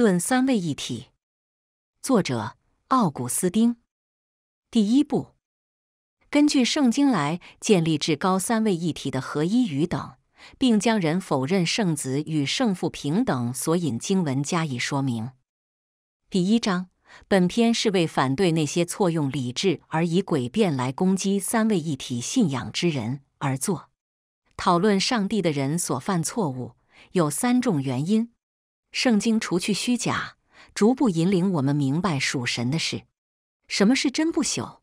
论三位一体，作者奥古斯丁。第一部根据圣经来建立至高三位一体的合一与等，并将人否认圣子与圣父平等所引经文加以说明。第一章，本篇是为反对那些错用理智而以诡辩来攻击三位一体信仰之人而作。讨论上帝的人所犯错误有三种原因。圣经除去虚假，逐步引领我们明白属神的事。什么是真不朽？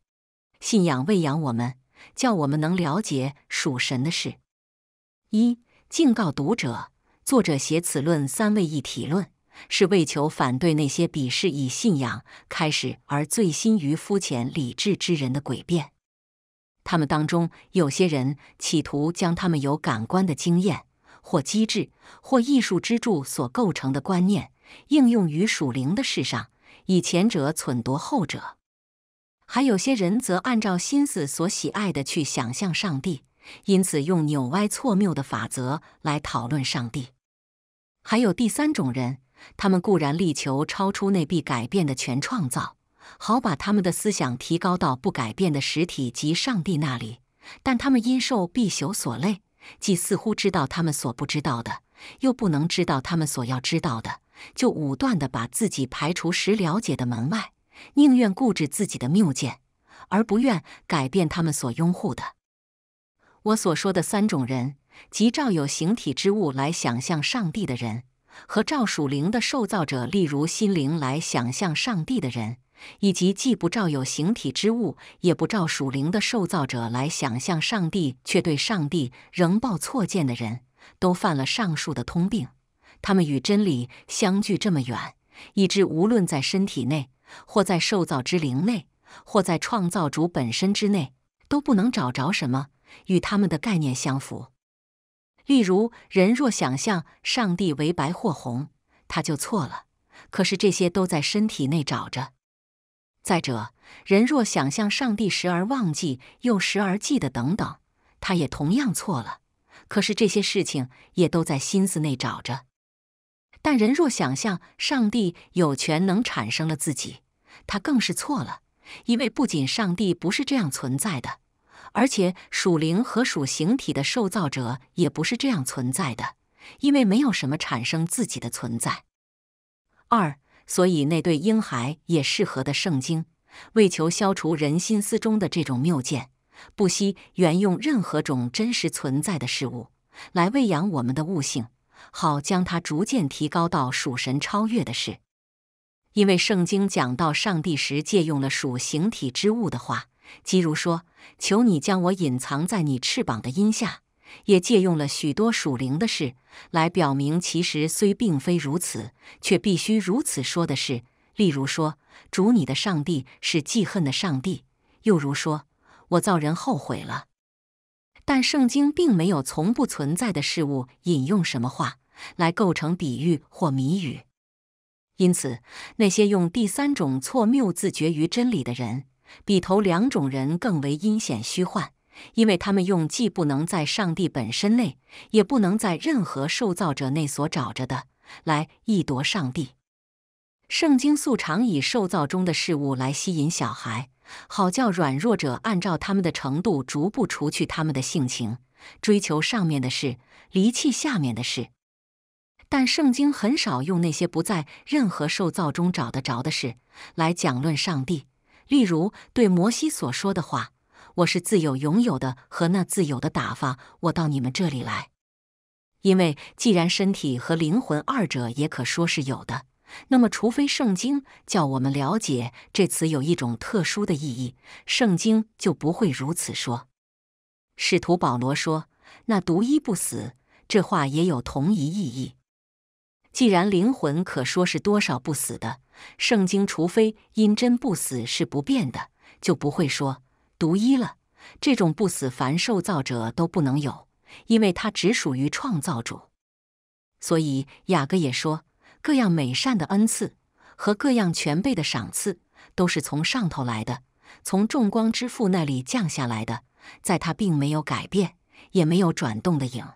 信仰喂养我们，叫我们能了解属神的事。一敬告读者：作者写此论三位一体论，是为求反对那些鄙视以信仰开始而醉心于肤浅理智之人的诡辩。他们当中有些人企图将他们有感官的经验。或机制或艺术支柱所构成的观念，应用于属灵的事上，以前者篡夺后者。还有些人则按照心思所喜爱的去想象上帝，因此用扭歪错谬的法则来讨论上帝。还有第三种人，他们固然力求超出那必改变的全创造，好把他们的思想提高到不改变的实体及上帝那里，但他们因受必朽所累。既似乎知道他们所不知道的，又不能知道他们所要知道的，就武断的把自己排除时了解的门外，宁愿固执自己的谬见，而不愿改变他们所拥护的。我所说的三种人，即照有形体之物来想象上帝的人，和照属灵的受造者，例如心灵来想象上帝的人。以及既不照有形体之物，也不照属灵的受造者来想象上帝，却对上帝仍抱错见的人，都犯了上述的通病。他们与真理相距这么远，以致无论在身体内，或在受造之灵内，或在创造主本身之内，都不能找着什么与他们的概念相符。例如，人若想象上帝为白或红，他就错了。可是这些都在身体内找着。再者，人若想象上帝时而忘记，又时而记得，等等，他也同样错了。可是这些事情也都在心思内找着。但人若想象上帝有权能产生了自己，他更是错了，因为不仅上帝不是这样存在的，而且属灵和属形体的受造者也不是这样存在的，因为没有什么产生自己的存在。二。所以，那对婴孩也适合的圣经，为求消除人心思中的这种谬见，不惜援用任何种真实存在的事物，来喂养我们的悟性，好将它逐渐提高到属神超越的事。因为圣经讲到上帝时，借用了属形体之物的话，即如说：“求你将我隐藏在你翅膀的荫下。”也借用了许多属灵的事来表明，其实虽并非如此，却必须如此说的事。例如说，主你的上帝是记恨的上帝；又如说，我造人后悔了。但圣经并没有从不存在的事物引用什么话来构成比喻或谜语。因此，那些用第三种错谬自绝于真理的人，比头两种人更为阴险虚幻。因为他们用既不能在上帝本身内，也不能在任何受造者内所找着的，来议夺上帝。圣经素常以受造中的事物来吸引小孩，好叫软弱者按照他们的程度逐步除去他们的性情，追求上面的事，离弃下面的事。但圣经很少用那些不在任何受造中找得着的事来讲论上帝，例如对摩西所说的话。我是自有拥有的，和那自由的打发我到你们这里来，因为既然身体和灵魂二者也可说是有的，那么除非圣经叫我们了解这词有一种特殊的意义，圣经就不会如此说。使徒保罗说：“那独一不死。”这话也有同一意义。既然灵魂可说是多少不死的，圣经除非因真不死是不变的，就不会说。独一了，这种不死凡受造者都不能有，因为它只属于创造主。所以雅各也说，各样美善的恩赐和各样全备的赏赐都是从上头来的，从众光之父那里降下来的，在他并没有改变，也没有转动的影。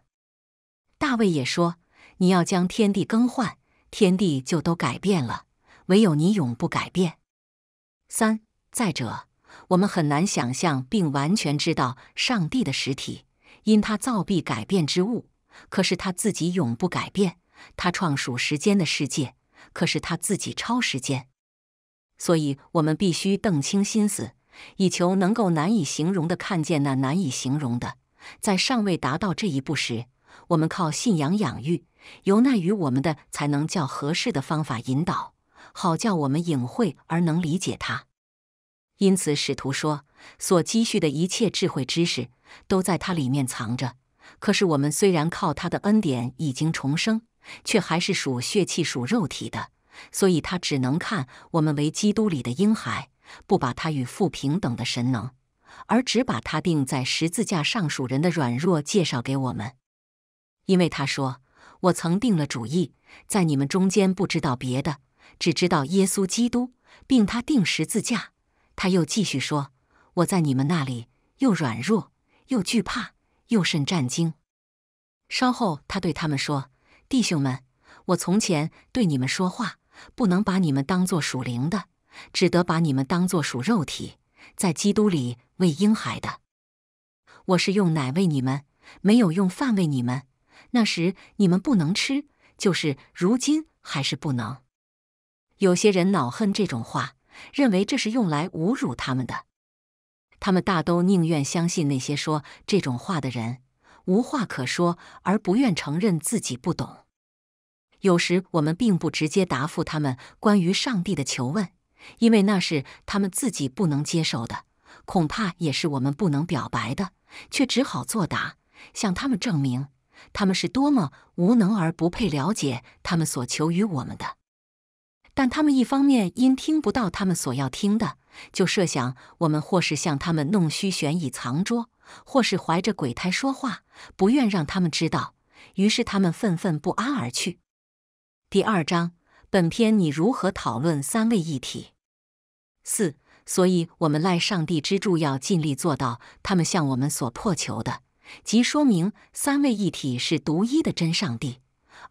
大卫也说：“你要将天地更换，天地就都改变了，唯有你永不改变。”三再者。我们很难想象并完全知道上帝的实体，因他造必改变之物；可是他自己永不改变。他创属时间的世界，可是他自己超时间。所以，我们必须澄清心思，以求能够难以形容的看见那难以形容的。在尚未达到这一步时，我们靠信仰养育，由赖于我们的才能较合适的方法引导，好叫我们隐晦而能理解他。因此，使徒说：“所积蓄的一切智慧知识，都在它里面藏着。可是，我们虽然靠他的恩典已经重生，却还是属血气、属肉体的，所以，他只能看我们为基督里的婴孩，不把他与父平等的神能，而只把他定在十字架上属人的软弱介绍给我们。因为他说：‘我曾定了主意，在你们中间不知道别的，只知道耶稣基督，并他定十字架。’”他又继续说：“我在你们那里又软弱，又惧怕，又甚战惊。稍后，他对他们说：‘弟兄们，我从前对你们说话，不能把你们当作属灵的，只得把你们当作属肉体，在基督里喂婴孩的。我是用奶喂你们，没有用饭喂你们。那时你们不能吃，就是如今还是不能。有些人恼恨这种话。’”认为这是用来侮辱他们的，他们大都宁愿相信那些说这种话的人无话可说，而不愿承认自己不懂。有时我们并不直接答复他们关于上帝的求问，因为那是他们自己不能接受的，恐怕也是我们不能表白的，却只好作答，向他们证明他们是多么无能而不配了解他们所求于我们的。但他们一方面因听不到他们所要听的，就设想我们或是向他们弄虚悬以藏拙，或是怀着鬼胎说话，不愿让他们知道。于是他们愤愤不安而去。第二章，本篇你如何讨论三位一体？四，所以我们赖上帝之助，要尽力做到他们向我们所迫求的，即说明三位一体是独一的真上帝，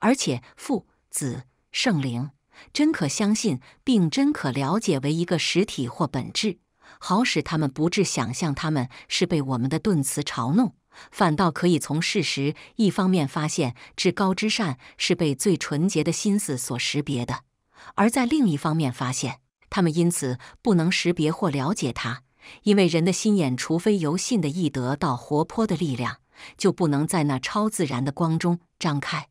而且父、子、圣灵。真可相信，并真可了解为一个实体或本质，好使他们不致想象他们是被我们的遁词嘲弄，反倒可以从事实一方面发现至高之善是被最纯洁的心思所识别的；而在另一方面发现他们因此不能识别或了解它，因为人的心眼除非由信的易得到活泼的力量，就不能在那超自然的光中张开。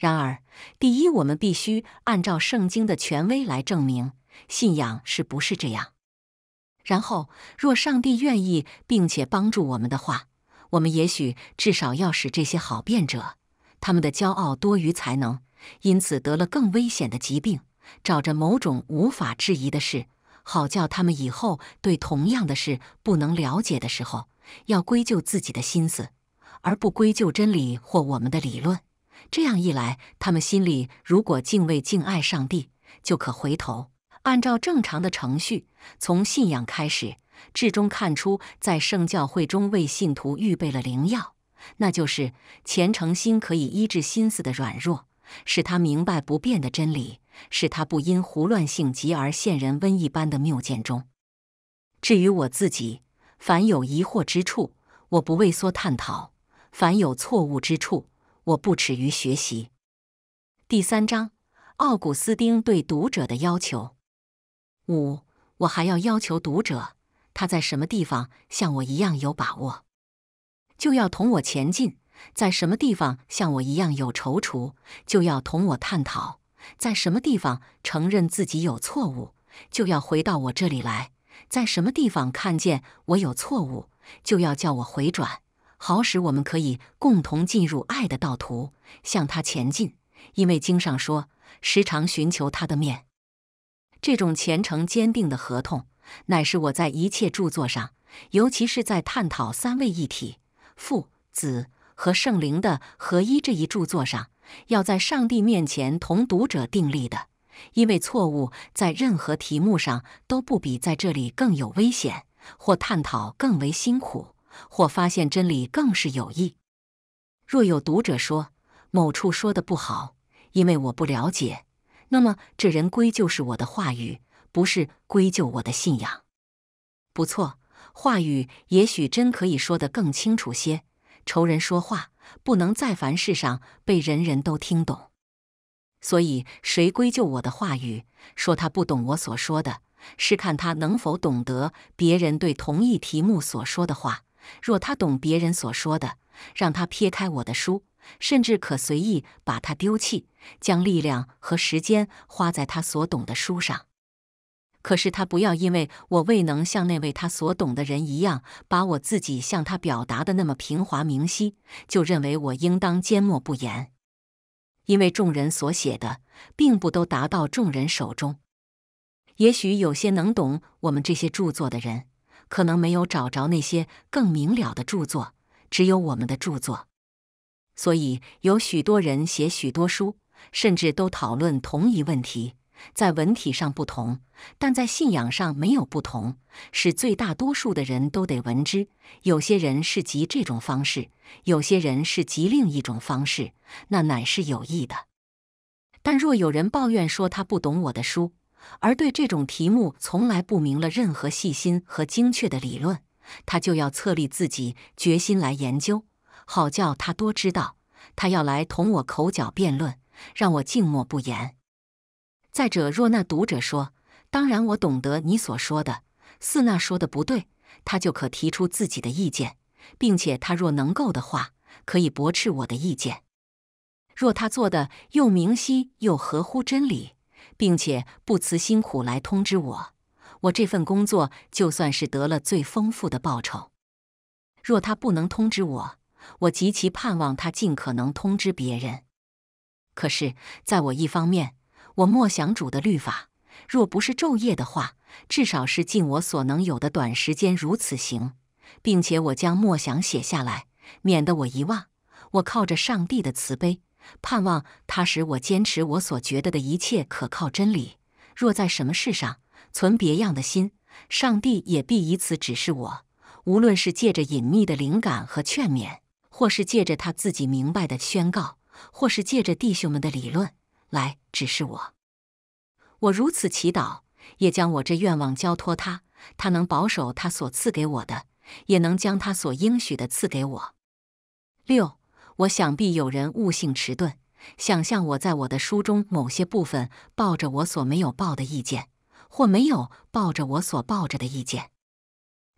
然而，第一，我们必须按照圣经的权威来证明信仰是不是这样。然后，若上帝愿意并且帮助我们的话，我们也许至少要使这些好辩者他们的骄傲多于才能，因此得了更危险的疾病，找着某种无法质疑的事，好叫他们以后对同样的事不能了解的时候，要归咎自己的心思，而不归咎真理或我们的理论。这样一来，他们心里如果敬畏敬爱上帝，就可回头，按照正常的程序，从信仰开始至终，看出在圣教会中为信徒预备了灵药，那就是虔诚心可以医治心思的软弱，使他明白不变的真理，使他不因胡乱性急而陷人瘟疫般的谬见中。至于我自己，凡有疑惑之处，我不畏缩探讨；凡有错误之处，我不耻于学习。第三章，奥古斯丁对读者的要求。五，我还要要求读者：他在什么地方像我一样有把握，就要同我前进；在什么地方像我一样有踌躇，就要同我探讨；在什么地方承认自己有错误，就要回到我这里来；在什么地方看见我有错误，就要叫我回转。好使我们可以共同进入爱的道途，向他前进。因为经上说：“时常寻求他的面。”这种虔诚坚定的合同，乃是我在一切著作上，尤其是在探讨三位一体、父、子和圣灵的合一这一著作上，要在上帝面前同读者订立的。因为错误在任何题目上都不比在这里更有危险，或探讨更为辛苦。或发现真理更是有益。若有读者说某处说的不好，因为我不了解，那么这人归咎是我的话语，不是归咎我的信仰。不错，话语也许真可以说得更清楚些。仇人说话不能在凡事上被人人都听懂，所以谁归咎我的话语，说他不懂我所说的是看他能否懂得别人对同一题目所说的话。若他懂别人所说的，让他撇开我的书，甚至可随意把他丢弃，将力量和时间花在他所懂的书上。可是他不要因为我未能像那位他所懂的人一样，把我自己向他表达的那么平滑明晰，就认为我应当缄默不言。因为众人所写的，并不都达到众人手中，也许有些能懂我们这些著作的人。可能没有找着那些更明了的著作，只有我们的著作。所以有许多人写许多书，甚至都讨论同一问题，在文体上不同，但在信仰上没有不同，使最大多数的人都得闻之。有些人是集这种方式，有些人是集另一种方式，那乃是有益的。但若有人抱怨说他不懂我的书。而对这种题目，从来不明了任何细心和精确的理论，他就要策立自己决心来研究，好叫他多知道。他要来同我口角辩论，让我静默不言。再者，若那读者说：“当然，我懂得你所说的。”似那说的不对，他就可提出自己的意见，并且他若能够的话，可以驳斥我的意见。若他做的又明晰又合乎真理。并且不辞辛苦来通知我，我这份工作就算是得了最丰富的报酬。若他不能通知我，我极其盼望他尽可能通知别人。可是，在我一方面，我默想主的律法，若不是昼夜的话，至少是尽我所能有的短时间如此行，并且我将默想写下来，免得我遗忘。我靠着上帝的慈悲。盼望他使我坚持我所觉得的一切可靠真理。若在什么事上存别样的心，上帝也必以此指示我。无论是借着隐秘的灵感和劝勉，或是借着他自己明白的宣告，或是借着弟兄们的理论来指示我。我如此祈祷，也将我这愿望交托他。他能保守他所赐给我的，也能将他所应许的赐给我。六。我想必有人悟性迟钝，想象我在我的书中某些部分抱着我所没有抱的意见，或没有抱着我所抱着的意见。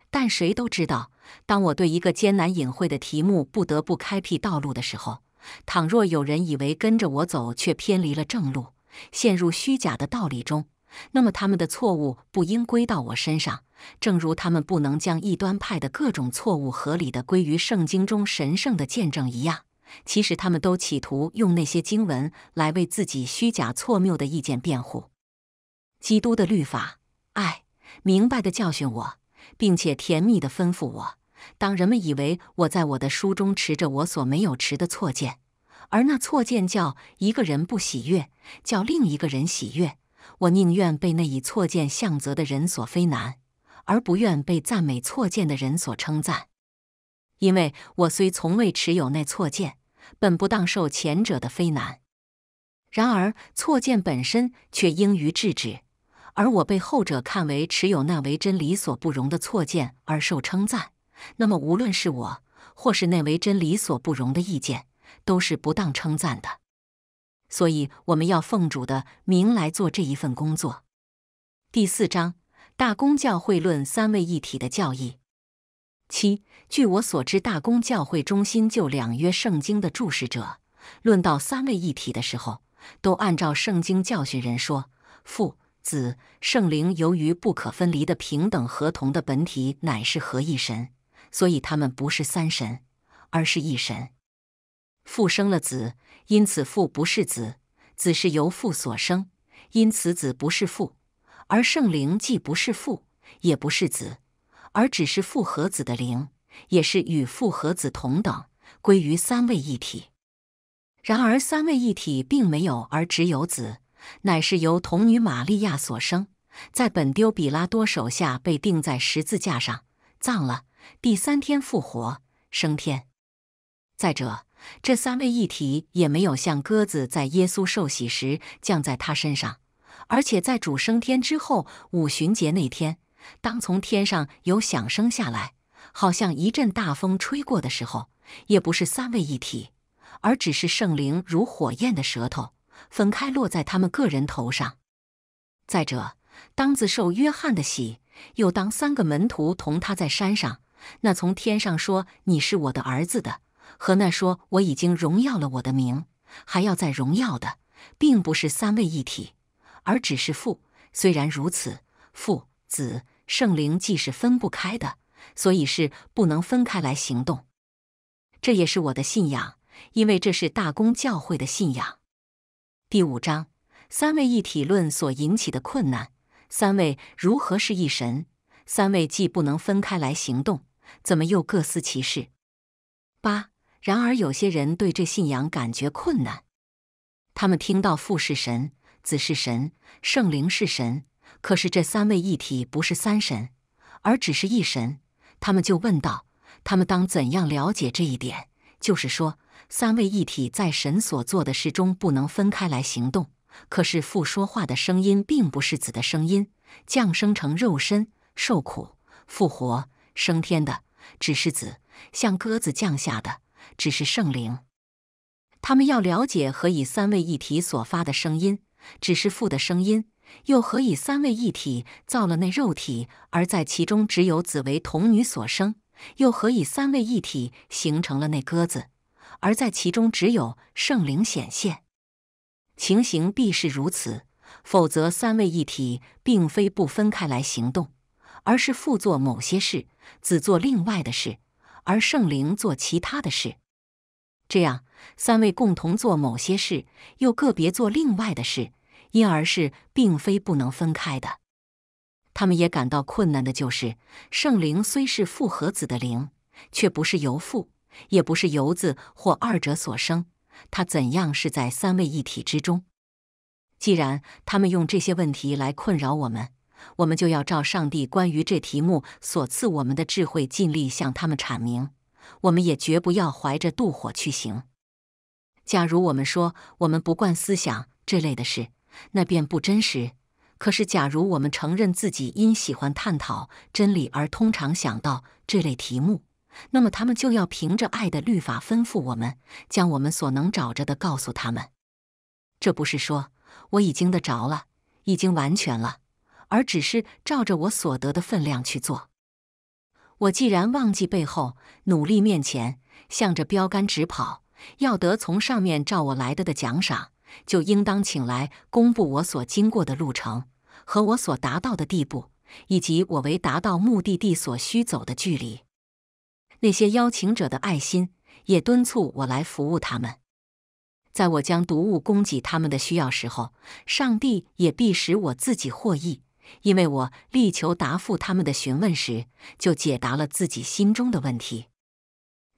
但谁都知道，当我对一个艰难隐晦的题目不得不开辟道路的时候，倘若有人以为跟着我走却偏离了正路，陷入虚假的道理中。那么他们的错误不应归到我身上，正如他们不能将异端派的各种错误合理的归于圣经中神圣的见证一样。其实他们都企图用那些经文来为自己虚假错谬的意见辩护。基督的律法，爱，明白的教训我，并且甜蜜的吩咐我：当人们以为我在我的书中持着我所没有持的错见，而那错见叫一个人不喜悦，叫另一个人喜悦。我宁愿被那以错见相责的人所非难，而不愿被赞美错见的人所称赞。因为我虽从未持有那错见，本不当受前者的非难；然而错见本身却应于制止，而我被后者看为持有那为真理所不容的错见而受称赞，那么无论是我或是那为真理所不容的意见，都是不当称赞的。所以，我们要奉主的名来做这一份工作。第四章，大公教会论三位一体的教义。七，据我所知，大公教会中心就两约圣经的注释者，论到三位一体的时候，都按照圣经教训人说，父、子、圣灵由于不可分离的平等合同的本体乃是合一神，所以他们不是三神，而是一神。父生了子，因此父不是子，子是由父所生，因此子不是父。而圣灵既不是父，也不是子，而只是父和子的灵，也是与父和子同等，归于三位一体。然而三位一体并没有而只有子，乃是由童女玛利亚所生，在本丢比拉多手下被钉在十字架上，葬了，第三天复活升天。再者。这三位一体也没有像鸽子在耶稣受洗时降在他身上，而且在主升天之后五旬节那天，当从天上有响声下来，好像一阵大风吹过的时候，也不是三位一体，而只是圣灵如火焰的舌头分开落在他们个人头上。再者，当自受约翰的洗，又当三个门徒同他在山上，那从天上说你是我的儿子的。和那说我已经荣耀了我的名，还要再荣耀的，并不是三位一体，而只是父。虽然如此，父子圣灵既是分不开的，所以是不能分开来行动。这也是我的信仰，因为这是大公教会的信仰。第五章：三位一体论所引起的困难。三位如何是一神？三位既不能分开来行动，怎么又各司其事？八。然而，有些人对这信仰感觉困难。他们听到父是神，子是神，圣灵是神，可是这三位一体不是三神，而只是一神。他们就问道：他们当怎样了解这一点？就是说，三位一体在神所做的事中不能分开来行动。可是父说话的声音并不是子的声音，降生成肉身、受苦、复活、升天的只是子，像鸽子降下的。只是圣灵，他们要了解何以三位一体所发的声音只是父的声音，又何以三位一体造了那肉体，而在其中只有子为童女所生，又何以三位一体形成了那鸽子，而在其中只有圣灵显现？情形必是如此，否则三位一体并非不分开来行动，而是父做某些事，子做另外的事。而圣灵做其他的事，这样三位共同做某些事，又个别做另外的事，因而是并非不能分开的。他们也感到困难的就是，圣灵虽是复合子的灵，却不是由父，也不是由子或二者所生，他怎样是在三位一体之中？既然他们用这些问题来困扰我们。我们就要照上帝关于这题目所赐我们的智慧，尽力向他们阐明。我们也绝不要怀着妒火去行。假如我们说我们不惯思想这类的事，那便不真实。可是，假如我们承认自己因喜欢探讨真理而通常想到这类题目，那么他们就要凭着爱的律法吩咐我们，将我们所能找着的告诉他们。这不是说我已经得着了，已经完全了。而只是照着我所得的分量去做。我既然忘记背后，努力面前，向着标杆直跑，要得从上面照我来的的奖赏，就应当请来公布我所经过的路程和我所达到的地步，以及我为达到目的地所需走的距离。那些邀请者的爱心也敦促我来服务他们。在我将毒物供给他们的需要时候，上帝也必使我自己获益。因为我力求答复他们的询问时，就解答了自己心中的问题，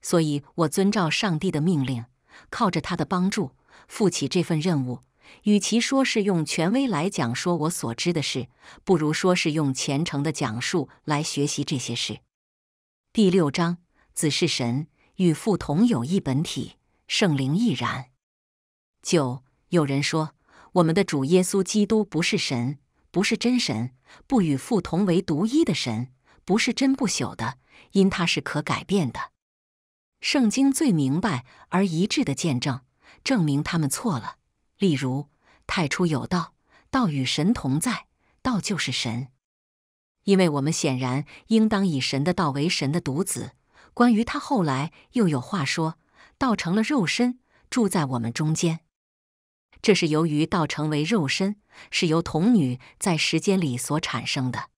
所以我遵照上帝的命令，靠着他的帮助，负起这份任务。与其说是用权威来讲说我所知的事，不如说是用虔诚的讲述来学习这些事。第六章：子是神，与父同有一本体，圣灵亦然。九有人说，我们的主耶稣基督不是神。不是真神，不与父同为独一的神；不是真不朽的，因他是可改变的。圣经最明白而一致的见证，证明他们错了。例如，太初有道，道与神同在，道就是神。因为我们显然应当以神的道为神的独子。关于他后来又有话说，道成了肉身，住在我们中间。这是由于道成为肉身，是由童女在时间里所产生的。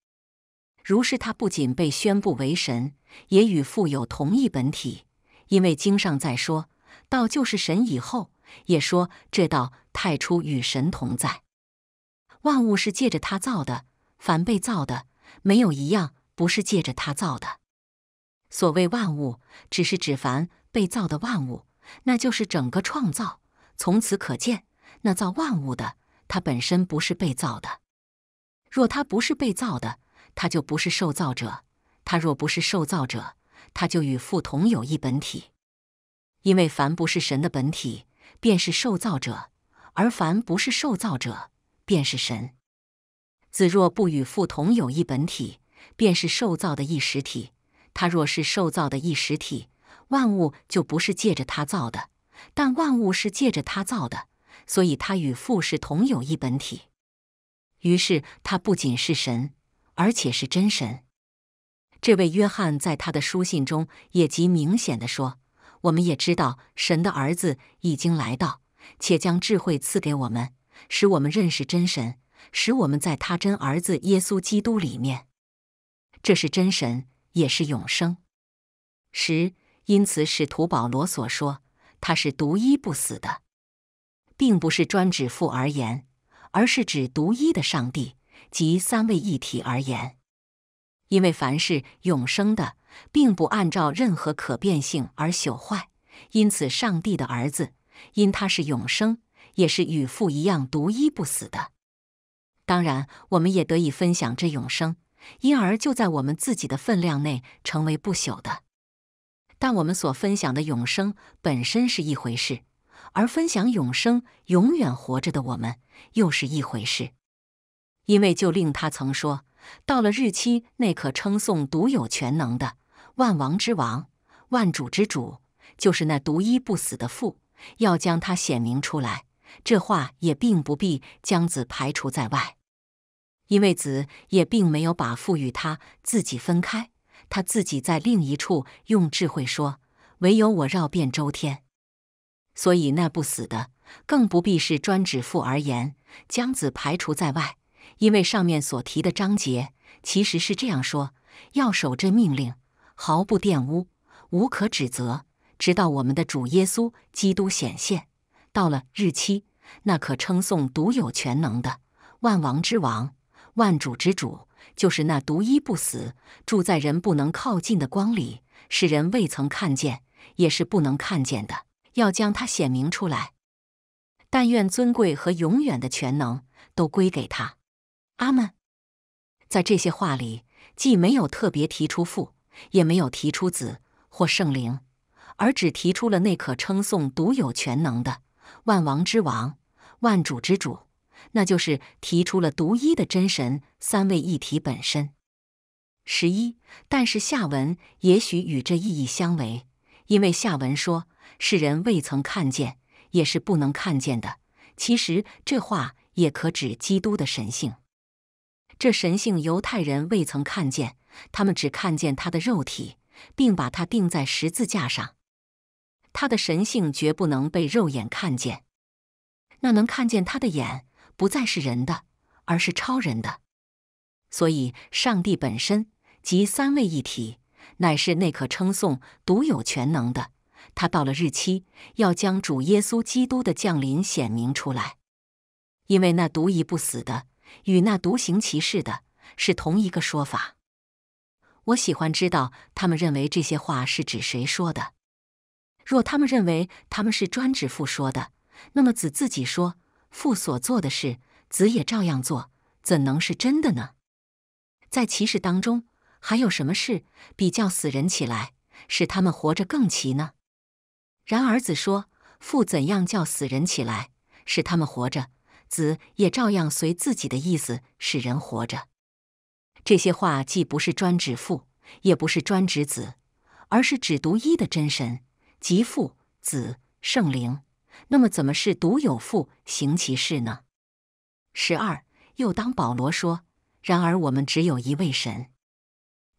如是，他不仅被宣布为神，也与父有同一本体。因为经上在说道就是神以后，也说这道太初与神同在，万物是借着他造的，凡被造的没有一样不是借着他造的。所谓万物，只是指凡被造的万物，那就是整个创造。从此可见。那造万物的，它本身不是被造的。若它不是被造的，它就不是受造者；它若不是受造者，它就与父同有一本体。因为凡不是神的本体，便是受造者；而凡不是受造者，便是神。子若不与父同有一本体，便是受造的一实体。他若是受造的一实体，万物就不是借着他造的；但万物是借着他造的。所以，他与父是同有一本体，于是他不仅是神，而且是真神。这位约翰在他的书信中也极明显的说：“我们也知道神的儿子已经来到，且将智慧赐给我们，使我们认识真神，使我们在他真儿子耶稣基督里面。这是真神，也是永生。”十因此，使徒保罗所说，他是独一不死的。并不是专指父而言，而是指独一的上帝及三位一体而言。因为凡是永生的，并不按照任何可变性而朽坏，因此上帝的儿子，因他是永生，也是与父一样独一不死的。当然，我们也得以分享这永生，因而就在我们自己的分量内成为不朽的。但我们所分享的永生本身是一回事。而分享永生、永远活着的我们，又是一回事。因为就令他曾说，到了日期，那可称颂独有全能的万王之王、万主之主，就是那独一不死的父，要将他显明出来。这话也并不必将子排除在外，因为子也并没有把父与他自己分开，他自己在另一处用智慧说：“唯有我绕遍周天。”所以，那不死的更不必是专指父而言，将子排除在外。因为上面所提的章节其实是这样说：要守这命令，毫不玷污，无可指责，直到我们的主耶稣基督显现。到了日期，那可称颂独有权能的万王之王、万主之主，就是那独一不死、住在人不能靠近的光里，世人未曾看见，也是不能看见的。要将它显明出来，但愿尊贵和永远的全能都归给他。阿门。在这些话里，既没有特别提出父，也没有提出子或圣灵，而只提出了那可称颂独有全能的万王之王、万主之主，那就是提出了独一的真神三位一体本身。十一，但是下文也许与这意义相违，因为下文说。世人未曾看见，也是不能看见的。其实这话也可指基督的神性。这神性犹太人未曾看见，他们只看见他的肉体，并把他钉在十字架上。他的神性绝不能被肉眼看见。那能看见他的眼，不再是人的，而是超人的。所以，上帝本身及三位一体，乃是那可称颂、独有、全能的。他到了日期，要将主耶稣基督的降临显明出来，因为那独一不死的与那独行其事的是同一个说法。我喜欢知道他们认为这些话是指谁说的。若他们认为他们是专指父说的，那么子自己说父所做的事，子也照样做，怎能是真的呢？在骑士当中，还有什么事比较死人起来，使他们活着更奇呢？然儿子说：“父怎样叫死人起来，使他们活着，子也照样随自己的意思使人活着。”这些话既不是专指父，也不是专指子，而是指独一的真神，即父、子、圣灵。那么，怎么是独有父行其事呢？十二又当保罗说：“然而我们只有一位神，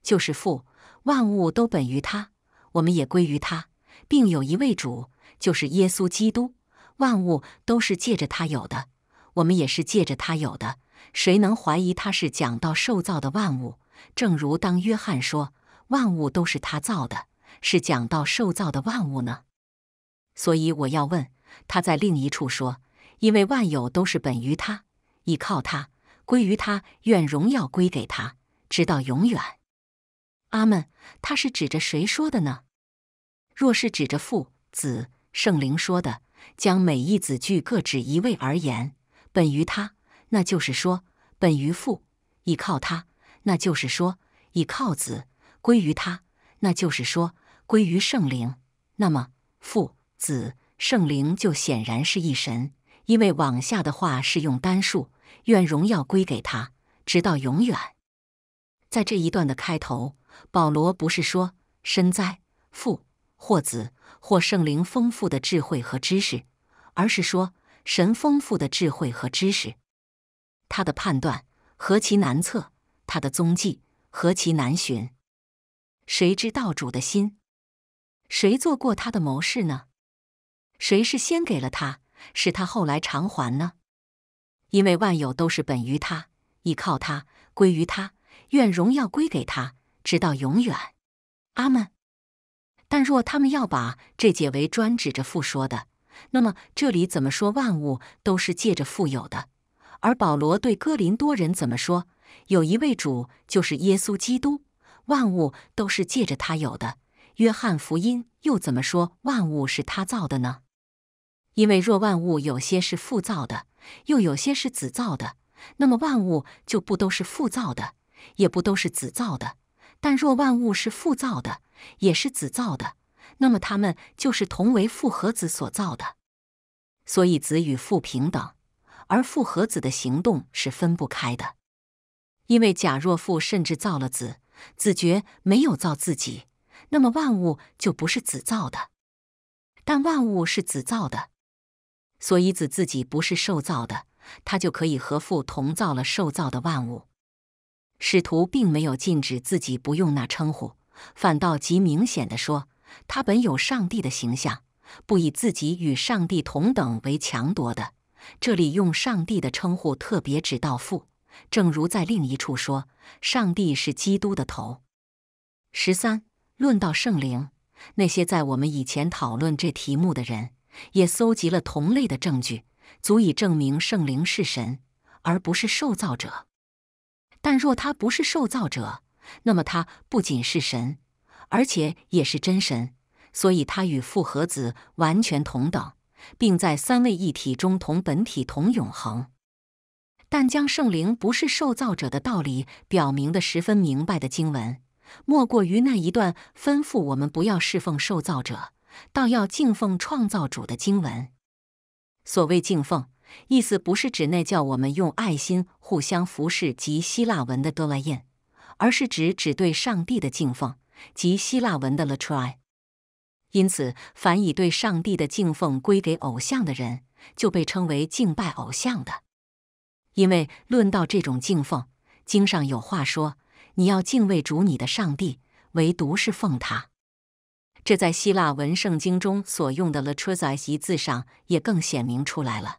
就是父，万物都本于他，我们也归于他。”并有一位主，就是耶稣基督，万物都是借着他有的，我们也是借着他有的。谁能怀疑他是讲到受造的万物？正如当约翰说万物都是他造的，是讲到受造的万物呢？所以我要问，他在另一处说，因为万有都是本于他，倚靠他，归于他，愿荣耀归给他，直到永远。阿门。他是指着谁说的呢？若是指着父子圣灵说的，将每一子句各指一位而言，本于他，那就是说本于父；倚靠他，那就是说倚靠子；归于他，那就是说归于圣灵。那么，父子圣灵就显然是一神，因为往下的话是用单数，愿荣耀归给他，直到永远。在这一段的开头，保罗不是说“身在父”。或子或圣灵丰富的智慧和知识，而是说神丰富的智慧和知识。他的判断何其难测，他的踪迹何其难寻。谁知道主的心？谁做过他的谋士呢？谁是先给了他，使他后来偿还呢？因为万有都是本于他，依靠他，归于他，愿荣耀归给他，直到永远。阿门。但若他们要把这解为专指着富说的，那么这里怎么说万物都是借着富有的？而保罗对哥林多人怎么说？有一位主就是耶稣基督，万物都是借着他有的。约翰福音又怎么说万物是他造的呢？因为若万物有些是父造的，又有些是子造的，那么万物就不都是父造的，也不都是子造的。但若万物是父造的，也是子造的，那么他们就是同为父和子所造的。所以子与父平等，而父和子的行动是分不开的。因为假若父甚至造了子，子觉没有造自己，那么万物就不是子造的。但万物是子造的，所以子自己不是受造的，他就可以和父同造了受造的万物。使徒并没有禁止自己不用那称呼，反倒极明显的说，他本有上帝的形象，不以自己与上帝同等为强夺的。这里用上帝的称呼特别指到父，正如在另一处说，上帝是基督的头。十三论到圣灵，那些在我们以前讨论这题目的人，也搜集了同类的证据，足以证明圣灵是神，而不是受造者。但若他不是受造者，那么他不仅是神，而且也是真神，所以他与复合子完全同等，并在三位一体中同本体同永恒。但将圣灵不是受造者的道理表明的十分明白的经文，莫过于那一段吩咐我们不要侍奉受造者，倒要敬奉创造主的经文。所谓敬奉。意思不是指那叫我们用爱心互相服侍，及希腊文的 d o l a i n 而是指只对上帝的敬奉，及希腊文的 letrai。因此，凡以对上帝的敬奉归给偶像的人，就被称为敬拜偶像的。因为论到这种敬奉，经上有话说：“你要敬畏主你的上帝，唯独是奉他。”这在希腊文圣经中所用的 letrai 一字上也更显明出来了。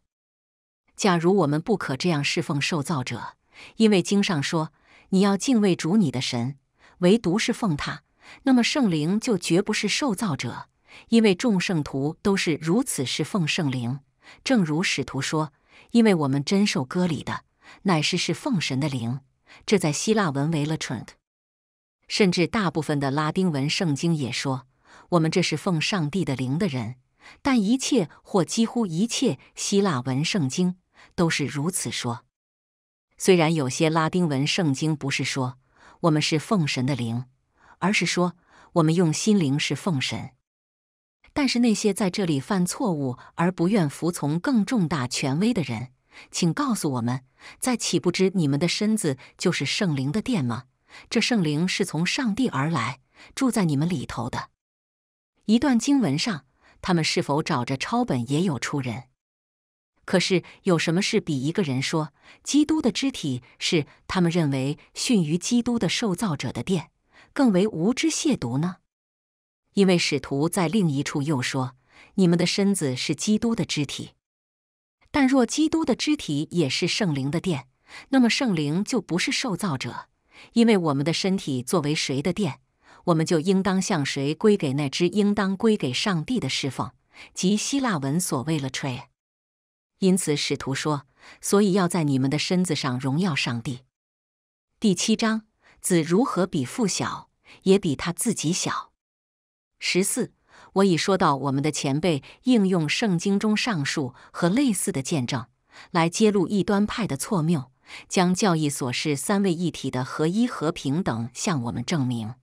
假如我们不可这样侍奉受造者，因为经上说你要敬畏主你的神，唯独是奉他，那么圣灵就绝不是受造者，因为众圣徒都是如此侍奉圣灵。正如使徒说，因为我们真受割礼的，乃是侍奉神的灵。这在希腊文为 letrant，甚至大部分的拉丁文圣经也说我们这是奉上帝的灵的人。但一切或几乎一切希腊文圣经。都是如此说。虽然有些拉丁文圣经不是说我们是奉神的灵，而是说我们用心灵是奉神。但是那些在这里犯错误而不愿服从更重大权威的人，请告诉我们，在岂不知你们的身子就是圣灵的殿吗？这圣灵是从上帝而来，住在你们里头的。一段经文上，他们是否找着抄本也有出人？可是有什么事比一个人说基督的肢体是他们认为逊于基督的受造者的殿更为无知亵渎呢？因为使徒在另一处又说：“你们的身子是基督的肢体。”但若基督的肢体也是圣灵的殿，那么圣灵就不是受造者，因为我们的身体作为谁的殿，我们就应当向谁归给那只应当归给上帝的侍奉，即希腊文所谓的 tre。因此，使徒说：“所以要在你们的身子上荣耀上帝。”第七章：子如何比父小，也比他自己小。十四，我已说到我们的前辈应用圣经中上述和类似的见证，来揭露异端派的错谬，将教义所示三位一体的合一和平等向我们证明。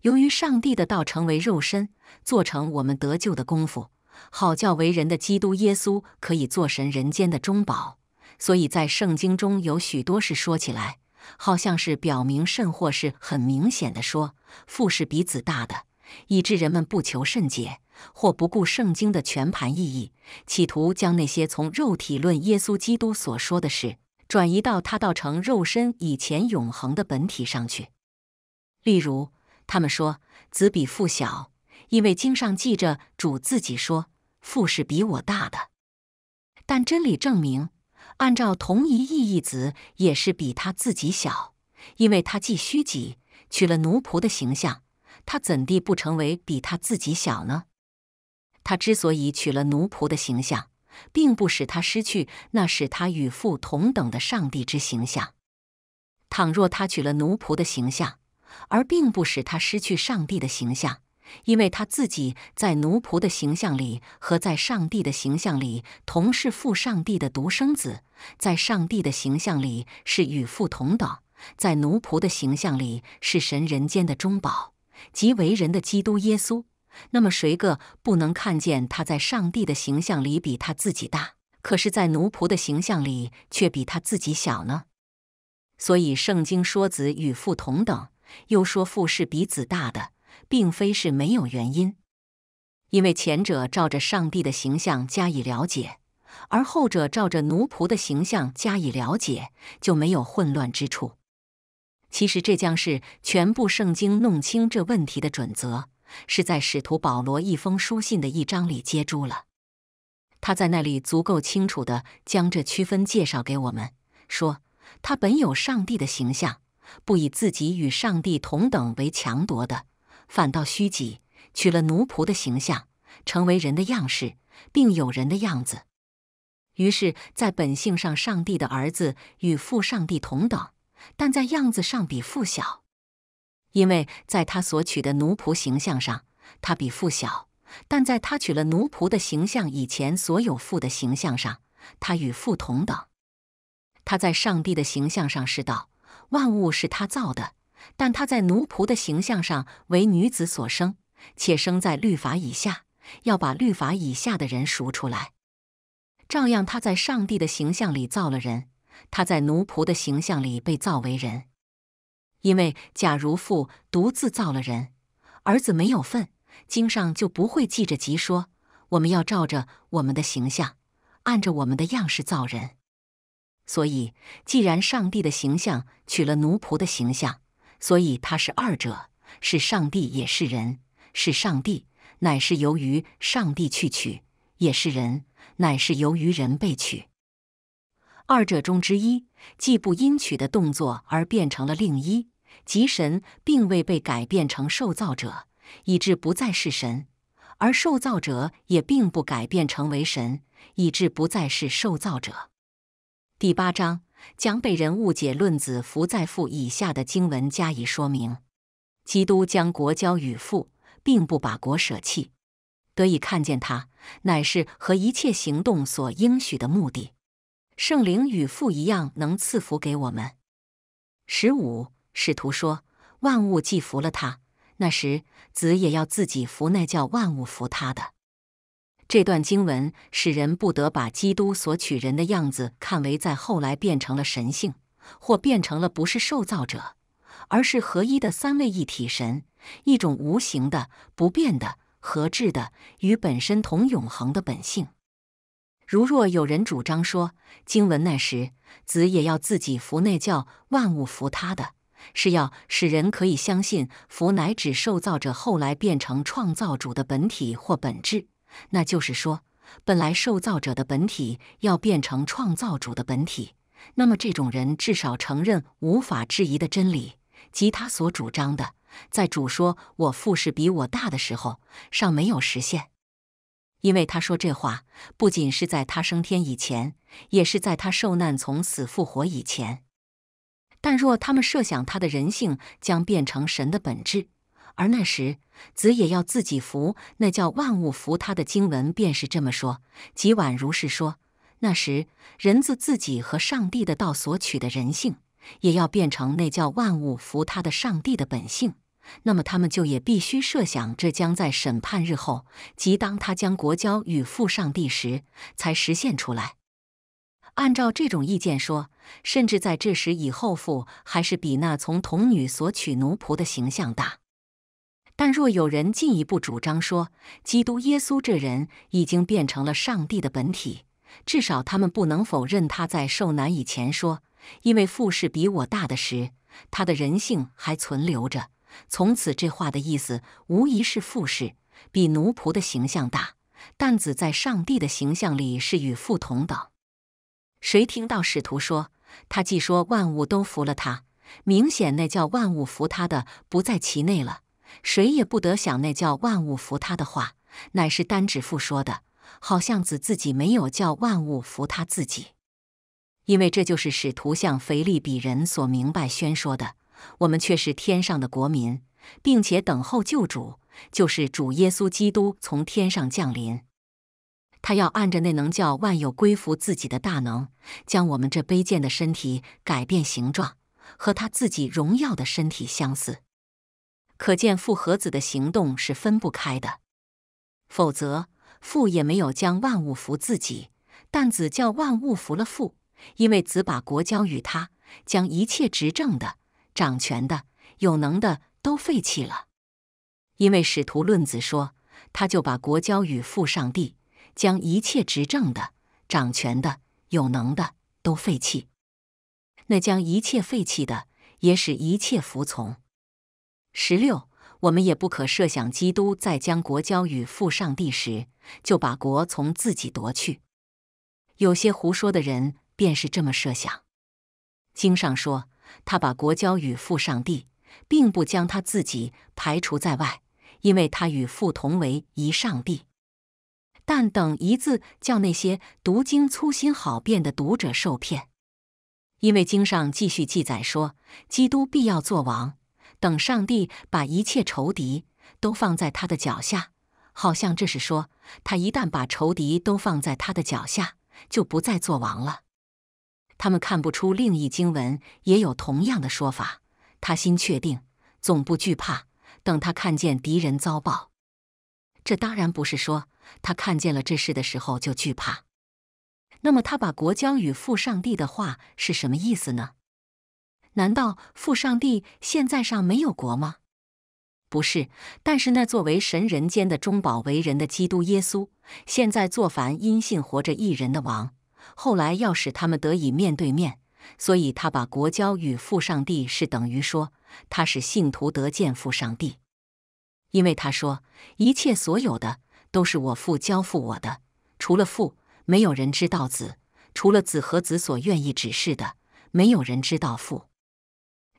由于上帝的道成为肉身，做成我们得救的功夫。好叫为人的基督耶稣可以做神人间的中保，所以在圣经中有许多事说起来好像是表明甚或是很明显的说父是比子大的，以致人们不求甚解或不顾圣经的全盘意义，企图将那些从肉体论耶稣基督所说的事转移到他道成肉身以前永恒的本体上去。例如，他们说子比父小。因为经上记着主自己说：“父是比我大的。”但真理证明，按照同一意义，子也是比他自己小，因为他既虚己，娶了奴仆的形象，他怎地不成为比他自己小呢？他之所以娶了奴仆的形象，并不使他失去那使他与父同等的上帝之形象。倘若他娶了奴仆的形象，而并不使他失去上帝的形象。因为他自己在奴仆的形象里和在上帝的形象里同是父上帝的独生子，在上帝的形象里是与父同等，在奴仆的形象里是神人间的中宝，即为人的基督耶稣。那么谁个不能看见他在上帝的形象里比他自己大，可是，在奴仆的形象里却比他自己小呢？所以圣经说子与父同等，又说父是比子大的。并非是没有原因，因为前者照着上帝的形象加以了解，而后者照着奴仆的形象加以了解，就没有混乱之处。其实，这将是全部圣经弄清这问题的准则，是在使徒保罗一封书信的一章里接住了。他在那里足够清楚的将这区分介绍给我们，说他本有上帝的形象，不以自己与上帝同等为强夺的。反倒虚己，取了奴仆的形象，成为人的样式，并有人的样子。于是，在本性上，上帝的儿子与父上帝同等；但在样子上，比父小。因为在他所取的奴仆形象上，他比父小；但在他取了奴仆的形象以前，所有父的形象上，他与父同等。他在上帝的形象上是道，万物是他造的。但他在奴仆的形象上为女子所生，且生在律法以下，要把律法以下的人赎出来。照样，他在上帝的形象里造了人，他在奴仆的形象里被造为人。因为假如父独自造了人，儿子没有份，经上就不会记着记说：“我们要照着我们的形象，按着我们的样式造人。”所以，既然上帝的形象取了奴仆的形象。所以他是二者，是上帝也是人；是上帝，乃是由于上帝去取；也是人，乃是由于人被取。二者中之一既不因取的动作而变成了另一，即神并未被改变成受造者，以致不再是神；而受造者也并不改变成为神，以致不再是受造者。第八章。将被人误解论子服在父以下的经文加以说明。基督将国交与父，并不把国舍弃，得以看见他，乃是和一切行动所应许的目的。圣灵与父一样，能赐福给我们。十五使徒说：万物既服了他，那时子也要自己服那叫万物服他的。这段经文使人不得把基督所取人的样子看为在后来变成了神性，或变成了不是受造者，而是合一的三位一体神，一种无形的、不变的、合质的与本身同永恒的本性。如若有人主张说，经文那时子也要自己服那教，万物服他的，是要使人可以相信服乃指受造者后来变成创造主的本体或本质。那就是说，本来受造者的本体要变成创造主的本体，那么这种人至少承认无法质疑的真理，即他所主张的，在主说我父是比我大的时候尚没有实现，因为他说这话不仅是在他升天以前，也是在他受难、从死复活以前。但若他们设想他的人性将变成神的本质，而那时，子也要自己服那叫万物服他的经文，便是这么说。即宛如是说，那时人自自己和上帝的道所取的人性，也要变成那叫万物服他的上帝的本性。那么他们就也必须设想，这将在审判日后，即当他将国交与父上帝时，才实现出来。按照这种意见说，甚至在这时以后，父还是比那从童女所取奴仆的形象大。但若有人进一步主张说，基督耶稣这人已经变成了上帝的本体，至少他们不能否认他在受难以前说：“因为父是比我大的时，他的人性还存留着。”从此这话的意思，无疑是父是比奴仆的形象大，但子在上帝的形象里是与父同等。谁听到使徒说他既说万物都服了他，明显那叫万物服他的不在其内了。谁也不得想那叫万物服他的话，乃是单指父说的，好像子自己没有叫万物服他自己。因为这就是使徒向腓利比人所明白宣说的。我们却是天上的国民，并且等候救主，就是主耶稣基督从天上降临。他要按着那能叫万有归服自己的大能，将我们这卑贱的身体改变形状，和他自己荣耀的身体相似。可见父和子的行动是分不开的，否则父也没有将万物服自己，但子叫万物服了父，因为子把国交与他，将一切执政的、掌权的、有能的都废弃了。因为使徒论子说，他就把国交与父上帝，将一切执政的、掌权的、有能的都废弃。那将一切废弃的，也使一切服从。十六，我们也不可设想基督在将国交与父上帝时，就把国从自己夺去。有些胡说的人便是这么设想。经上说，他把国交与父上帝，并不将他自己排除在外，因为他与父同为一上帝。但等一字，叫那些读经粗心好辩的读者受骗，因为经上继续记载说，基督必要做王。等上帝把一切仇敌都放在他的脚下，好像这是说，他一旦把仇敌都放在他的脚下，就不再做王了。他们看不出另一经文也有同样的说法。他心确定，总不惧怕。等他看见敌人遭报，这当然不是说他看见了这事的时候就惧怕。那么，他把国交与父上帝的话是什么意思呢？难道父上帝现在上没有国吗？不是，但是那作为神人间的中保为人的基督耶稣，现在做凡因信活着一人的王，后来要使他们得以面对面，所以他把国交与父上帝，是等于说，他使信徒得见父上帝，因为他说一切所有的都是我父交付我的，除了父没有人知道子，除了子和子所愿意指示的，没有人知道父。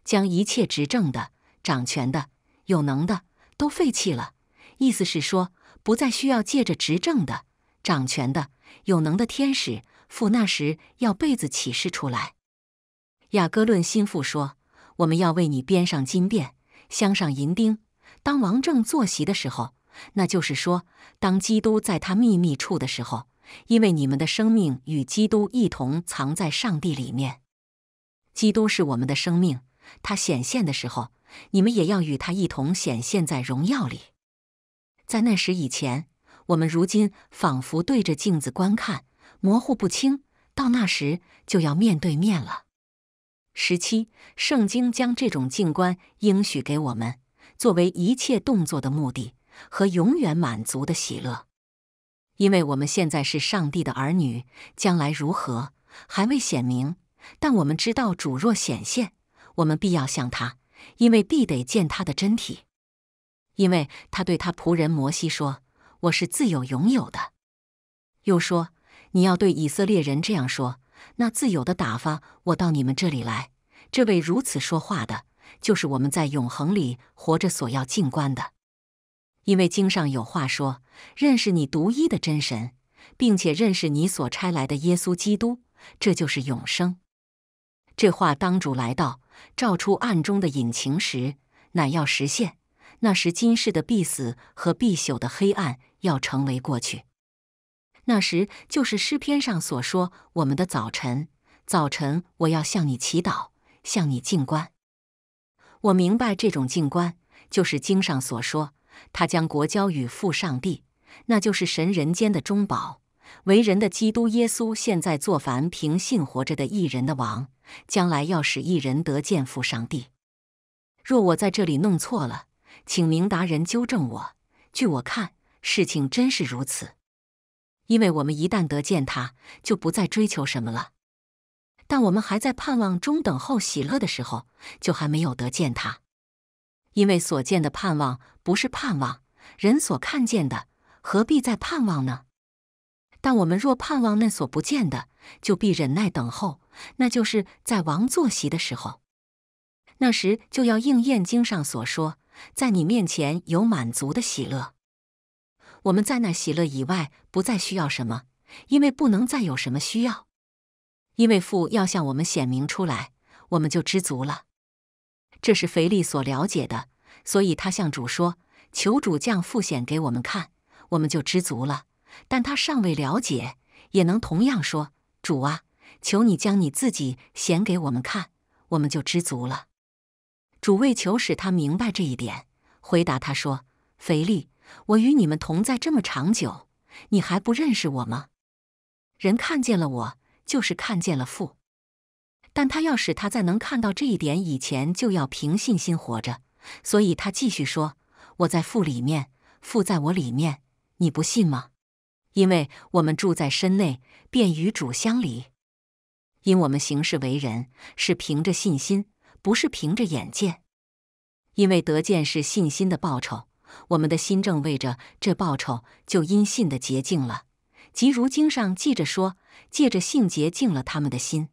将一切执政的、掌权的、有能的都废弃了，意思是说不再需要借着执政的、掌权的、有能的天使。父那时要被子启示出来。雅各论心腹说：“我们要为你编上金辫，镶上银钉。当王正坐席的时候，那就是说当基督在他秘密处的时候，因为你们的生命与基督一同藏在上帝里面。基督是我们的生命。”他显现的时候，你们也要与他一同显现，在荣耀里。在那时以前，我们如今仿佛对着镜子观看，模糊不清；到那时，就要面对面了。十七，圣经将这种静观应许给我们，作为一切动作的目的和永远满足的喜乐，因为我们现在是上帝的儿女，将来如何还未显明，但我们知道主若显现。我们必要向他，因为必得见他的真体。因为他对他仆人摩西说：“我是自有永有的。”又说：“你要对以色列人这样说：那自有的打发我到你们这里来。这位如此说话的，就是我们在永恒里活着所要静观的。因为经上有话说：认识你独一的真神，并且认识你所差来的耶稣基督，这就是永生。”这话当主来到。照出暗中的隐情时，乃要实现。那时，今世的必死和必朽的黑暗要成为过去。那时，就是诗篇上所说：“我们的早晨，早晨我要向你祈祷，向你敬观。”我明白这种静观，就是经上所说：“他将国交与父上帝，那就是神人间的中宝，为人的基督耶稣，现在作凡凭信活着的一人的王。”将来要使一人得见父上帝，若我在这里弄错了，请明达人纠正我。据我看，事情真是如此，因为我们一旦得见他，就不再追求什么了；但我们还在盼望中等候喜乐的时候，就还没有得见他，因为所见的盼望不是盼望，人所看见的，何必再盼望呢？但我们若盼望那所不见的，就必忍耐等候。那就是在王坐席的时候，那时就要应验经上所说，在你面前有满足的喜乐。我们在那喜乐以外不再需要什么，因为不能再有什么需要，因为父要向我们显明出来，我们就知足了。这是腓力所了解的，所以他向主说：“求主将父显给我们看，我们就知足了。”但他尚未了解，也能同样说：“主啊，求你将你自己显给我们看，我们就知足了。”主为求使他明白这一点，回答他说：“腓力，我与你们同在这么长久，你还不认识我吗？人看见了我，就是看见了父。”但他要使他在能看到这一点以前，就要凭信心活着，所以他继续说：“我在父里面，父在我里面，你不信吗？”因为我们住在身内，便与主相离；因我们行事为人，是凭着信心，不是凭着眼见。因为得见是信心的报酬，我们的心正为着这报酬，就因信的洁净了。即如经上记着说，借着信洁净了他们的心。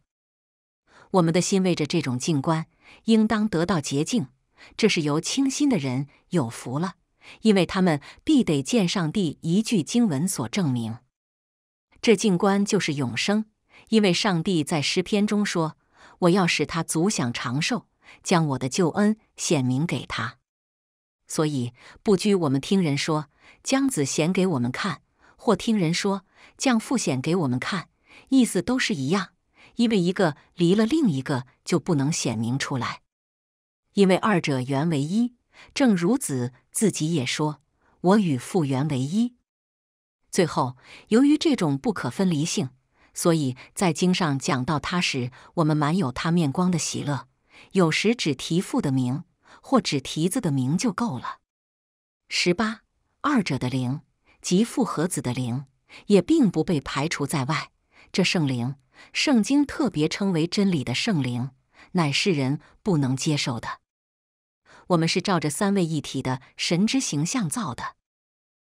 我们的心为着这种静观，应当得到洁净，这是由清心的人有福了。因为他们必得见上帝一句经文所证明，这静观就是永生。因为上帝在诗篇中说：“我要使他足享长寿，将我的救恩显明给他。”所以不拘我们听人说将子显给我们看，或听人说将父显给我们看，意思都是一样。因为一个离了另一个就不能显明出来。因为二者原为一，正如子。自己也说：“我与复原为一。”最后，由于这种不可分离性，所以在经上讲到他时，我们满有他面光的喜乐。有时只提父的名，或只提子的名就够了。十八二者的灵，即父和子的灵，也并不被排除在外。这圣灵，圣经特别称为真理的圣灵，乃是人不能接受的。我们是照着三位一体的神之形象造的，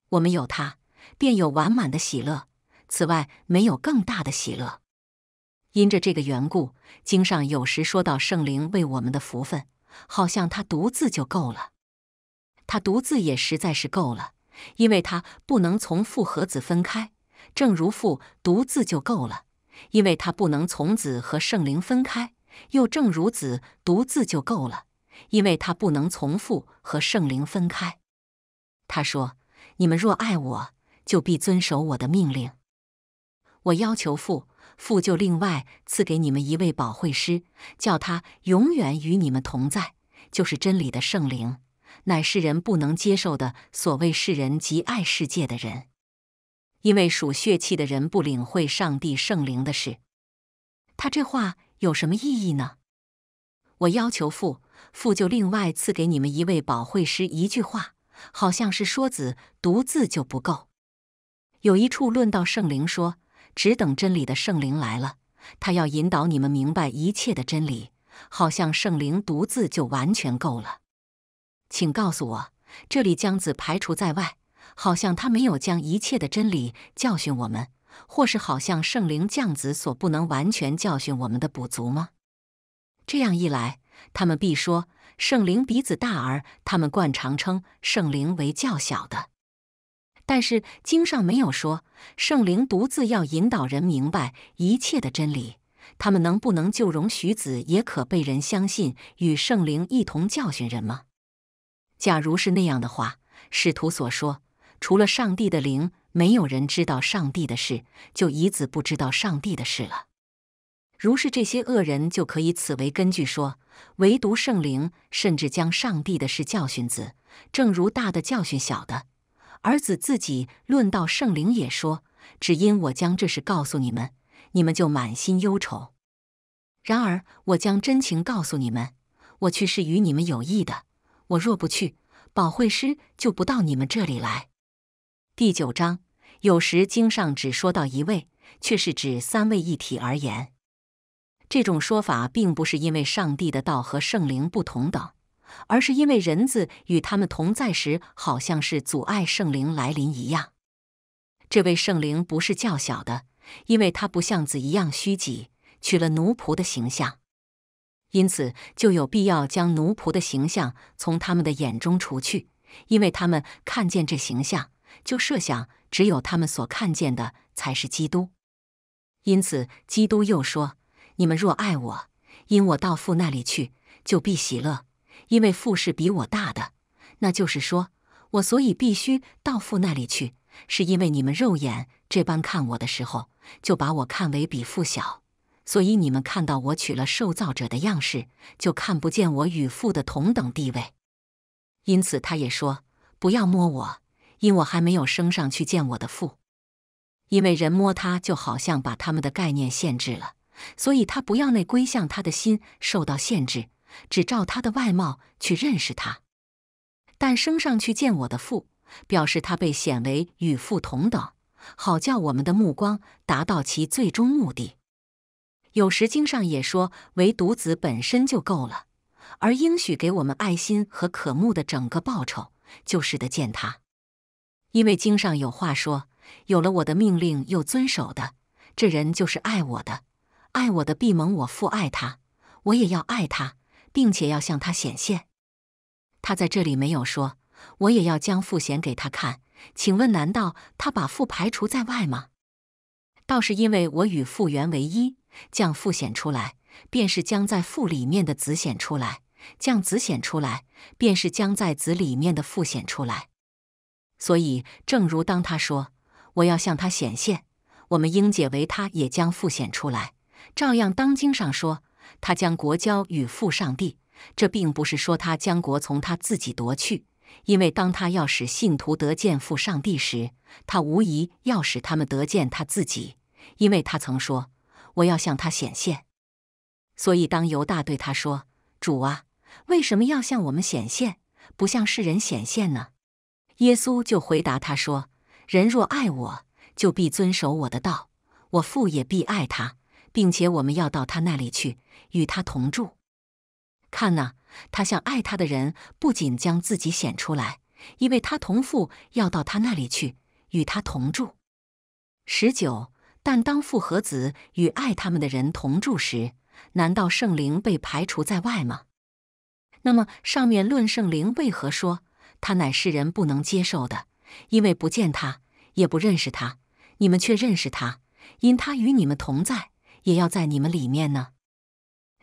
我们有他，便有完满的喜乐，此外没有更大的喜乐。因着这个缘故，经上有时说到圣灵为我们的福分，好像他独自就够了。他独自也实在是够了，因为他不能从父和子分开，正如父独自就够了，因为他不能从子和圣灵分开，又正如子独自就够了。因为他不能从父和圣灵分开，他说：“你们若爱我，就必遵守我的命令。我要求父，父就另外赐给你们一位保惠师，叫他永远与你们同在，就是真理的圣灵，乃世人不能接受的。所谓世人及爱世界的人，因为属血气的人不领会上帝圣灵的事。他这话有什么意义呢？”我要求父，父就另外赐给你们一位保会师一句话，好像是说子独自就不够。有一处论到圣灵说，只等真理的圣灵来了，他要引导你们明白一切的真理，好像圣灵独自就完全够了。请告诉我，这里将子排除在外，好像他没有将一切的真理教训我们，或是好像圣灵降子所不能完全教训我们的补足吗？这样一来，他们必说圣灵鼻子大，而他们惯常称圣灵为较小的。但是经上没有说圣灵独自要引导人明白一切的真理。他们能不能就容许子也可被人相信与圣灵一同教训人吗？假如是那样的话，使徒所说除了上帝的灵，没有人知道上帝的事，就以子不知道上帝的事了。如是，这些恶人就可以此为根据说，唯独圣灵甚至将上帝的事教训子，正如大的教训小的。儿子自己论到圣灵也说：“只因我将这事告诉你们，你们就满心忧愁。然而我将真情告诉你们，我去是与你们有益的。我若不去，宝惠师就不到你们这里来。”第九章有时经上只说到一位，却是指三位一体而言。这种说法并不是因为上帝的道和圣灵不同等，而是因为人子与他们同在时，好像是阻碍圣灵来临一样。这位圣灵不是较小的，因为他不像子一样虚己，取了奴仆的形象，因此就有必要将奴仆的形象从他们的眼中除去，因为他们看见这形象，就设想只有他们所看见的才是基督。因此，基督又说。你们若爱我，因我到父那里去，就必喜乐，因为父是比我大的。那就是说我所以必须到父那里去，是因为你们肉眼这般看我的时候，就把我看为比父小。所以你们看到我取了受造者的样式，就看不见我与父的同等地位。因此，他也说：“不要摸我，因我还没有升上去见我的父。因为人摸他，就好像把他们的概念限制了。”所以他不要那归向他的心受到限制，只照他的外貌去认识他。但升上去见我的父，表示他被显为与父同等，好叫我们的目光达到其最终目的。有时经上也说，唯独子本身就够了，而应许给我们爱心和可慕的整个报酬，就是得见他。因为经上有话说：有了我的命令又遵守的，这人就是爱我的。爱我的必蒙，我父爱他，我也要爱他，并且要向他显现。他在这里没有说，我也要将父显给他看。请问，难道他把父排除在外吗？倒是因为我与父原为一，将父显出来，便是将在父里面的子显出来；将子显出来，便是将在子里面的父显出来。所以，正如当他说我要向他显现，我们应解为他也将父显出来。照样，当经上说他将国交与父上帝，这并不是说他将国从他自己夺去，因为当他要使信徒得见父上帝时，他无疑要使他们得见他自己，因为他曾说：“我要向他显现。”所以，当犹大对他说：“主啊，为什么要向我们显现，不向世人显现呢？”耶稣就回答他说：“人若爱我，就必遵守我的道，我父也必爱他。”并且我们要到他那里去，与他同住。看呐，他向爱他的人不仅将自己显出来，因为他同父要到他那里去，与他同住。十九，但当父和子与爱他们的人同住时，难道圣灵被排除在外吗？那么上面论圣灵为何说他乃世人不能接受的，因为不见他，也不认识他，你们却认识他，因他与你们同在。也要在你们里面呢。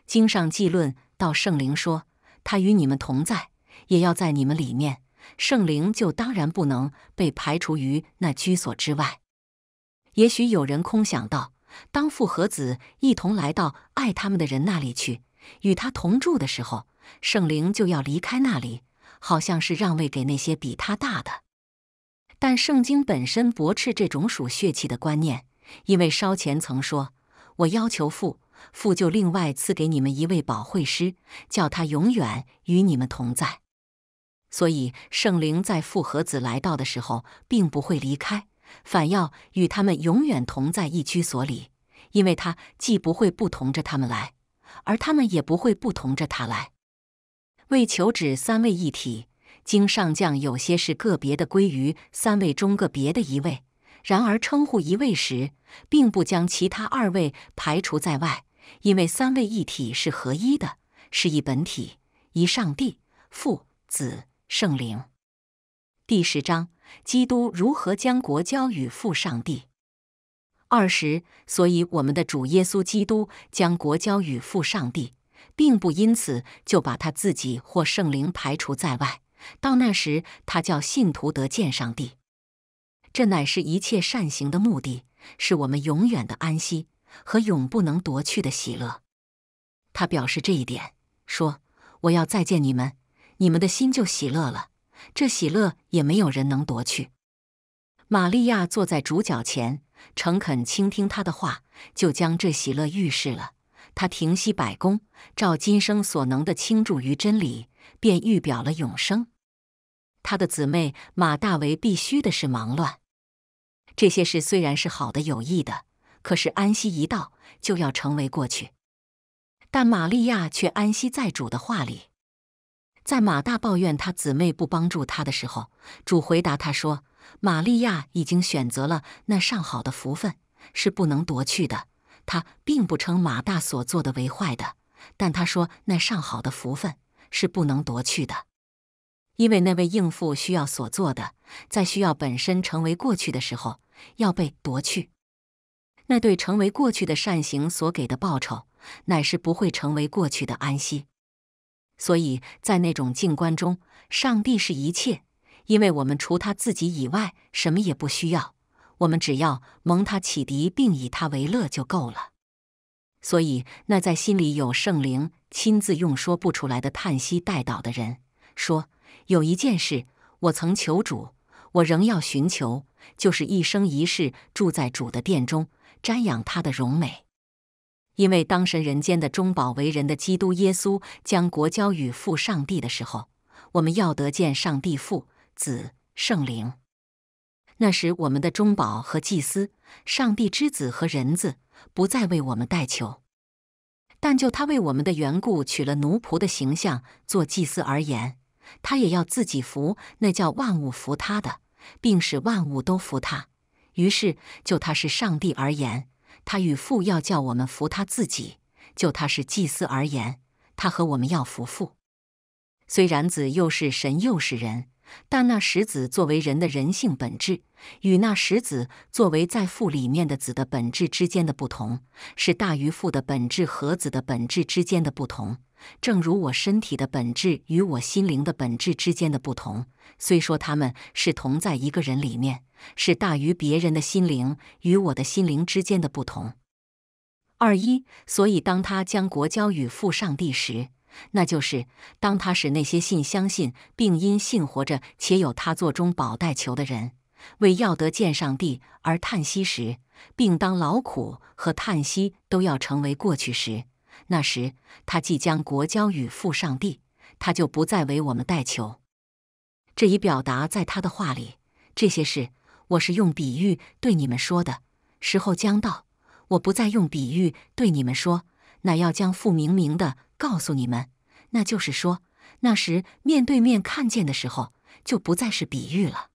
经上记论到圣灵说，他与你们同在，也要在你们里面。圣灵就当然不能被排除于那居所之外。也许有人空想到，当父和子一同来到爱他们的人那里去，与他同住的时候，圣灵就要离开那里，好像是让位给那些比他大的。但圣经本身驳斥这种属血气的观念，因为烧钱曾说。我要求父，父就另外赐给你们一位保惠师，叫他永远与你们同在。所以圣灵在父和子来到的时候，并不会离开，反要与他们永远同在一居所里，因为他既不会不同着他们来，而他们也不会不同着他来。为求指三位一体，经上将有些是个别的归于三位中个别的一位。然而，称呼一位时，并不将其他二位排除在外，因为三位一体是合一的，是一本体，一上帝、父、子、圣灵。第十章：基督如何将国交与父上帝？二十，所以我们的主耶稣基督将国交与父上帝，并不因此就把他自己或圣灵排除在外。到那时，他叫信徒得见上帝。这乃是一切善行的目的，是我们永远的安息和永不能夺去的喜乐。他表示这一点，说：“我要再见你们，你们的心就喜乐了。这喜乐也没有人能夺去。”玛利亚坐在主脚前，诚恳倾听他的话，就将这喜乐预示了。他停息百功，照今生所能的倾注于真理，便预表了永生。他的姊妹马大为必须的是忙乱。这些事虽然是好的、有益的，可是安息一到就要成为过去。但玛利亚却安息在主的话里。在马大抱怨他姊妹不帮助他的时候，主回答他说：“玛利亚已经选择了那上好的福分，是不能夺去的。他并不称马大所做的为坏的，但他说那上好的福分是不能夺去的，因为那位应付需要所做的，在需要本身成为过去的时候。”要被夺去，那对成为过去的善行所给的报酬，乃是不会成为过去的安息。所以，在那种静观中，上帝是一切，因为我们除他自己以外，什么也不需要，我们只要蒙他启迪，并以他为乐就够了。所以，那在心里有圣灵亲自用说不出来的叹息带导的人说：“有一件事，我曾求主，我仍要寻求。”就是一生一世住在主的殿中，瞻仰他的荣美。因为当神人间的中保为人的基督耶稣将国交与父上帝的时候，我们要得见上帝父、子、圣灵。那时，我们的中保和祭司，上帝之子和人子，不再为我们代求。但就他为我们的缘故取了奴仆的形象做祭司而言，他也要自己服那叫万物服他的。并使万物都服他。于是，就他是上帝而言，他与父要叫我们服他自己；就他是祭司而言，他和我们要服父。虽然子又是神又是人，但那石子作为人的人性本质，与那石子作为在父里面的子的本质之间的不同，是大于父的本质和子的本质之间的不同。正如我身体的本质与我心灵的本质之间的不同，虽说他们是同在一个人里面，是大于别人的心灵与我的心灵之间的不同。二一，所以当他将国交与父上帝时，那就是当他使那些信相信并因信活着且有他作中宝带求的人为要得见上帝而叹息时，并当劳苦和叹息都要成为过去时。那时，他即将国交与父上帝，他就不再为我们代求。这一表达在他的话里，这些事我是用比喻对你们说的，时候将到，我不再用比喻对你们说，乃要将父明明的告诉你们。那就是说，那时面对面看见的时候，就不再是比喻了。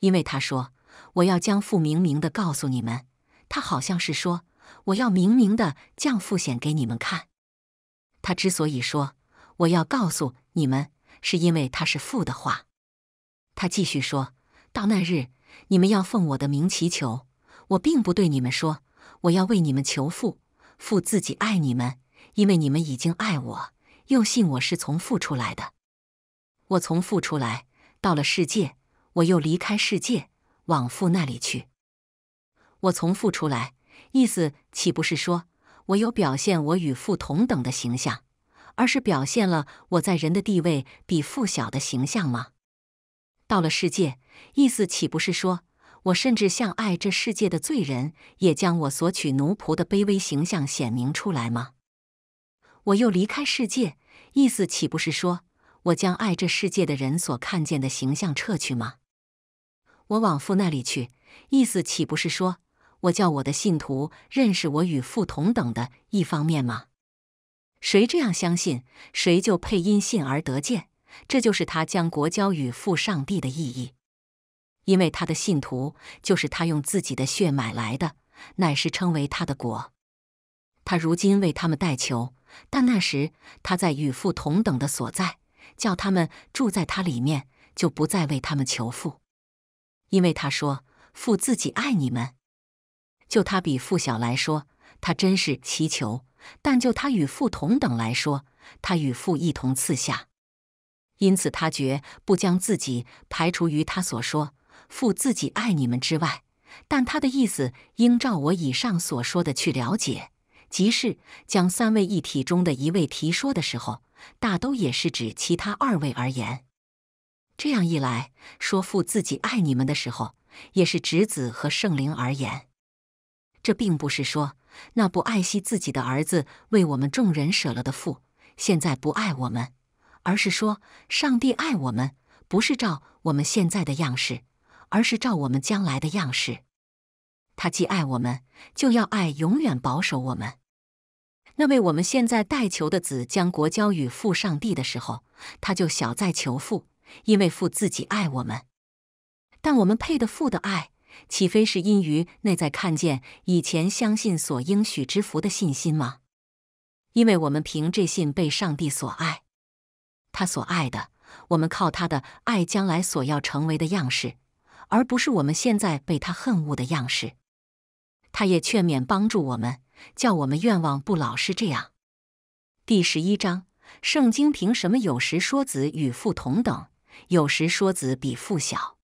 因为他说：“我要将父明明的告诉你们。”他好像是说。我要明明的降父显给你们看。他之所以说我要告诉你们，是因为他是父的话。他继续说到：“那日你们要奉我的名祈求，我并不对你们说我要为你们求父，父自己爱你们，因为你们已经爱我，又信我是从父出来的。我从父出来，到了世界，我又离开世界，往父那里去。我从父出来。”意思岂不是说，我有表现我与父同等的形象，而是表现了我在人的地位比父小的形象吗？到了世界，意思岂不是说我甚至像爱这世界的罪人，也将我索取奴仆的卑微形象显明出来吗？我又离开世界，意思岂不是说我将爱这世界的人所看见的形象撤去吗？我往父那里去，意思岂不是说？我叫我的信徒认识我与父同等的一方面吗？谁这样相信，谁就配因信而得见。这就是他将国交与父上帝的意义，因为他的信徒就是他用自己的血买来的，乃是称为他的果。他如今为他们代求，但那时他在与父同等的所在，叫他们住在他里面，就不再为他们求父，因为他说：“父自己爱你们。”就他比父小来说，他真是祈求；但就他与父同等来说，他与父一同赐下。因此，他绝不将自己排除于他所说“父自己爱你们”之外。但他的意思应照我以上所说的去了解，即是将三位一体中的一位提说的时候，大都也是指其他二位而言。这样一来，说父自己爱你们的时候，也是指子和圣灵而言。这并不是说，那不爱惜自己的儿子为我们众人舍了的父，现在不爱我们；而是说，上帝爱我们，不是照我们现在的样式，而是照我们将来的样式。他既爱我们，就要爱永远保守我们。那为我们现在代求的子将国交与父上帝的时候，他就小在求父，因为父自己爱我们，但我们配得父的爱。岂非是因于内在看见以前相信所应许之福的信心吗？因为我们凭这信被上帝所爱，他所爱的，我们靠他的爱将来所要成为的样式，而不是我们现在被他恨恶的样式。他也劝勉帮助我们，叫我们愿望不老是这样。第十一章，圣经凭什么有时说子与父同等，有时说子比父小？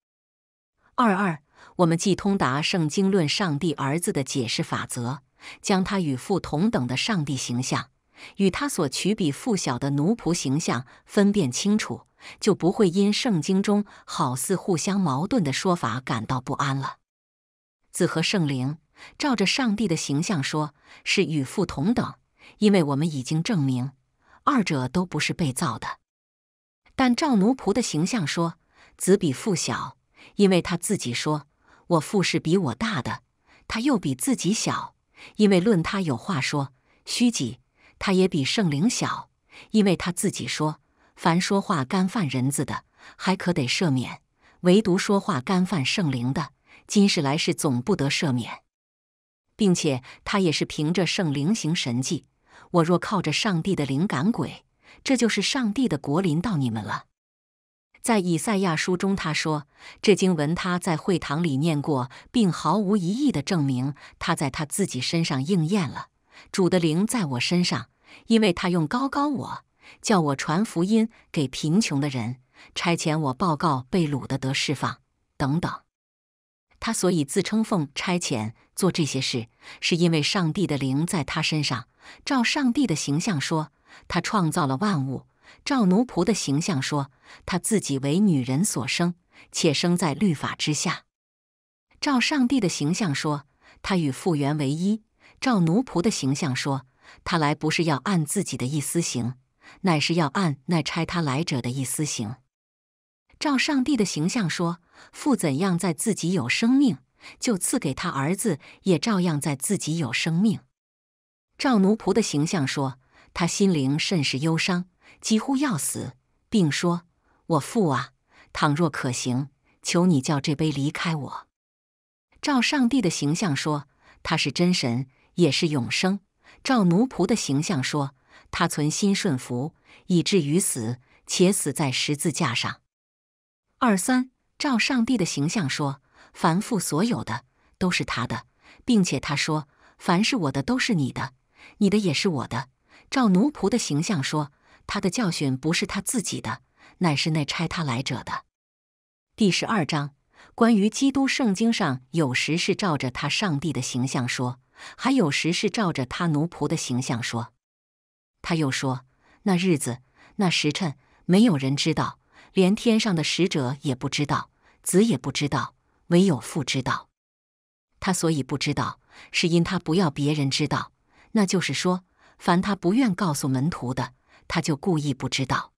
二二。我们既通达圣经论上帝儿子的解释法则，将他与父同等的上帝形象与他所取比父小的奴仆形象分辨清楚，就不会因圣经中好似互相矛盾的说法感到不安了。子和圣灵照着上帝的形象说，是与父同等，因为我们已经证明二者都不是被造的；但照奴仆的形象说，子比父小，因为他自己说。我父是比我大的，他又比自己小，因为论他有话说；虚己，他也比圣灵小，因为他自己说：凡说话干犯人子的，还可得赦免；唯独说话干犯圣灵的，今世来世总不得赦免。并且他也是凭着圣灵行神迹。我若靠着上帝的灵感鬼，这就是上帝的国临到你们了。在以赛亚书中，他说这经文他在会堂里念过，并毫无疑义地证明他在他自己身上应验了。主的灵在我身上，因为他用高高我，叫我传福音给贫穷的人，差遣我报告被掳的得释放等等。他所以自称奉差遣做这些事，是因为上帝的灵在他身上，照上帝的形象说，他创造了万物。照奴仆的形象说，他自己为女人所生，且生在律法之下；照上帝的形象说，他与复原为一；照奴仆的形象说，他来不是要按自己的意思行，乃是要按那差他来者的意思行；照上帝的形象说，父怎样在自己有生命，就赐给他儿子也照样在自己有生命；照奴仆的形象说，他心灵甚是忧伤。几乎要死，并说：“我父啊，倘若可行，求你叫这杯离开我。”照上帝的形象说，他是真神，也是永生；照奴仆的形象说，他存心顺服，以至于死，且死在十字架上。二三照上帝的形象说，凡父所有的都是他的，并且他说：“凡是我的都是你的，你的也是我的。”照奴仆的形象说。他的教训不是他自己的，乃是那差他来者的。第十二章关于基督，圣经上有时是照着他上帝的形象说，还有时是照着他奴仆的形象说。他又说：“那日子、那时辰没有人知道，连天上的使者也不知道，子也不知道，唯有父知道。他所以不知道，是因他不要别人知道。那就是说，凡他不愿告诉门徒的。”他就故意不知道，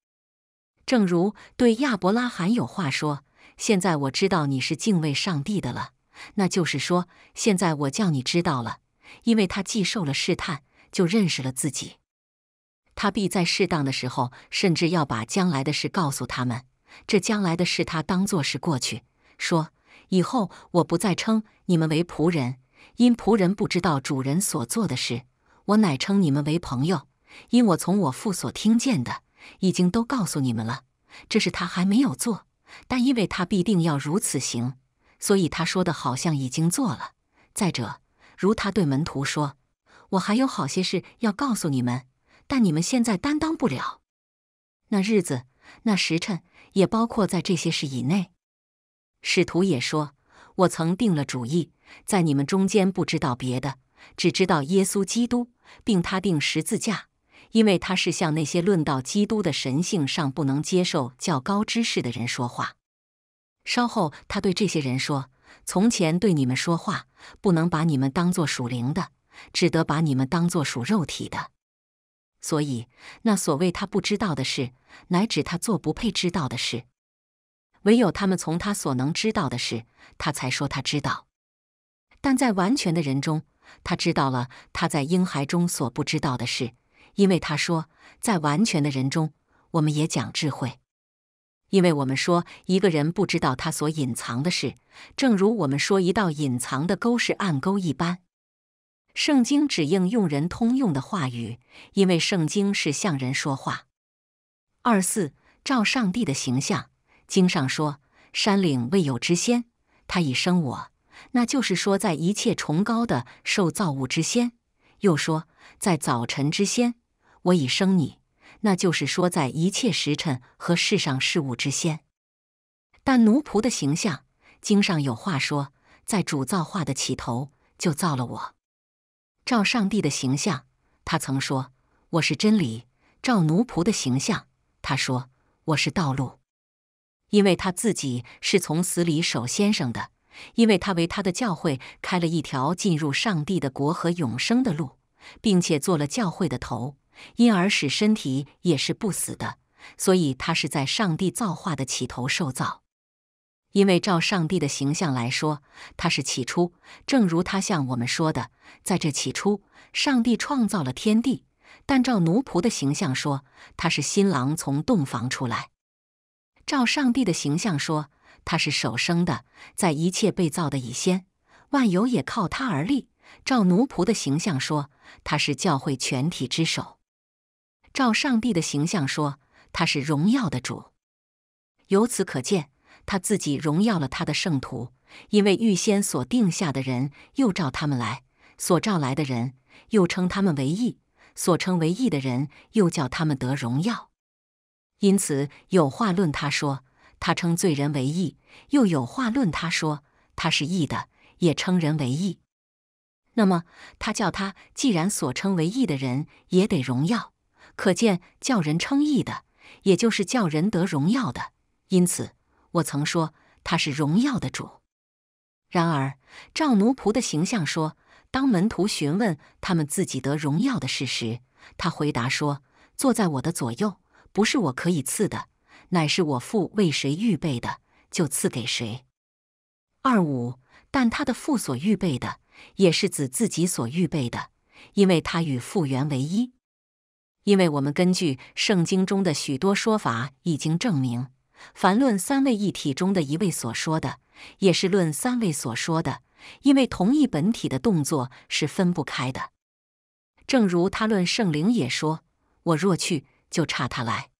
正如对亚伯拉罕有话说：“现在我知道你是敬畏上帝的了。”那就是说，现在我叫你知道了，因为他既受了试探，就认识了自己。他必在适当的时候，甚至要把将来的事告诉他们。这将来的事，他当作是过去，说：“以后我不再称你们为仆人，因仆人不知道主人所做的事，我乃称你们为朋友。”因我从我父所听见的，已经都告诉你们了。这是他还没有做，但因为他必定要如此行，所以他说的好像已经做了。再者，如他对门徒说：“我还有好些事要告诉你们，但你们现在担当不了。”那日子、那时辰，也包括在这些事以内。使徒也说：“我曾定了主意，在你们中间不知道别的，只知道耶稣基督，并他定十字架。”因为他是向那些论到基督的神性尚不能接受较高知识的人说话。稍后，他对这些人说：“从前对你们说话，不能把你们当作属灵的，只得把你们当作属肉体的。所以，那所谓他不知道的事，乃指他做不配知道的事。唯有他们从他所能知道的事，他才说他知道。但在完全的人中，他知道了他在婴孩中所不知道的事。”因为他说，在完全的人中，我们也讲智慧，因为我们说一个人不知道他所隐藏的事，正如我们说一道隐藏的沟是暗沟一般。圣经只应用人通用的话语，因为圣经是向人说话。二四照上帝的形象，经上说山岭未有之先，他已生我，那就是说在一切崇高的受造物之先；又说在早晨之先。我已生你，那就是说，在一切时辰和世上事物之先。但奴仆的形象，经上有话说，在主造化的起头就造了我。照上帝的形象，他曾说我是真理；照奴仆的形象，他说我是道路。因为他自己是从死里守先生的，因为他为他的教会开了一条进入上帝的国和永生的路，并且做了教会的头。因而使身体也是不死的，所以他是在上帝造化的起头受造。因为照上帝的形象来说，他是起初；正如他向我们说的，在这起初，上帝创造了天地。但照奴仆的形象说，他是新郎从洞房出来。照上帝的形象说，他是首生的，在一切被造的以先，万有也靠他而立。照奴仆的形象说，他是教会全体之首。照上帝的形象说，他是荣耀的主。由此可见，他自己荣耀了他的圣徒，因为预先所定下的人又召他们来，所召来的人又称他们为义，所称为义的人又叫他们得荣耀。因此，有话论他说，他称罪人为义；又有话论他说，他是义的，也称人为义。那么，他叫他既然所称为义的人也得荣耀。可见，叫人称义的，也就是叫人得荣耀的。因此，我曾说他是荣耀的主。然而，照奴仆的形象说，当门徒询问他们自己得荣耀的事时，他回答说：“坐在我的左右，不是我可以赐的，乃是我父为谁预备的，就赐给谁。”二五，但他的父所预备的，也是子自己所预备的，因为他与父原为一。因为我们根据圣经中的许多说法已经证明，凡论三位一体中的一位所说的，也是论三位所说的，因为同一本体的动作是分不开的。正如他论圣灵也说：“我若去，就差他来。”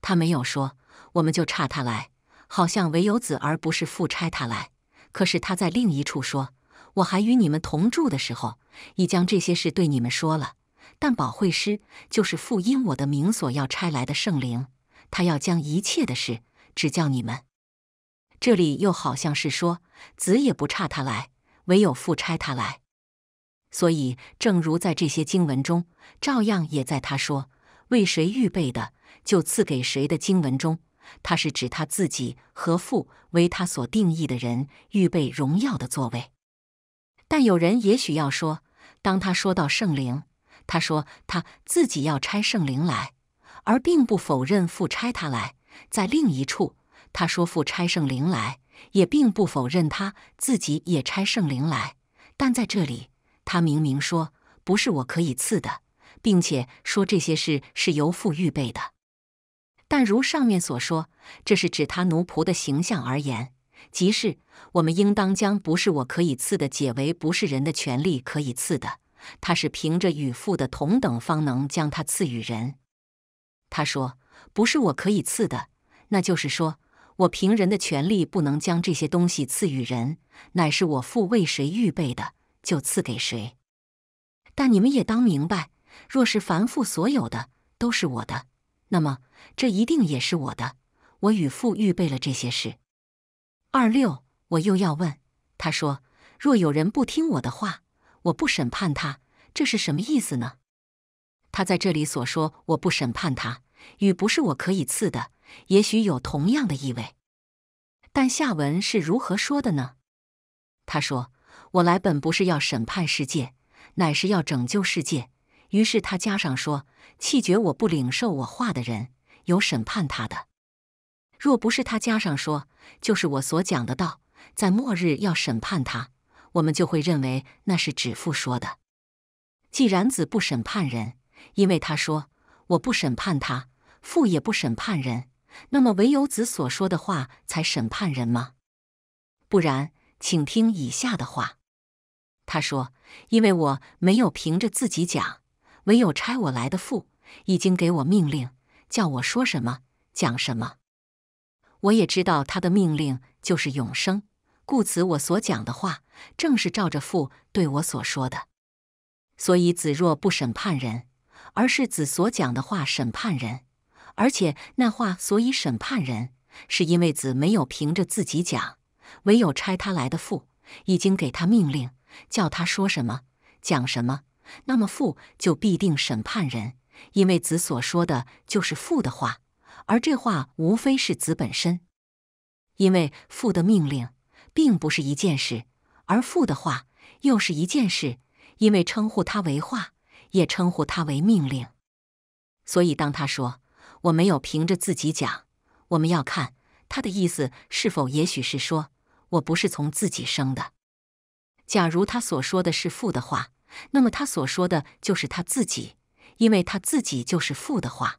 他没有说“我们就差他来”，好像唯有子而不是父差他来。可是他在另一处说：“我还与你们同住的时候，已将这些事对你们说了。”但保惠师就是父因我的名所要差来的圣灵，他要将一切的事指教你们。这里又好像是说，子也不差他来，唯有父差他来。所以，正如在这些经文中，照样也在他说“为谁预备的，就赐给谁”的经文中，他是指他自己和父为他所定义的人预备荣耀的座位。但有人也许要说，当他说到圣灵，他说他自己要拆圣灵来，而并不否认父差他来。在另一处，他说父差圣灵来，也并不否认他自己也拆圣灵来。但在这里，他明明说不是我可以赐的，并且说这些事是由父预备的。但如上面所说，这是指他奴仆的形象而言，即是我们应当将“不是我可以赐的”解为不是人的权利可以赐的。他是凭着与父的同等，方能将他赐予人。他说：“不是我可以赐的，那就是说我凭人的权利不能将这些东西赐予人，乃是我父为谁预备的，就赐给谁。但你们也当明白，若是凡父所有的都是我的，那么这一定也是我的。我与父预备了这些事。”二六，我又要问他说：“若有人不听我的话？”我不审判他，这是什么意思呢？他在这里所说“我不审判他”，与不是我可以赐的，也许有同样的意味。但下文是如何说的呢？他说：“我来本不是要审判世界，乃是要拯救世界。”于是他加上说：“弃绝我不领受我话的人，有审判他的。”若不是他加上说，就是我所讲的道，在末日要审判他。我们就会认为那是指父说的。既然子不审判人，因为他说我不审判他，父也不审判人，那么唯有子所说的话才审判人吗？不然，请听以下的话。他说：“因为我没有凭着自己讲，唯有差我来的父已经给我命令，叫我说什么讲什么。我也知道他的命令就是永生，故此我所讲的话。”正是照着父对我所说的，所以子若不审判人，而是子所讲的话审判人，而且那话所以审判人，是因为子没有凭着自己讲，唯有差他来的父已经给他命令，叫他说什么讲什么，那么父就必定审判人，因为子所说的就是父的话，而这话无非是子本身，因为父的命令并不是一件事。而父的话又是一件事，因为称呼他为话，也称呼他为命令。所以，当他说“我没有凭着自己讲”，我们要看他的意思是否，也许是说“我不是从自己生的”。假如他所说的是父的话，那么他所说的就是他自己，因为他自己就是父的话。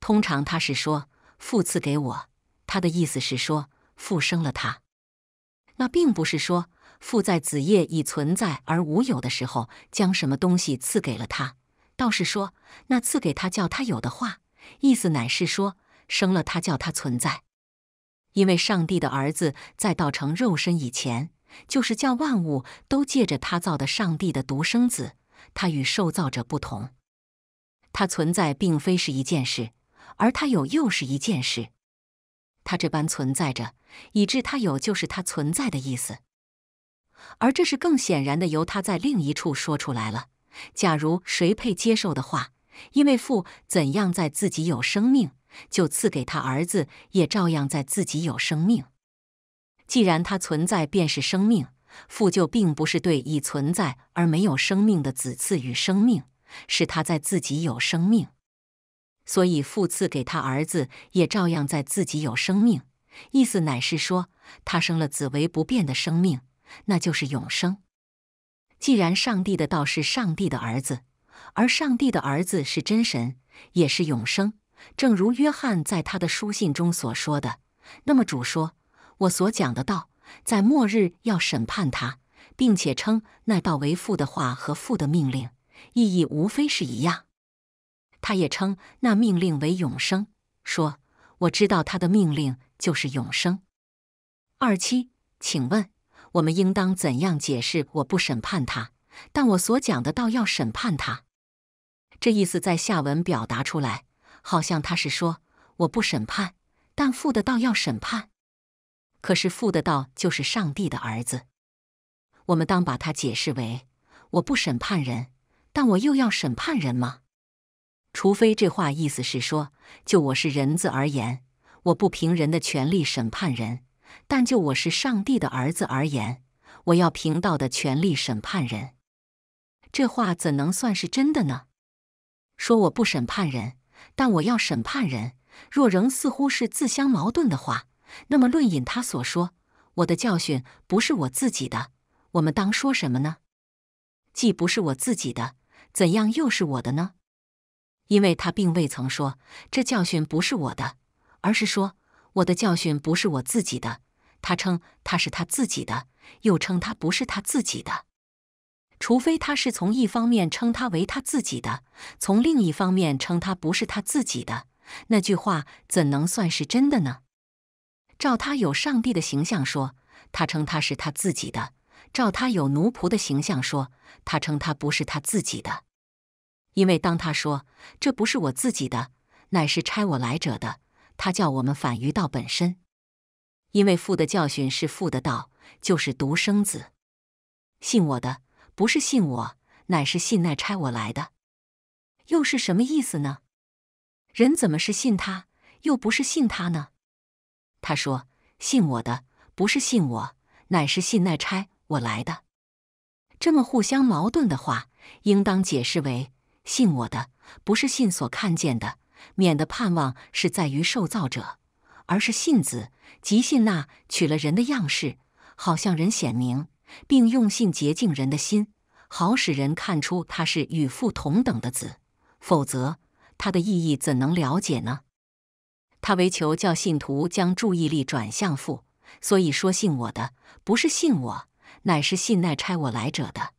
通常他是说“父赐给我”，他的意思是说“父生了他”。那并不是说。父在子业已存在而无有的时候，将什么东西赐给了他？道士说：“那赐给他叫他有的话，意思乃是说生了他叫他存在。因为上帝的儿子在道成肉身以前，就是叫万物都借着他造的。上帝的独生子，他与受造者不同。他存在并非是一件事，而他有又是一件事。他这般存在着，以致他有就是他存在的意思。”而这是更显然的，由他在另一处说出来了。假如谁配接受的话，因为父怎样在自己有生命，就赐给他儿子也照样在自己有生命。既然他存在便是生命，父就并不是对已存在而没有生命的子赐予生命，是他在自己有生命，所以父赐给他儿子也照样在自己有生命。意思乃是说，他生了子为不变的生命。那就是永生。既然上帝的道是上帝的儿子，而上帝的儿子是真神，也是永生。正如约翰在他的书信中所说的，那么主说：“我所讲的道，在末日要审判他，并且称那道为父的话和父的命令，意义无非是一样。”他也称那命令为永生，说：“我知道他的命令就是永生。”二七，请问。我们应当怎样解释？我不审判他，但我所讲的道要审判他。这意思在下文表达出来，好像他是说我不审判，但父的道要审判。可是父的道就是上帝的儿子。我们当把它解释为我不审判人，但我又要审判人吗？除非这话意思是说，就我是人子而言，我不凭人的权利审判人。但就我是上帝的儿子而言，我要凭道的权利审判人。这话怎能算是真的呢？说我不审判人，但我要审判人。若仍似乎是自相矛盾的话，那么论引他所说，我的教训不是我自己的，我们当说什么呢？既不是我自己的，怎样又是我的呢？因为他并未曾说这教训不是我的，而是说我的教训不是我自己的。他称他是他自己的，又称他不是他自己的。除非他是从一方面称他为他自己的，从另一方面称他不是他自己的，那句话怎能算是真的呢？照他有上帝的形象说，他称他是他自己的；照他有奴仆的形象说，他称他不是他自己的。因为当他说这不是我自己的，乃是差我来者的，他叫我们反于道本身。因为父的教训是父的道，就是独生子。信我的不是信我，乃是信那差我来的。又是什么意思呢？人怎么是信他，又不是信他呢？他说：“信我的不是信我，乃是信那差我来的。”这么互相矛盾的话，应当解释为：信我的不是信所看见的，免得盼望是在于受造者。而是信子即信那取了人的样式，好像人显明，并用信洁净人的心，好使人看出他是与父同等的子。否则，他的意义怎能了解呢？他为求教信徒将注意力转向父，所以说信我的不是信我，乃是信那差我来者的。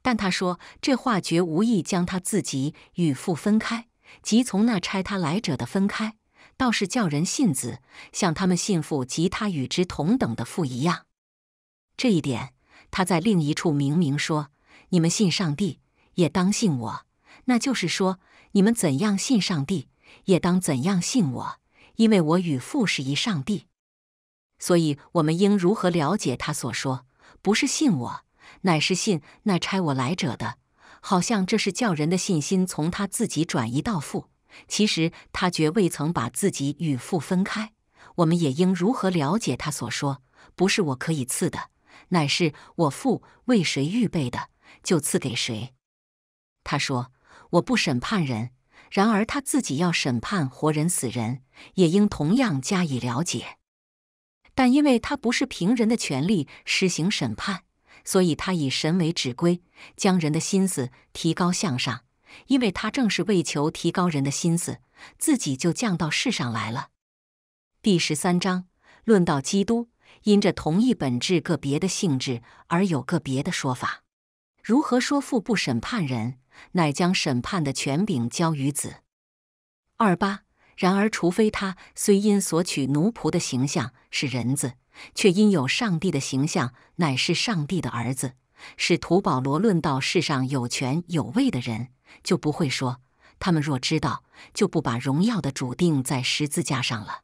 但他说这话绝无意将他自己与父分开，即从那差他来者的分开。倒是叫人信子，像他们信父及他与之同等的父一样。这一点，他在另一处明明说：“你们信上帝，也当信我。”那就是说，你们怎样信上帝，也当怎样信我，因为我与父是一上帝。所以，我们应如何了解他所说？不是信我，乃是信那差我来者的。好像这是叫人的信心从他自己转移到父。其实他绝未曾把自己与父分开。我们也应如何了解他所说？不是我可以赐的，乃是我父为谁预备的，就赐给谁。他说：“我不审判人，然而他自己要审判活人死人，也应同样加以了解。但因为他不是凭人的权利施行审判，所以他以神为指挥，将人的心思提高向上。”因为他正是为求提高人的心思，自己就降到世上来了。第十三章论到基督，因着同一本质个别的性质而有个别的说法。如何说父不审判人，乃将审判的权柄交于子？二八然而，除非他虽因所取奴仆的形象是人子，却因有上帝的形象，乃是上帝的儿子，是徒保罗论到世上有权有位的人。就不会说，他们若知道，就不把荣耀的主定在十字架上了，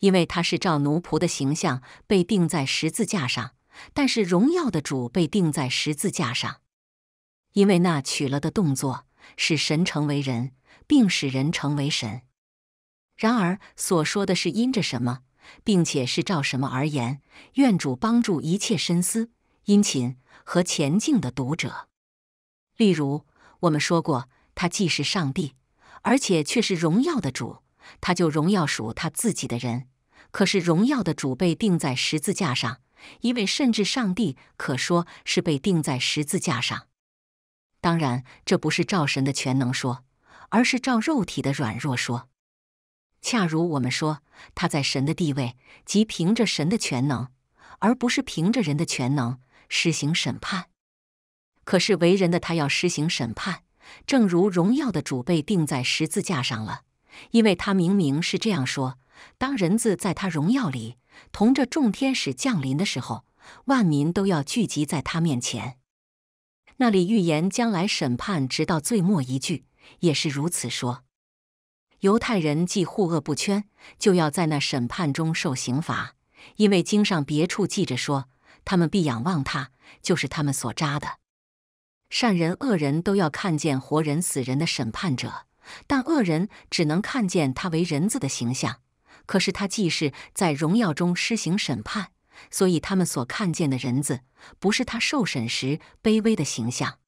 因为他是照奴仆的形象被钉在十字架上；但是荣耀的主被钉在十字架上，因为那取了的动作使神成为人，并使人成为神。然而所说的是因着什么，并且是照什么而言，愿主帮助一切深思、殷勤和前进的读者，例如。我们说过，他既是上帝，而且却是荣耀的主，他就荣耀属他自己的人。可是荣耀的主被钉在十字架上，因为甚至上帝可说是被钉在十字架上。当然，这不是照神的全能说，而是照肉体的软弱说。恰如我们说，他在神的地位，即凭着神的全能，而不是凭着人的全能，施行审判。可是为人的他要施行审判，正如荣耀的主被钉在十字架上了，因为他明明是这样说：“当人子在他荣耀里同着众天使降临的时候，万民都要聚集在他面前。”那里预言将来审判直到最末一句也是如此说。犹太人既护恶不悛，就要在那审判中受刑罚，因为经上别处记着说：“他们必仰望他，就是他们所扎的。”善人、恶人都要看见活人、死人的审判者，但恶人只能看见他为人子的形象。可是他既是在荣耀中施行审判，所以他们所看见的人子，不是他受审时卑微的形象。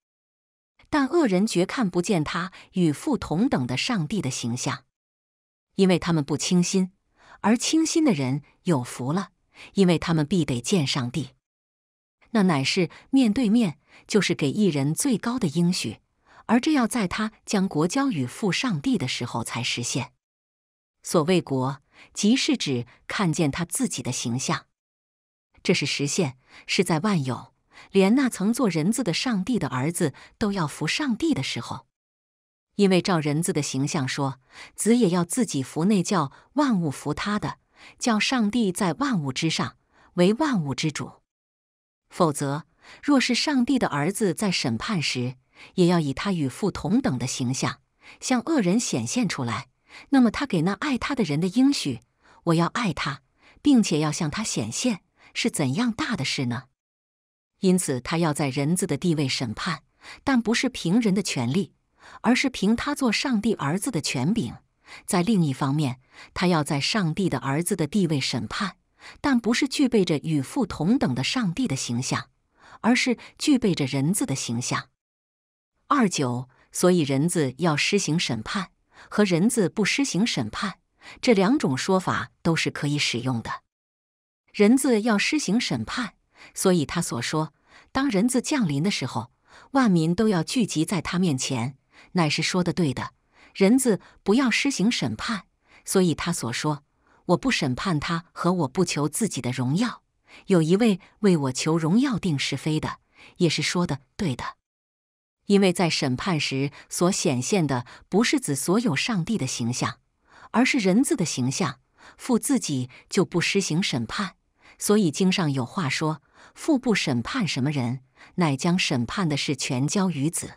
但恶人绝看不见他与父同等的上帝的形象，因为他们不清心。而清心的人有福了，因为他们必得见上帝。那乃是面对面。就是给一人最高的应许，而这要在他将国交与父上帝的时候才实现。所谓国，即是指看见他自己的形象。这是实现，是在万有，连那曾做人子的上帝的儿子都要服上帝的时候，因为照人子的形象说，子也要自己服那叫万物服他的，叫上帝在万物之上为万物之主，否则。若是上帝的儿子在审判时，也要以他与父同等的形象向恶人显现出来，那么他给那爱他的人的应许，我要爱他，并且要向他显现，是怎样大的事呢？因此，他要在人子的地位审判，但不是凭人的权利，而是凭他做上帝儿子的权柄。在另一方面，他要在上帝的儿子的地位审判，但不是具备着与父同等的上帝的形象。而是具备着人字的形象。二九，所以人字要施行审判和人字不施行审判这两种说法都是可以使用的。人字要施行审判，所以他所说“当人字降临的时候，万民都要聚集在他面前”，乃是说的对的。人字不要施行审判，所以他所说“我不审判他和我不求自己的荣耀”。有一位为我求荣耀定是非的，也是说的对的，因为在审判时所显现的不是子所有上帝的形象，而是人子的形象。父自己就不施行审判，所以经上有话说：“父不审判什么人，乃将审判的事全交于子。”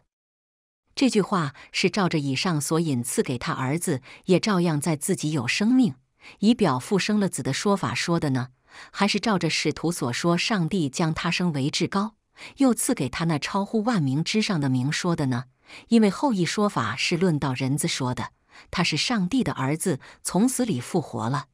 这句话是照着以上所引赐给他儿子，也照样在自己有生命，以表父生了子的说法说的呢。还是照着使徒所说，上帝将他升为至高，又赐给他那超乎万名之上的名，说的呢？因为后一说法是论到人子说的，他是上帝的儿子，从死里复活了。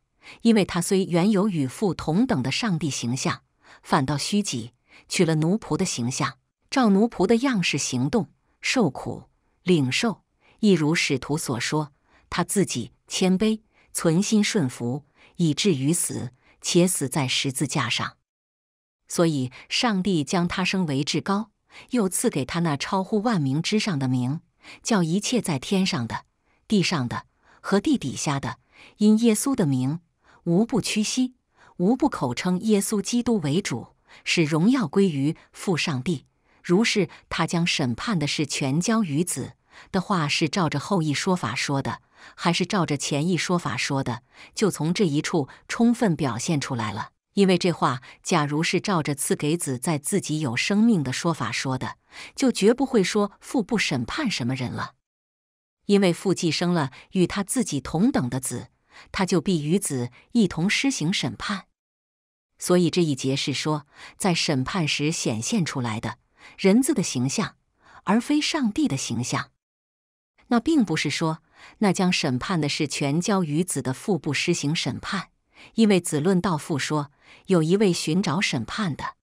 因为他虽原有与父同等的上帝形象，反倒虚己，取了奴仆的形象，照奴仆的样式行动，受苦，领受，一如使徒所说，他自己谦卑，存心顺服，以至于死。且死在十字架上，所以上帝将他升为至高，又赐给他那超乎万名之上的名，叫一切在天上的、地上的和地底下的，因耶稣的名，无不屈膝，无不口称耶稣基督为主，使荣耀归于父上帝。如是他将审判的事全交于子的话，是照着后裔说法说的。还是照着前一说法说的，就从这一处充分表现出来了。因为这话，假如是照着赐给子在自己有生命的说法说的，就绝不会说父不审判什么人了。因为父既生了与他自己同等的子，他就必与子一同施行审判。所以这一节是说，在审判时显现出来的“人”字的形象，而非上帝的形象。那并不是说。那将审判的是全交于子的腹部施行审判，因为子论道父说有一位寻找审判的，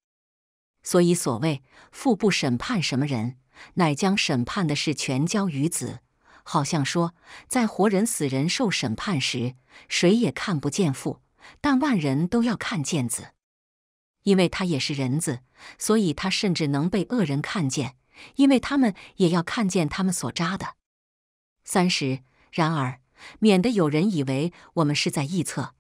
所以所谓腹部审判什么人，乃将审判的是全交于子。好像说，在活人死人受审判时，谁也看不见父，但万人都要看见子，因为他也是人子，所以他甚至能被恶人看见，因为他们也要看见他们所扎的。三十。然而，免得有人以为我们是在臆测，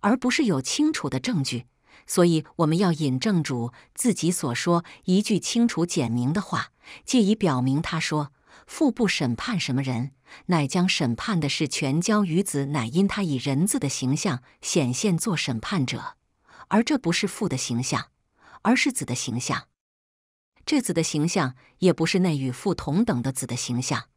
而不是有清楚的证据，所以我们要引证主自己所说一句清楚简明的话，借以表明他说：“父不审判什么人，乃将审判的事全交于子，乃因他以人子的形象显现做审判者。”而这不是父的形象，而是子的形象。这子的形象也不是那与父同等的子的形象。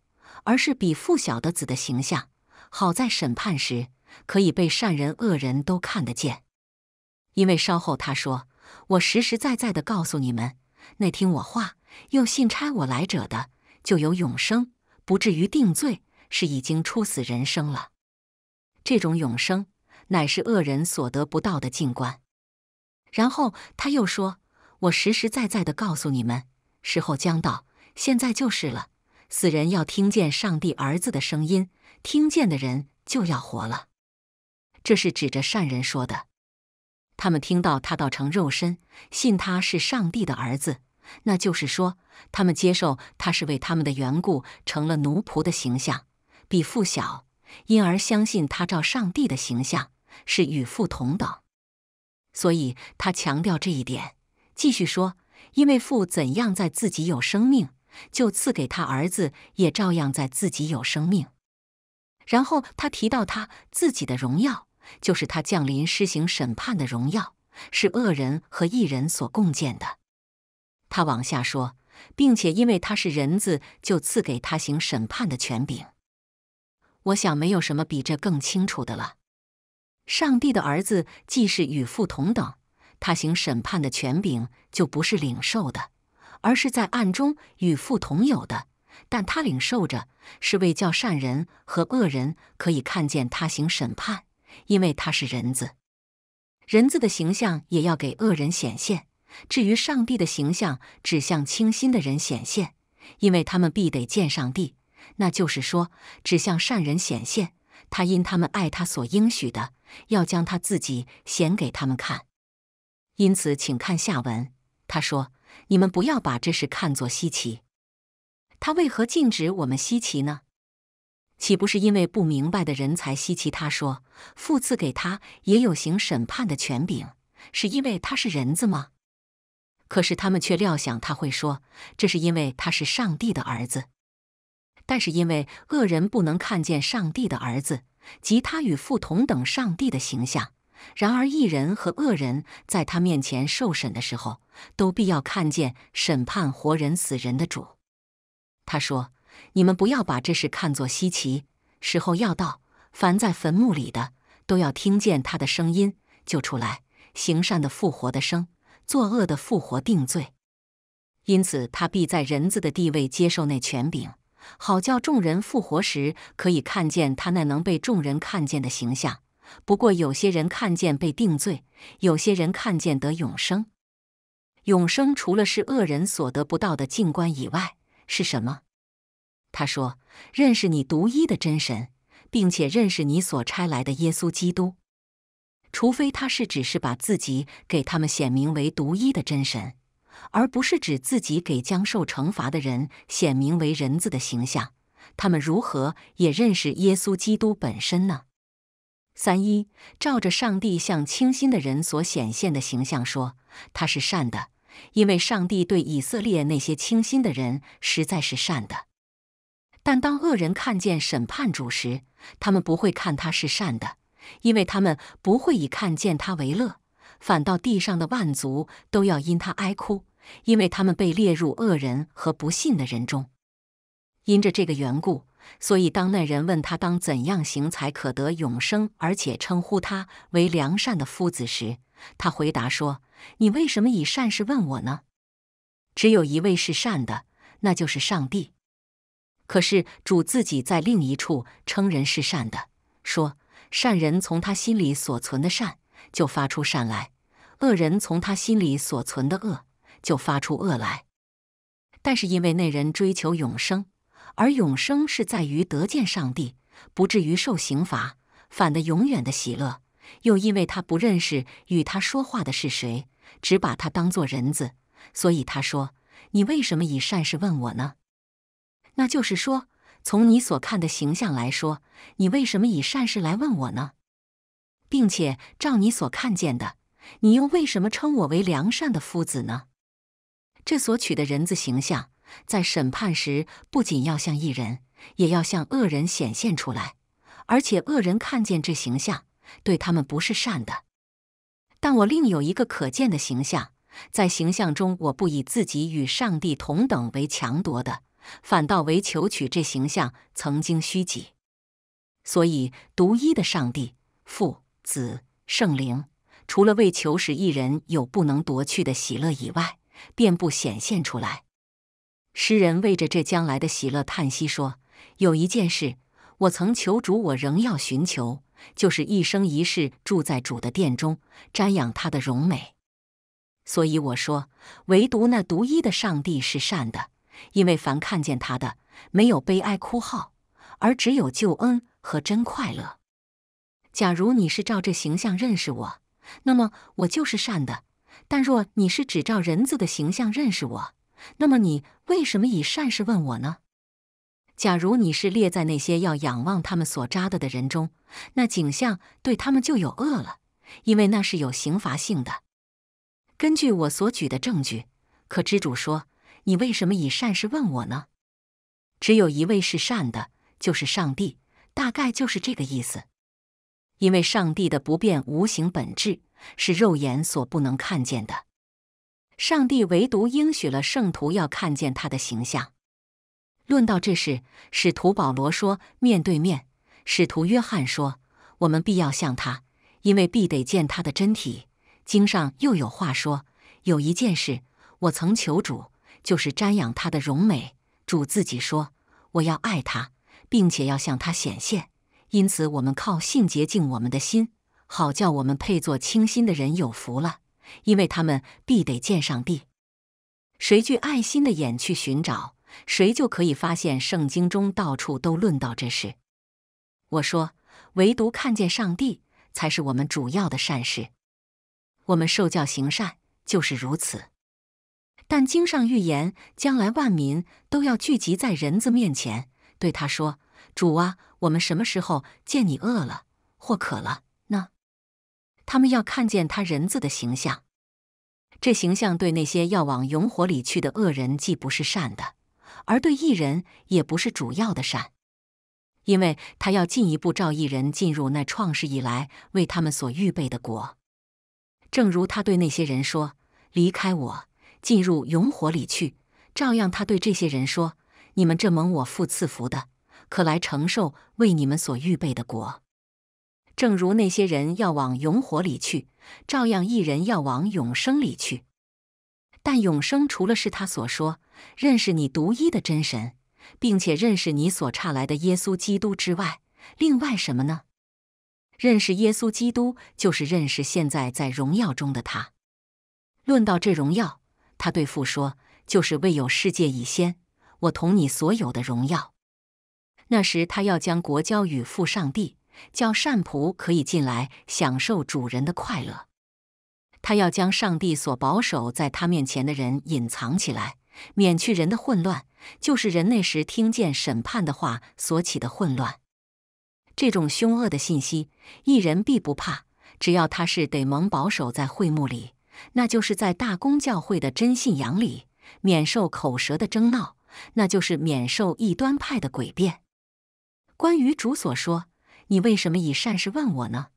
而是比父小的子的形象好，在审判时可以被善人恶人都看得见。因为稍后他说：“我实实在在的告诉你们，那听我话又信差我来者的，就有永生，不至于定罪，是已经出死人生了。这种永生乃是恶人所得不到的静观。”然后他又说：“我实实在在的告诉你们，时候将到，现在就是了。”死人要听见上帝儿子的声音，听见的人就要活了。这是指着善人说的。他们听到他道成肉身，信他是上帝的儿子，那就是说，他们接受他是为他们的缘故成了奴仆的形象，比父小，因而相信他照上帝的形象是与父同等。所以，他强调这一点，继续说：因为父怎样在自己有生命。就赐给他儿子，也照样在自己有生命。然后他提到他自己的荣耀，就是他降临施行审判的荣耀，是恶人和异人所共建的。他往下说，并且因为他是人子，就赐给他行审判的权柄。我想没有什么比这更清楚的了。上帝的儿子既是与父同等，他行审判的权柄就不是领受的。而是在暗中与父同有的，但他领受着，是为叫善人和恶人可以看见他行审判，因为他是人子。人子的形象也要给恶人显现；至于上帝的形象，指向清心的人显现，因为他们必得见上帝。那就是说，指向善人显现，他因他们爱他所应许的，要将他自己显给他们看。因此，请看下文，他说。你们不要把这事看作稀奇。他为何禁止我们稀奇呢？岂不是因为不明白的人才稀奇？他说：“父赐给他也有行审判的权柄，是因为他是人子吗？”可是他们却料想他会说：“这是因为他是上帝的儿子。”但是因为恶人不能看见上帝的儿子，及他与父同等上帝的形象。然而，异人和恶人在他面前受审的时候，都必要看见审判活人死人的主。他说：“你们不要把这事看作稀奇。时候要到，凡在坟墓里的都要听见他的声音，就出来。行善的复活的生，作恶的复活定罪。因此，他必在人子的地位接受那权柄，好叫众人复活时可以看见他那能被众人看见的形象。”不过，有些人看见被定罪，有些人看见得永生。永生除了是恶人所得不到的静观以外，是什么？他说：认识你独一的真神，并且认识你所差来的耶稣基督。除非他是只是把自己给他们显明为独一的真神，而不是指自己给将受惩罚的人显明为人子的形象，他们如何也认识耶稣基督本身呢？三一照着上帝向清心的人所显现的形象说，他是善的，因为上帝对以色列那些清心的人实在是善的。但当恶人看见审判主时，他们不会看他是善的，因为他们不会以看见他为乐，反倒地上的万族都要因他哀哭，因为他们被列入恶人和不信的人中。因着这个缘故。所以，当那人问他当怎样行才可得永生，而且称呼他为良善的夫子时，他回答说：“你为什么以善事问我呢？只有一位是善的，那就是上帝。可是主自己在另一处称人是善的，说善人从他心里所存的善就发出善来，恶人从他心里所存的恶就发出恶来。但是因为那人追求永生。”而永生是在于得见上帝，不至于受刑罚，反的永远的喜乐。又因为他不认识与他说话的是谁，只把他当做人子，所以他说：“你为什么以善事问我呢？”那就是说，从你所看的形象来说，你为什么以善事来问我呢？并且照你所看见的，你又为什么称我为良善的夫子呢？这所取的人子形象。在审判时，不仅要向异人，也要向恶人显现出来，而且恶人看见这形象，对他们不是善的。但我另有一个可见的形象，在形象中，我不以自己与上帝同等为强夺的，反倒为求取这形象曾经虚己。所以，独一的上帝、父、子、圣灵，除了为求使一人有不能夺去的喜乐以外，便不显现出来。诗人为着这将来的喜乐叹息说：“有一件事，我曾求主，我仍要寻求，就是一生一世住在主的殿中，瞻仰他的荣美。所以我说，唯独那独一的上帝是善的，因为凡看见他的，没有悲哀哭号，而只有救恩和真快乐。假如你是照这形象认识我，那么我就是善的；但若你是只照人子的形象认识我，那么你为什么以善事问我呢？假如你是列在那些要仰望他们所扎的的人中，那景象对他们就有恶了，因为那是有刑罚性的。根据我所举的证据，可知主说：“你为什么以善事问我呢？”只有一位是善的，就是上帝。大概就是这个意思，因为上帝的不变无形本质是肉眼所不能看见的。上帝唯独应许了圣徒要看见他的形象。论到这事，使徒保罗说：“面对面。”使徒约翰说：“我们必要像他，因为必得见他的真体。”经上又有话说：“有一件事，我曾求主，就是瞻仰他的容美。”主自己说：“我要爱他，并且要向他显现。”因此，我们靠性洁净我们的心，好叫我们配作清心的人有福了。因为他们必得见上帝，谁具爱心的眼去寻找，谁就可以发现圣经中到处都论到这事。我说，唯独看见上帝才是我们主要的善事，我们受教行善就是如此。但经上预言，将来万民都要聚集在人子面前，对他说：“主啊，我们什么时候见你饿了或渴了？”他们要看见他人子的形象，这形象对那些要往永火里去的恶人既不是善的，而对一人也不是主要的善，因为他要进一步召一人进入那创世以来为他们所预备的国。正如他对那些人说：“离开我，进入永火里去。”照样，他对这些人说：“你们这蒙我父赐福的，可来承受为你们所预备的国。”正如那些人要往永火里去，照样一人要往永生里去。但永生除了是他所说认识你独一的真神，并且认识你所差来的耶稣基督之外，另外什么呢？认识耶稣基督就是认识现在在荣耀中的他。论到这荣耀，他对父说：“就是未有世界以先，我同你所有的荣耀。”那时他要将国交与父上帝。叫善仆可以进来享受主人的快乐。他要将上帝所保守在他面前的人隐藏起来，免去人的混乱，就是人那时听见审判的话所起的混乱。这种凶恶的信息，一人必不怕，只要他是得蒙保守在会幕里，那就是在大公教会的真信仰里，免受口舌的争闹，那就是免受异端派的诡辩。关于主所说。你为什么以善事问我呢？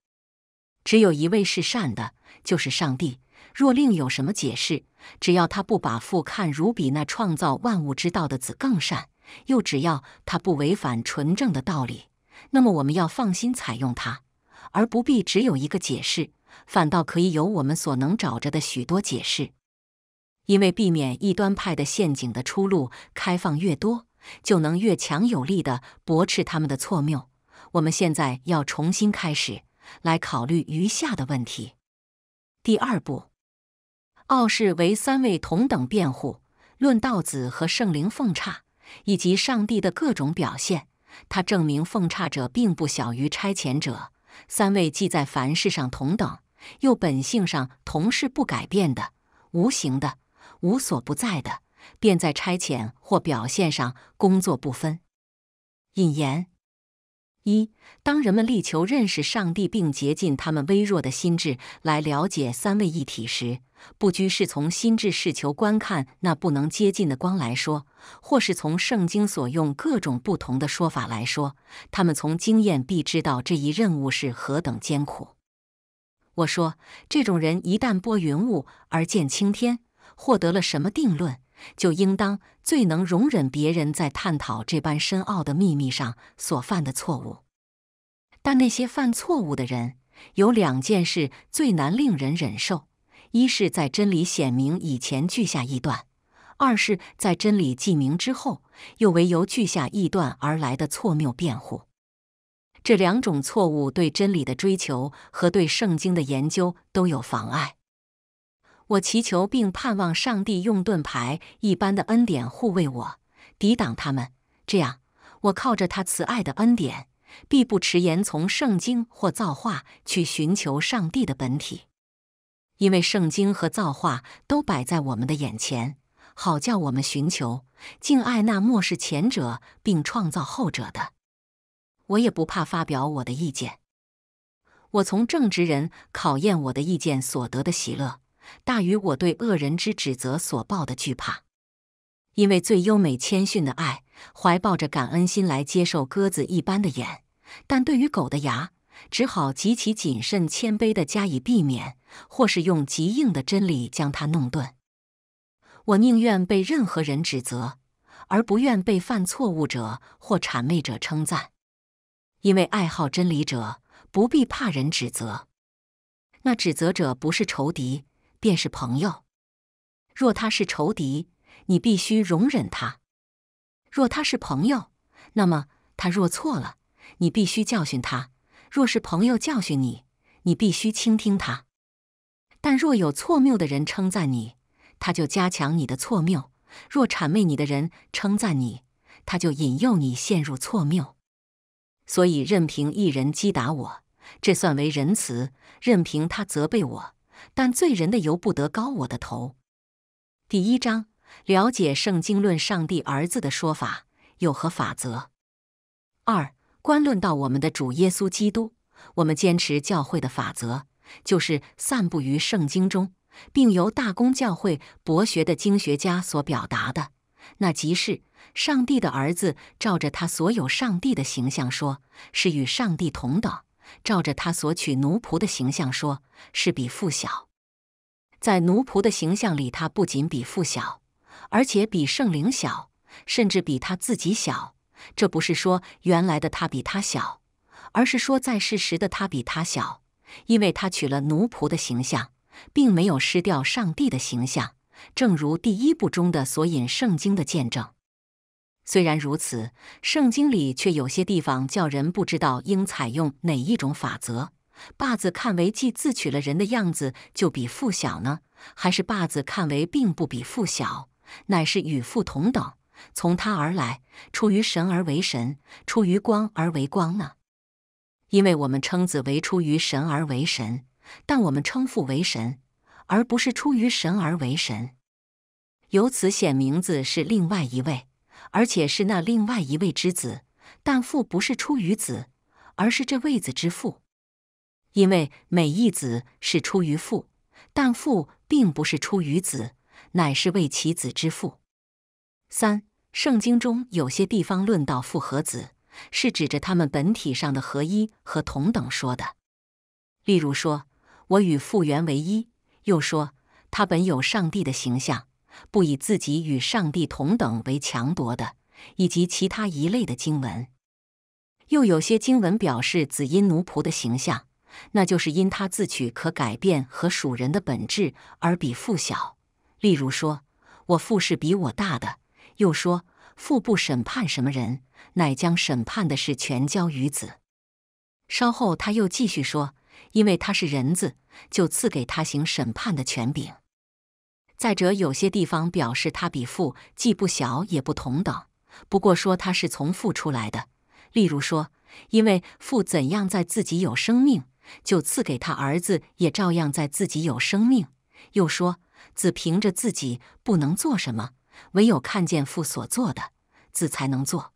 只有一位是善的，就是上帝。若另有什么解释，只要他不把父看如比那创造万物之道的子更善，又只要他不违反纯正的道理，那么我们要放心采用它，而不必只有一个解释，反倒可以有我们所能找着的许多解释。因为避免异端派的陷阱的出路开放越多，就能越强有力的驳斥他们的错谬。我们现在要重新开始来考虑余下的问题。第二步，傲世为三位同等辩护，论道子和圣灵奉差以及上帝的各种表现。他证明奉差者并不小于差遣者，三位既在凡事上同等，又本性上同是不改变的、无形的、无所不在的，便在差遣或表现上工作不分。引言。一当人们力求认识上帝，并竭尽他们微弱的心智来了解三位一体时，不拘是从心智是求观看那不能接近的光来说，或是从圣经所用各种不同的说法来说，他们从经验必知道这一任务是何等艰苦。我说，这种人一旦拨云雾而见青天，获得了什么定论？就应当最能容忍别人在探讨这般深奥的秘密上所犯的错误。但那些犯错误的人，有两件事最难令人忍受：一是，在真理显明以前拒下一段；二是，在真理既明之后，又为由拒下一段而来的错谬辩护。这两种错误对真理的追求和对圣经的研究都有妨碍。我祈求并盼望上帝用盾牌一般的恩典护卫我，抵挡他们。这样，我靠着他慈爱的恩典，必不迟延，从圣经或造化去寻求上帝的本体，因为圣经和造化都摆在我们的眼前，好叫我们寻求敬爱那漠视前者并创造后者的。我也不怕发表我的意见，我从正直人考验我的意见所得的喜乐。大于我对恶人之指责所抱的惧怕，因为最优美谦逊的爱怀抱着感恩心来接受鸽子一般的眼，但对于狗的牙，只好极其谨慎谦卑地加以避免，或是用极硬的真理将它弄钝。我宁愿被任何人指责，而不愿被犯错误者或谄媚者称赞，因为爱好真理者不必怕人指责，那指责者不是仇敌。便是朋友。若他是仇敌，你必须容忍他；若他是朋友，那么他若错了，你必须教训他。若是朋友教训你，你必须倾听他。但若有错谬的人称赞你，他就加强你的错谬；若谄媚你的人称赞你，他就引诱你陷入错谬。所以，任凭一人击打我，这算为仁慈；任凭他责备我。但罪人的由不得高我的头。第一章，了解圣经论上帝儿子的说法有何法则？二，观论到我们的主耶稣基督，我们坚持教会的法则，就是散布于圣经中，并由大公教会博学的经学家所表达的，那即是上帝的儿子照着他所有上帝的形象说，是与上帝同等。照着他所取奴仆的形象说，是比父小。在奴仆的形象里，他不仅比父小，而且比圣灵小，甚至比他自己小。这不是说原来的他比他小，而是说在世时的他比他小，因为他取了奴仆的形象，并没有失掉上帝的形象。正如第一部中的所引圣经的见证。虽然如此，圣经里却有些地方叫人不知道应采用哪一种法则。子看为既自取了人的样子，就比父小呢？还是子看为并不比父小，乃是与父同等？从他而来，出于神而为神，出于光而为光呢？因为我们称子为出于神而为神，但我们称父为神，而不是出于神而为神。由此显名字是另外一位。而且是那另外一位之子，但父不是出于子，而是这位子之父。因为每一子是出于父，但父并不是出于子，乃是为其子之父。三、圣经中有些地方论到父和子，是指着他们本体上的合一和同等说的。例如说：“我与父原为一。”又说：“他本有上帝的形象。”不以自己与上帝同等为强夺的，以及其他一类的经文，又有些经文表示子因奴仆的形象，那就是因他自取可改变和属人的本质而比父小。例如说，我父是比我大的；又说，父不审判什么人，乃将审判的事全交于子。稍后他又继续说，因为他是人子，就赐给他行审判的权柄。再者，有些地方表示他比父既不小也不同等。不过说他是从父出来的。例如说，因为父怎样在自己有生命，就赐给他儿子，也照样在自己有生命。又说，子凭着自己不能做什么，唯有看见父所做的，子才能做。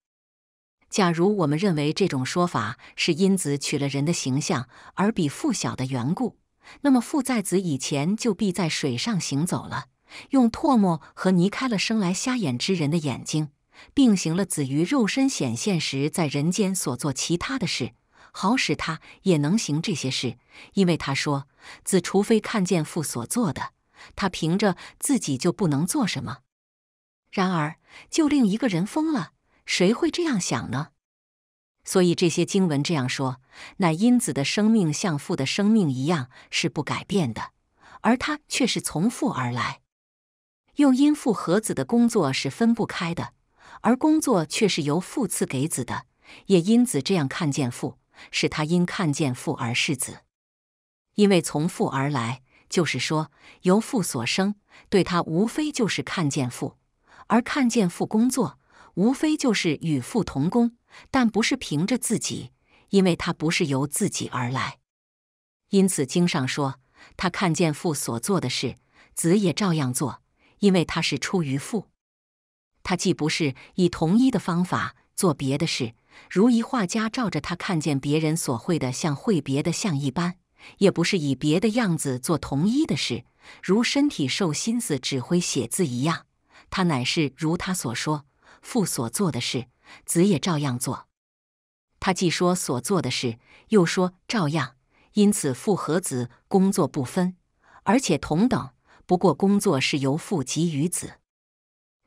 假如我们认为这种说法是因子取了人的形象而比父小的缘故，那么父在子以前就必在水上行走了。用唾沫和泥开了生来瞎眼之人的眼睛，并行了子于肉身显现时在人间所做其他的事，好使他也能行这些事。因为他说：“子除非看见父所做的，他凭着自己就不能做什么。”然而，就令一个人疯了，谁会这样想呢？所以这些经文这样说：乃因子的生命像父的生命一样是不改变的，而他却是从父而来。又因父和子的工作是分不开的，而工作却是由父赐给子的，也因此这样看见父，使他因看见父而视子，因为从父而来，就是说由父所生，对他无非就是看见父，而看见父工作，无非就是与父同工，但不是凭着自己，因为他不是由自己而来，因此经上说，他看见父所做的事，子也照样做。因为他是出于父，他既不是以同一的方法做别的事，如一画家照着他看见别人所绘的像绘别的像一般，也不是以别的样子做同一的事，如身体受心思指挥写字一样，他乃是如他所说父所做的事，子也照样做。他既说所做的事，又说照样，因此父和子工作不分，而且同等。不过，工作是由父给予子，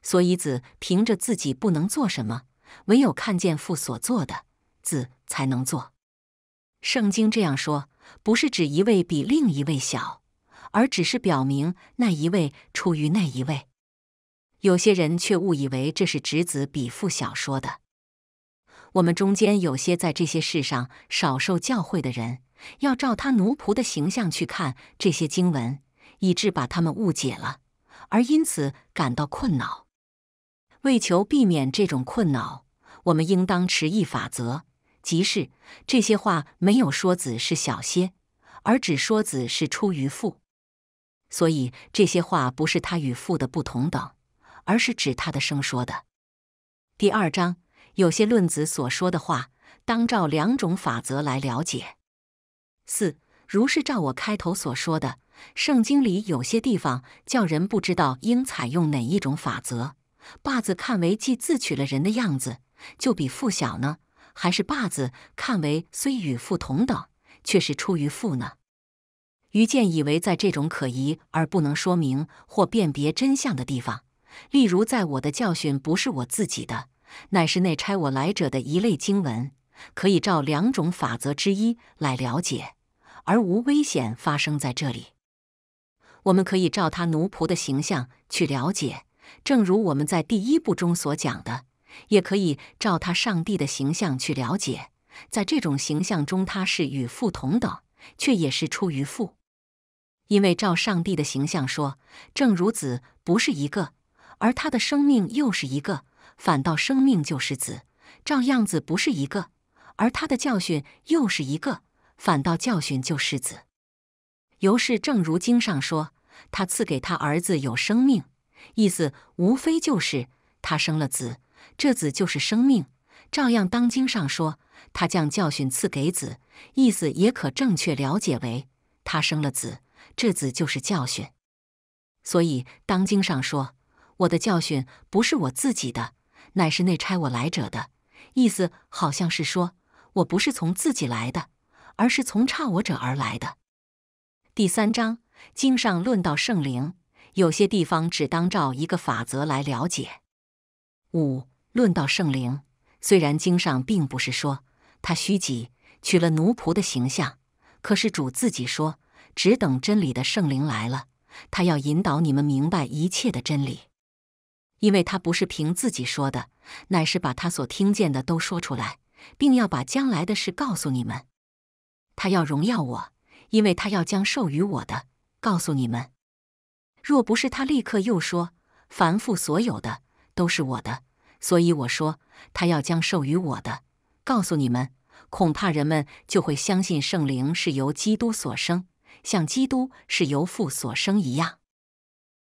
所以子凭着自己不能做什么，唯有看见父所做的，子才能做。圣经这样说，不是指一位比另一位小，而只是表明那一位出于那一位。有些人却误以为这是侄子比父小说的。我们中间有些在这些事上少受教诲的人，要照他奴仆的形象去看这些经文。以致把他们误解了，而因此感到困扰。为求避免这种困扰，我们应当持一法则，即是这些话没有说子是小些，而只说子是出于父。所以这些话不是他与父的不同等，而是指他的生说的。第二章有些论子所说的话，当照两种法则来了解。四如是照我开头所说的。圣经里有些地方叫人不知道应采用哪一种法则。把字看为既自取了人的样子，就比父小呢？还是把字看为虽与父同等，却是出于父呢？于见以为，在这种可疑而不能说明或辨别真相的地方，例如在我的教训不是我自己的，乃是内差我来者的一类经文，可以照两种法则之一来了解，而无危险发生在这里。我们可以照他奴仆的形象去了解，正如我们在第一部中所讲的，也可以照他上帝的形象去了解。在这种形象中，他是与父同等，却也是出于父。因为照上帝的形象说，正如子不是一个，而他的生命又是一个，反倒生命就是子；照样子不是一个，而他的教训又是一个，反倒教训就是子。由是，正如经上说，他赐给他儿子有生命，意思无非就是他生了子，这子就是生命。照样，当经上说他将教训赐给子，意思也可正确了解为他生了子，这子就是教训。所以，当经上说我的教训不是我自己的，乃是内差我来者的，意思好像是说我不是从自己来的，而是从差我者而来的。第三章经上论到圣灵，有些地方只当照一个法则来了解。五论到圣灵，虽然经上并不是说他虚己，取了奴仆的形象，可是主自己说，只等真理的圣灵来了，他要引导你们明白一切的真理，因为他不是凭自己说的，乃是把他所听见的都说出来，并要把将来的事告诉你们，他要荣耀我。因为他要将授予我的告诉你们，若不是他立刻又说凡父所有的都是我的，所以我说他要将授予我的告诉你们，恐怕人们就会相信圣灵是由基督所生，像基督是由父所生一样。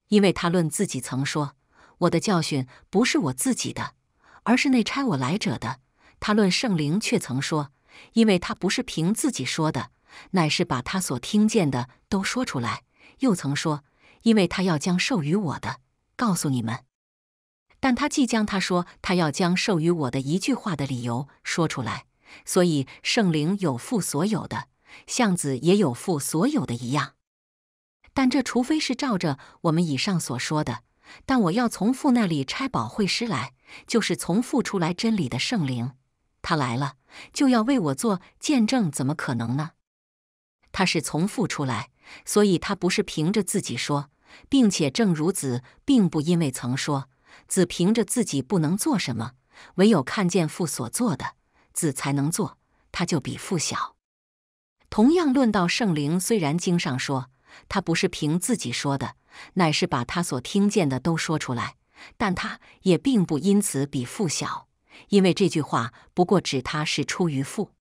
因为他论自己曾说我的教训不是我自己的，而是那差我来者的。他论圣灵却曾说，因为他不是凭自己说的。乃是把他所听见的都说出来，又曾说，因为他要将授予我的告诉你们。但他即将他说他要将授予我的一句话的理由说出来，所以圣灵有父所有的，像子也有父所有的一样。但这除非是照着我们以上所说的。但我要从父那里差保惠师来，就是从父出来真理的圣灵，他来了就要为我做见证，怎么可能呢？他是从父出来，所以他不是凭着自己说，并且正如子并不因为曾说，子凭着自己不能做什么，唯有看见父所做的，子才能做。他就比父小。同样论到圣灵，虽然经上说他不是凭自己说的，乃是把他所听见的都说出来，但他也并不因此比父小，因为这句话不过指他是出于父。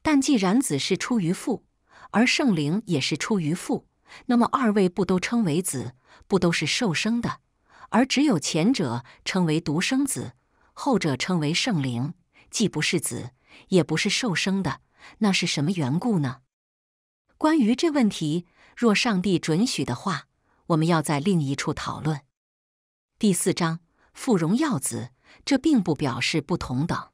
但既然子是出于父，而圣灵也是出于父，那么二位不都称为子，不都是受生的？而只有前者称为独生子，后者称为圣灵，既不是子，也不是受生的，那是什么缘故呢？关于这问题，若上帝准许的话，我们要在另一处讨论。第四章，父荣耀子，这并不表示不同等。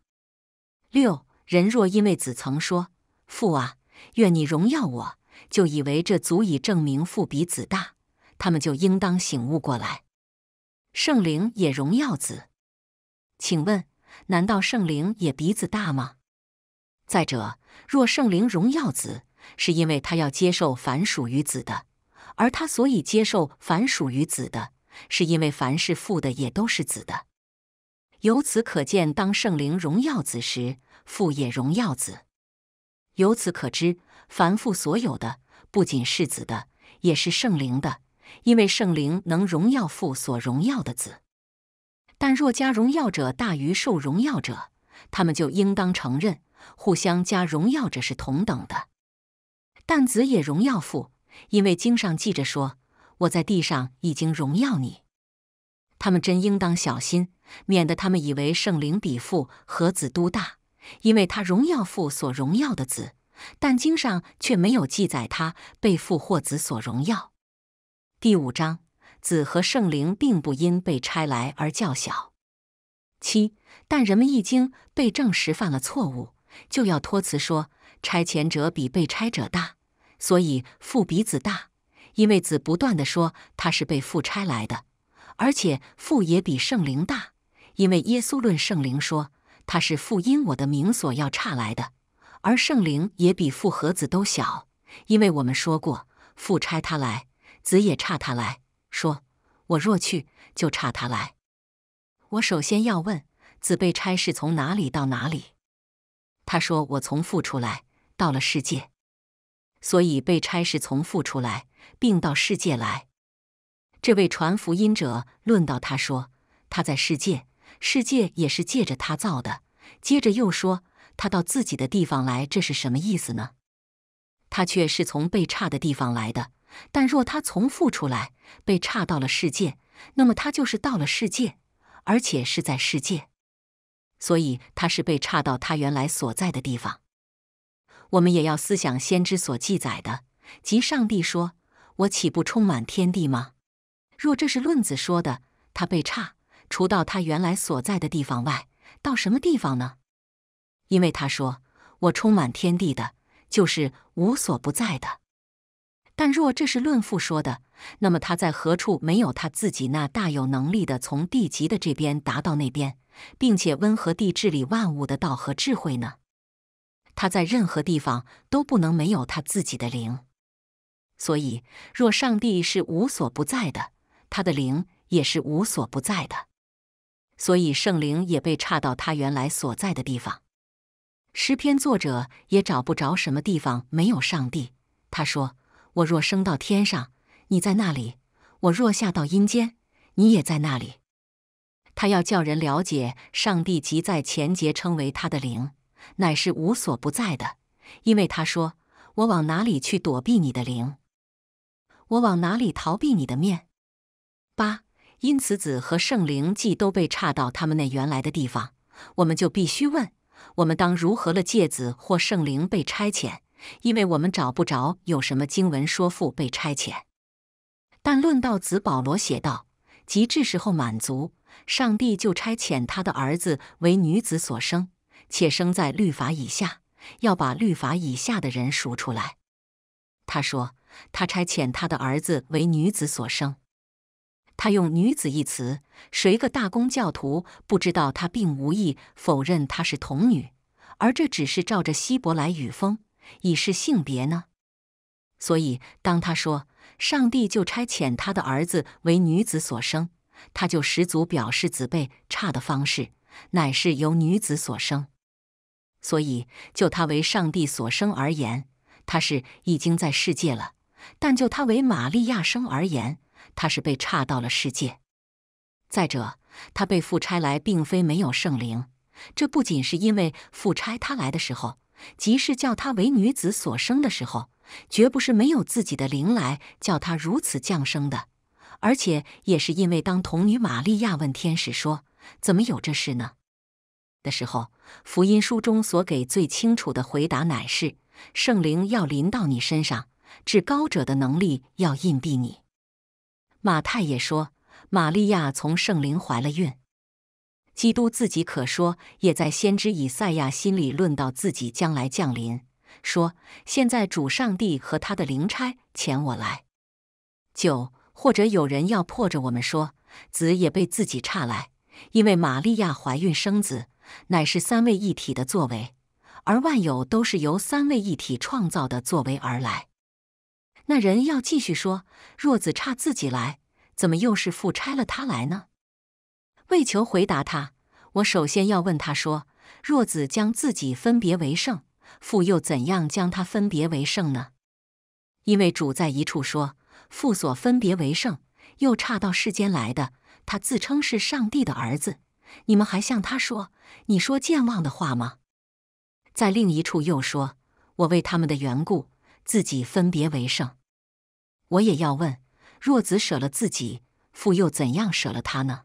六人若因为子曾说：“父啊。”愿你荣耀我，就以为这足以证明父比子大，他们就应当醒悟过来。圣灵也荣耀子，请问难道圣灵也鼻子大吗？再者，若圣灵荣耀子，是因为他要接受凡属于子的，而他所以接受凡属于子的，是因为凡是父的也都是子的。由此可见，当圣灵荣耀子时，父也荣耀子。由此可知，凡父所有的不仅是子的，也是圣灵的，因为圣灵能荣耀父所荣耀的子。但若加荣耀者大于受荣耀者，他们就应当承认，互相加荣耀者是同等的。但子也荣耀父，因为经上记着说：“我在地上已经荣耀你。”他们真应当小心，免得他们以为圣灵比父和子都大。因为他荣耀父所荣耀的子，但经上却没有记载他被父或子所荣耀。第五章，子和圣灵并不因被拆来而较小。七，但人们一经被证实犯了错误，就要托辞说差遣者比被差者大，所以父比子大，因为子不断的说他是被父拆来的，而且父也比圣灵大，因为耶稣论圣灵说。他是复因我的名所要差来的，而圣灵也比父和子都小，因为我们说过，父差他来，子也差他来。说，我若去，就差他来。我首先要问，子被差是从哪里到哪里？他说，我从父出来，到了世界，所以被差是从父出来，并到世界来。这位传福音者论到他说，他在世界。世界也是借着他造的。接着又说：“他到自己的地方来，这是什么意思呢？”他却是从被差的地方来的。但若他从复出来，被差到了世界，那么他就是到了世界，而且是在世界。所以他是被差到他原来所在的地方。我们也要思想先知所记载的，即上帝说：“我岂不充满天地吗？”若这是论子说的，他被差。除到他原来所在的地方外，到什么地方呢？因为他说：“我充满天地的，就是无所不在的。”但若这是论父说的，那么他在何处没有他自己那大有能力的，从地级的这边达到那边，并且温和地治理万物的道和智慧呢？他在任何地方都不能没有他自己的灵。所以，若上帝是无所不在的，他的灵也是无所不在的。所以，圣灵也被差到他原来所在的地方。诗篇作者也找不着什么地方没有上帝。他说：“我若升到天上，你在那里；我若下到阴间，你也在那里。”他要叫人了解，上帝即在前节称为他的灵，乃是无所不在的，因为他说：“我往哪里去躲避你的灵？我往哪里逃避你的面？”八。因此，子和圣灵既都被差到他们那原来的地方，我们就必须问：我们当如何了？介子或圣灵被差遣，因为我们找不着有什么经文说父被差遣。但论到子，保罗写道：“及至时候满足，上帝就差遣他的儿子为女子所生，且生在律法以下，要把律法以下的人赎出来。”他说：“他差遣他的儿子为女子所生。”他用“女子”一词，谁个大公教徒不知道他并无意否认她是童女，而这只是照着希伯来语风以示性别呢？所以，当他说上帝就差遣他的儿子为女子所生，他就十足表示子辈差的方式乃是由女子所生。所以，就他为上帝所生而言，他是已经在世界了；但就他为玛利亚生而言，他是被差到了世界。再者，他被父差来，并非没有圣灵。这不仅是因为父差他来的时候，即是叫他为女子所生的时候，绝不是没有自己的灵来叫他如此降生的；而且也是因为当童女玛利亚问天使说“怎么有这事呢”的时候，福音书中所给最清楚的回答，乃是圣灵要临到你身上，至高者的能力要印定你。马太也说，玛利亚从圣灵怀了孕。基督自己可说，也在先知以赛亚心里论到自己将来降临，说：“现在主上帝和他的灵差遣我来。”九或者有人要破着我们说，子也被自己差来，因为玛利亚怀孕生子，乃是三位一体的作为，而万有都是由三位一体创造的作为而来。那人要继续说：“若子差自己来，怎么又是父差了他来呢？”为求回答他，我首先要问他说：“若子将自己分别为圣，父又怎样将他分别为圣呢？”因为主在一处说：“父所分别为圣，又差到世间来的，他自称是上帝的儿子。”你们还向他说：“你说健忘的话吗？”在另一处又说：“我为他们的缘故。”自己分别为圣，我也要问：若子舍了自己，父又怎样舍了他呢？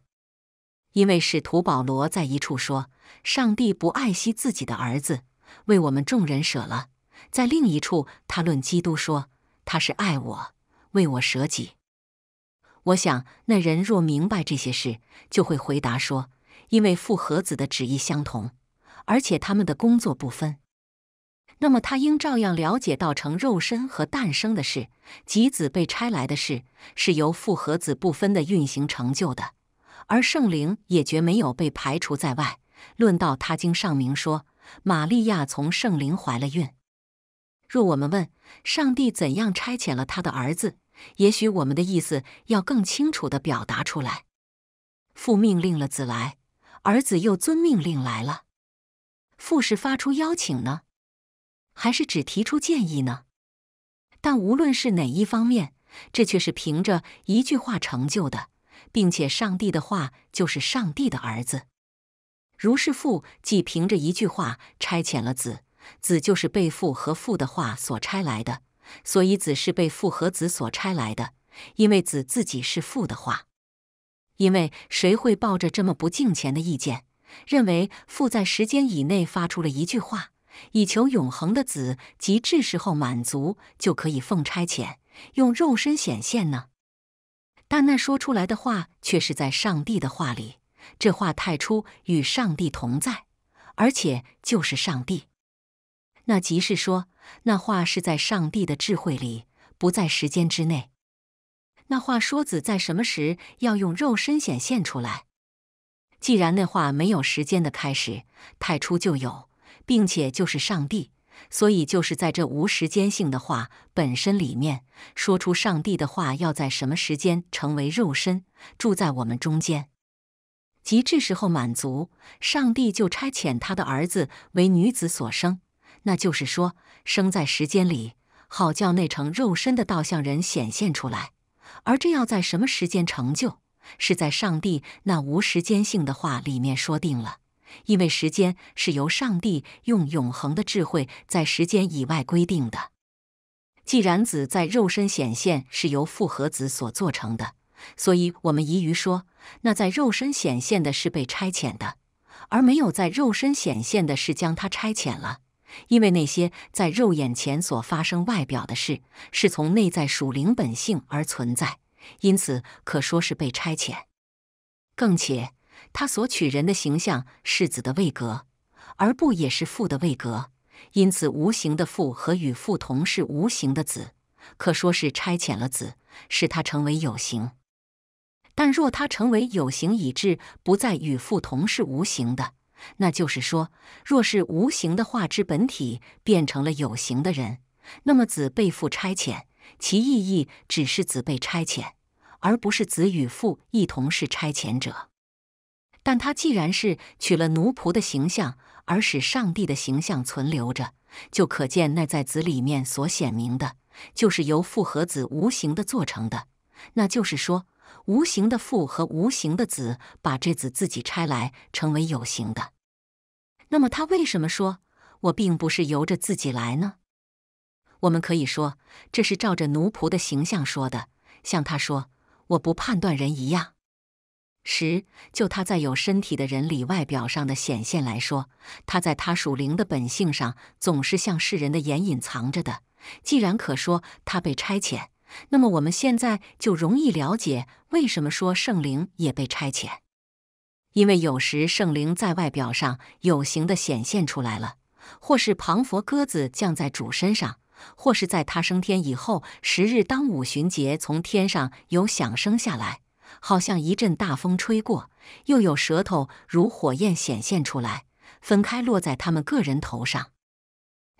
因为使徒保罗在一处说：“上帝不爱惜自己的儿子，为我们众人舍了。”在另一处，他论基督说：“他是爱我，为我舍己。”我想，那人若明白这些事，就会回答说：“因为父和子的旨意相同，而且他们的工作不分。”那么他应照样了解到成肉身和诞生的事，子被拆来的事是由父和子不分的运行成就的，而圣灵也绝没有被排除在外。论到他经上明说，玛利亚从圣灵怀了孕。若我们问上帝怎样差遣了他的儿子，也许我们的意思要更清楚地表达出来：父命令了子来，儿子又遵命令来了。父是发出邀请呢？还是只提出建议呢？但无论是哪一方面，这却是凭着一句话成就的，并且上帝的话就是上帝的儿子。如是父既凭着一句话差遣了子，子就是被父和父的话所差来的，所以子是被父和子所差来的，因为子自己是父的话。因为谁会抱着这么不敬虔的意见，认为父在时间以内发出了一句话？以求永恒的子，及至时候满足就可以奉差遣，用肉身显现呢？但那说出来的话，却是在上帝的话里。这话太初与上帝同在，而且就是上帝。那即是说，那话是在上帝的智慧里，不在时间之内。那话说子在什么时要用肉身显现出来？既然那话没有时间的开始，太初就有。并且就是上帝，所以就是在这无时间性的话本身里面，说出上帝的话要在什么时间成为肉身，住在我们中间，及这时候满足，上帝就差遣他的儿子为女子所生，那就是说生在时间里，好叫那成肉身的道像人显现出来，而这要在什么时间成就，是在上帝那无时间性的话里面说定了。因为时间是由上帝用永恒的智慧在时间以外规定的。既然子在肉身显现是由复合子所做成的，所以我们宜于说，那在肉身显现的是被差遣的，而没有在肉身显现的是将它差遣了。因为那些在肉眼前所发生外表的事，是从内在属灵本性而存在，因此可说是被差遣。更且。他所取人的形象是子的位格，而不也是父的位格。因此，无形的父和与父同是无形的子，可说是差遣了子，使他成为有形。但若他成为有形，以至不再与父同是无形的，那就是说，若是无形的化之本体变成了有形的人，那么子被父差遣，其意义只是子被差遣，而不是子与父一同是差遣者。但他既然是取了奴仆的形象，而使上帝的形象存留着，就可见那在子里面所显明的，就是由父和子无形的做成的。那就是说，无形的父和无形的子把这子自己拆来成为有形的。那么他为什么说我并不是由着自己来呢？我们可以说，这是照着奴仆的形象说的，像他说我不判断人一样。十就他在有身体的人里外表上的显现来说，他在他属灵的本性上总是向世人的眼隐藏着的。既然可说他被差遣，那么我们现在就容易了解为什么说圣灵也被差遣。因为有时圣灵在外表上有形的显现出来了，或是庞佛鸽子降在主身上，或是在他升天以后十日当午旬节从天上有响声下来。好像一阵大风吹过，又有舌头如火焰显现出来，分开落在他们个人头上。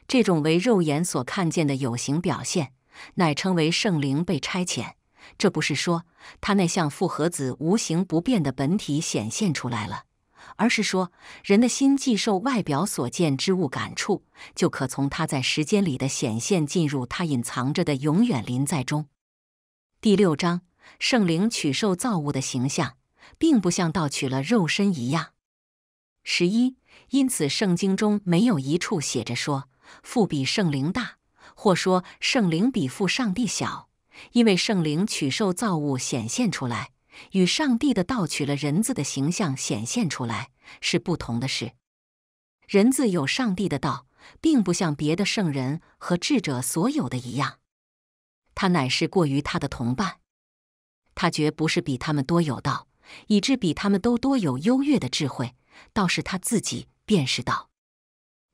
这种为肉眼所看见的有形表现，乃称为圣灵被差遣。这不是说他那像复合子无形不变的本体显现出来了，而是说人的心既受外表所见之物感触，就可从他在时间里的显现进入他隐藏着的永远临在中。第六章。圣灵取受造物的形象，并不像盗取了肉身一样。十一，因此圣经中没有一处写着说父比圣灵大，或说圣灵比父上帝小，因为圣灵取受造物显现出来，与上帝的盗取了人字的形象显现出来是不同的事。人自有上帝的道，并不像别的圣人和智者所有的一样，他乃是过于他的同伴。他绝不是比他们多有道，以致比他们都多有优越的智慧，倒是他自己便是道。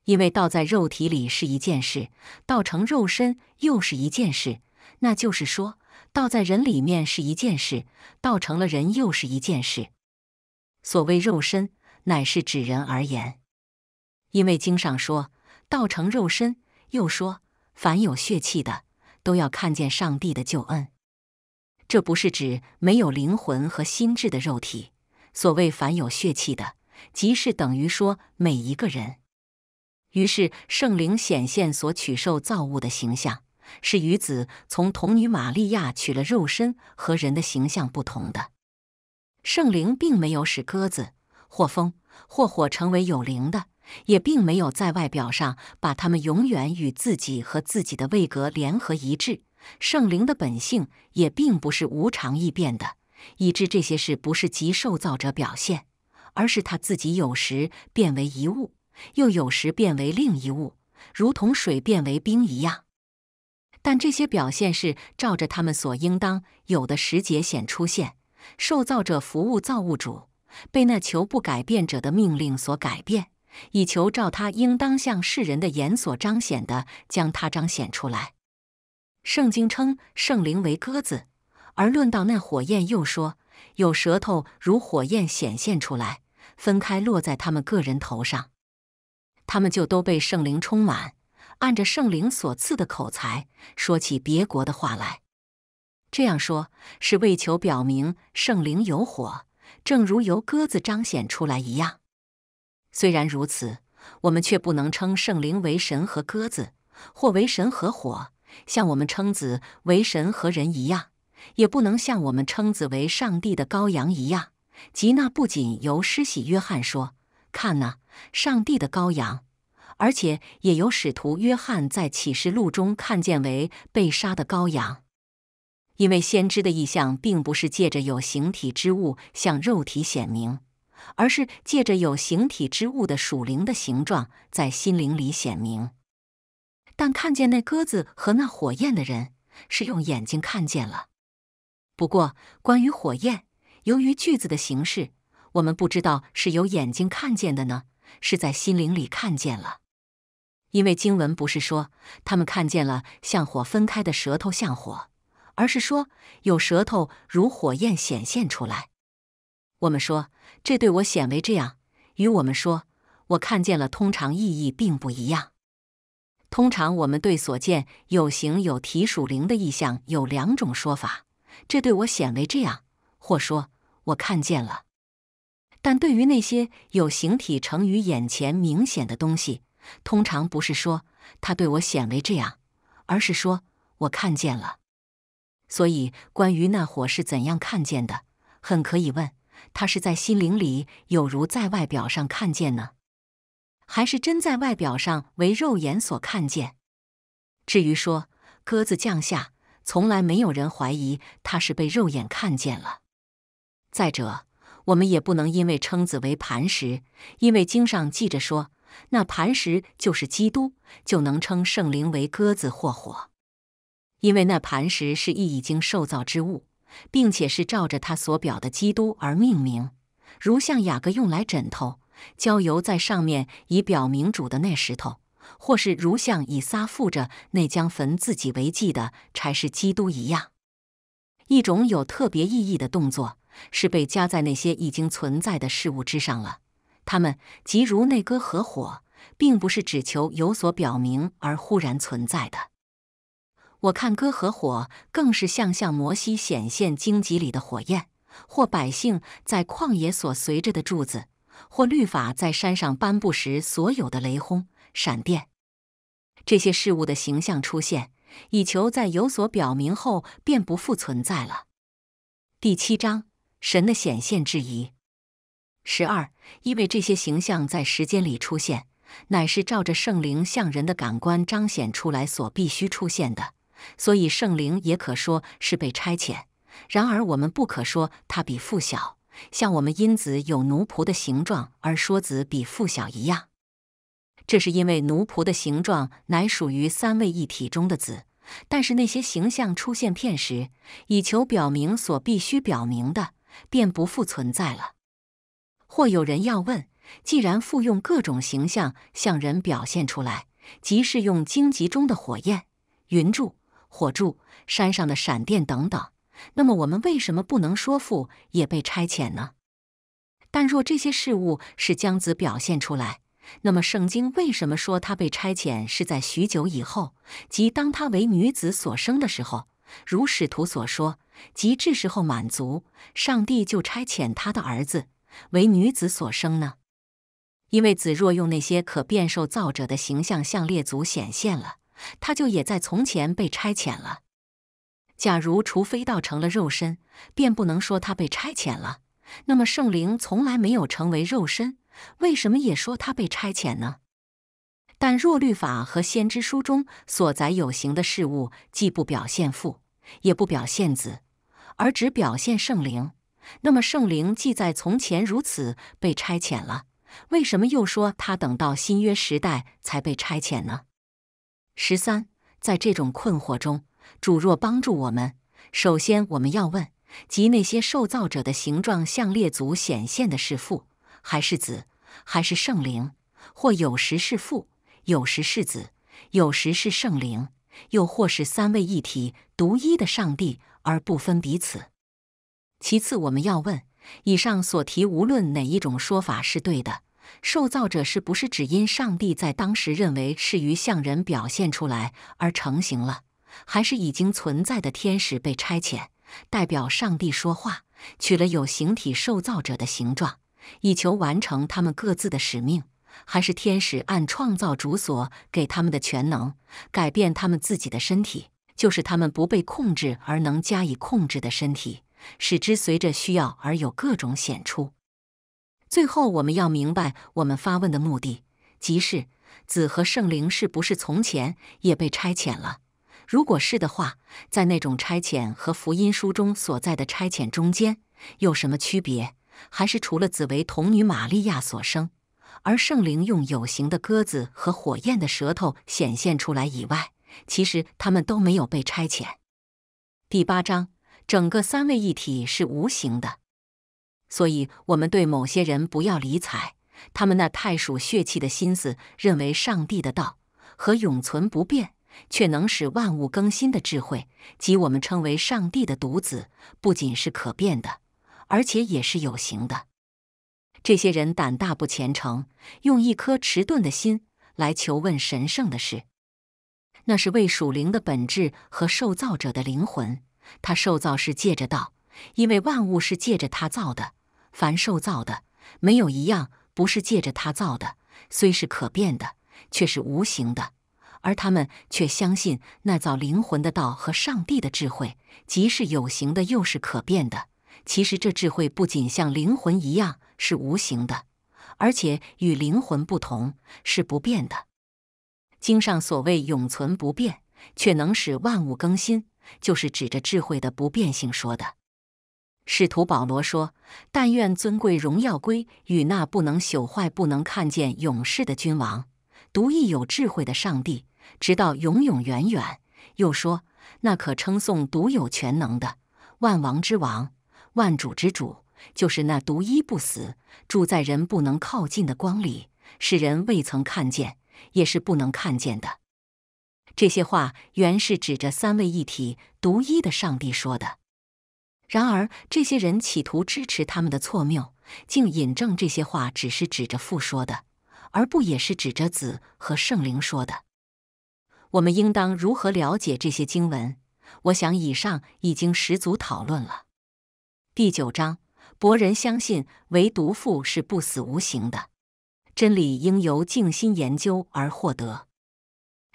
因为道在肉体里是一件事，道成肉身又是一件事。那就是说，道在人里面是一件事，道成了人又是一件事。所谓肉身，乃是指人而言。因为经上说，道成肉身，又说凡有血气的都要看见上帝的救恩。这不是指没有灵魂和心智的肉体。所谓凡有血气的，即是等于说每一个人。于是圣灵显现所取受造物的形象，是与子从童女玛利亚取了肉身和人的形象不同的。圣灵并没有使鸽子或风或火成为有灵的，也并没有在外表上把它们永远与自己和自己的位格联合一致。圣灵的本性也并不是无常易变的，以致这些事不是即受造者表现，而是他自己有时变为一物，又有时变为另一物，如同水变为冰一样。但这些表现是照着他们所应当有的时节显出现。受造者服务造物主，被那求不改变者的命令所改变，以求照他应当向世人的眼所彰显的，将他彰显出来。圣经称圣灵为鸽子，而论到那火焰，又说有舌头如火焰显现出来，分开落在他们个人头上，他们就都被圣灵充满，按着圣灵所赐的口才说起别国的话来。这样说，是为求表明圣灵有火，正如由鸽子彰显出来一样。虽然如此，我们却不能称圣灵为神和鸽子，或为神和火。像我们称子为神和人一样，也不能像我们称子为上帝的羔羊一样。吉娜不仅由施洗约翰说：“看呐，上帝的羔羊。”，而且也由使徒约翰在启示录中看见为被杀的羔羊。因为先知的意象并不是借着有形体之物向肉体显明，而是借着有形体之物的属灵的形状在心灵里显明。但看见那鸽子和那火焰的人是用眼睛看见了。不过，关于火焰，由于句子的形式，我们不知道是由眼睛看见的呢，是在心灵里看见了。因为经文不是说他们看见了像火分开的舌头像火，而是说有舌头如火焰显现出来。我们说这对我显为这样，与我们说我看见了通常意义并不一样。通常我们对所见有形有体属灵的意象有两种说法，这对我显为这样；或说我看见了。但对于那些有形体成于眼前明显的东西，通常不是说他对我显为这样，而是说我看见了。所以，关于那火是怎样看见的，很可以问他是在心灵里，有如在外表上看见呢？还是真在外表上为肉眼所看见。至于说鸽子降下，从来没有人怀疑它是被肉眼看见了。再者，我们也不能因为称子为磐石，因为经上记着说那磐石就是基督，就能称圣灵为鸽子或火。因为那磐石是已已经受造之物，并且是照着他所表的基督而命名，如像雅各用来枕头。浇油在上面以表明主的那石头，或是如像以撒附着那将焚自己为祭的才是基督一样，一种有特别意义的动作是被加在那些已经存在的事物之上了。他们即如那歌和火，并不是只求有所表明而忽然存在的。我看歌和火更是像像摩西显现荆棘里的火焰，或百姓在旷野所随着的柱子。或律法在山上颁布时，所有的雷轰、闪电，这些事物的形象出现，以求在有所表明后便不复存在了。第七章，神的显现质疑。十二，因为这些形象在时间里出现，乃是照着圣灵向人的感官彰显出来所必须出现的，所以圣灵也可说是被差遣。然而，我们不可说它比父小。像我们因子有奴仆的形状而说子比父小一样，这是因为奴仆的形状乃属于三位一体中的子。但是那些形象出现片时，以求表明所必须表明的，便不复存在了。或有人要问：既然复用各种形象向人表现出来，即是用荆棘中的火焰、云柱、火柱、山上的闪电等等。那么我们为什么不能说父也被差遣呢？但若这些事物是将子表现出来，那么圣经为什么说他被差遣是在许久以后，即当他为女子所生的时候，如使徒所说，即这时候满足，上帝就差遣他的儿子为女子所生呢？因为子若用那些可变受造者的形象向列祖显现了，他就也在从前被差遣了。假如除非道成了肉身，便不能说他被差遣了。那么圣灵从来没有成为肉身，为什么也说他被差遣呢？但若律法和先知书中所载有形的事物既不表现父，也不表现子，而只表现圣灵，那么圣灵既在从前如此被差遣了，为什么又说他等到新约时代才被差遣呢？十三，在这种困惑中。主若帮助我们，首先我们要问：即那些受造者的形状像列祖显现的是父还是子，还是圣灵？或有时是父，有时是子，有时是圣灵，又或是三位一体独一的上帝而不分彼此？其次，我们要问：以上所提无论哪一种说法是对的，受造者是不是只因上帝在当时认为适于向人表现出来而成形了？还是已经存在的天使被差遣，代表上帝说话，取了有形体受造者的形状，以求完成他们各自的使命；还是天使按创造主所给他们的全能，改变他们自己的身体，就是他们不被控制而能加以控制的身体，使之随着需要而有各种显出。最后，我们要明白我们发问的目的，即是子和圣灵是不是从前也被差遣了。如果是的话，在那种差遣和福音书中所在的差遣中间有什么区别？还是除了子为童女玛利亚所生，而圣灵用有形的鸽子和火焰的舌头显现出来以外，其实他们都没有被差遣？第八章，整个三位一体是无形的，所以我们对某些人不要理睬他们那太属血气的心思，认为上帝的道和永存不变。却能使万物更新的智慧，即我们称为上帝的独子，不仅是可变的，而且也是有形的。这些人胆大不虔诚，用一颗迟钝的心来求问神圣的事，那是未属灵的本质和受造者的灵魂。他受造是借着道，因为万物是借着他造的。凡受造的，没有一样不是借着他造的。虽是可变的，却是无形的。而他们却相信那造灵魂的道和上帝的智慧，即是有形的，又是可变的。其实这智慧不仅像灵魂一样是无形的，而且与灵魂不同，是不变的。经上所谓“永存不变”，却能使万物更新，就是指着智慧的不变性说的。使徒保罗说：“但愿尊贵荣耀归与那不能朽坏、不能看见、永世的君王，独一有智慧的上帝。”直到永永远远。又说，那可称颂独有全能的万王之王、万主之主，就是那独一不死、住在人不能靠近的光里，世人未曾看见，也是不能看见的。这些话原是指着三位一体独一的上帝说的。然而，这些人企图支持他们的错谬，竟引证这些话只是指着父说的，而不也是指着子和圣灵说的。我们应当如何了解这些经文？我想以上已经十足讨论了。第九章，博人相信唯独父是不死无形的，真理应由静心研究而获得。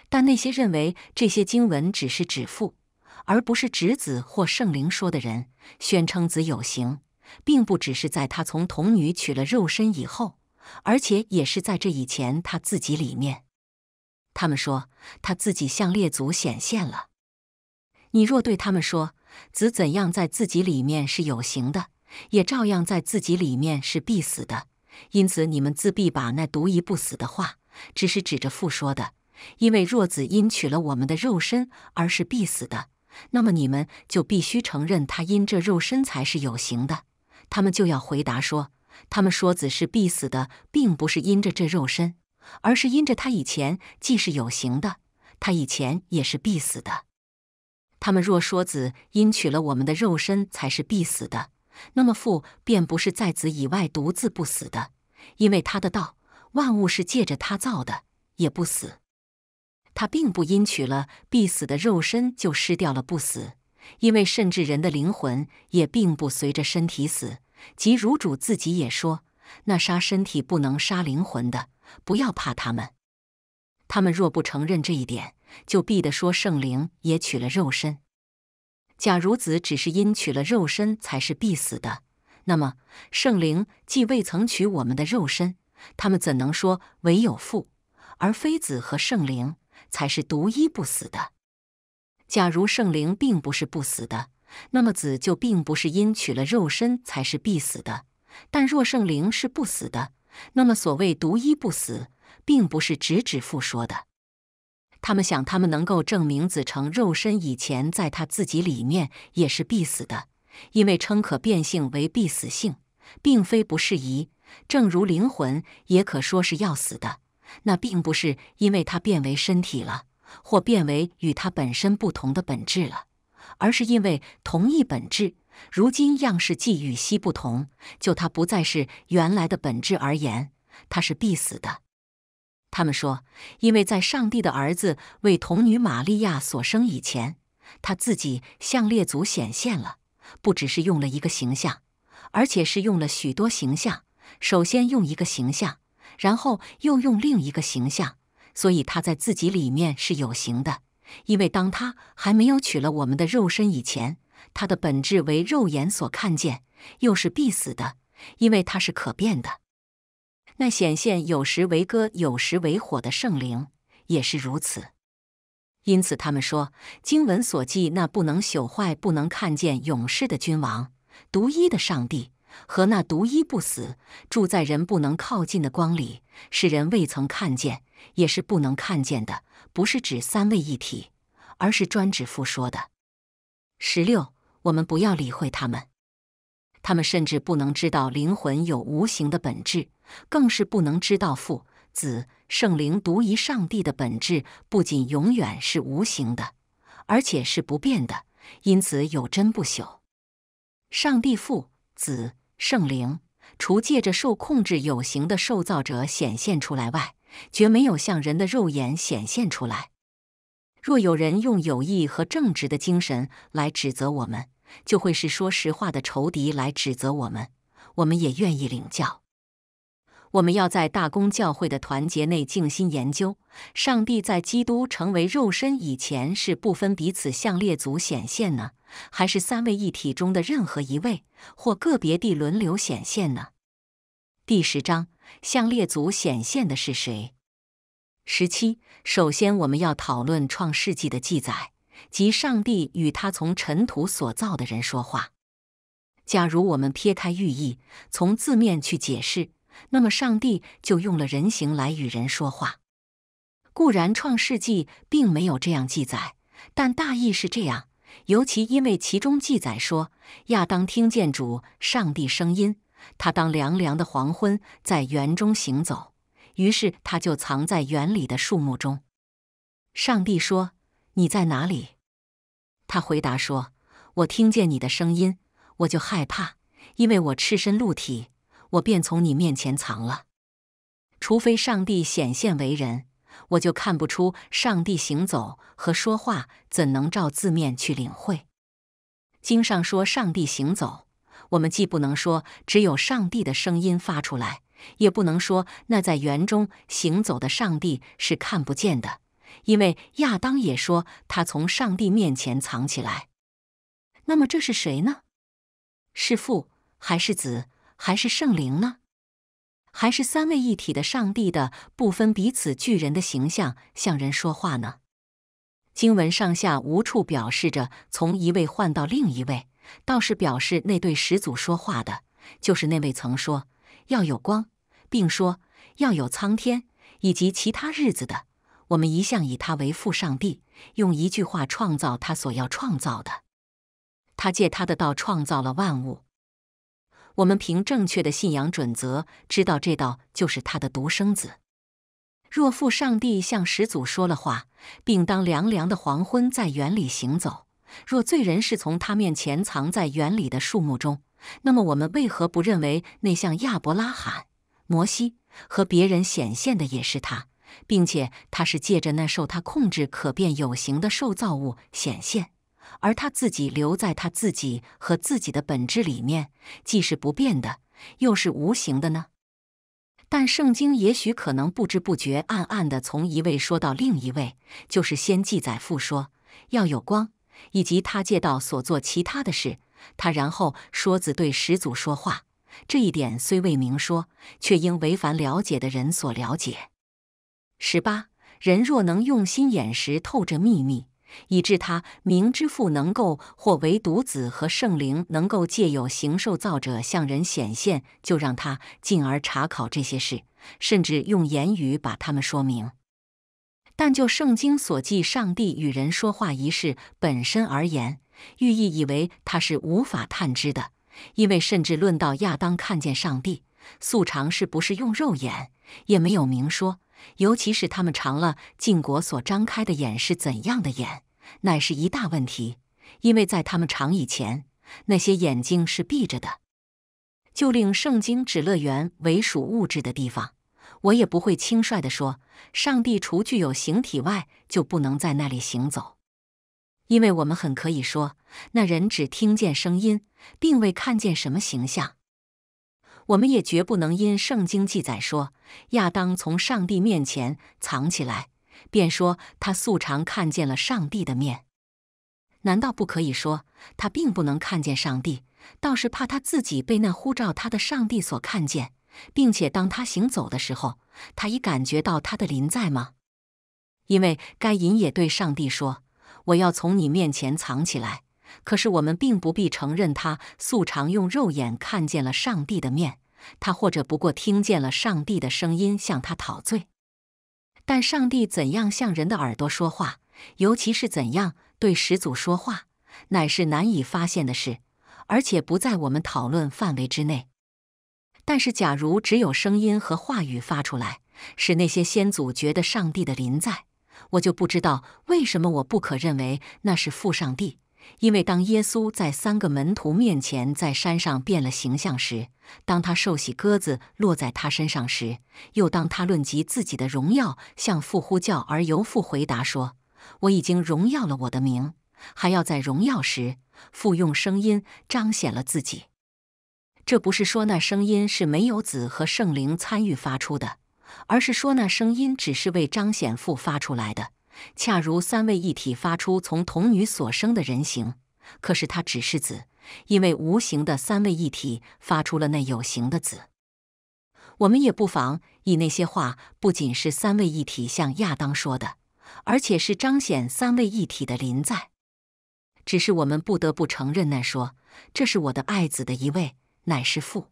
但那些认为这些经文只是指父，而不是指子或圣灵说的人，宣称子有形，并不只是在他从童女取了肉身以后，而且也是在这以前他自己里面。他们说他自己向列祖显现了。你若对他们说子怎样在自己里面是有形的，也照样在自己里面是必死的。因此你们自必把那独一不死的话，只是指着父说的。因为若子因取了我们的肉身，而是必死的，那么你们就必须承认他因这肉身才是有形的。他们就要回答说，他们说子是必死的，并不是因着这肉身。而是因着他以前既是有形的，他以前也是必死的。他们若说子因取了我们的肉身才是必死的，那么父便不是在子以外独自不死的，因为他的道万物是借着他造的，也不死。他并不因取了必死的肉身就失掉了不死，因为甚至人的灵魂也并不随着身体死，即如主自己也说：那杀身体不能杀灵魂的。不要怕他们，他们若不承认这一点，就必得说圣灵也取了肉身。假如子只是因取了肉身才是必死的，那么圣灵既未曾取我们的肉身，他们怎能说唯有父而非子和圣灵才是独一不死的？假如圣灵并不是不死的，那么子就并不是因取了肉身才是必死的。但若圣灵是不死的，那么，所谓独一不死，并不是直指父说的。他们想，他们能够证明子成肉身以前，在他自己里面也是必死的，因为称可变性为必死性，并非不适宜。正如灵魂也可说是要死的，那并不是因为它变为身体了，或变为与它本身不同的本质了，而是因为同一本质。如今样式既与昔不同，就它不再是原来的本质而言，它是必死的。他们说，因为在上帝的儿子为童女玛利亚所生以前，他自己向列祖显现了，不只是用了一个形象，而且是用了许多形象。首先用一个形象，然后又用另一个形象，所以他在自己里面是有形的。因为当他还没有取了我们的肉身以前。它的本质为肉眼所看见，又是必死的，因为它是可变的。那显现有时为歌，有时为火的圣灵也是如此。因此，他们说经文所记那不能朽坏、不能看见、永世的君王、独一的上帝和那独一不死、住在人不能靠近的光里，是人未曾看见，也是不能看见的。不是指三位一体，而是专指父说的。十六，我们不要理会他们。他们甚至不能知道灵魂有无形的本质，更是不能知道父、子、圣灵独一上帝的本质不仅永远是无形的，而且是不变的，因此有真不朽。上帝父、子、圣灵，除借着受控制有形的受造者显现出来外，绝没有向人的肉眼显现出来。若有人用友谊和正直的精神来指责我们，就会是说实话的仇敌来指责我们，我们也愿意领教。我们要在大公教会的团结内静心研究：上帝在基督成为肉身以前是不分彼此向列祖显现呢，还是三位一体中的任何一位或个别地轮流显现呢？第十章：向列祖显现的是谁？十七，首先我们要讨论《创世纪》的记载，即上帝与他从尘土所造的人说话。假如我们撇开寓意，从字面去解释，那么上帝就用了人形来与人说话。固然，《创世纪》并没有这样记载，但大意是这样。尤其因为其中记载说，亚当听见主上帝声音，他当凉凉的黄昏在园中行走。于是他就藏在园里的树木中。上帝说：“你在哪里？”他回答说：“我听见你的声音，我就害怕，因为我赤身露体，我便从你面前藏了。除非上帝显现为人，我就看不出上帝行走和说话怎能照字面去领会。经上说上帝行走，我们既不能说只有上帝的声音发出来。”也不能说那在园中行走的上帝是看不见的，因为亚当也说他从上帝面前藏起来。那么这是谁呢？是父还是子还是圣灵呢？还是三位一体的上帝的不分彼此巨人的形象向人说话呢？经文上下无处表示着从一位换到另一位，倒是表示那对始祖说话的就是那位曾说要有光。并说要有苍天以及其他日子的，我们一向以他为父上帝，用一句话创造他所要创造的。他借他的道创造了万物。我们凭正确的信仰准则知道这道就是他的独生子。若父上帝向始祖说了话，并当凉凉的黄昏在园里行走；若罪人是从他面前藏在园里的树木中，那么我们为何不认为那像亚伯拉罕？摩西和别人显现的也是他，并且他是借着那受他控制、可变有形的受造物显现，而他自己留在他自己和自己的本质里面，既是不变的，又是无形的呢？但圣经也许可能不知不觉、暗暗地从一位说到另一位，就是先记载复说要有光，以及他借道所做其他的事，他然后说子对始祖说话。这一点虽未明说，却应为凡了解的人所了解。十八人若能用心眼识透着秘密，以致他明知父能够或唯独子和圣灵能够借有行受造者向人显现，就让他进而查考这些事，甚至用言语把他们说明。但就圣经所记上帝与人说话一事本身而言，寓意以为他是无法探知的。因为，甚至论到亚当看见上帝素常是不是用肉眼，也没有明说。尤其是他们尝了晋国所张开的眼是怎样的眼，乃是一大问题。因为在他们尝以前，那些眼睛是闭着的。就令圣经指乐园为属物质的地方，我也不会轻率地说，上帝除具有形体外，就不能在那里行走。因为我们很可以说，那人只听见声音，并未看见什么形象。我们也绝不能因圣经记载说亚当从上帝面前藏起来，便说他素常看见了上帝的面。难道不可以说他并不能看见上帝，倒是怕他自己被那呼召他的上帝所看见，并且当他行走的时候，他已感觉到他的临在吗？因为该隐也对上帝说。我要从你面前藏起来。可是我们并不必承认他素常用肉眼看见了上帝的面，他或者不过听见了上帝的声音，向他讨罪。但上帝怎样向人的耳朵说话，尤其是怎样对始祖说话，乃是难以发现的事，而且不在我们讨论范围之内。但是，假如只有声音和话语发出来，使那些先祖觉得上帝的临在。我就不知道为什么我不可认为那是父上帝，因为当耶稣在三个门徒面前在山上变了形象时，当他受洗鸽子落在他身上时，又当他论及自己的荣耀向父呼叫而由父回答说“我已经荣耀了我的名，还要在荣耀时父用声音彰显了自己”，这不是说那声音是没有子和圣灵参与发出的。而是说，那声音只是为彰显父发出来的，恰如三位一体发出从童女所生的人形。可是他只是子，因为无形的三位一体发出了那有形的子。我们也不妨以那些话，不仅是三位一体向亚当说的，而且是彰显三位一体的临在。只是我们不得不承认，那说这是我的爱子的一位，乃是父，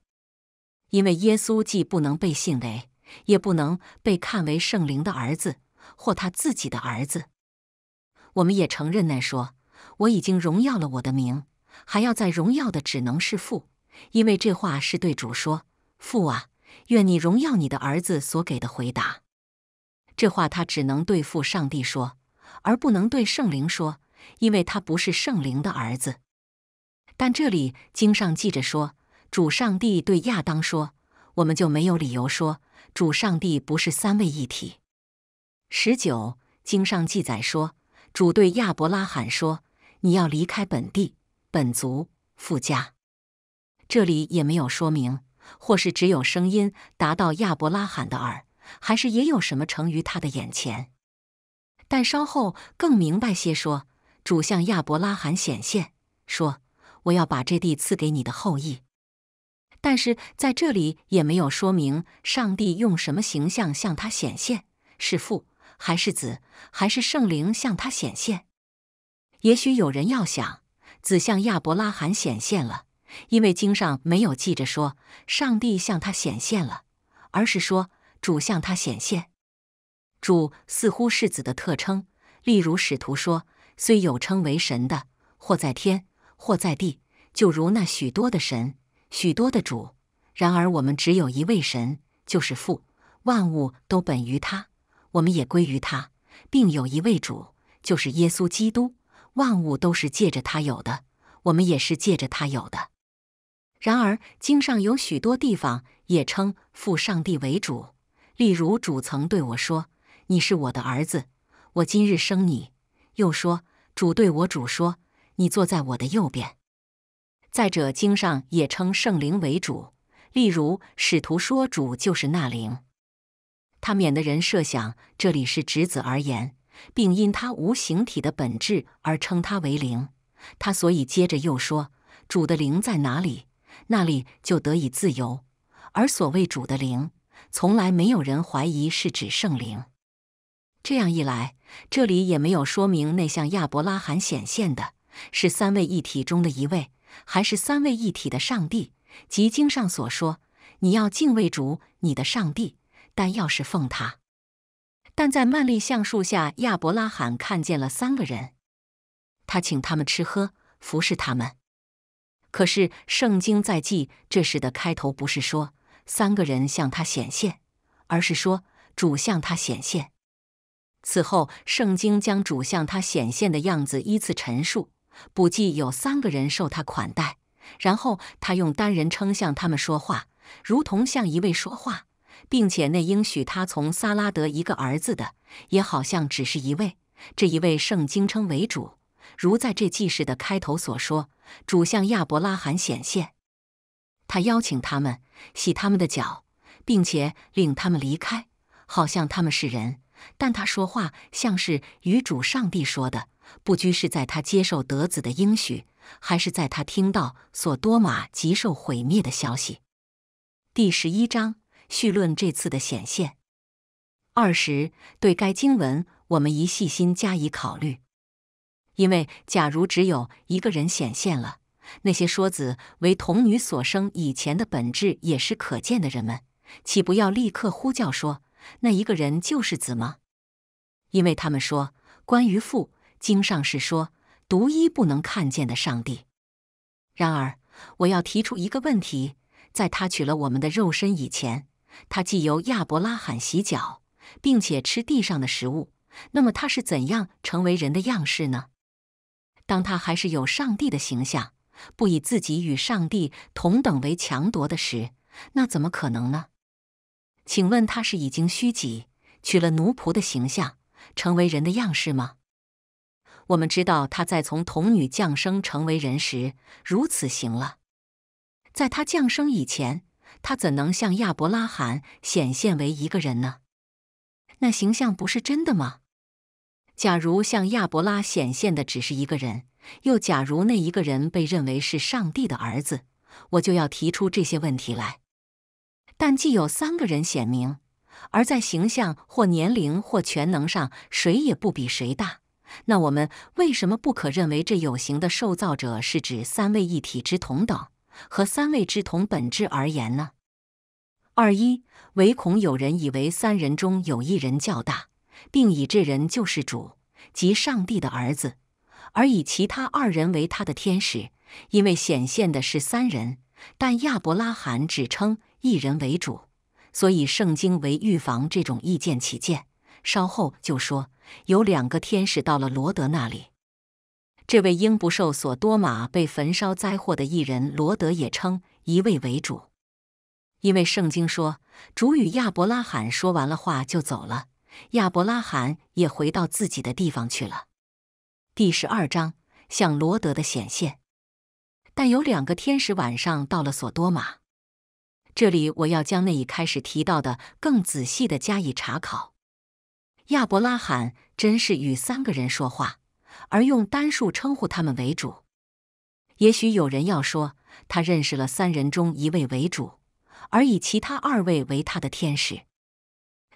因为耶稣既不能被信为。也不能被看为圣灵的儿子或他自己的儿子。我们也承认那说我已经荣耀了我的名，还要再荣耀的只能是父，因为这话是对主说：“父啊，愿你荣耀你的儿子。”所给的回答，这话他只能对父上帝说，而不能对圣灵说，因为他不是圣灵的儿子。但这里经上记着说，主上帝对亚当说，我们就没有理由说。主上帝不是三位一体。十九经上记载说，主对亚伯拉罕说：“你要离开本地、本族、富家。”这里也没有说明，或是只有声音达到亚伯拉罕的耳，还是也有什么成于他的眼前。但稍后更明白些，说主向亚伯拉罕显现，说：“我要把这地赐给你的后裔。”但是在这里也没有说明上帝用什么形象向他显现，是父还是子，还是圣灵向他显现？也许有人要想，子向亚伯拉罕显现了，因为经上没有记着说上帝向他显现了，而是说主向他显现。主似乎是子的特称，例如使徒说：“虽有称为神的，或在天，或在地，就如那许多的神。”许多的主，然而我们只有一位神，就是父，万物都本于他，我们也归于他，并有一位主，就是耶稣基督，万物都是借着他有的，我们也是借着他有的。然而经上有许多地方也称父上帝为主，例如主曾对我说：“你是我的儿子，我今日生你。”又说：“主对我主说：你坐在我的右边。”再者，经上也称圣灵为主，例如使徒说：“主就是那灵。”他免得人设想这里是侄子而言，并因他无形体的本质而称他为灵。他所以接着又说：“主的灵在哪里，那里就得以自由。”而所谓主的灵，从来没有人怀疑是指圣灵。这样一来，这里也没有说明那像亚伯拉罕显现的是三位一体中的一位。还是三位一体的上帝，即经上所说：“你要敬畏主你的上帝。”但要是奉他，但在曼利橡树下，亚伯拉罕看见了三个人，他请他们吃喝，服侍他们。可是圣经在记这事的开头不是说三个人向他显现，而是说主向他显现。此后，圣经将主向他显现的样子依次陈述。补记有三个人受他款待，然后他用单人称向他们说话，如同向一位说话，并且那应许他从萨拉德一个儿子的，也好像只是一位。这一位圣经称为主，如在这记事的开头所说，主向亚伯拉罕显现，他邀请他们洗他们的脚，并且领他们离开，好像他们是人，但他说话像是与主上帝说的。不拘是在他接受得子的应许，还是在他听到所多玛极受毁灭的消息？第十一章绪论这次的显现。二十，对该经文，我们宜细心加以考虑，因为假如只有一个人显现了，那些说子为童女所生以前的本质也是可见的人们，岂不要立刻呼叫说那一个人就是子吗？因为他们说关于父。经上是说，独一不能看见的上帝。然而，我要提出一个问题：在他取了我们的肉身以前，他既由亚伯拉罕洗脚，并且吃地上的食物，那么他是怎样成为人的样式呢？当他还是有上帝的形象，不以自己与上帝同等为强夺的时，那怎么可能呢？请问他是已经虚己，取了奴仆的形象，成为人的样式吗？我们知道他在从童女降生成为人时如此行了。在他降生以前，他怎能向亚伯拉罕显现为一个人呢？那形象不是真的吗？假如向亚伯拉显现的只是一个人，又假如那一个人被认为是上帝的儿子，我就要提出这些问题来。但既有三个人显明，而在形象或年龄或全能上，谁也不比谁大。那我们为什么不可认为这有形的受造者是指三位一体之同等和三位之同本质而言呢？二一唯恐有人以为三人中有一人较大，并以这人就是主即上帝的儿子，而以其他二人为他的天使，因为显现的是三人，但亚伯拉罕只称一人为主，所以圣经为预防这种意见起见。稍后就说，有两个天使到了罗德那里。这位因不受索多玛被焚烧灾祸的艺人罗德也称一位为主，因为圣经说主与亚伯拉罕说完了话就走了，亚伯拉罕也回到自己的地方去了。第十二章向罗德的显现，但有两个天使晚上到了索多玛。这里我要将那一开始提到的更仔细的加以查考。亚伯拉罕真是与三个人说话，而用单数称呼他们为主。也许有人要说，他认识了三人中一位为主，而以其他二位为他的天使。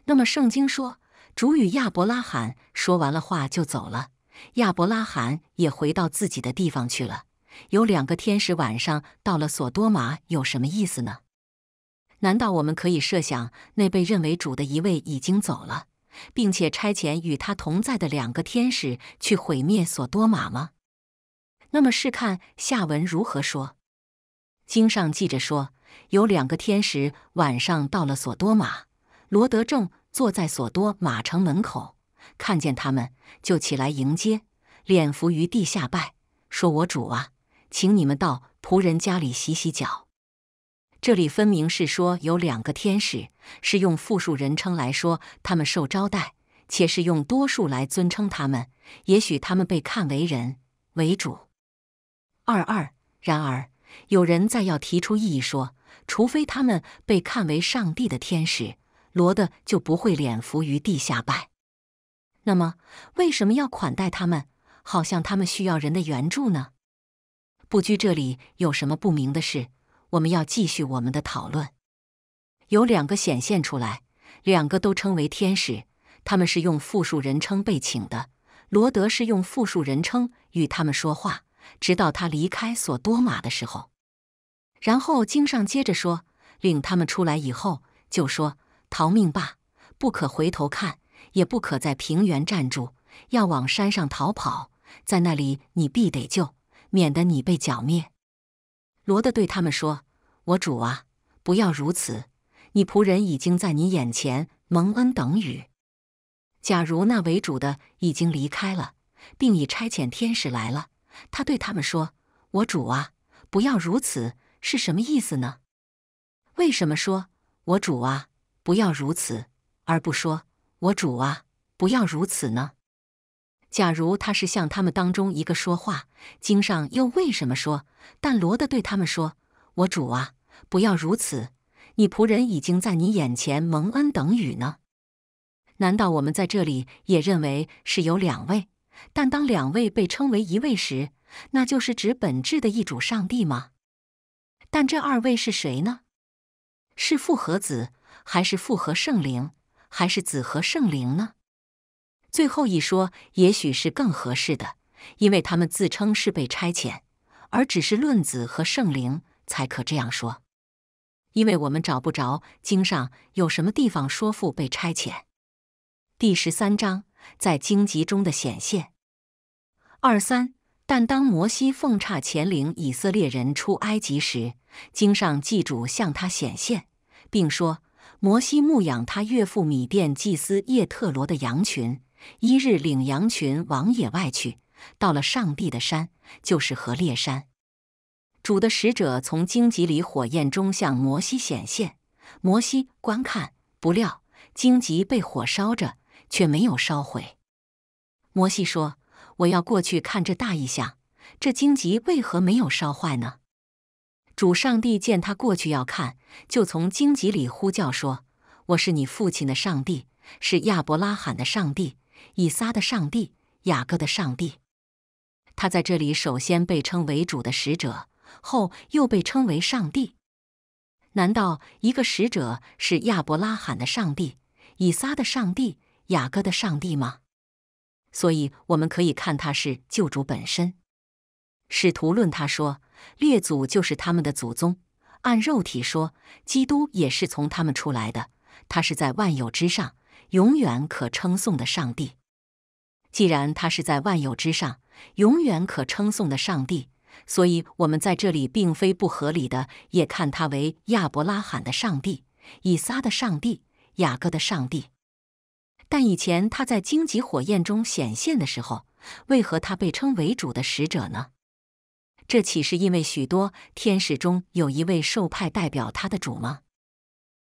那么，圣经说主与亚伯拉罕说完了话就走了，亚伯拉罕也回到自己的地方去了。有两个天使晚上到了索多玛，有什么意思呢？难道我们可以设想那被认为主的一位已经走了？并且差遣与他同在的两个天使去毁灭索多玛吗？那么试看下文如何说。经上记着说，有两个天使晚上到了索多玛，罗德正坐在索多玛城门口，看见他们，就起来迎接，脸伏于地下拜，说：“我主啊，请你们到仆人家里洗洗脚。”这里分明是说有两个天使，是用复数人称来说，他们受招待，且是用多数来尊称他们。也许他们被看为人为主。二二。然而有人再要提出异议说，除非他们被看为上帝的天使，罗的就不会脸伏于地下拜。那么为什么要款待他们，好像他们需要人的援助呢？不拘这里有什么不明的事？我们要继续我们的讨论。有两个显现出来，两个都称为天使，他们是用复数人称被请的。罗德是用复数人称与他们说话，直到他离开索多玛的时候。然后经上接着说，领他们出来以后，就说：“逃命吧，不可回头看，也不可在平原站住，要往山上逃跑，在那里你必得救，免得你被剿灭。”罗德对他们说。我主啊，不要如此！你仆人已经在你眼前蒙恩等雨。假如那为主的已经离开了，并已差遣天使来了，他对他们说：“我主啊，不要如此。”是什么意思呢？为什么说“我主啊，不要如此”，而不说“我主啊，不要如此”呢？假如他是向他们当中一个说话，经上又为什么说？但罗的对他们说：“我主啊。”不要如此，你仆人已经在你眼前蒙恩等雨呢。难道我们在这里也认为是有两位？但当两位被称为一位时，那就是指本质的一主上帝吗？但这二位是谁呢？是父和子，还是父和圣灵，还是子和圣灵呢？最后一说也许是更合适的，因为他们自称是被差遣，而只是论子和圣灵才可这样说。因为我们找不着经上有什么地方说父被差遣。第十三章在荆棘中的显现二三。但当摩西奉差遣领以色列人出埃及时，经上祭主向他显现，并说：摩西牧养他岳父米店祭司叶特罗的羊群，一日领羊群往野外去，到了上帝的山，就是和烈山。主的使者从荆棘里火焰中向摩西显现，摩西观看，不料荆棘被火烧着，却没有烧毁。摩西说：“我要过去看这大异象，这荆棘为何没有烧坏呢？”主上帝见他过去要看，就从荆棘里呼叫说：“我是你父亲的上帝，是亚伯拉罕的上帝，以撒的上帝，雅各的上帝。”他在这里首先被称为主的使者。后又被称为上帝。难道一个使者是亚伯拉罕的上帝、以撒的上帝、雅各的上帝吗？所以我们可以看他是救主本身。使徒论他说，列祖就是他们的祖宗。按肉体说，基督也是从他们出来的。他是在万有之上、永远可称颂的上帝。既然他是在万有之上、永远可称颂的上帝。所以，我们在这里并非不合理的，也看他为亚伯拉罕的上帝、以撒的上帝、雅各的上帝。但以前他在荆棘火焰中显现的时候，为何他被称为主的使者呢？这岂是因为许多天使中有一位受派代表他的主吗？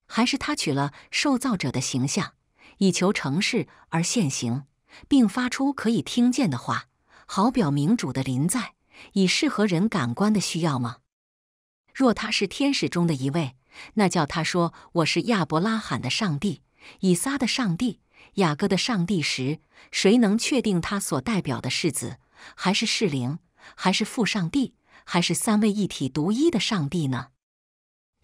还是他取了受造者的形象，以求成事而现行，并发出可以听见的话，好表明主的临在？以适合人感官的需要吗？若他是天使中的一位，那叫他说我是亚伯拉罕的上帝、以撒的上帝、雅各的上帝时，谁能确定他所代表的是子，还是是灵，还是父上帝，还是三位一体独一的上帝呢？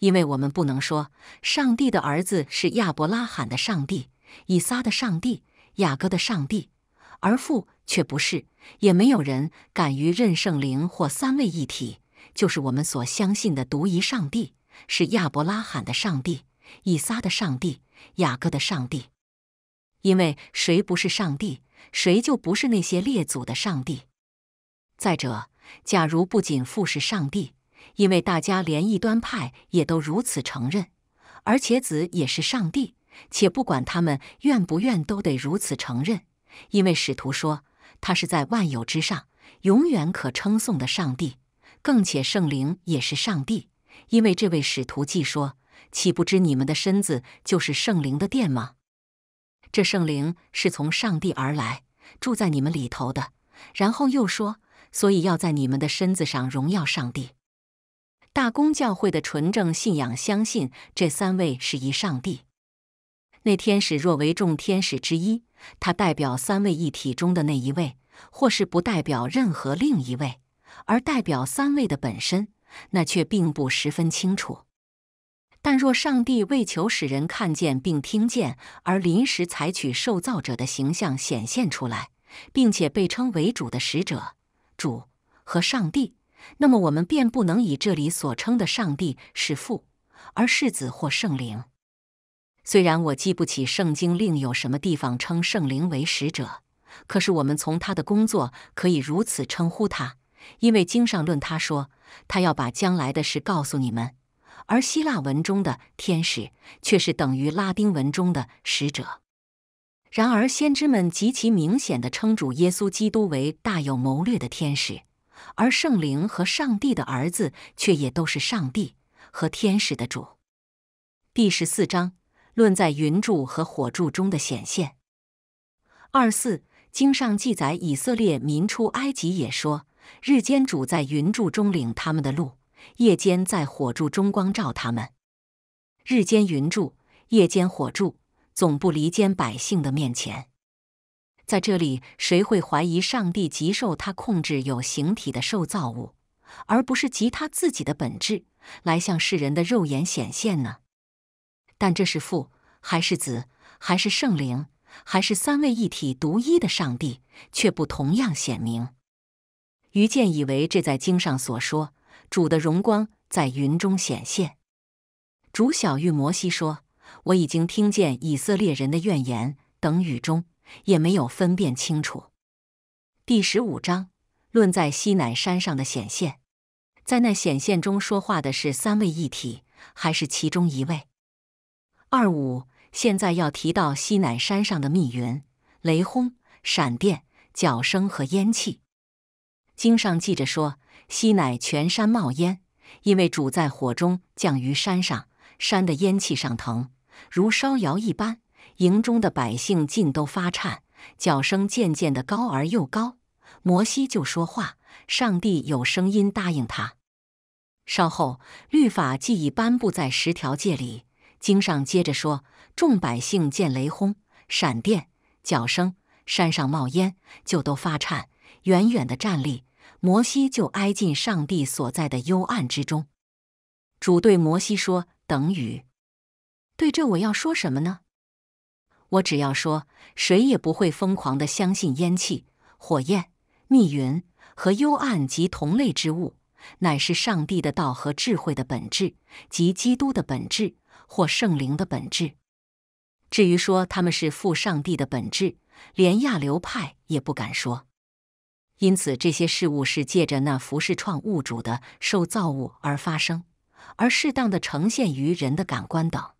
因为我们不能说上帝的儿子是亚伯拉罕的上帝、以撒的上帝、雅各的上帝，而父。却不是，也没有人敢于认圣灵或三位一体，就是我们所相信的独一上帝，是亚伯拉罕的上帝、以撒的上帝、雅各的上帝。因为谁不是上帝，谁就不是那些列祖的上帝。再者，假如不仅父是上帝，因为大家连异端派也都如此承认，而且子也是上帝，且不管他们愿不愿，都得如此承认，因为使徒说。他是在万有之上，永远可称颂的上帝。更且圣灵也是上帝，因为这位使徒既说，岂不知你们的身子就是圣灵的殿吗？这圣灵是从上帝而来，住在你们里头的。然后又说，所以要在你们的身子上荣耀上帝。大公教会的纯正信仰相信这三位是一上帝。那天使若为众天使之一。它代表三位一体中的那一位，或是不代表任何另一位，而代表三位的本身，那却并不十分清楚。但若上帝为求使人看见并听见，而临时采取受造者的形象显现出来，并且被称为主的使者、主和上帝，那么我们便不能以这里所称的上帝是父，而世子或圣灵。虽然我记不起圣经另有什么地方称圣灵为使者，可是我们从他的工作可以如此称呼他，因为经上论他说他要把将来的事告诉你们，而希腊文中的天使却是等于拉丁文中的使者。然而先知们极其明显的称主耶稣基督为大有谋略的天使，而圣灵和上帝的儿子却也都是上帝和天使的主。第十四章。论在云柱和火柱中的显现。二四经上记载，以色列民出埃及也说，日间主在云柱中领他们的路，夜间在火柱中光照他们。日间云柱，夜间火柱，总不离间百姓的面前。在这里，谁会怀疑上帝极受他控制有形体的受造物，而不是极他自己的本质来向世人的肉眼显现呢？但这是父还是子还是圣灵还是三位一体独一的上帝，却不同样显明。于见以为这在经上所说，主的荣光在云中显现。主小玉摩西说：“我已经听见以色列人的怨言。”等语中也没有分辨清楚。第十五章论在西乃山上的显现，在那显现中说话的是三位一体还是其中一位？二五，现在要提到西乃山上的密云、雷轰、闪电、角声和烟气。经上记着说，西乃全山冒烟，因为主在火中降于山上，山的烟气上腾，如烧窑一般。营中的百姓尽都发颤，脚声渐渐的高而又高。摩西就说话，上帝有声音答应他。稍后，律法既已颁布在十条诫里。经上接着说：“众百姓见雷轰、闪电、角声，山上冒烟，就都发颤，远远的站立。摩西就挨近上帝所在的幽暗之中。主对摩西说：‘等雨。’对这我要说什么呢？我只要说，谁也不会疯狂的相信烟气、火焰、密云和幽暗及同类之物，乃是上帝的道和智慧的本质及基督的本质。”或圣灵的本质，至于说他们是负上帝的本质，连亚流派也不敢说。因此，这些事物是借着那服侍创物主的受造物而发生，而适当的呈现于人的感官等。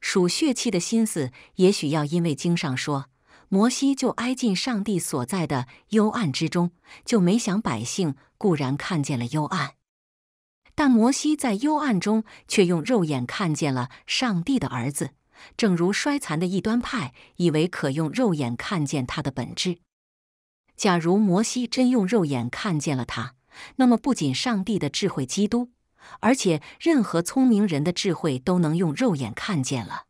属血气的心思，也许要因为经上说摩西就挨近上帝所在的幽暗之中，就没想百姓固然看见了幽暗。但摩西在幽暗中却用肉眼看见了上帝的儿子，正如衰残的一端派以为可用肉眼看见他的本质。假如摩西真用肉眼看见了他，那么不仅上帝的智慧基督，而且任何聪明人的智慧都能用肉眼看见了。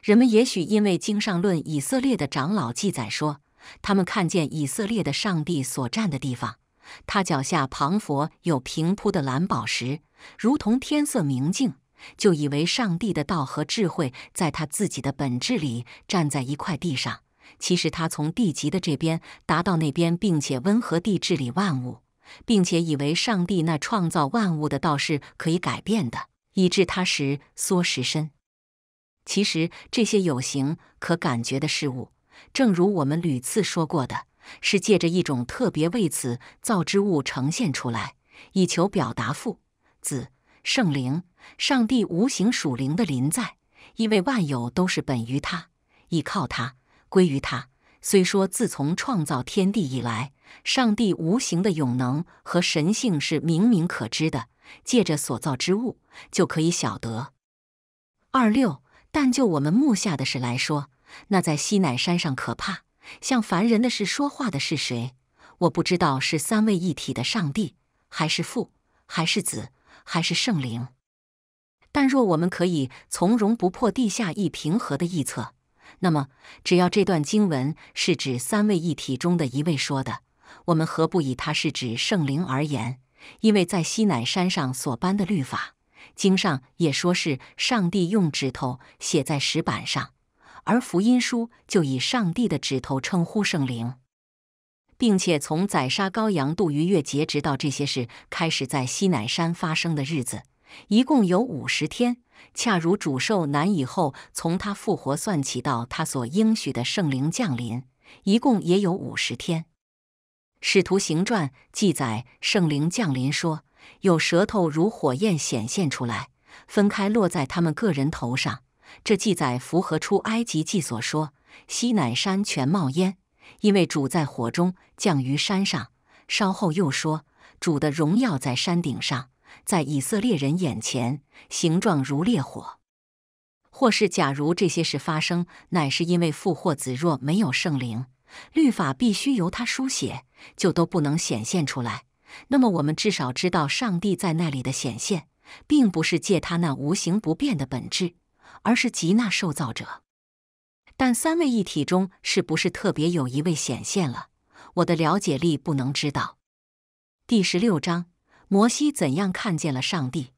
人们也许因为经上论以色列的长老记载说，他们看见以色列的上帝所站的地方。他脚下旁佛有平铺的蓝宝石，如同天色明净，就以为上帝的道和智慧在他自己的本质里站在一块地上。其实他从地极的这边达到那边，并且温和地治理万物，并且以为上帝那创造万物的道是可以改变的，以致他时缩时伸。其实这些有形可感觉的事物，正如我们屡次说过的。是借着一种特别为此造之物呈现出来，以求表达父、子、圣灵、上帝无形属灵的临在，因为万有都是本于他，倚靠他，归于他。虽说自从创造天地以来，上帝无形的永能和神性是明明可知的，借着所造之物就可以晓得。二六，但就我们目下的事来说，那在西乃山上可怕。像凡人的事，说话的是谁？我不知道，是三位一体的上帝，还是父，还是子，还是圣灵。但若我们可以从容不迫、地下一平和的臆测，那么只要这段经文是指三位一体中的一位说的，我们何不以他是指圣灵而言？因为在西乃山上所颁的律法经上也说是上帝用指头写在石板上。而福音书就以上帝的指头称呼圣灵，并且从宰杀羔羊、度逾越节直到这些事开始在西乃山发生的日子，一共有五十天。恰如主受难以后，从他复活算起到他所应许的圣灵降临，一共也有五十天。使徒行传记载圣灵降临说，有舌头如火焰显现出来，分开落在他们个人头上。这记载符合出埃及记所说：西南山全冒烟，因为主在火中降于山上。稍后又说，主的荣耀在山顶上，在以色列人眼前，形状如烈火。或是，假如这些事发生，乃是因为父或子若没有圣灵，律法必须由他书写，就都不能显现出来。那么，我们至少知道，上帝在那里的显现，并不是借他那无形不变的本质。而是吉娜受造者，但三位一体中是不是特别有一位显现了？我的了解力不能知道。第十六章，摩西怎样看见了上帝？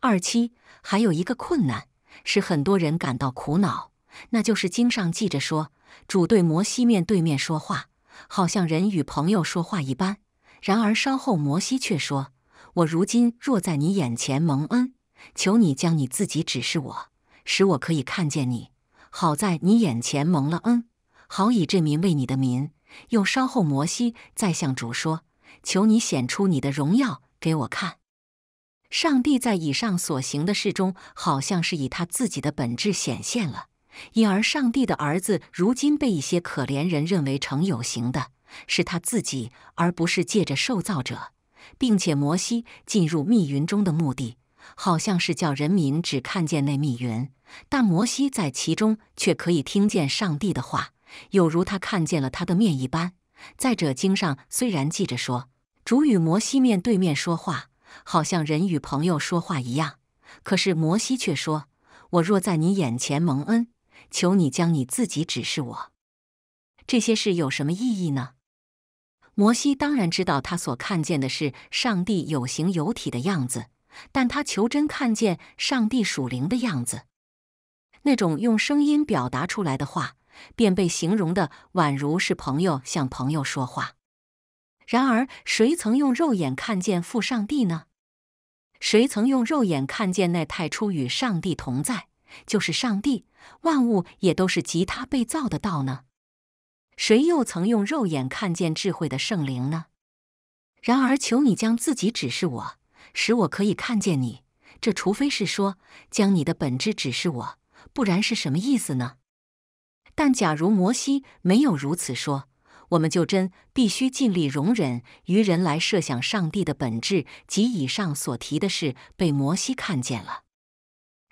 二七还有一个困难，使很多人感到苦恼，那就是经上记着说，主对摩西面对面说话，好像人与朋友说话一般。然而稍后摩西却说：“我如今若在你眼前蒙恩，求你将你自己指示我。”使我可以看见你，好在你眼前蒙了恩，好以这民为你的民。又稍后，摩西再向主说：“求你显出你的荣耀给我看。”上帝在以上所行的事中，好像是以他自己的本质显现了，因而上帝的儿子如今被一些可怜人认为成有形的，是他自己，而不是借着受造者，并且摩西进入密云中的目的。好像是叫人民只看见那密云，但摩西在其中却可以听见上帝的话，有如他看见了他的面一般。再者，经上虽然记着说主与摩西面对面说话，好像人与朋友说话一样，可是摩西却说：“我若在你眼前蒙恩，求你将你自己指示我。”这些事有什么意义呢？摩西当然知道，他所看见的是上帝有形有体的样子。但他求真看见上帝属灵的样子，那种用声音表达出来的话，便被形容的宛如是朋友向朋友说话。然而，谁曾用肉眼看见父上帝呢？谁曾用肉眼看见那太初与上帝同在，就是上帝，万物也都是吉他被造的道呢？谁又曾用肉眼看见智慧的圣灵呢？然而，求你将自己指示我。使我可以看见你，这除非是说将你的本质指示我，不然是什么意思呢？但假如摩西没有如此说，我们就真必须尽力容忍愚人来设想上帝的本质及以上所提的事被摩西看见了。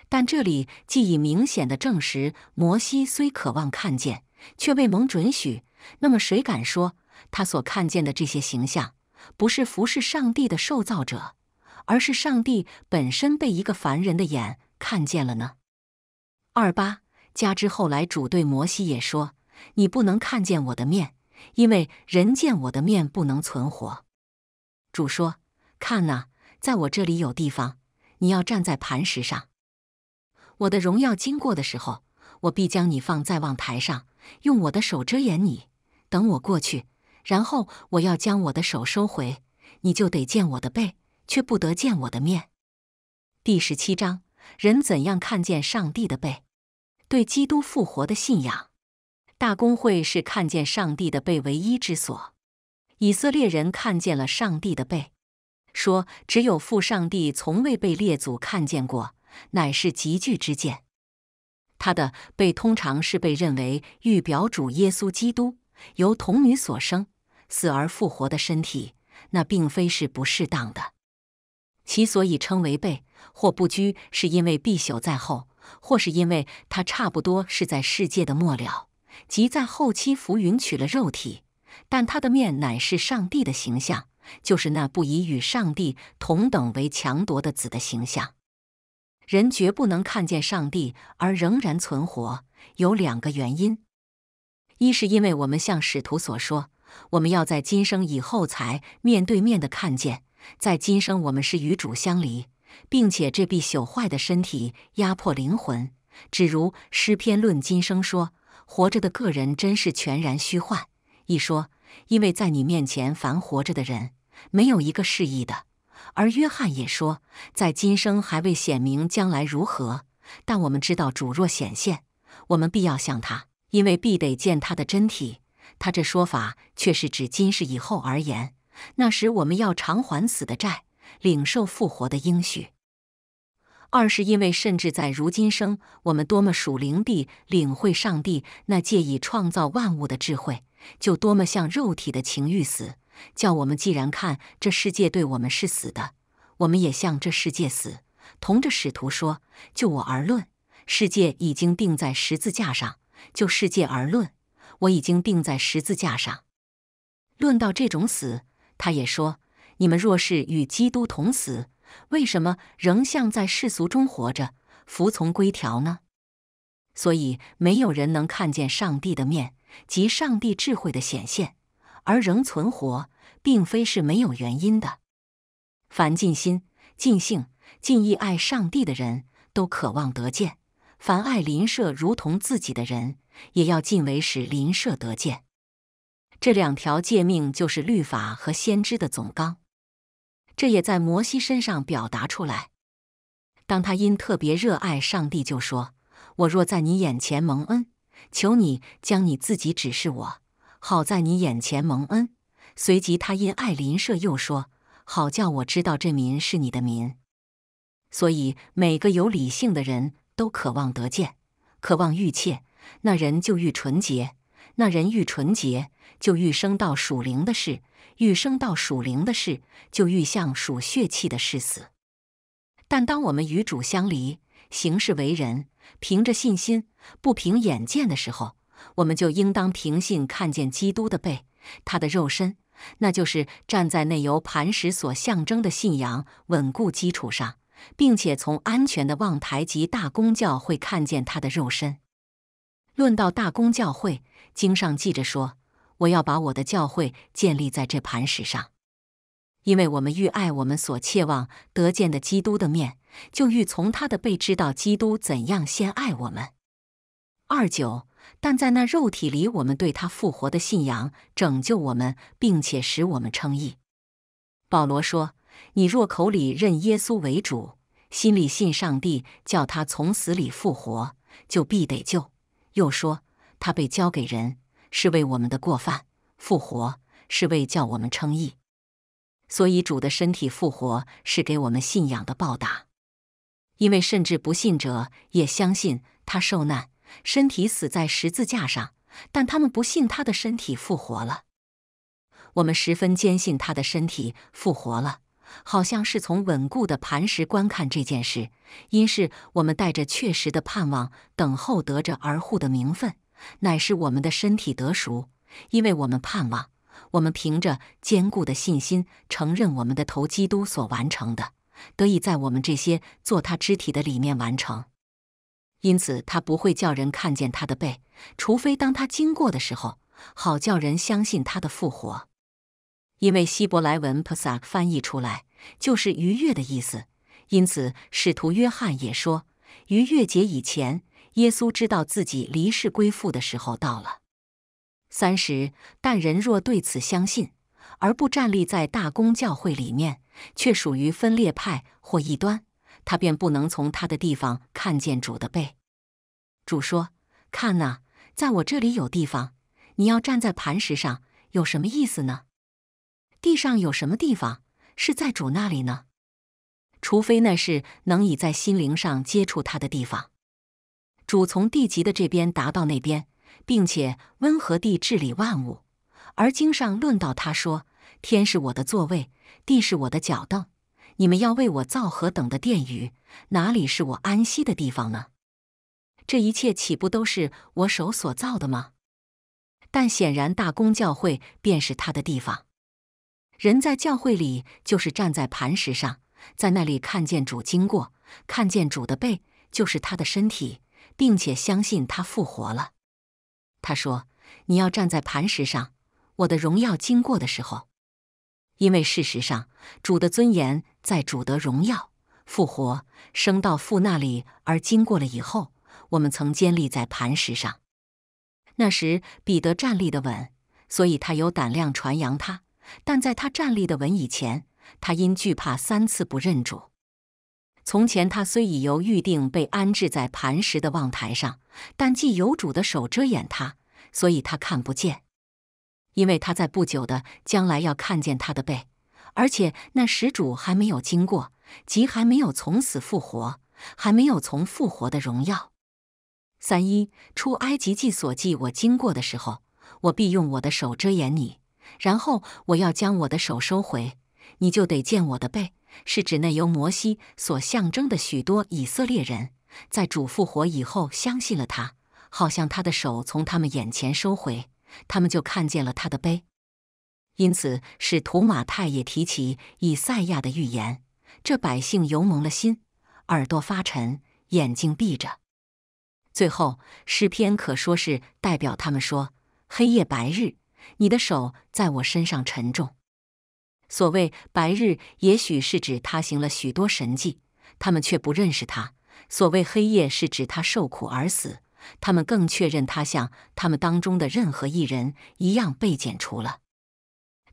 但这里既已明显的证实，摩西虽渴望看见，却未蒙准许，那么谁敢说他所看见的这些形象不是服侍上帝的受造者？而是上帝本身被一个凡人的眼看见了呢。二八加之后来主对摩西也说：“你不能看见我的面，因为人见我的面不能存活。”主说：“看呐，在我这里有地方，你要站在磐石上。我的荣耀经过的时候，我必将你放在望台上，用我的手遮掩你，等我过去。然后我要将我的手收回，你就得见我的背。”却不得见我的面。第十七章：人怎样看见上帝的背？对基督复活的信仰，大公会是看见上帝的背唯一之所。以色列人看见了上帝的背，说：“只有父上帝从未被列祖看见过，乃是极巨之见。”他的背通常是被认为预表主耶稣基督由童女所生、死而复活的身体，那并非是不适当的。其所以称为背或不居，是因为必朽在后，或是因为它差不多是在世界的末了，即在后期浮云取了肉体。但他的面乃是上帝的形象，就是那不以与上帝同等为强夺的子的形象。人绝不能看见上帝而仍然存活，有两个原因：一是因为我们像使徒所说，我们要在今生以后才面对面的看见。在今生，我们是与主相离，并且这必朽坏的身体压迫灵魂。只如诗篇论今生说，活着的个人真是全然虚幻。一说，因为在你面前凡活着的人，没有一个是义的。而约翰也说，在今生还未显明将来如何，但我们知道主若显现，我们必要向他，因为必得见他的真体。他这说法却是指今世以后而言。那时我们要偿还死的债，领受复活的应许。二是因为，甚至在如今生，我们多么属灵地领会上帝那借以创造万物的智慧，就多么像肉体的情欲死。叫我们既然看这世界对我们是死的，我们也向这世界死。同着使徒说：“就我而论，世界已经定在十字架上；就世界而论，我已经定在十字架上。”论到这种死。他也说：“你们若是与基督同死，为什么仍像在世俗中活着，服从规条呢？所以没有人能看见上帝的面及上帝智慧的显现，而仍存活，并非是没有原因的。凡尽心、尽性、尽意爱上帝的人都渴望得见；凡爱邻舍如同自己的人，也要尽为使邻舍得见。”这两条诫命就是律法和先知的总纲，这也在摩西身上表达出来。当他因特别热爱上帝，就说：“我若在你眼前蒙恩，求你将你自己指示我，好在你眼前蒙恩。”随即他因爱邻舍，又说：“好叫我知道这民是你的民。”所以每个有理性的人都渴望得见，渴望欲切，那人就欲纯洁。那人愈纯洁，就愈生到属灵的事；愈生到属灵的事，就愈像属血气的事死。但当我们与主相离，行事为人，凭着信心，不凭眼见的时候，我们就应当凭信看见基督的背，他的肉身，那就是站在那由磐石所象征的信仰稳固基础上，并且从安全的望台及大公教会看见他的肉身。论到大公教会。经上记着说：“我要把我的教会建立在这磐石上，因为我们欲爱我们所切望得见的基督的面，就欲从他的背知道基督怎样先爱我们。”二九，但在那肉体里，我们对他复活的信仰拯救我们，并且使我们称义。保罗说：“你若口里认耶稣为主，心里信上帝叫他从死里复活，就必得救。”又说。他被交给人，是为我们的过犯复活，是为叫我们称义。所以主的身体复活，是给我们信仰的报答。因为甚至不信者也相信他受难，身体死在十字架上，但他们不信他的身体复活了。我们十分坚信他的身体复活了，好像是从稳固的磐石观看这件事。因是我们带着确实的盼望，等候得着儿护的名分。乃是我们的身体得熟，因为我们盼望，我们凭着坚固的信心承认我们的头基督所完成的，得以在我们这些做他肢体的里面完成。因此，他不会叫人看见他的背，除非当他经过的时候，好叫人相信他的复活。因为希伯来文 p a s a 翻译出来就是逾越的意思。因此，使徒约翰也说：逾越节以前。耶稣知道自己离世归父的时候到了。三十，但人若对此相信而不站立在大公教会里面，却属于分裂派或异端，他便不能从他的地方看见主的背。主说：“看呐，在我这里有地方，你要站在磐石上，有什么意思呢？地上有什么地方是在主那里呢？除非那是能以在心灵上接触他的地方。”主从地极的这边达到那边，并且温和地治理万物。而经上论到他说：“天是我的座位，地是我的脚凳。你们要为我造何等的殿宇，哪里是我安息的地方呢？这一切岂不都是我手所造的吗？”但显然，大公教会便是他的地方。人在教会里就是站在磐石上，在那里看见主经过，看见主的背，就是他的身体。并且相信他复活了。他说：“你要站在磐石上，我的荣耀经过的时候，因为事实上主的尊严在主的荣耀复活升到父那里，而经过了以后，我们曾坚立在磐石上。那时彼得站立的稳，所以他有胆量传扬他；但在他站立的稳以前，他因惧怕三次不认主。”从前，他虽已由预定被安置在磐石的望台上，但既有主的手遮掩他，所以他看不见。因为他在不久的将来要看见他的背，而且那石主还没有经过，即还没有从死复活，还没有从复活的荣耀。三一出埃及记所记，我经过的时候，我必用我的手遮掩你，然后我要将我的手收回，你就得见我的背。是指那由摩西所象征的许多以色列人，在主复活以后相信了他，好像他的手从他们眼前收回，他们就看见了他的碑。因此，使徒马太也提起以赛亚的预言：这百姓油蒙了心，耳朵发沉，眼睛闭着。最后，诗篇可说是代表他们说：“黑夜白日，你的手在我身上沉重。”所谓白日，也许是指他行了许多神迹，他们却不认识他；所谓黑夜，是指他受苦而死，他们更确认他像他们当中的任何一人一样被剪除了。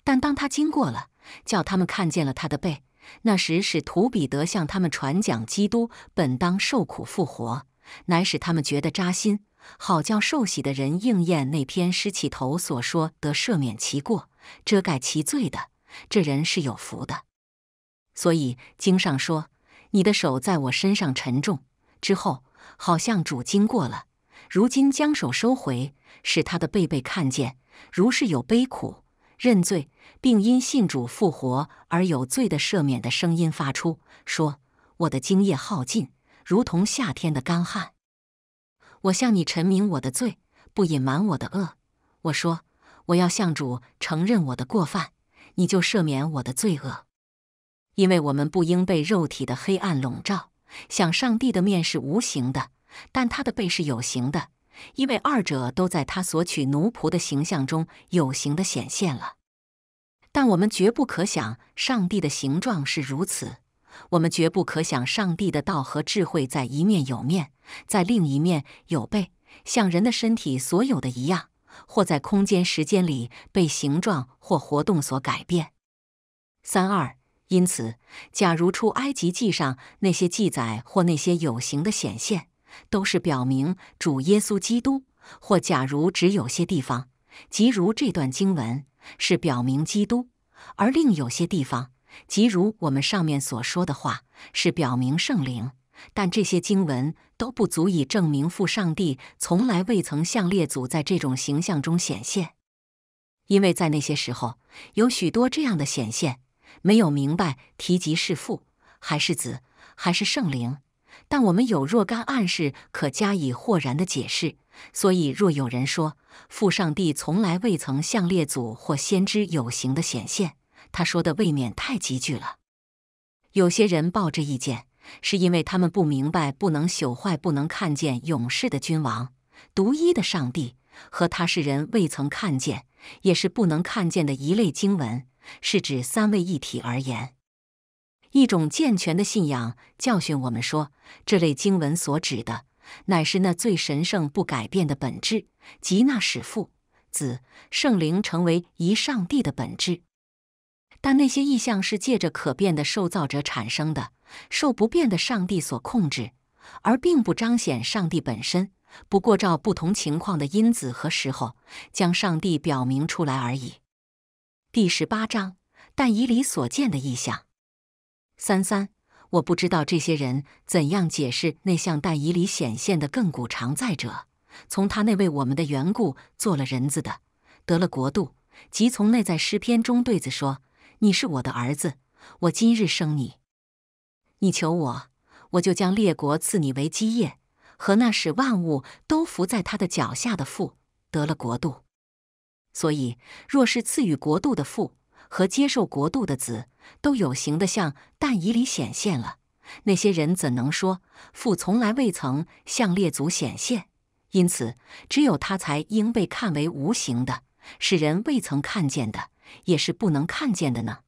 但当他经过了，叫他们看见了他的背，那时使图彼得向他们传讲基督本当受苦复活，乃使他们觉得扎心，好叫受喜的人应验那篇诗起头所说得赦免其过、遮盖其罪的。这人是有福的，所以经上说：“你的手在我身上沉重之后，好像主经过了。如今将手收回，使他的背被看见。如是有悲苦、认罪，并因信主复活而有罪的赦免的声音发出，说：我的精液耗尽，如同夏天的干旱。我向你陈明我的罪，不隐瞒我的恶。我说：我要向主承认我的过犯。”你就赦免我的罪恶，因为我们不应被肉体的黑暗笼罩。想上帝的面是无形的，但他的背是有形的，因为二者都在他所取奴仆的形象中有形的显现了。但我们绝不可想上帝的形状是如此；我们绝不可想上帝的道和智慧在一面有面，在另一面有背，像人的身体所有的一样。或在空间、时间里被形状或活动所改变。三二。因此，假如出埃及记上那些记载或那些有形的显现，都是表明主耶稣基督；或假如只有些地方，即如这段经文是表明基督，而另有些地方，即如我们上面所说的话，是表明圣灵。但这些经文都不足以证明父上帝从来未曾向列祖在这种形象中显现，因为在那些时候有许多这样的显现没有明白提及是父还是子还是圣灵，但我们有若干暗示可加以豁然的解释。所以，若有人说父上帝从来未曾向列祖或先知有形的显现，他说的未免太急剧了。有些人抱着意见。是因为他们不明白，不能朽坏、不能看见永世的君王、独一的上帝和他是人未曾看见，也是不能看见的一类经文，是指三位一体而言。一种健全的信仰教训我们说，这类经文所指的，乃是那最神圣、不改变的本质，即那使父、子、圣灵成为一上帝的本质。但那些意象是借着可变的受造者产生的，受不变的上帝所控制，而并不彰显上帝本身。不过照不同情况的因子和时候，将上帝表明出来而已。第十八章，但以理所见的意象。三三，我不知道这些人怎样解释那像但以理显现的亘古常在者，从他那为我们的缘故做了人子的，得了国度，即从内在诗篇中对子说。你是我的儿子，我今日生你，你求我，我就将列国赐你为基业，和那使万物都伏在他的脚下的父得了国度。所以，若是赐予国度的父和接受国度的子，都有形的像，但以里显现了，那些人怎能说父从来未曾向列祖显现？因此，只有他才应被看为无形的，使人未曾看见的。也是不能看见的呢，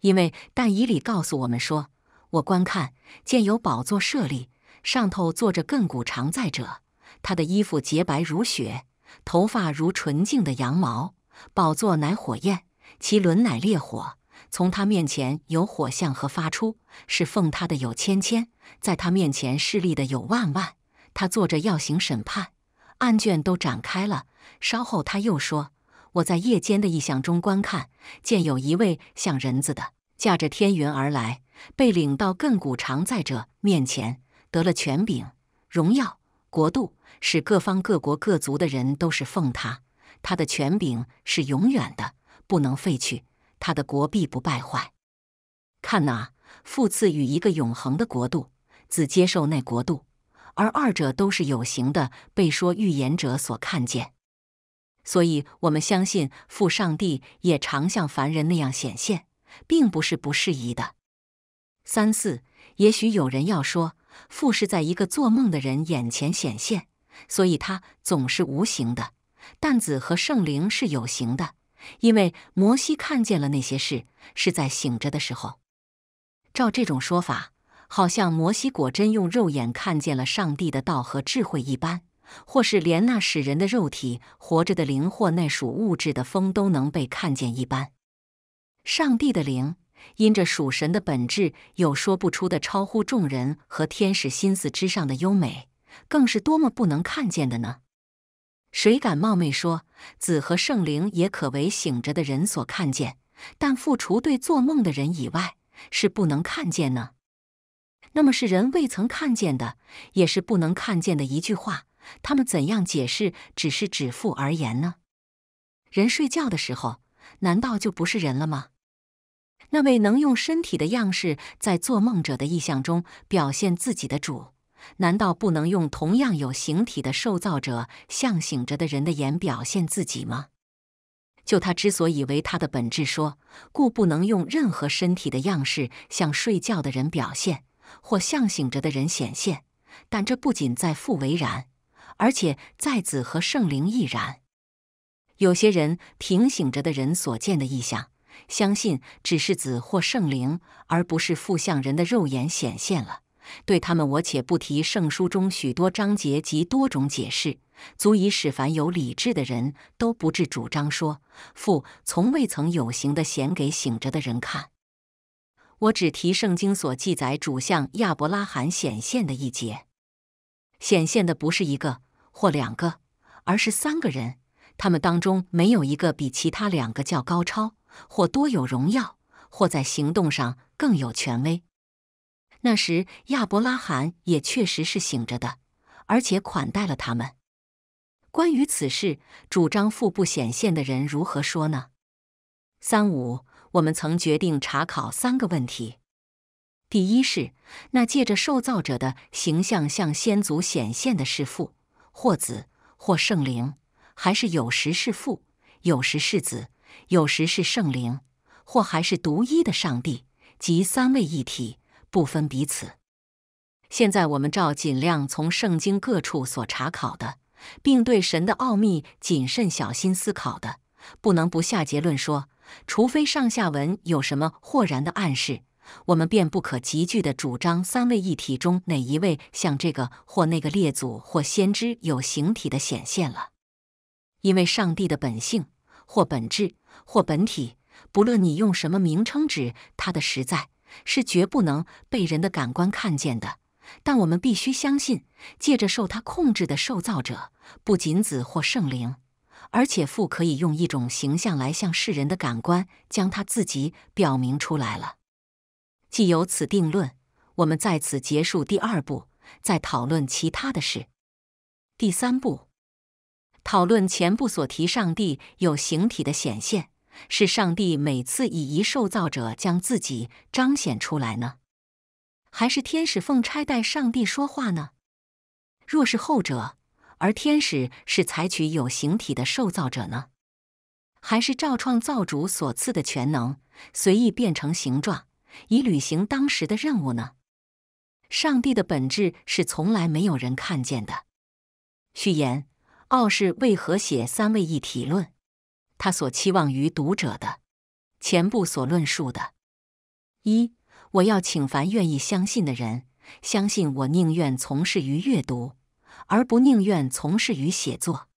因为但以理告诉我们说：“我观看见有宝座设立，上头坐着亘古常在者，他的衣服洁白如雪，头发如纯净的羊毛。宝座乃火焰，其轮乃烈火。从他面前有火象和发出，是奉他的有千千，在他面前势力的有万万。他坐着要行审判，案卷都展开了。稍后他又说。”我在夜间的意象中观看，见有一位像人子的驾着天云而来，被领到亘古常在者面前，得了权柄、荣耀、国度，使各方各国各族的人都是奉他。他的权柄是永远的，不能废去；他的国必不败坏。看哪，父赐予一个永恒的国度，子接受那国度，而二者都是有形的，被说预言者所看见。所以我们相信，父上帝也常像凡人那样显现，并不是不适宜的。三四，也许有人要说，父是在一个做梦的人眼前显现，所以他总是无形的；但子和圣灵是有形的，因为摩西看见了那些事是在醒着的时候。照这种说法，好像摩西果真用肉眼看见了上帝的道和智慧一般。或是连那使人的肉体活着的灵，或那属物质的风，都能被看见一般。上帝的灵，因着属神的本质，有说不出的超乎众人和天使心思之上的优美，更是多么不能看见的呢？谁敢冒昧说子和圣灵也可为醒着的人所看见，但复除对做梦的人以外，是不能看见呢？那么是人未曾看见的，也是不能看见的一句话。他们怎样解释只是指腹而言呢？人睡觉的时候，难道就不是人了吗？那位能用身体的样式在做梦者的意象中表现自己的主，难道不能用同样有形体的受造者向醒着的人的言表现自己吗？就他之所以为他的本质说，故不能用任何身体的样式向睡觉的人表现，或向醒着的人显现。但这不仅在复为然。而且，在子和圣灵亦然。有些人平醒着的人所见的异象，相信只是子或圣灵，而不是父向人的肉眼显现了。对他们，我且不提圣书中许多章节及多种解释，足以使凡有理智的人都不致主张说父从未曾有形的显给醒着的人看。我只提圣经所记载主向亚伯拉罕显现的一节，显现的不是一个。或两个，而是三个人，他们当中没有一个比其他两个较高超，或多有荣耀，或在行动上更有权威。那时亚伯拉罕也确实是醒着的，而且款待了他们。关于此事，主张腹部显现的人如何说呢？三五，我们曾决定查考三个问题。第一是，那借着受造者的形象向先祖显现的是父。或子或圣灵，还是有时是父，有时是子，有时是圣灵，或还是独一的上帝，即三位一体，不分彼此。现在我们照尽量从圣经各处所查考的，并对神的奥秘谨慎小心思考的，不能不下结论说，除非上下文有什么豁然的暗示。我们便不可急剧的主张三位一体中哪一位像这个或那个列祖或先知有形体的显现了，因为上帝的本性或本质或本体，不论你用什么名称指它的实在，是绝不能被人的感官看见的。但我们必须相信，借着受他控制的受造者，不仅子或圣灵，而且父可以用一种形象来向世人的感官将他自己表明出来了。既有此定论，我们在此结束第二步，再讨论其他的事。第三步，讨论前部所提上帝有形体的显现，是上帝每次以一受造者将自己彰显出来呢，还是天使奉差代上帝说话呢？若是后者，而天使是采取有形体的受造者呢，还是照创造主所赐的全能随意变成形状？以履行当时的任务呢？上帝的本质是从来没有人看见的。序言：奥氏为何写三位一体论？他所期望于读者的。前部所论述的。一，我要请凡愿意相信的人相信，我宁愿从事于阅读，而不宁愿从事于写作。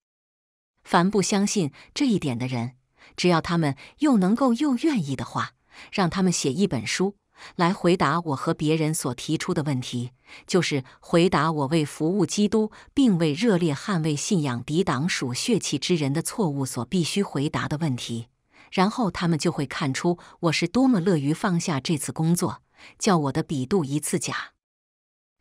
凡不相信这一点的人，只要他们又能够又愿意的话。让他们写一本书来回答我和别人所提出的问题，就是回答我为服务基督，并为热烈捍卫信仰、抵挡属血气之人的错误所必须回答的问题。然后他们就会看出我是多么乐于放下这次工作，叫我的笔度一次假。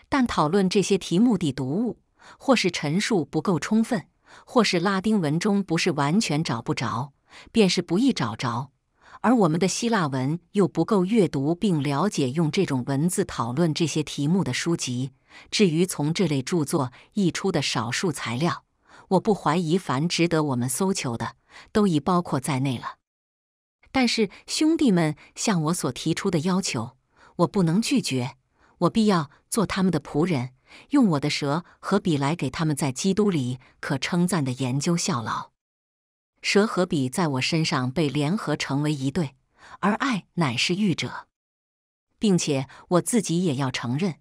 但讨论这些题目的读物，或是陈述不够充分，或是拉丁文中不是完全找不着，便是不易找着。而我们的希腊文又不够阅读并了解用这种文字讨论这些题目的书籍。至于从这类著作溢出的少数材料，我不怀疑凡值得我们搜求的，都已包括在内了。但是，兄弟们向我所提出的要求，我不能拒绝。我必要做他们的仆人，用我的舌和笔来给他们在基督里可称赞的研究效劳。蛇和笔在我身上被联合成为一对，而爱乃是欲者，并且我自己也要承认，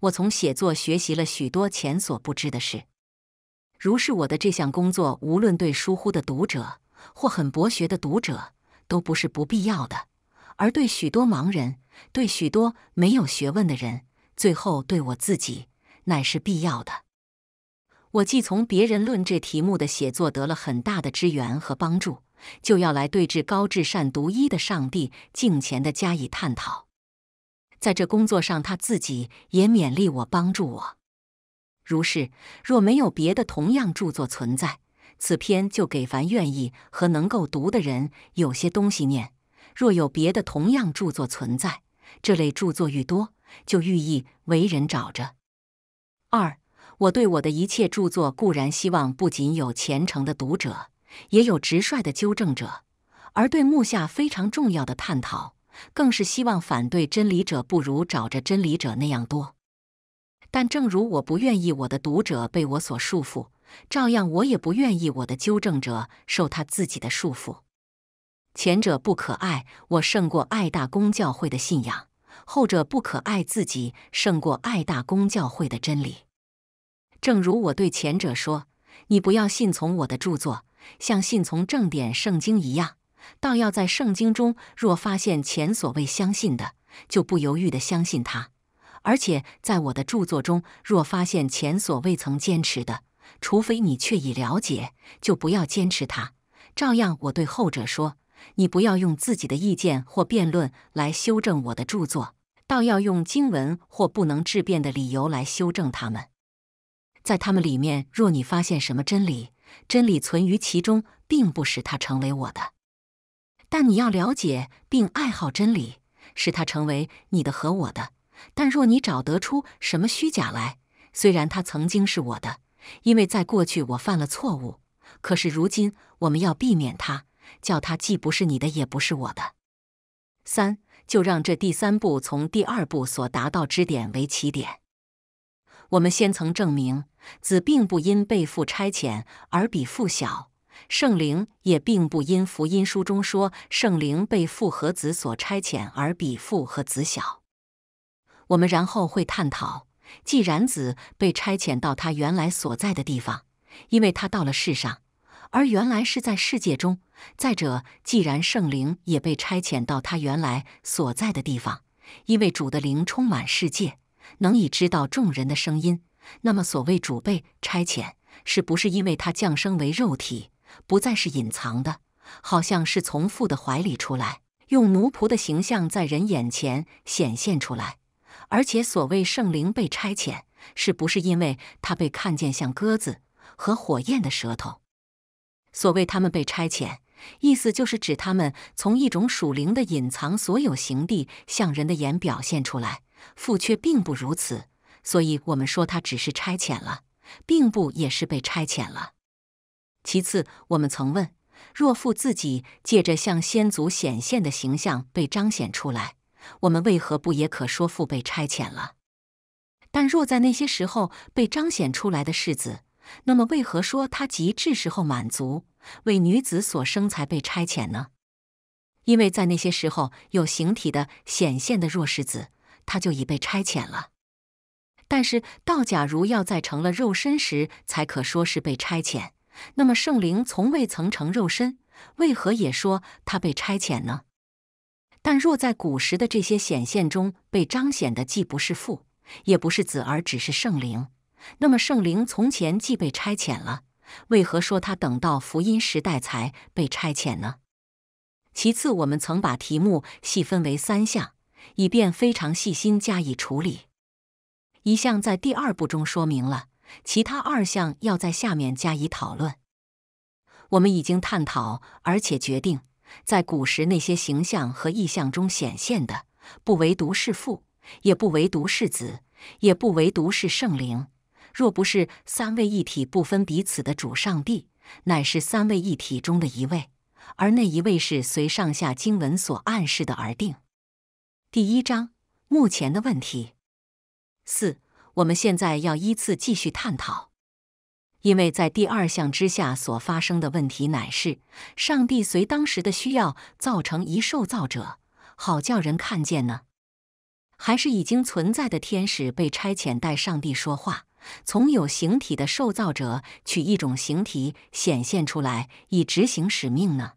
我从写作学习了许多前所不知的事。如是我的这项工作，无论对疏忽的读者或很博学的读者，都不是不必要的；而对许多盲人，对许多没有学问的人，最后对我自己，乃是必要的。我既从别人论这题目的写作得了很大的支援和帮助，就要来对峙高智善独一的上帝镜前的加以探讨。在这工作上，他自己也勉励我，帮助我。如是，若没有别的同样著作存在，此篇就给凡愿意和能够读的人有些东西念；若有别的同样著作存在，这类著作愈多，就寓意为人找着。二。我对我的一切著作固然希望不仅有虔诚的读者，也有直率的纠正者，而对目下非常重要的探讨，更是希望反对真理者不如找着真理者那样多。但正如我不愿意我的读者被我所束缚，照样我也不愿意我的纠正者受他自己的束缚。前者不可爱，我胜过爱大公教会的信仰；后者不可爱自己，胜过爱大公教会的真理。正如我对前者说，你不要信从我的著作，像信从正典圣经一样，倒要在圣经中若发现前所未相信的，就不犹豫的相信它；而且在我的著作中若发现前所未曾坚持的，除非你确已了解，就不要坚持它。照样，我对后者说，你不要用自己的意见或辩论来修正我的著作，倒要用经文或不能质辩的理由来修正他们。在他们里面，若你发现什么真理，真理存于其中，并不使它成为我的；但你要了解并爱好真理，使它成为你的和我的。但若你找得出什么虚假来，虽然它曾经是我的，因为在过去我犯了错误，可是如今我们要避免它，叫它既不是你的，也不是我的。三，就让这第三步从第二步所达到支点为起点。我们先曾证明子并不因被父差遣而比父小，圣灵也并不因福音书中说圣灵被父和子所差遣而比父和子小。我们然后会探讨，既然子被差遣到他原来所在的地方，因为他到了世上，而原来是在世界中；再者，既然圣灵也被差遣到他原来所在的地方，因为主的灵充满世界。能以知道众人的声音，那么所谓主被差遣，是不是因为他降生为肉体，不再是隐藏的，好像是从父的怀里出来，用奴仆的形象在人眼前显现出来？而且所谓圣灵被差遣，是不是因为他被看见像鸽子和火焰的舌头？所谓他们被差遣，意思就是指他们从一种属灵的隐藏所有形地，向人的眼表现出来。父却并不如此，所以我们说他只是差遣了，并不也是被差遣了。其次，我们曾问：若父自己借着向先祖显现的形象被彰显出来，我们为何不也可说父被差遣了？但若在那些时候被彰显出来的世子，那么为何说他及至时候满足为女子所生才被差遣呢？因为在那些时候有形体的显现的弱世子。他就已被差遣了，但是，道假如要在成了肉身时才可说是被差遣，那么圣灵从未曾成肉身，为何也说他被差遣呢？但若在古时的这些显现中被彰显的既不是父，也不是子而只是圣灵，那么圣灵从前既被差遣了，为何说他等到福音时代才被差遣呢？其次，我们曾把题目细分为三项。以便非常细心加以处理。一项在第二步中说明了，其他二项要在下面加以讨论。我们已经探讨，而且决定，在古时那些形象和意象中显现的，不唯独是父，也不唯独是子，也不唯独是圣灵。若不是三位一体不分彼此的主上帝，乃是三位一体中的一位，而那一位是随上下经文所暗示的而定。第一章目前的问题四，我们现在要依次继续探讨，因为在第二项之下所发生的问题，乃是上帝随当时的需要造成一受造者，好叫人看见呢，还是已经存在的天使被差遣带上帝说话，从有形体的受造者取一种形体显现出来，以执行使命呢？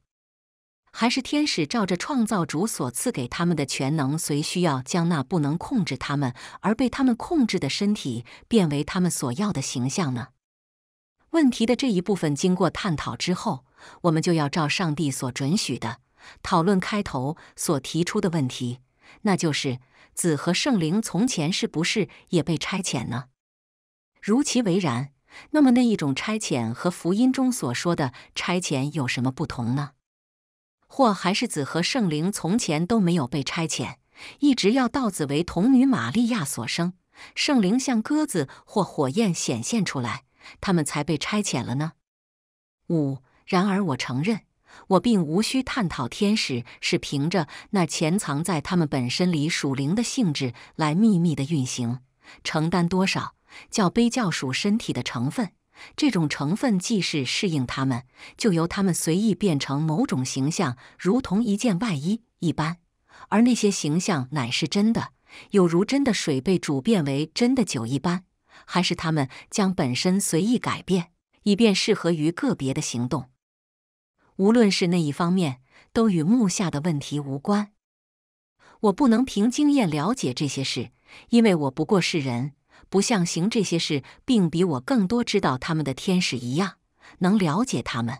还是天使照着创造主所赐给他们的全能，随需要将那不能控制他们而被他们控制的身体变为他们所要的形象呢？问题的这一部分经过探讨之后，我们就要照上帝所准许的讨论开头所提出的问题，那就是子和圣灵从前是不是也被差遣呢？如其为然，那么那一种差遣和福音中所说的差遣有什么不同呢？或还是子和圣灵从前都没有被差遣，一直要道子为童女玛利亚所生，圣灵像鸽子或火焰显现出来，他们才被差遣了呢。五，然而我承认，我并无需探讨天使是凭着那潜藏在他们本身里属灵的性质来秘密的运行，承担多少叫卑叫属身体的成分。这种成分既是适应他们，就由他们随意变成某种形象，如同一件外衣一般；而那些形象乃是真的，有如真的水被煮变为真的酒一般，还是他们将本身随意改变，以便适合于个别的行动？无论是那一方面，都与木下的问题无关。我不能凭经验了解这些事，因为我不过是人。不像行这些事，并比我更多知道他们的天使一样，能了解他们。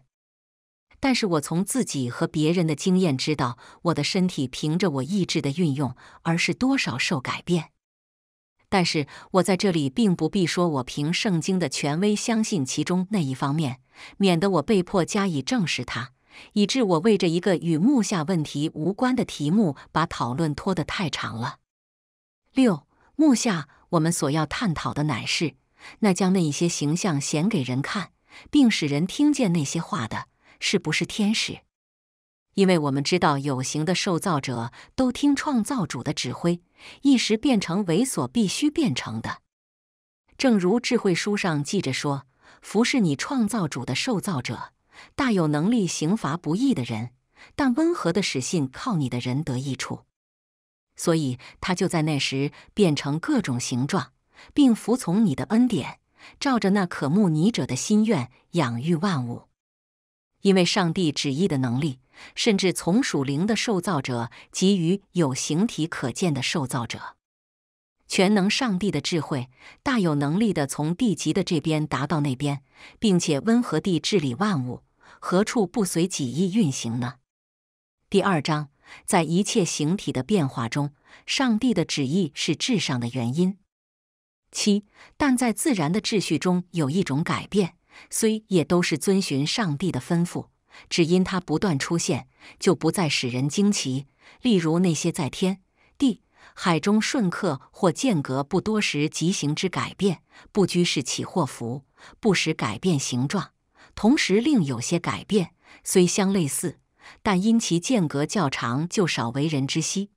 但是我从自己和别人的经验知道，我的身体凭着我意志的运用，而是多少受改变。但是我在这里并不必说，我凭圣经的权威相信其中那一方面，免得我被迫加以证实它，以致我为着一个与目下问题无关的题目，把讨论拖得太长了。六目下。我们所要探讨的乃是，那将那一些形象显给人看，并使人听见那些话的，是不是天使？因为我们知道，有形的受造者都听创造主的指挥，一时变成猥琐，必须变成的。正如智慧书上记着说：“服侍你创造主的受造者，大有能力，刑罚不义的人，但温和的使信靠你的人得益处。”所以，他就在那时变成各种形状，并服从你的恩典，照着那可慕你者的心愿养育万物。因为上帝旨意的能力，甚至从属灵的受造者给予有形体可见的受造者，全能上帝的智慧大有能力的从地极的这边达到那边，并且温和地治理万物，何处不随己意运行呢？第二章。在一切形体的变化中，上帝的旨意是至上的原因。七，但在自然的秩序中有一种改变，虽也都是遵循上帝的吩咐，只因它不断出现，就不再使人惊奇。例如那些在天地海中瞬刻或间隔不多时即行之改变，不拘是起或伏，不时改变形状，同时另有些改变，虽相类似。但因其间隔较长，就少为人知悉。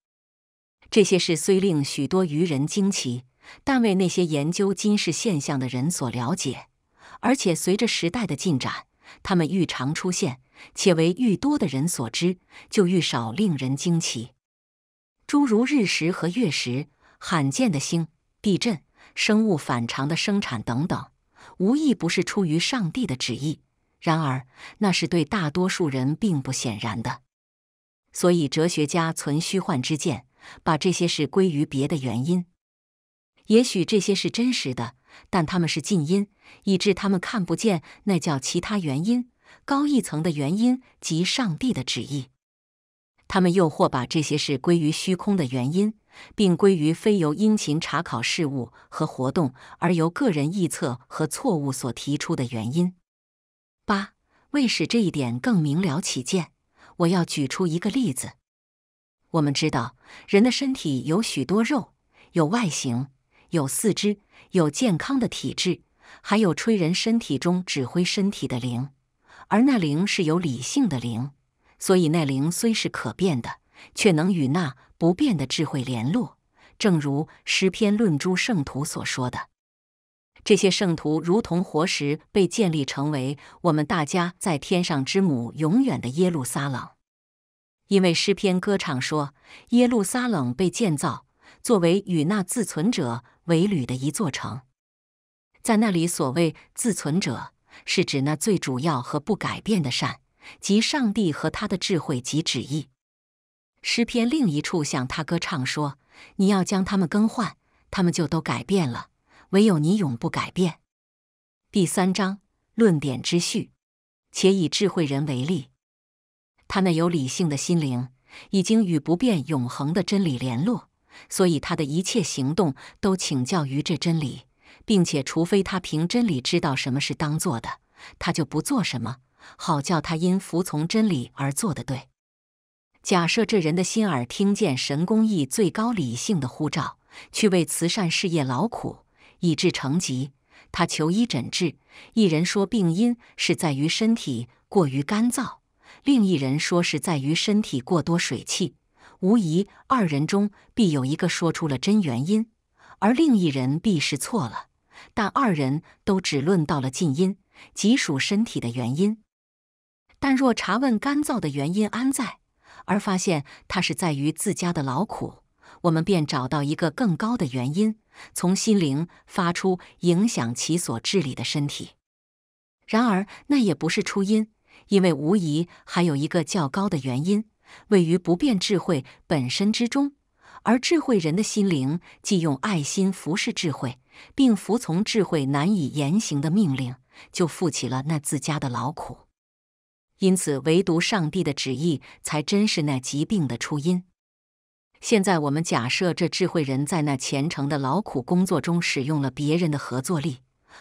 这些事虽令许多愚人惊奇，但为那些研究今世现象的人所了解。而且随着时代的进展，他们愈常出现，且为愈多的人所知，就愈少令人惊奇。诸如日食和月食、罕见的星、地震、生物反常的生产等等，无一不是出于上帝的旨意。然而，那是对大多数人并不显然的。所以，哲学家存虚幻之见，把这些事归于别的原因。也许这些是真实的，但他们是静音，以致他们看不见那叫其他原因、高一层的原因及上帝的旨意。他们又或把这些事归于虚空的原因，并归于非由殷勤查考事物和活动，而由个人臆测和错误所提出的原因。八为使这一点更明了起见，我要举出一个例子。我们知道，人的身体有许多肉，有外形，有四肢，有健康的体质，还有吹人身体中指挥身体的灵。而那灵是有理性的灵，所以那灵虽是可变的，却能与那不变的智慧联络。正如诗篇论诸圣徒所说的。这些圣徒如同活石被建立成为我们大家在天上之母永远的耶路撒冷，因为诗篇歌唱说：“耶路撒冷被建造作为与那自存者为旅的一座城。”在那里，所谓自存者是指那最主要和不改变的善，即上帝和他的智慧及旨意。诗篇另一处向他歌唱说：“你要将他们更换，他们就都改变了。”唯有你永不改变。第三章论点之序，且以智慧人为例，他那有理性的心灵已经与不变永恒的真理联络，所以他的一切行动都请教于这真理，并且除非他凭真理知道什么是当做的，他就不做什么，好叫他因服从真理而做的对。假设这人的心耳听见神公义最高理性的呼召，去为慈善事业劳苦。以致成疾，他求医诊治。一人说病因是在于身体过于干燥，另一人说是在于身体过多水气。无疑，二人中必有一个说出了真原因，而另一人必是错了。但二人都只论到了近因，即属身体的原因。但若查问干燥的原因安在，而发现它是在于自家的劳苦。我们便找到一个更高的原因，从心灵发出，影响其所治理的身体。然而，那也不是初因，因为无疑还有一个较高的原因，位于不变智慧本身之中。而智慧人的心灵既用爱心服侍智慧，并服从智慧难以言行的命令，就负起了那自家的劳苦。因此，唯独上帝的旨意才真是那疾病的初因。现在我们假设这智慧人在那虔诚的劳苦工作中使用了别人的合作力，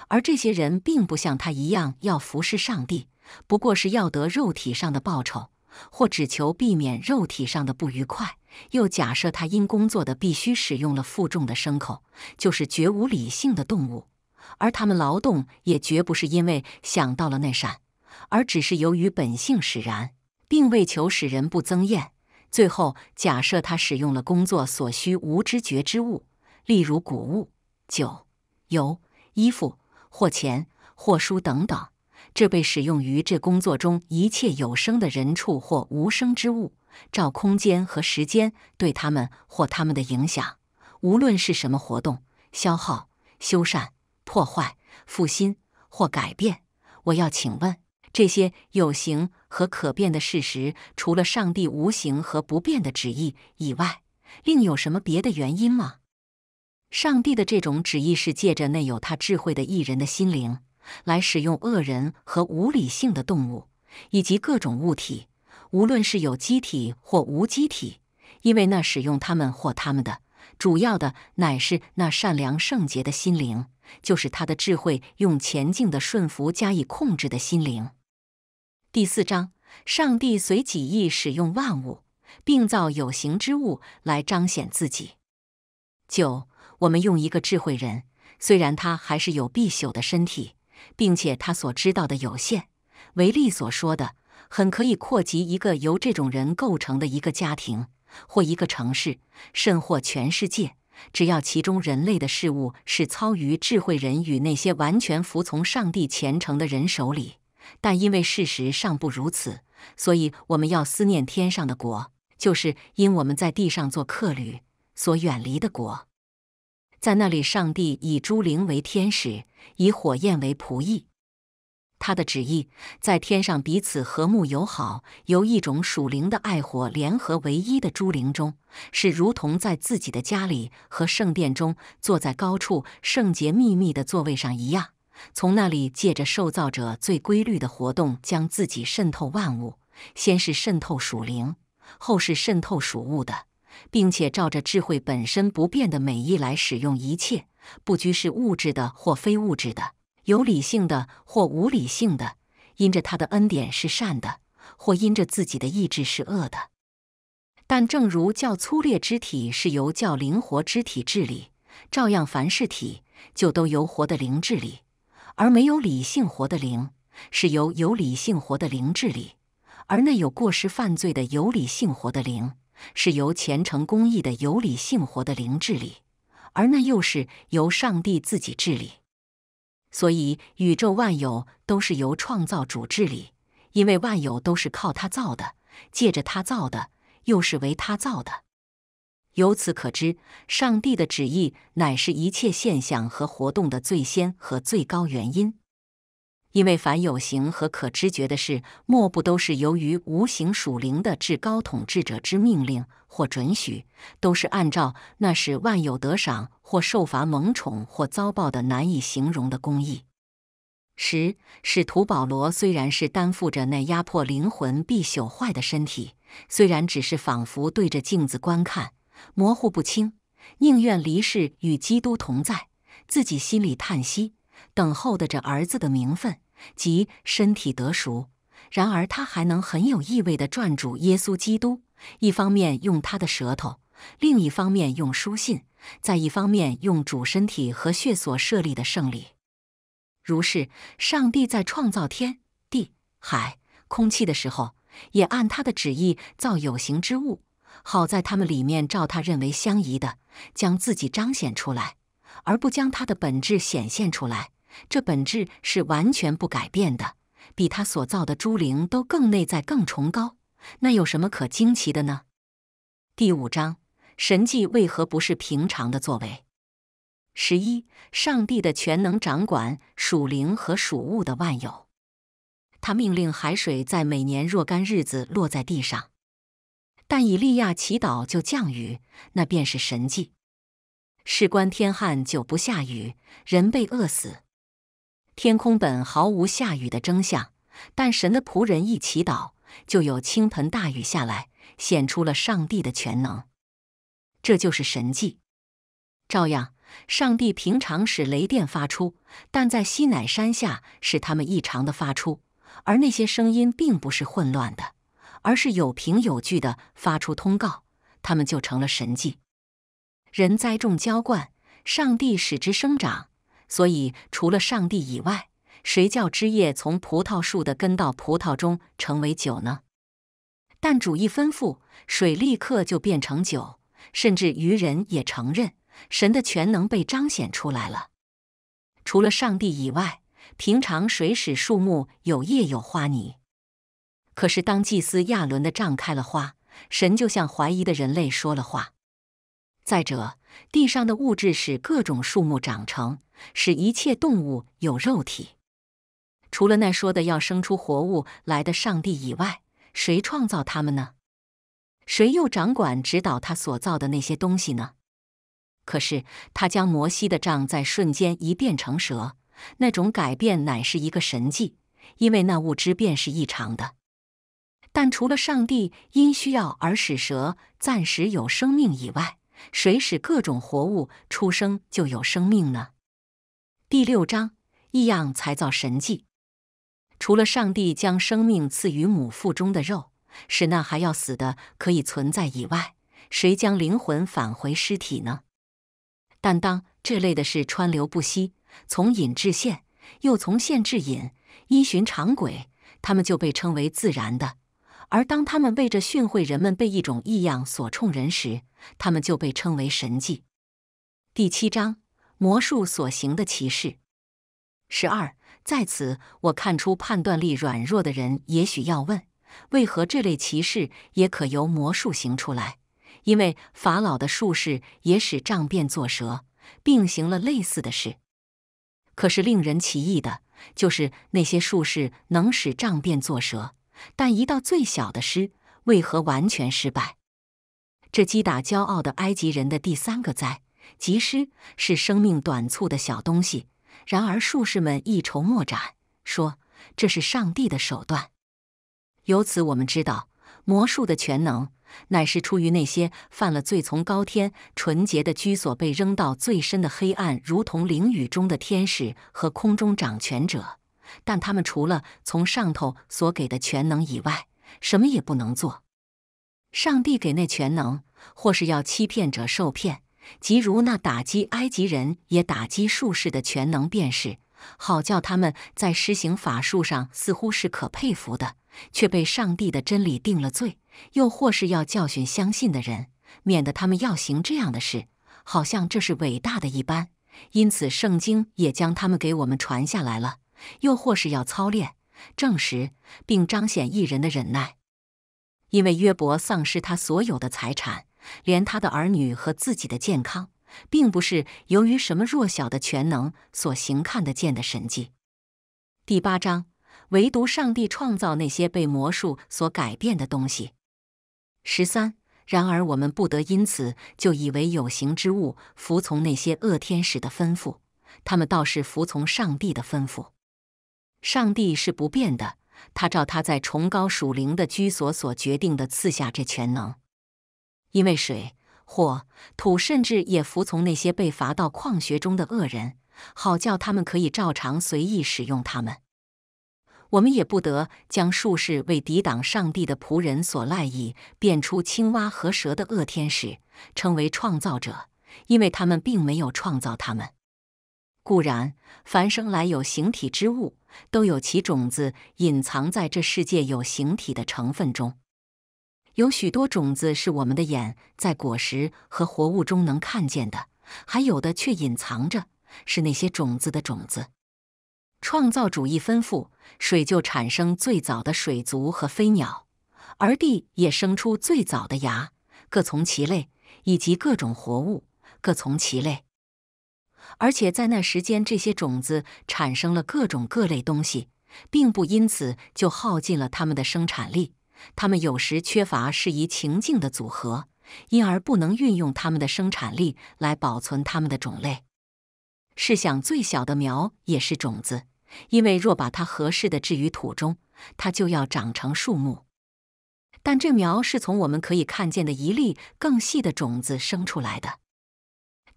而这些人并不像他一样要服侍上帝，不过是要得肉体上的报酬，或只求避免肉体上的不愉快。又假设他因工作的必须使用了负重的牲口，就是绝无理性的动物，而他们劳动也绝不是因为想到了那善，而只是由于本性使然，并未求使人不增厌。最后，假设他使用了工作所需无知觉之物，例如谷物、酒、油、衣服或钱或书等等，这被使用于这工作中一切有生的人畜或无生之物，照空间和时间对他们或他们的影响，无论是什么活动、消耗、修缮、破坏、复兴或改变，我要请问。这些有形和可变的事实，除了上帝无形和不变的旨意以外，另有什么别的原因吗？上帝的这种旨意是借着那有他智慧的艺人的心灵来使用恶人和无理性的动物以及各种物体，无论是有机体或无机体，因为那使用他们或他们的主要的乃是那善良圣洁的心灵，就是他的智慧用前进的顺服加以控制的心灵。第四章，上帝随己意使用万物，并造有形之物来彰显自己。九，我们用一个智慧人，虽然他还是有必朽的身体，并且他所知道的有限，为利所说的，很可以扩及一个由这种人构成的一个家庭，或一个城市，甚或全世界，只要其中人类的事物是操于智慧人与那些完全服从上帝虔诚的人手里。但因为事实上不如此，所以我们要思念天上的国，就是因我们在地上做客旅所远离的国。在那里，上帝以诸灵为天使，以火焰为仆役。他的旨意在天上彼此和睦友好，由一种属灵的爱火联合唯一的诸灵中，是如同在自己的家里和圣殿中坐在高处圣洁秘密的座位上一样。从那里借着受造者最规律的活动，将自己渗透万物，先是渗透属灵，后是渗透属物的，并且照着智慧本身不变的美意来使用一切，不拘是物质的或非物质的，有理性的或无理性的。因着他的恩典是善的，或因着自己的意志是恶的。但正如较粗劣之体是由较灵活之体治理，照样凡是体就都由活的灵治理。而没有理性活的灵，是由有理性活的灵治理；而那有过失犯罪的有理性活的灵，是由虔诚公义的有理性活的灵治理；而那又是由上帝自己治理。所以，宇宙万有都是由创造主治理，因为万有都是靠他造的，借着他造的，又是为他造的。由此可知，上帝的旨意乃是一切现象和活动的最先和最高原因。因为凡有形和可知觉的事，莫不都是由于无形属灵的至高统治者之命令或准许，都是按照那使万有得赏或受罚、蒙宠或遭报的难以形容的公义。十使徒保罗虽然是担负着那压迫灵魂必朽坏的身体，虽然只是仿佛对着镜子观看。模糊不清，宁愿离世与基督同在。自己心里叹息，等候的这儿子的名分及身体得赎。然而他还能很有意味地转主耶稣基督：一方面用他的舌头，另一方面用书信，在一方面用主身体和血所设立的圣礼。如是，上帝在创造天地海空气的时候，也按他的旨意造有形之物。好在他们里面照他认为相宜的，将自己彰显出来，而不将他的本质显现出来。这本质是完全不改变的，比他所造的诸灵都更内在、更崇高。那有什么可惊奇的呢？第五章：神迹为何不是平常的作为？十一，上帝的全能掌管属灵和属物的万有，他命令海水在每年若干日子落在地上。但以利亚祈祷就降雨，那便是神迹。事关天旱久不下雨，人被饿死。天空本毫无下雨的征象，但神的仆人一祈祷，就有倾盆大雨下来，显出了上帝的全能。这就是神迹。照样，上帝平常使雷电发出，但在西乃山下使他们异常的发出，而那些声音并不是混乱的。而是有凭有据的发出通告，他们就成了神迹。人栽种、浇灌，上帝使之生长。所以，除了上帝以外，谁叫枝叶从葡萄树的根到葡萄中成为酒呢？但主意吩咐，水立刻就变成酒，甚至愚人也承认，神的全能被彰显出来了。除了上帝以外，平常水使树木有叶有花，你？可是，当祭司亚伦的杖开了花，神就向怀疑的人类说了话。再者，地上的物质使各种树木长成，使一切动物有肉体。除了那说的要生出活物来的上帝以外，谁创造他们呢？谁又掌管指导他所造的那些东西呢？可是，他将摩西的杖在瞬间一变成蛇，那种改变乃是一个神迹，因为那物质变是异常的。但除了上帝因需要而使蛇暂时有生命以外，谁使各种活物出生就有生命呢？第六章异样才造神迹。除了上帝将生命赐予母腹中的肉，使那还要死的可以存在以外，谁将灵魂返回尸体呢？但当这类的事川流不息，从隐至现，又从现至隐，依循常轨，他们就被称为自然的。而当他们为着训诲人们被一种异样所冲人时，他们就被称为神迹。第七章魔术所行的奇事。十二，在此我看出判断力软弱的人也许要问：为何这类奇事也可由魔术行出来？因为法老的术士也使杖变作蛇，并行了类似的事。可是令人奇异的就是那些术士能使杖变作蛇。但一道最小的诗，为何完全失败？这击打骄傲的埃及人的第三个灾，即诗是生命短促的小东西。然而术士们一筹莫展，说这是上帝的手段。由此我们知道，魔术的全能乃是出于那些犯了罪，从高天纯洁的居所被扔到最深的黑暗，如同灵雨中的天使和空中掌权者。但他们除了从上头所给的全能以外，什么也不能做。上帝给那全能，或是要欺骗者受骗，即如那打击埃及人也打击术士的全能便是，好叫他们在施行法术上似乎是可佩服的，却被上帝的真理定了罪；又或是要教训相信的人，免得他们要行这样的事，好像这是伟大的一般。因此，圣经也将他们给我们传下来了。又或是要操练、证实并彰显一人的忍耐，因为约伯丧失他所有的财产，连他的儿女和自己的健康，并不是由于什么弱小的全能所行看得见的神迹。第八章，唯独上帝创造那些被魔术所改变的东西。十三，然而我们不得因此就以为有形之物服从那些恶天使的吩咐，他们倒是服从上帝的吩咐。上帝是不变的，他照他在崇高属灵的居所所决定的赐下这全能。因为水、火、土甚至也服从那些被罚到矿穴中的恶人，好叫他们可以照常随意使用他们。我们也不得将术士为抵挡上帝的仆人所赖以变出青蛙和蛇的恶天使称为创造者，因为他们并没有创造他们。固然，凡生来有形体之物。都有其种子隐藏在这世界有形体的成分中，有许多种子是我们的眼在果实和活物中能看见的，还有的却隐藏着，是那些种子的种子。创造主义吩咐水就产生最早的水族和飞鸟，而地也生出最早的芽，各从其类，以及各种活物，各从其类。而且在那时间，这些种子产生了各种各类东西，并不因此就耗尽了它们的生产力。它们有时缺乏适宜情境的组合，因而不能运用它们的生产力来保存它们的种类。试想，最小的苗也是种子，因为若把它合适的置于土中，它就要长成树木。但这苗是从我们可以看见的一粒更细的种子生出来的。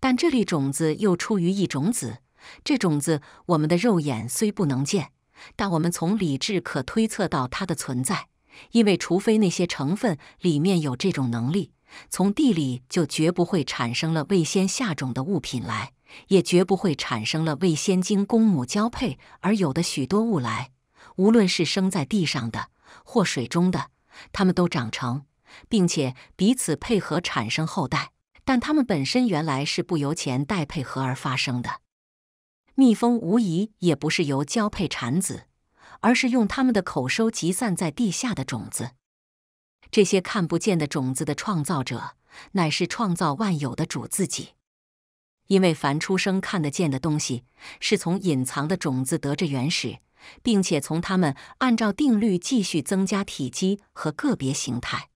但这粒种子又出于一种子，这种子我们的肉眼虽不能见，但我们从理智可推测到它的存在，因为除非那些成分里面有这种能力，从地里就绝不会产生了未先下种的物品来，也绝不会产生了未先经公母交配而有的许多物来。无论是生在地上的或水中的，它们都长成，并且彼此配合产生后代。但它们本身原来是不由前代配合而发生的。蜜蜂无疑也不是由交配产子，而是用它们的口收集散在地下的种子。这些看不见的种子的创造者，乃是创造万有的主自己。因为凡出生看得见的东西，是从隐藏的种子得着原始，并且从它们按照定律继续增加体积和个别形态。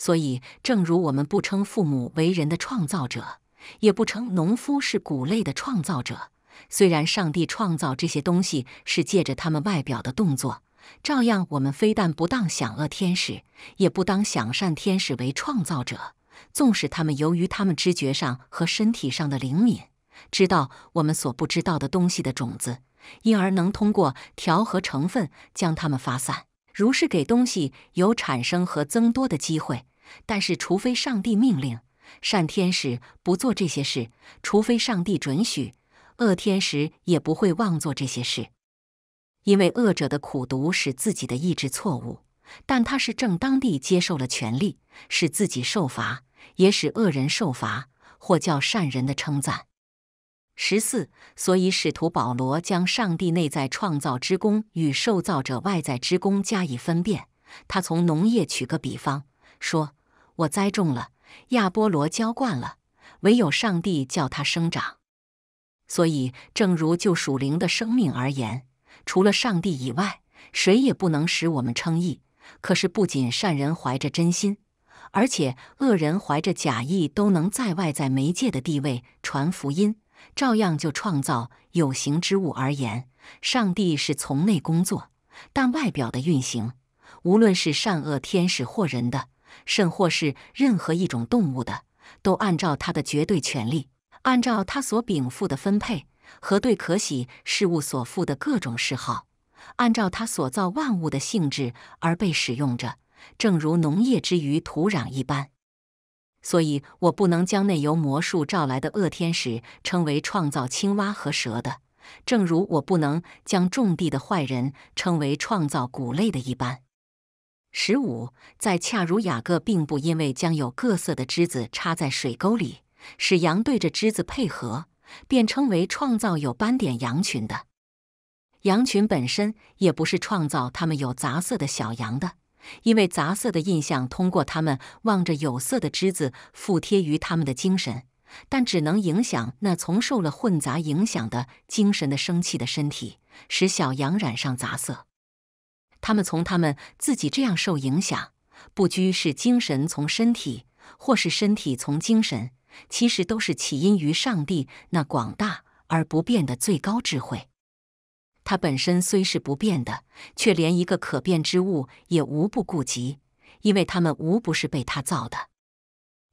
所以，正如我们不称父母为人的创造者，也不称农夫是谷类的创造者，虽然上帝创造这些东西是借着他们外表的动作，照样我们非但不当享恶天使，也不当享善天使为创造者。纵使他们由于他们知觉上和身体上的灵敏，知道我们所不知道的东西的种子，因而能通过调和成分将它们发散，如是给东西有产生和增多的机会。但是，除非上帝命令，善天使不做这些事；除非上帝准许，恶天使也不会妄做这些事。因为恶者的苦读使自己的意志错误，但他是正当地接受了权力，使自己受罚，也使恶人受罚，或叫善人的称赞。十四，所以使徒保罗将上帝内在创造之功与受造者外在之功加以分辨。他从农业取个比方，说。我栽种了，亚波罗浇灌了，唯有上帝叫它生长。所以，正如就属灵的生命而言，除了上帝以外，谁也不能使我们称义。可是，不仅善人怀着真心，而且恶人怀着假意，都能在外在媒介的地位传福音，照样就创造有形之物而言，上帝是从内工作，但外表的运行，无论是善恶天使或人的。甚或是任何一种动物的，都按照它的绝对权利，按照它所禀赋的分配和对可喜事物所附的各种嗜好，按照它所造万物的性质而被使用着，正如农业之于土壤一般。所以我不能将那由魔术召来的恶天使称为创造青蛙和蛇的，正如我不能将种地的坏人称为创造谷类的一般。十五，在恰如雅各，并不因为将有各色的枝子插在水沟里，使羊对着枝子配合，便称为创造有斑点羊群的；羊群本身也不是创造它们有杂色的小羊的，因为杂色的印象通过它们望着有色的枝子附贴于它们的精神，但只能影响那从受了混杂影响的精神的生气的身体，使小羊染上杂色。他们从他们自己这样受影响，不拘是精神从身体，或是身体从精神，其实都是起因于上帝那广大而不变的最高智慧。它本身虽是不变的，却连一个可变之物也无不顾及，因为他们无不是被他造的。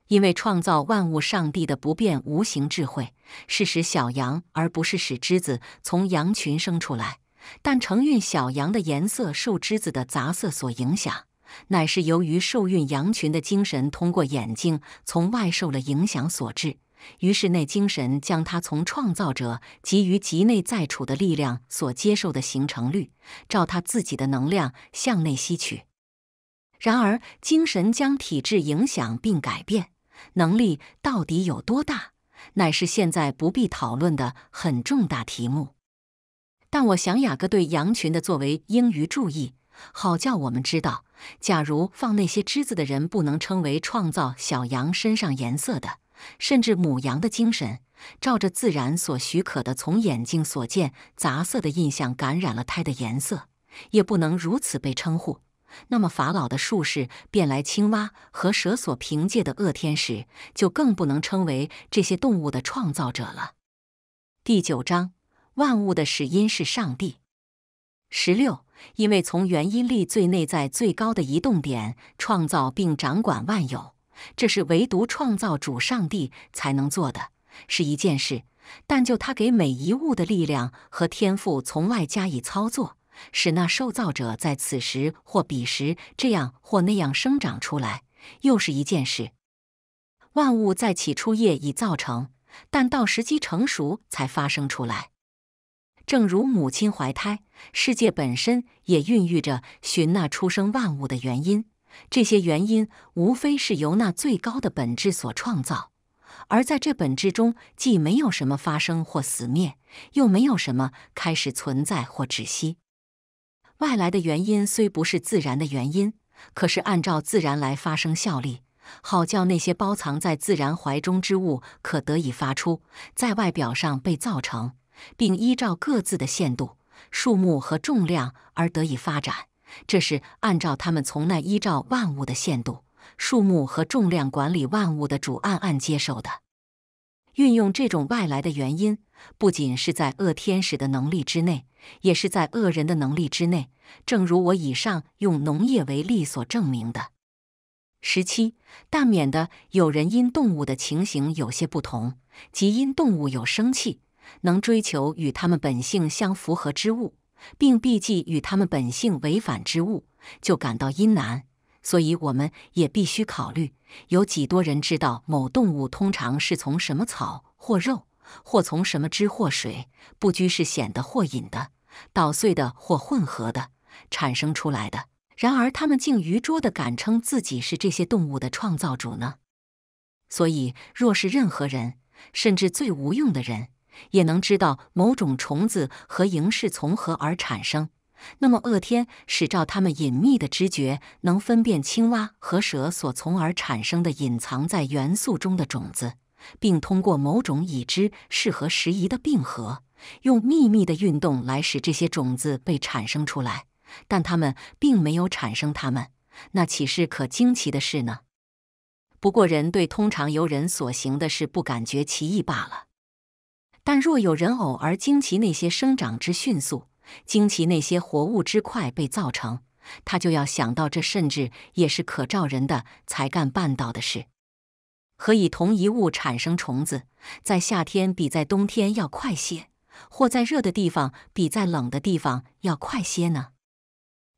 因为创造万物，上帝的不变无形智慧是使小羊，而不是使之子从羊群生出来。但承运小羊的颜色受枝子的杂色所影响，乃是由于受运羊群的精神通过眼睛从外受了影响所致。于是那精神将它从创造者及于极内在处的力量所接受的形成率，照它自己的能量向内吸取。然而精神将体质影响并改变能力到底有多大，乃是现在不必讨论的很重大题目。但我想，雅各对羊群的作为应予注意，好叫我们知道，假如放那些枝子的人不能称为创造小羊身上颜色的，甚至母羊的精神照着自然所许可的，从眼睛所见杂色的印象感染了它的颜色，也不能如此被称呼。那么法老的术士变来青蛙和蛇所凭借的恶天使，就更不能称为这些动物的创造者了。第九章。万物的始因是上帝。十六，因为从原因力最内在、最高的移动点创造并掌管万有，这是唯独创造主上帝才能做的，是一件事；但就他给每一物的力量和天赋，从外加以操作，使那受造者在此时或彼时这样或那样生长出来，又是一件事。万物在起初业已造成，但到时机成熟才发生出来。正如母亲怀胎，世界本身也孕育着寻那出生万物的原因。这些原因无非是由那最高的本质所创造，而在这本质中，既没有什么发生或死灭，又没有什么开始存在或止息。外来的原因虽不是自然的原因，可是按照自然来发生效力，好叫那些包藏在自然怀中之物可得以发出，在外表上被造成。并依照各自的限度、数目和重量而得以发展，这是按照他们从那依照万物的限度、数目和重量管理万物的主暗暗接受的。运用这种外来的原因，不仅是在恶天使的能力之内，也是在恶人的能力之内，正如我以上用农业为例所证明的。十七，但免得有人因动物的情形有些不同，即因动物有生气。能追求与他们本性相符合之物，并避忌与他们本性违反之物，就感到阴难。所以，我们也必须考虑，有几多人知道某动物通常是从什么草或肉，或从什么汁或水，不拘是显的或隐的，捣碎的或混合的产生出来的？然而，他们竟愚拙的敢称自己是这些动物的创造主呢？所以，若是任何人，甚至最无用的人，也能知道某种虫子和蝇是从何而产生。那么恶天使照他们隐秘的知觉，能分辨青蛙和蛇所从而产生的隐藏在元素中的种子，并通过某种已知适合时宜的并合，用秘密的运动来使这些种子被产生出来。但他们并没有产生它们，那岂是可惊奇的事呢？不过人对通常由人所行的事不感觉奇异罢了。但若有人偶尔惊奇那些生长之迅速，惊奇那些活物之快被造成，他就要想到这甚至也是可照人的才干办到的事。何以同一物产生虫子，在夏天比在冬天要快些，或在热的地方比在冷的地方要快些呢？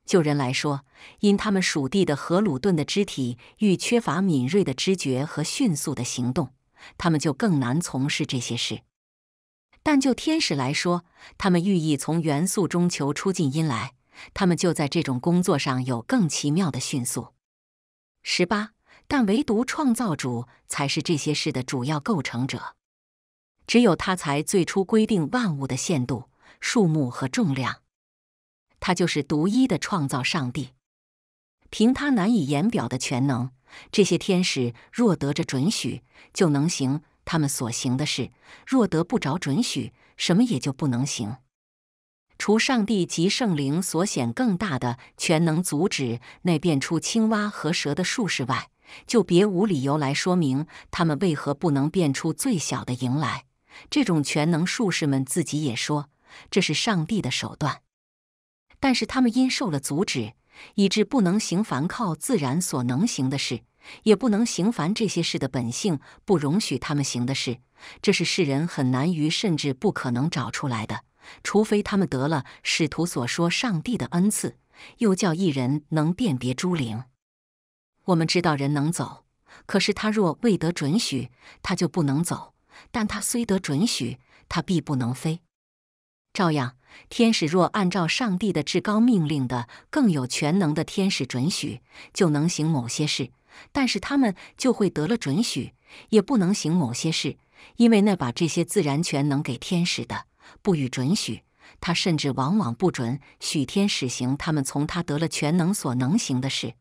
就人来说，因他们属地的荷鲁顿的肢体愈缺乏敏锐的知觉和迅速的行动，他们就更难从事这些事。但就天使来说，他们寓意从元素中求出进因来，他们就在这种工作上有更奇妙的迅速。十八，但唯独创造主才是这些事的主要构成者，只有他才最初规定万物的限度、数目和重量，他就是独一的创造上帝。凭他难以言表的全能，这些天使若得着准许，就能行。他们所行的事，若得不着准许，什么也就不能行。除上帝及圣灵所显更大的全能阻止那变出青蛙和蛇的术士外，就别无理由来说明他们为何不能变出最小的蝇来。这种全能术士们自己也说，这是上帝的手段。但是他们因受了阻止，以致不能行凡靠自然所能行的事。也不能行凡这些事的本性不容许他们行的事，这是世人很难于甚至不可能找出来的，除非他们得了使徒所说上帝的恩赐，又叫一人能辨别诸灵。我们知道人能走，可是他若未得准许，他就不能走；但他虽得准许，他必不能飞。照样，天使若按照上帝的至高命令的更有全能的天使准许，就能行某些事。但是他们就会得了准许，也不能行某些事，因为那把这些自然权能给天使的不予准许。他甚至往往不准许天使行他们从他得了全能所能行的事。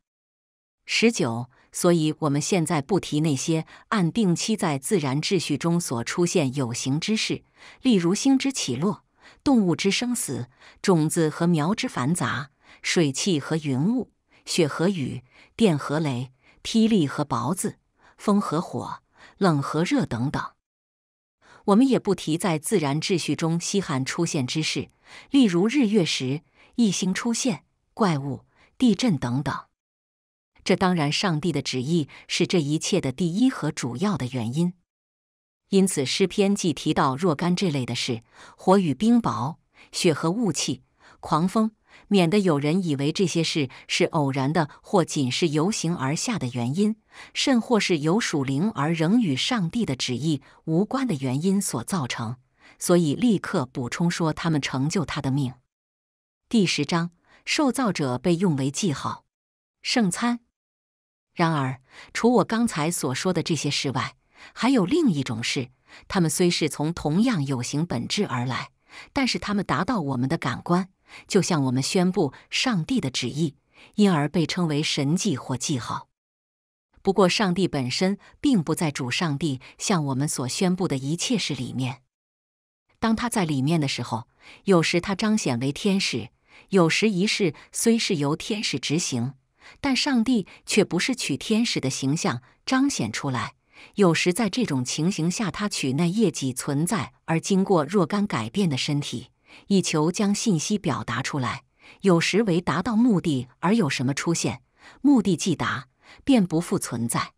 十九，所以我们现在不提那些按定期在自然秩序中所出现有形之事，例如星之起落、动物之生死、种子和苗之繁杂、水气和云雾、雪和雨、电和雷。霹雳和雹子，风和火，冷和热等等，我们也不提在自然秩序中稀罕出现之事，例如日月食、异星出现、怪物、地震等等。这当然，上帝的旨意是这一切的第一和主要的原因。因此，诗篇既提到若干这类的事，火与冰雹、雪和雾气、狂风。免得有人以为这些事是偶然的，或仅是由形而下的原因，甚或是由属灵而仍与上帝的旨意无关的原因所造成，所以立刻补充说，他们成就他的命。第十章，受造者被用为记号，圣餐。然而，除我刚才所说的这些事外，还有另一种事，它们虽是从同样有形本质而来，但是它们达到我们的感官。就向我们宣布上帝的旨意，因而被称为神迹或记号。不过，上帝本身并不在主上帝向我们所宣布的一切事里面。当他在里面的时候，有时他彰显为天使；有时仪式虽是由天使执行，但上帝却不是取天使的形象彰显出来。有时在这种情形下，他取那业己存在而经过若干改变的身体。以求将信息表达出来，有时为达到目的而有什么出现，目的既达，便不复存在。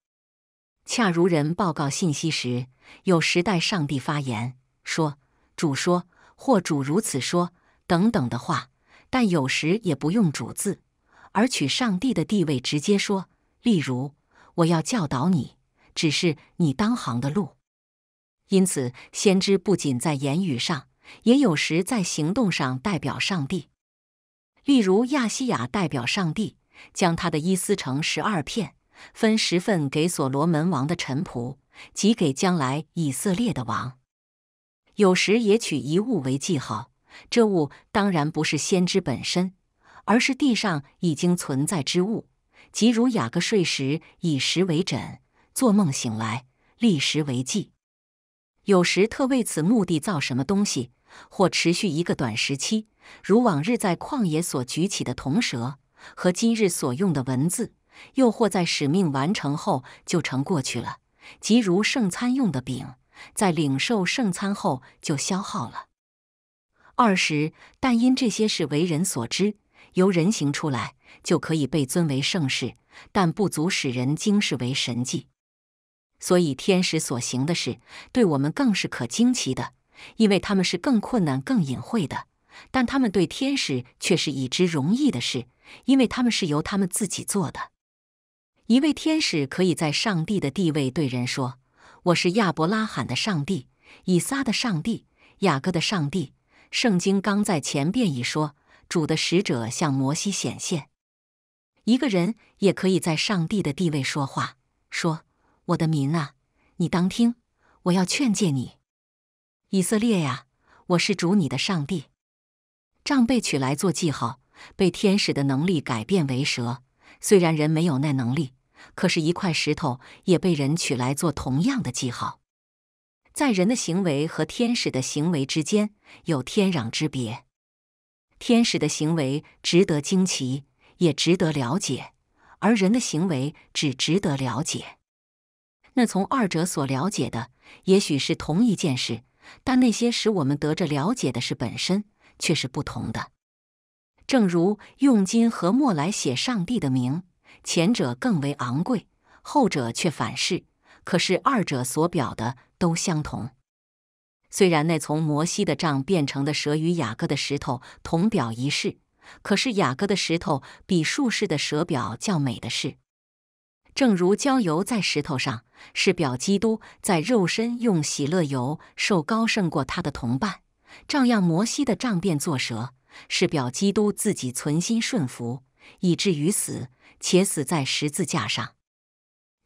恰如人报告信息时，有时代上帝发言，说“主说”或“主如此说”等等的话，但有时也不用“主”字，而取上帝的地位直接说，例如“我要教导你，只是你当行的路”。因此，先知不仅在言语上。也有时在行动上代表上帝，例如亚西雅代表上帝，将他的衣撕成十二片，分十份给所罗门王的臣仆，即给将来以色列的王。有时也取一物为记号，这物当然不是先知本身，而是地上已经存在之物，即如雅各睡时以石为枕，做梦醒来立石为记。有时特为此目的造什么东西。或持续一个短时期，如往日在旷野所举起的铜蛇和今日所用的文字；又或在使命完成后就成过去了，即如圣餐用的饼，在领受圣餐后就消耗了。二十，但因这些事为人所知，由人行出来就可以被尊为圣事，但不足使人惊视为神迹。所以天使所行的事，对我们更是可惊奇的。因为他们是更困难、更隐晦的，但他们对天使却是已知容易的事，因为他们是由他们自己做的。一位天使可以在上帝的地位对人说：“我是亚伯拉罕的上帝，以撒的上帝，雅各的上帝。”圣经刚在前边已说：“主的使者向摩西显现。”一个人也可以在上帝的地位说话，说：“我的民啊，你当听，我要劝诫你。”以色列呀，我是主你的上帝。杖被取来做记号，被天使的能力改变为蛇。虽然人没有那能力，可是，一块石头也被人取来做同样的记号。在人的行为和天使的行为之间有天壤之别。天使的行为值得惊奇，也值得了解；而人的行为只值得了解。那从二者所了解的，也许是同一件事。但那些使我们得着了解的事本身却是不同的，正如用金和墨来写上帝的名，前者更为昂贵，后者却反噬。可是二者所表的都相同。虽然那从摩西的杖变成的蛇与雅各的石头同表一式，可是雅各的石头比术士的蛇表较美的是。正如浇油在石头上，是表基督在肉身用喜乐油受高胜过他的同伴；照样摩西的杖变作蛇，是表基督自己存心顺服，以至于死，且死在十字架上。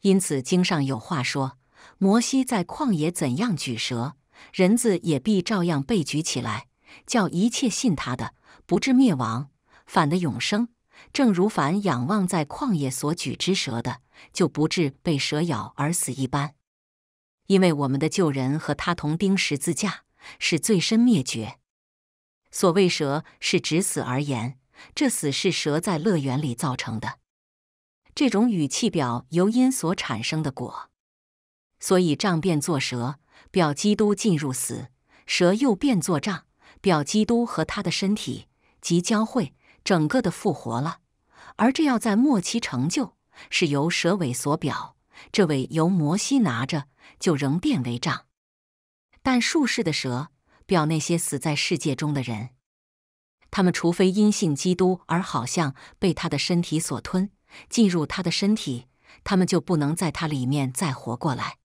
因此经上有话说：摩西在旷野怎样举蛇，人子也必照样被举起来，叫一切信他的不至灭亡，反得永生。正如凡仰望在旷野所举之蛇的，就不至被蛇咬而死一般。因为我们的救人和他同钉十字架，是最深灭绝。所谓蛇是指死而言，这死是蛇在乐园里造成的。这种语气表由因所产生的果，所以杖变作蛇，表基督进入死；蛇又变作杖，表基督和他的身体即交汇，整个的复活了。而这要在末期成就，是由蛇尾所表。这尾由摩西拿着，就仍变为杖。但术士的蛇表那些死在世界中的人，他们除非因信基督而好像被他的身体所吞，进入他的身体，他们就不能在他里面再活过来。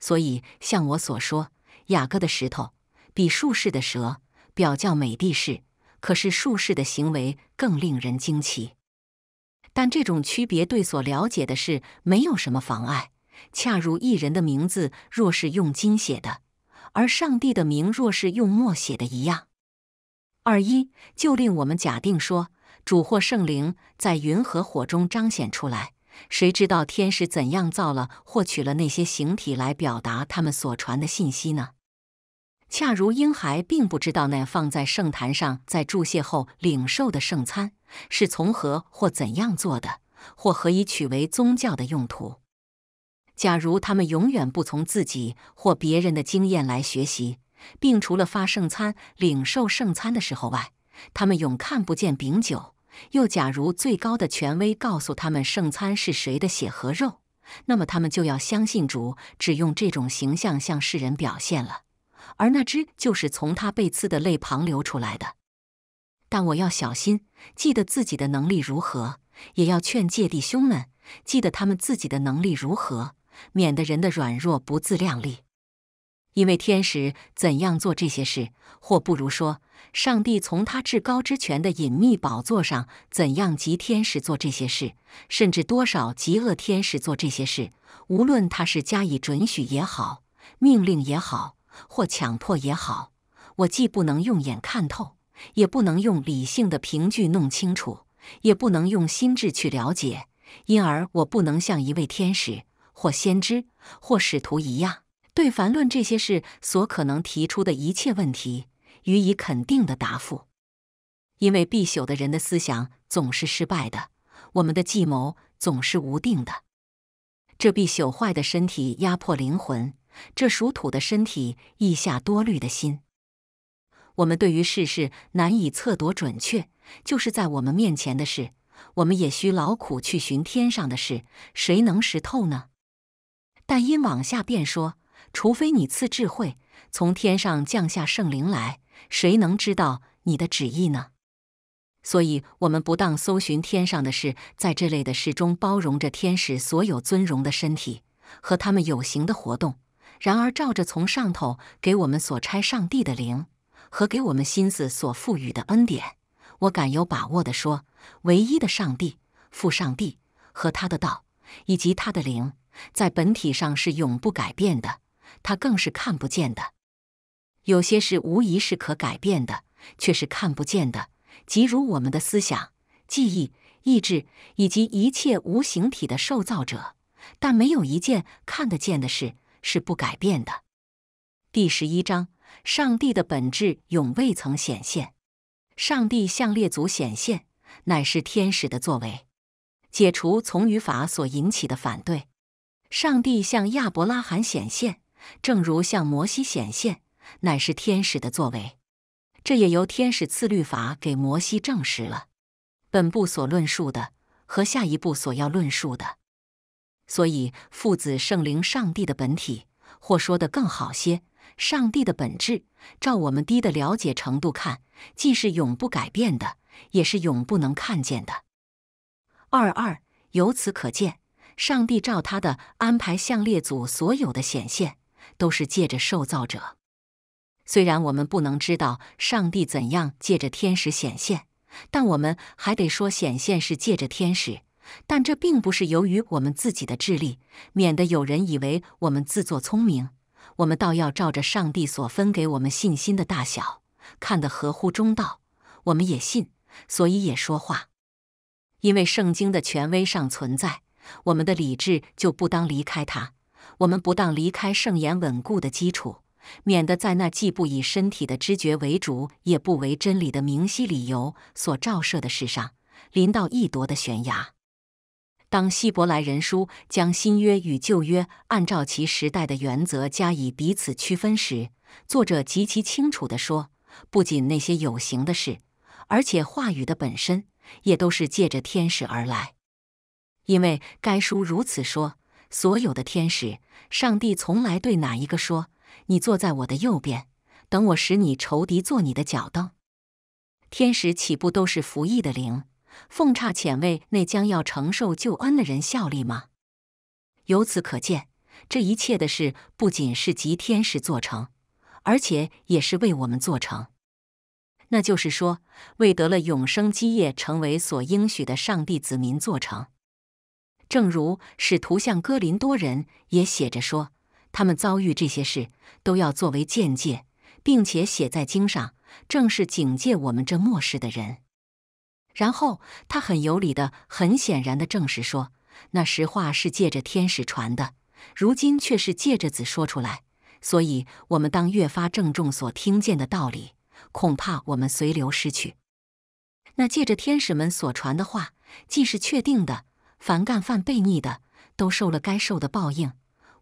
所以，像我所说，雅各的石头比术士的蛇表较美的是，可是术士的行为更令人惊奇。但这种区别对所了解的事没有什么妨碍，恰如一人的名字若是用金写的，而上帝的名若是用墨写的一样。二一就令我们假定说，主或圣灵在云和火中彰显出来，谁知道天使怎样造了、获取了那些形体来表达他们所传的信息呢？恰如婴孩并不知道那放在圣坛上，在注谢后领受的圣餐是从何或怎样做的，或何以取为宗教的用途。假如他们永远不从自己或别人的经验来学习，并除了发圣餐、领受圣餐的时候外，他们永看不见饼酒。又假如最高的权威告诉他们圣餐是谁的血和肉，那么他们就要相信主只用这种形象向世人表现了。而那只就是从他被刺的肋旁流出来的。但我要小心，记得自己的能力如何，也要劝诫弟兄们，记得他们自己的能力如何，免得人的软弱不自量力。因为天使怎样做这些事，或不如说，上帝从他至高之权的隐秘宝座上怎样及天使做这些事，甚至多少极恶天使做这些事，无论他是加以准许也好，命令也好。或强迫也好，我既不能用眼看透，也不能用理性的凭据弄清楚，也不能用心智去了解，因而我不能像一位天使、或先知、或使徒一样，对凡论这些事所可能提出的一切问题予以肯定的答复。因为必朽的人的思想总是失败的，我们的计谋总是无定的，这必朽坏的身体压迫灵魂。这属土的身体，意下多虑的心。我们对于世事难以测度准确，就是在我们面前的事，我们也需劳苦去寻天上的事，谁能识透呢？但因往下便说，除非你赐智慧，从天上降下圣灵来，谁能知道你的旨意呢？所以，我们不当搜寻天上的事，在这类的事中包容着天使所有尊荣的身体和他们有形的活动。然而，照着从上头给我们所差上帝的灵和给我们心思所赋予的恩典，我敢有把握地说，唯一的上帝、父上帝和他的道以及他的灵，在本体上是永不改变的。他更是看不见的。有些事无疑是可改变的，却是看不见的，即如我们的思想、记忆、意志以及一切无形体的受造者。但没有一件看得见的事。是不改变的。第十一章：上帝的本质永未曾显现。上帝向列祖显现，乃是天使的作为；解除从语法所引起的反对。上帝向亚伯拉罕显现，正如向摩西显现，乃是天使的作为。这也由天使赐律法给摩西证实了。本部所论述的和下一步所要论述的。所以，父子圣灵，上帝的本体，或说的更好些，上帝的本质，照我们低的了解程度看，既是永不改变的，也是永不能看见的。二二，由此可见，上帝照他的安排向列祖所有的显现，都是借着受造者。虽然我们不能知道上帝怎样借着天使显现，但我们还得说显现是借着天使。但这并不是由于我们自己的智力，免得有人以为我们自作聪明。我们倒要照着上帝所分给我们信心的大小，看得合乎中道。我们也信，所以也说话。因为圣经的权威尚存在，我们的理智就不当离开它。我们不当离开圣言稳固的基础，免得在那既不以身体的知觉为主，也不为真理的明晰理由所照射的事上，临到一夺的悬崖。当希伯来人书将新约与旧约按照其时代的原则加以彼此区分时，作者极其清楚地说：不仅那些有形的事，而且话语的本身也都是借着天使而来。因为该书如此说：所有的天使，上帝从来对哪一个说：“你坐在我的右边，等我使你仇敌做你的脚凳。”天使岂不都是服役的灵？奉差遣为那将要承受救恩的人效力吗？由此可见，这一切的事不仅是集天使做成，而且也是为我们做成。那就是说，为得了永生基业、成为所应许的上帝子民做成。正如使徒向哥林多人也写着说，他们遭遇这些事，都要作为见解，并且写在经上，正是警戒我们这末世的人。然后他很有理的、很显然的证实说，那实话是借着天使传的，如今却是借着子说出来，所以我们当越发郑重所听见的道理，恐怕我们随流失去。那借着天使们所传的话，既是确定的，凡干犯悖逆的，都受了该受的报应。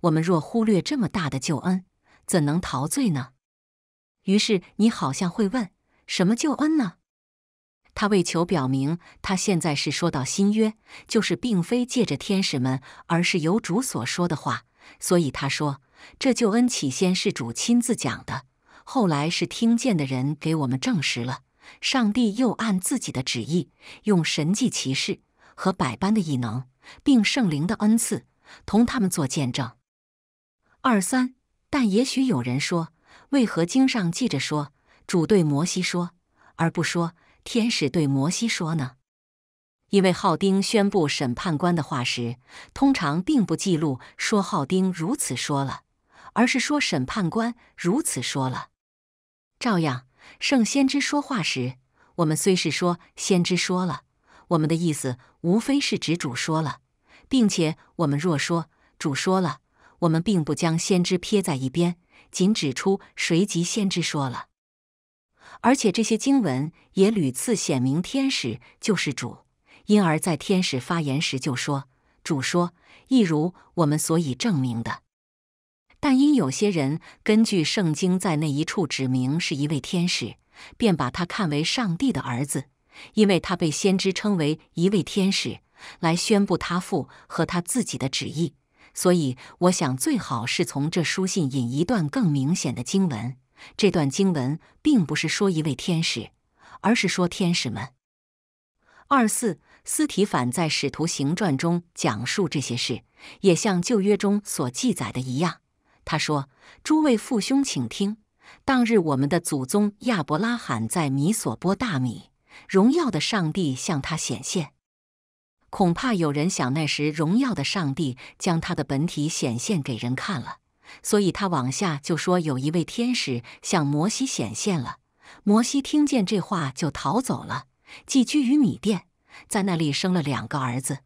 我们若忽略这么大的救恩，怎能陶醉呢？于是你好像会问，什么救恩呢？他为求表明，他现在是说到新约，就是并非借着天使们，而是由主所说的话。所以他说，这救恩起先是主亲自讲的，后来是听见的人给我们证实了。上帝又按自己的旨意，用神迹奇事和百般的异能，并圣灵的恩赐，同他们做见证。二三，但也许有人说，为何经上记着说主对摩西说，而不说？天使对摩西说：“呢，因为浩丁宣布审判官的话时，通常并不记录说浩丁如此说了，而是说审判官如此说了。照样，圣先知说话时，我们虽是说先知说了，我们的意思无非是指主说了，并且我们若说主说了，我们并不将先知撇在一边，仅指出谁即先知说了。”而且这些经文也屡次显明天使就是主，因而，在天使发言时就说：“主说，亦如我们所以证明的。”但因有些人根据圣经在那一处指明是一位天使，便把他看为上帝的儿子，因为他被先知称为一位天使来宣布他父和他自己的旨意，所以我想最好是从这书信引一段更明显的经文。这段经文并不是说一位天使，而是说天使们。二四斯提反在使徒行传中讲述这些事，也像旧约中所记载的一样。他说：“诸位父兄，请听，当日我们的祖宗亚伯拉罕在米索波大米，荣耀的上帝向他显现。恐怕有人想，那时荣耀的上帝将他的本体显现给人看了。”所以他往下就说，有一位天使向摩西显现了。摩西听见这话，就逃走了，寄居于米店，在那里生了两个儿子。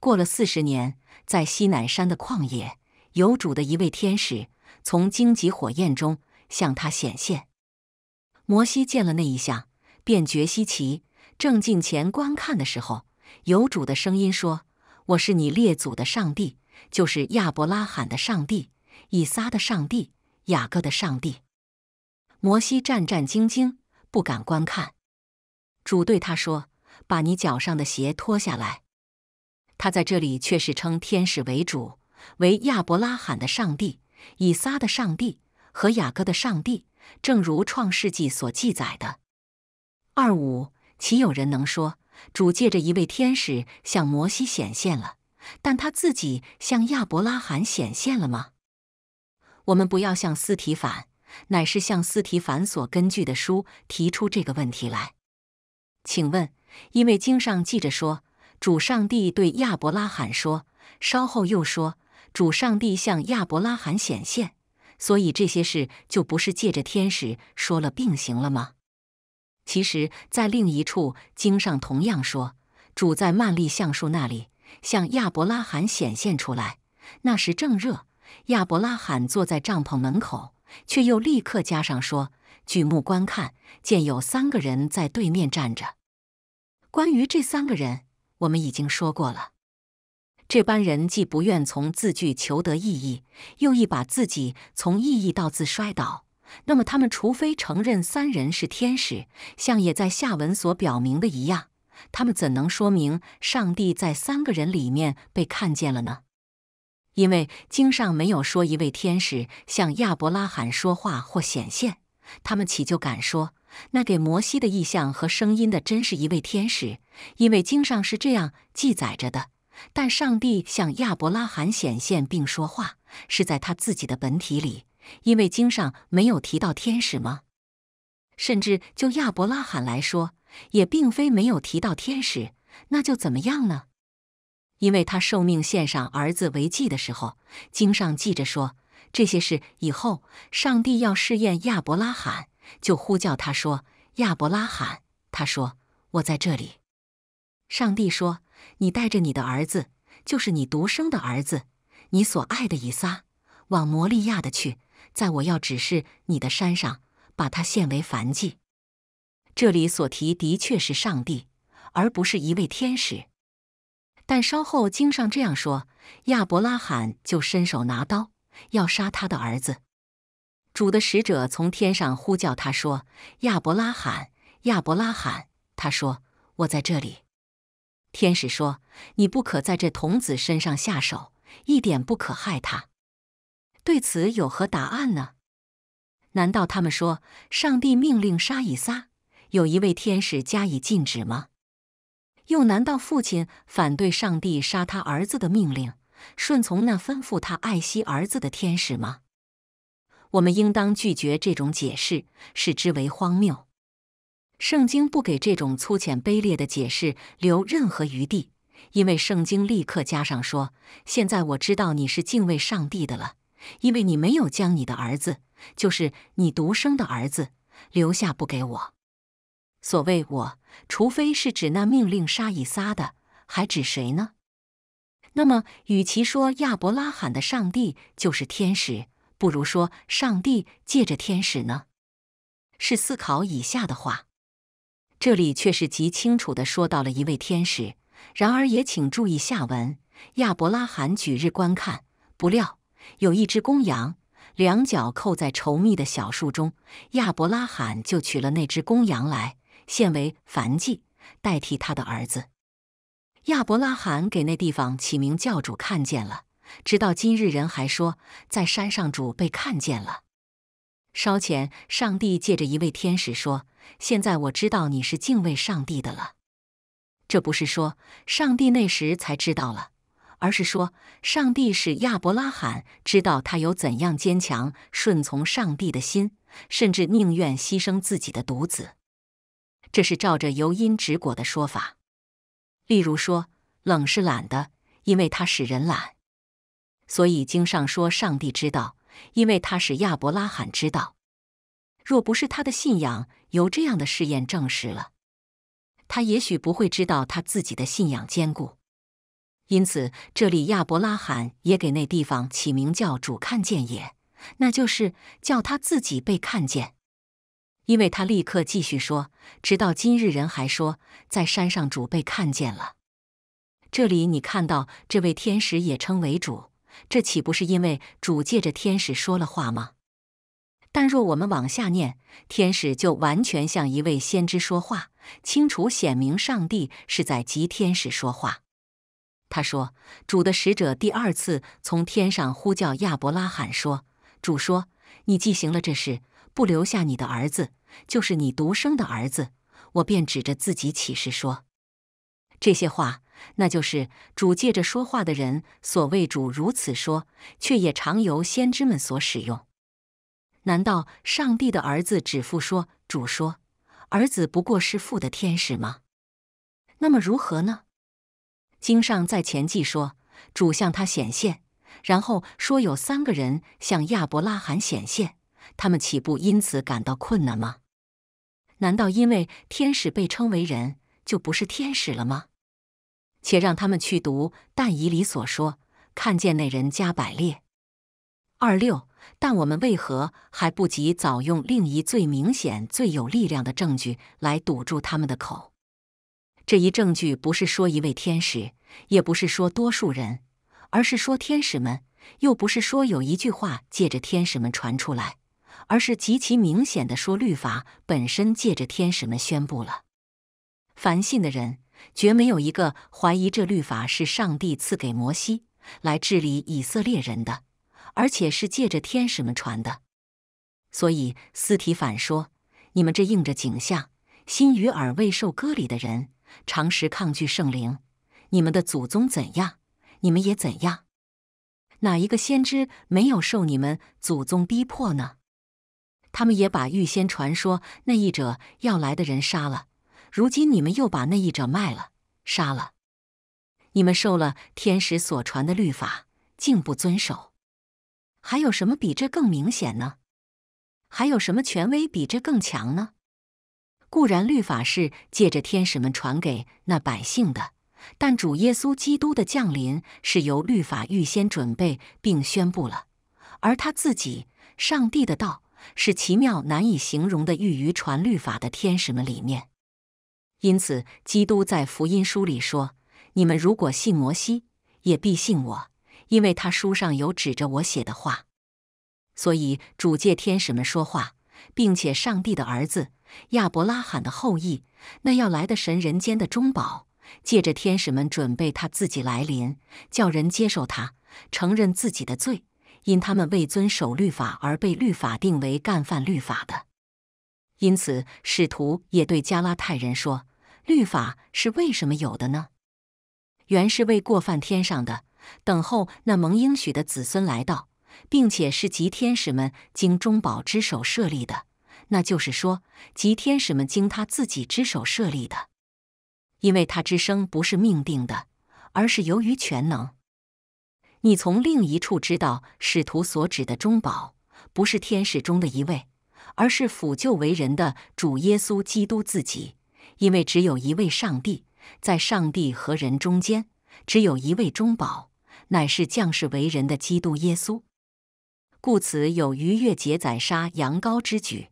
过了四十年，在西南山的旷野，有主的一位天使从荆棘火焰中向他显现。摩西见了那一项，便觉稀奇，正近前观看的时候，有主的声音说：“我是你列祖的上帝，就是亚伯拉罕的上帝。”以撒的上帝、雅各的上帝、摩西战战兢兢不敢观看。主对他说：“把你脚上的鞋脱下来。”他在这里却是称天使为主，为亚伯拉罕的上帝、以撒的上帝和雅各的上帝，正如创世纪所记载的二五。岂有人能说主借着一位天使向摩西显现了，但他自己向亚伯拉罕显现了吗？我们不要向斯提凡，乃是向斯提凡所根据的书提出这个问题来。请问，因为经上记着说主上帝对亚伯拉罕说，稍后又说主上帝向亚伯拉罕显现，所以这些事就不是借着天使说了并行了吗？其实，在另一处经上同样说主在曼利橡树那里向亚伯拉罕显现出来，那时正热。亚伯拉罕坐在帐篷门口，却又立刻加上说：“举目观看，见有三个人在对面站着。”关于这三个人，我们已经说过了。这班人既不愿从字句求得意义，又一把自己从意义到字摔倒，那么他们除非承认三人是天使，像也在下文所表明的一样，他们怎能说明上帝在三个人里面被看见了呢？因为经上没有说一位天使向亚伯拉罕说话或显现，他们岂就敢说那给摩西的意象和声音的真是一位天使？因为经上是这样记载着的。但上帝向亚伯拉罕显现并说话是在他自己的本体里，因为经上没有提到天使吗？甚至就亚伯拉罕来说，也并非没有提到天使，那就怎么样呢？因为他受命献上儿子为祭的时候，经上记着说这些事以后，上帝要试验亚伯拉罕，就呼叫他说：“亚伯拉罕。”他说：“我在这里。”上帝说：“你带着你的儿子，就是你独生的儿子，你所爱的以撒，往摩利亚的去，在我要指示你的山上，把他献为凡祭。”这里所提的确是上帝，而不是一位天使。但稍后经上这样说：亚伯拉罕就伸手拿刀，要杀他的儿子。主的使者从天上呼叫他说：“亚伯拉罕，亚伯拉罕！”他说：“我在这里。”天使说：“你不可在这童子身上下手，一点不可害他。”对此有何答案呢？难道他们说上帝命令杀以撒，有一位天使加以禁止吗？又难道父亲反对上帝杀他儿子的命令，顺从那吩咐他爱惜儿子的天使吗？我们应当拒绝这种解释，视之为荒谬。圣经不给这种粗浅卑劣的解释留任何余地，因为圣经立刻加上说：“现在我知道你是敬畏上帝的了，因为你没有将你的儿子，就是你独生的儿子，留下不给我。”所谓我，除非是指那命令杀以撒的，还指谁呢？那么，与其说亚伯拉罕的上帝就是天使，不如说上帝借着天使呢？是思考以下的话。这里却是极清楚的说到了一位天使。然而，也请注意下文：亚伯拉罕举日观看，不料有一只公羊两脚扣在稠密的小树中，亚伯拉罕就取了那只公羊来。现为凡纪，代替他的儿子亚伯拉罕给那地方起名。教主看见了，直到今日，人还说在山上主被看见了。稍前，上帝借着一位天使说：“现在我知道你是敬畏上帝的了。”这不是说上帝那时才知道了，而是说上帝使亚伯拉罕知道他有怎样坚强、顺从上帝的心，甚至宁愿牺牲自己的独子。这是照着由因止果的说法。例如说，冷是懒的，因为它使人懒。所以经上说，上帝知道，因为他使亚伯拉罕知道。若不是他的信仰由这样的试验证实了，他也许不会知道他自己的信仰坚固。因此，这里亚伯拉罕也给那地方起名叫主看见也，那就是叫他自己被看见。因为他立刻继续说，直到今日，人还说在山上主被看见了。这里你看到这位天使也称为主，这岂不是因为主借着天使说了话吗？但若我们往下念，天使就完全像一位先知说话，清楚显明上帝是在及天使说话。他说：“主的使者第二次从天上呼叫亚伯拉罕说，主说，你既行了这事，不留下你的儿子。”就是你独生的儿子，我便指着自己起誓说这些话。那就是主借着说话的人，所谓主如此说，却也常由先知们所使用。难道上帝的儿子指父说主说，儿子不过是父的天使吗？那么如何呢？经上在前记说，主向他显现，然后说有三个人向亚伯拉罕显现，他们岂不因此感到困难吗？难道因为天使被称为人，就不是天使了吗？且让他们去读但以理所说，看见那人加百列二六。但我们为何还不及早用另一最明显、最有力量的证据来堵住他们的口？这一证据不是说一位天使，也不是说多数人，而是说天使们；又不是说有一句话借着天使们传出来。而是极其明显的说，律法本身借着天使们宣布了。凡信的人，绝没有一个怀疑这律法是上帝赐给摩西来治理以色列人的，而且是借着天使们传的。所以，斯提反说：“你们这应着景象，心与耳未受割礼的人，常时抗拒圣灵。你们的祖宗怎样，你们也怎样。哪一个先知没有受你们祖宗逼迫呢？”他们也把预先传说那一者要来的人杀了。如今你们又把那一者卖了、杀了。你们受了天使所传的律法，竟不遵守。还有什么比这更明显呢？还有什么权威比这更强呢？固然律法是借着天使们传给那百姓的，但主耶稣基督的降临是由律法预先准备并宣布了，而他自己，上帝的道。是奇妙难以形容的寓于传律法的天使们里面，因此基督在福音书里说：“你们如果信摩西，也必信我，因为他书上有指着我写的话。”所以主借天使们说话，并且上帝的儿子亚伯拉罕的后裔，那要来的神人间的中保，借着天使们准备他自己来临，叫人接受他，承认自己的罪。因他们未遵守律法而被律法定为干犯律法的，因此使徒也对加拉泰人说：“律法是为什么有的呢？原是为过犯天上的，等候那蒙应许的子孙来到，并且是集天使们经中保之手设立的。那就是说，集天使们经他自己之手设立的，因为他之生不是命定的，而是由于全能。”你从另一处知道，使徒所指的中宝不是天使中的一位，而是辅救为人的主耶稣基督自己，因为只有一位上帝，在上帝和人中间，只有一位中宝，乃是降世为人的基督耶稣。故此有逾越节宰杀羊羔之举，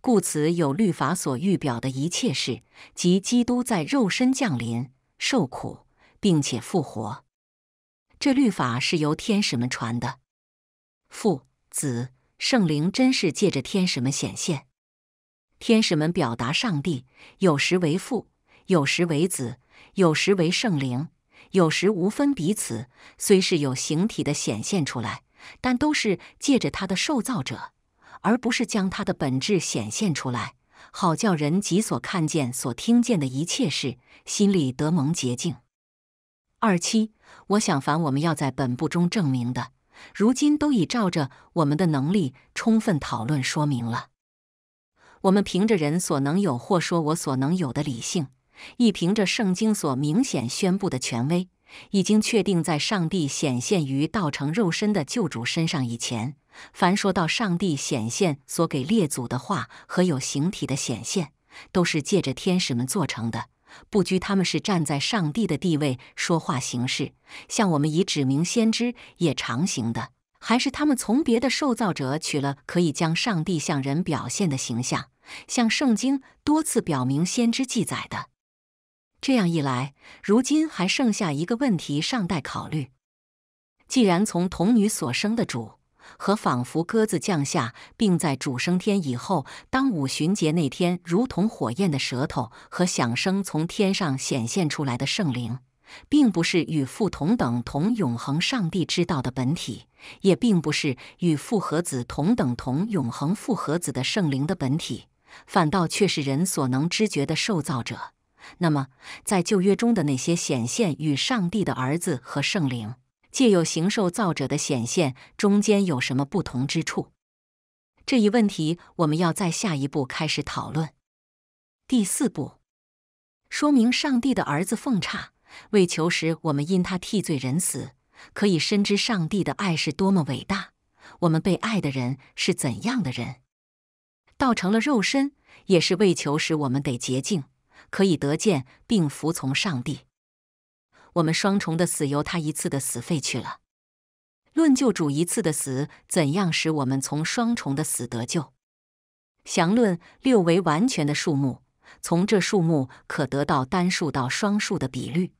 故此有律法所预表的一切事，即基督在肉身降临、受苦，并且复活。这律法是由天使们传的，父、子、圣灵真是借着天使们显现。天使们表达上帝，有时为父，有时为子，有时为圣灵，有时无分彼此。虽是有形体的显现出来，但都是借着他的受造者，而不是将他的本质显现出来，好叫人及所看见、所听见的一切事，心里得蒙洁净。二七，我想凡我们要在本部中证明的，如今都已照着我们的能力充分讨论说明了。我们凭着人所能有，或说我所能有的理性，亦凭着圣经所明显宣布的权威，已经确定在上帝显现于道成肉身的救主身上以前，凡说到上帝显现所给列祖的话和有形体的显现，都是借着天使们做成的。不拘他们是站在上帝的地位说话行事，像我们以指明先知也常行的，还是他们从别的受造者取了可以将上帝向人表现的形象，像圣经多次表明先知记载的？这样一来，如今还剩下一个问题尚待考虑：既然从童女所生的主。和仿佛鸽子降下，并在主升天以后，当五旬节那天，如同火焰的舌头和响声从天上显现出来的圣灵，并不是与父同等同永恒上帝之道的本体，也并不是与父和子同等同永恒父和子的圣灵的本体，反倒却是人所能知觉的受造者。那么，在旧约中的那些显现与上帝的儿子和圣灵。借有形受造者的显现，中间有什么不同之处？这一问题我们要在下一步开始讨论。第四步，说明上帝的儿子奉差为求时，我们因他替罪人死，可以深知上帝的爱是多么伟大。我们被爱的人是怎样的人？道成了肉身，也是为求使我们得洁净，可以得见并服从上帝。我们双重的死由他一次的死废去了。论救主一次的死，怎样使我们从双重的死得救？详论六为完全的数目，从这数目可得到单数到双数的比率。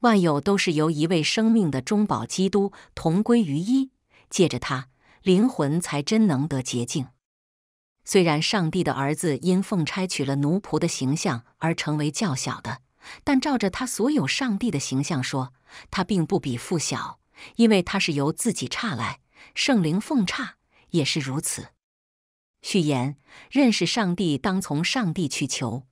万有都是由一位生命的中保基督同归于一，借着他灵魂才真能得洁净。虽然上帝的儿子因奉差取了奴仆的形象而成为较小的。但照着他所有上帝的形象说，他并不比父小，因为他是由自己差来，圣灵奉差也是如此。序言：认识上帝当从上帝去求。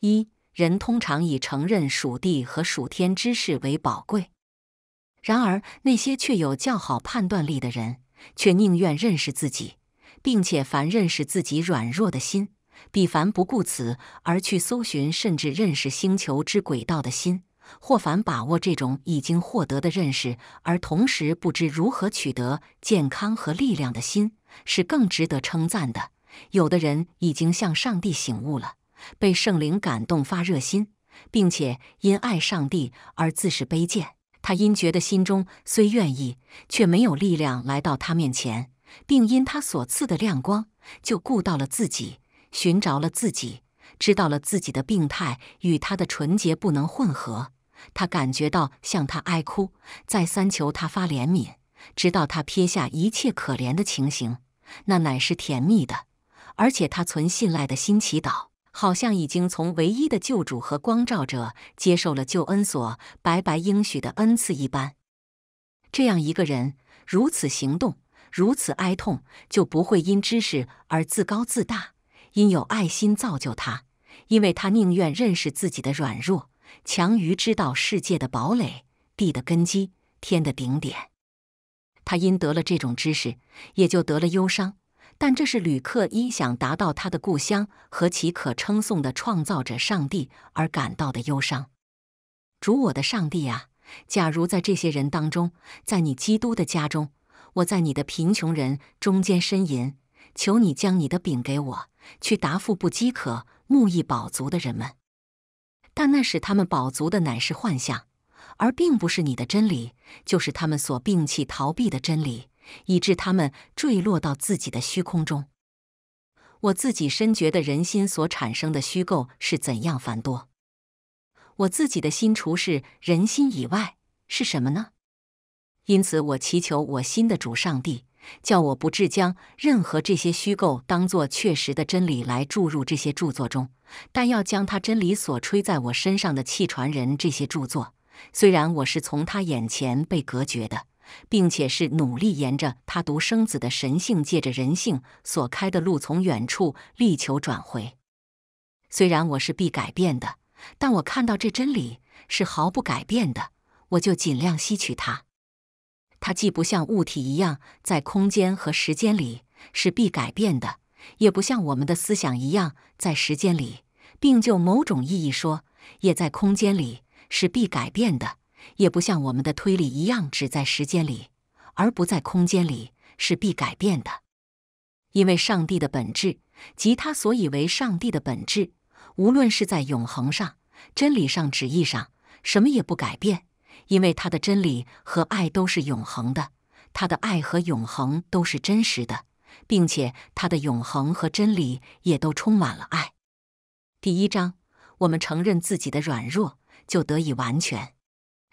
一人通常以承认属地和属天之事为宝贵，然而那些却有较好判断力的人，却宁愿认识自己，并且凡认识自己软弱的心。比凡不顾此而去搜寻甚至认识星球之轨道的心，或凡把握这种已经获得的认识而同时不知如何取得健康和力量的心，是更值得称赞的。有的人已经向上帝醒悟了，被圣灵感动发热心，并且因爱上帝而自是卑贱。他因觉得心中虽愿意，却没有力量来到他面前，并因他所赐的亮光就顾到了自己。寻找了自己，知道了自己的病态与他的纯洁不能混合。他感觉到向他哀哭，再三求他发怜悯，直到他撇下一切可怜的情形，那乃是甜蜜的。而且他存信赖的心祈祷，好像已经从唯一的救主和光照者接受了救恩所白白应许的恩赐一般。这样一个人如此行动，如此哀痛，就不会因知识而自高自大。因有爱心造就他，因为他宁愿认识自己的软弱，强于知道世界的堡垒、地的根基、天的顶点。他因得了这种知识，也就得了忧伤。但这是旅客因想达到他的故乡和其可称颂的创造者上帝而感到的忧伤。主我的上帝啊，假如在这些人当中，在你基督的家中，我在你的贫穷人中间呻吟，求你将你的饼给我。去答复不饥渴、木益饱足的人们，但那使他们饱足的乃是幻象，而并不是你的真理，就是他们所摒弃、逃避的真理，以致他们坠落到自己的虚空中。我自己深觉得人心所产生的虚构是怎样繁多。我自己的心除是人心以外是什么呢？因此，我祈求我心的主上帝。叫我不致将任何这些虚构当做确实的真理来注入这些著作中，但要将他真理所吹在我身上的气传人这些著作，虽然我是从他眼前被隔绝的，并且是努力沿着他独生子的神性借着人性所开的路从远处力求转回，虽然我是必改变的，但我看到这真理是毫不改变的，我就尽量吸取它。它既不像物体一样在空间和时间里是必改变的，也不像我们的思想一样在时间里，并就某种意义说也在空间里是必改变的；也不像我们的推理一样只在时间里而不在空间里是必改变的。因为上帝的本质及他所以为上帝的本质，无论是在永恒上、真理上、旨意上，什么也不改变。因为他的真理和爱都是永恒的，他的爱和永恒都是真实的，并且他的永恒和真理也都充满了爱。第一章，我们承认自己的软弱，就得以完全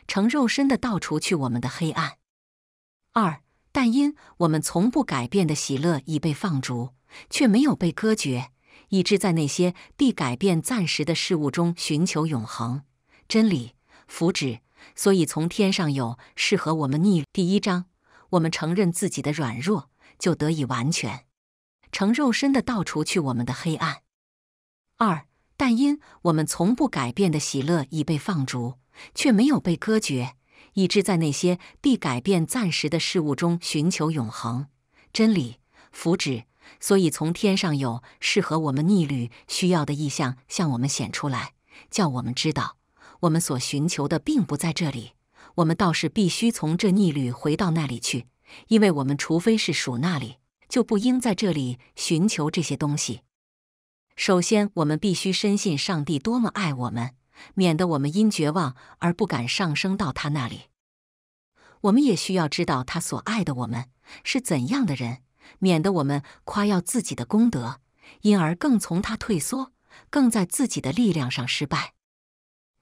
成肉身的，到处去我们的黑暗。二，但因我们从不改变的喜乐已被放逐，却没有被割绝，以致在那些必改变暂时的事物中寻求永恒、真理、福祉。所以，从天上有适合我们逆第一章，我们承认自己的软弱，就得以完全成肉身的道，除去我们的黑暗。二，但因我们从不改变的喜乐已被放逐，却没有被割绝，以致在那些必改变暂时的事物中寻求永恒真理、福祉。所以，从天上有适合我们逆旅需要的意象向我们显出来，叫我们知道。我们所寻求的并不在这里，我们倒是必须从这逆旅回到那里去，因为我们除非是属那里，就不应在这里寻求这些东西。首先，我们必须深信上帝多么爱我们，免得我们因绝望而不敢上升到他那里。我们也需要知道他所爱的我们是怎样的人，免得我们夸耀自己的功德，因而更从他退缩，更在自己的力量上失败。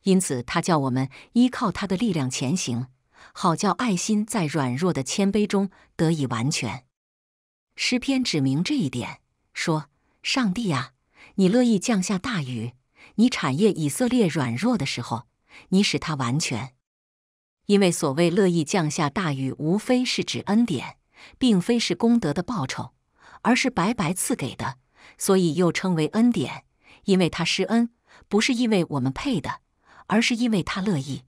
因此，他叫我们依靠他的力量前行，好叫爱心在软弱的谦卑中得以完全。诗篇指明这一点，说：“上帝啊，你乐意降下大雨，你产业以色列软弱的时候，你使他完全。因为所谓乐意降下大雨，无非是指恩典，并非是功德的报酬，而是白白赐给的，所以又称为恩典，因为他施恩不是因为我们配的。”而是因为他乐意，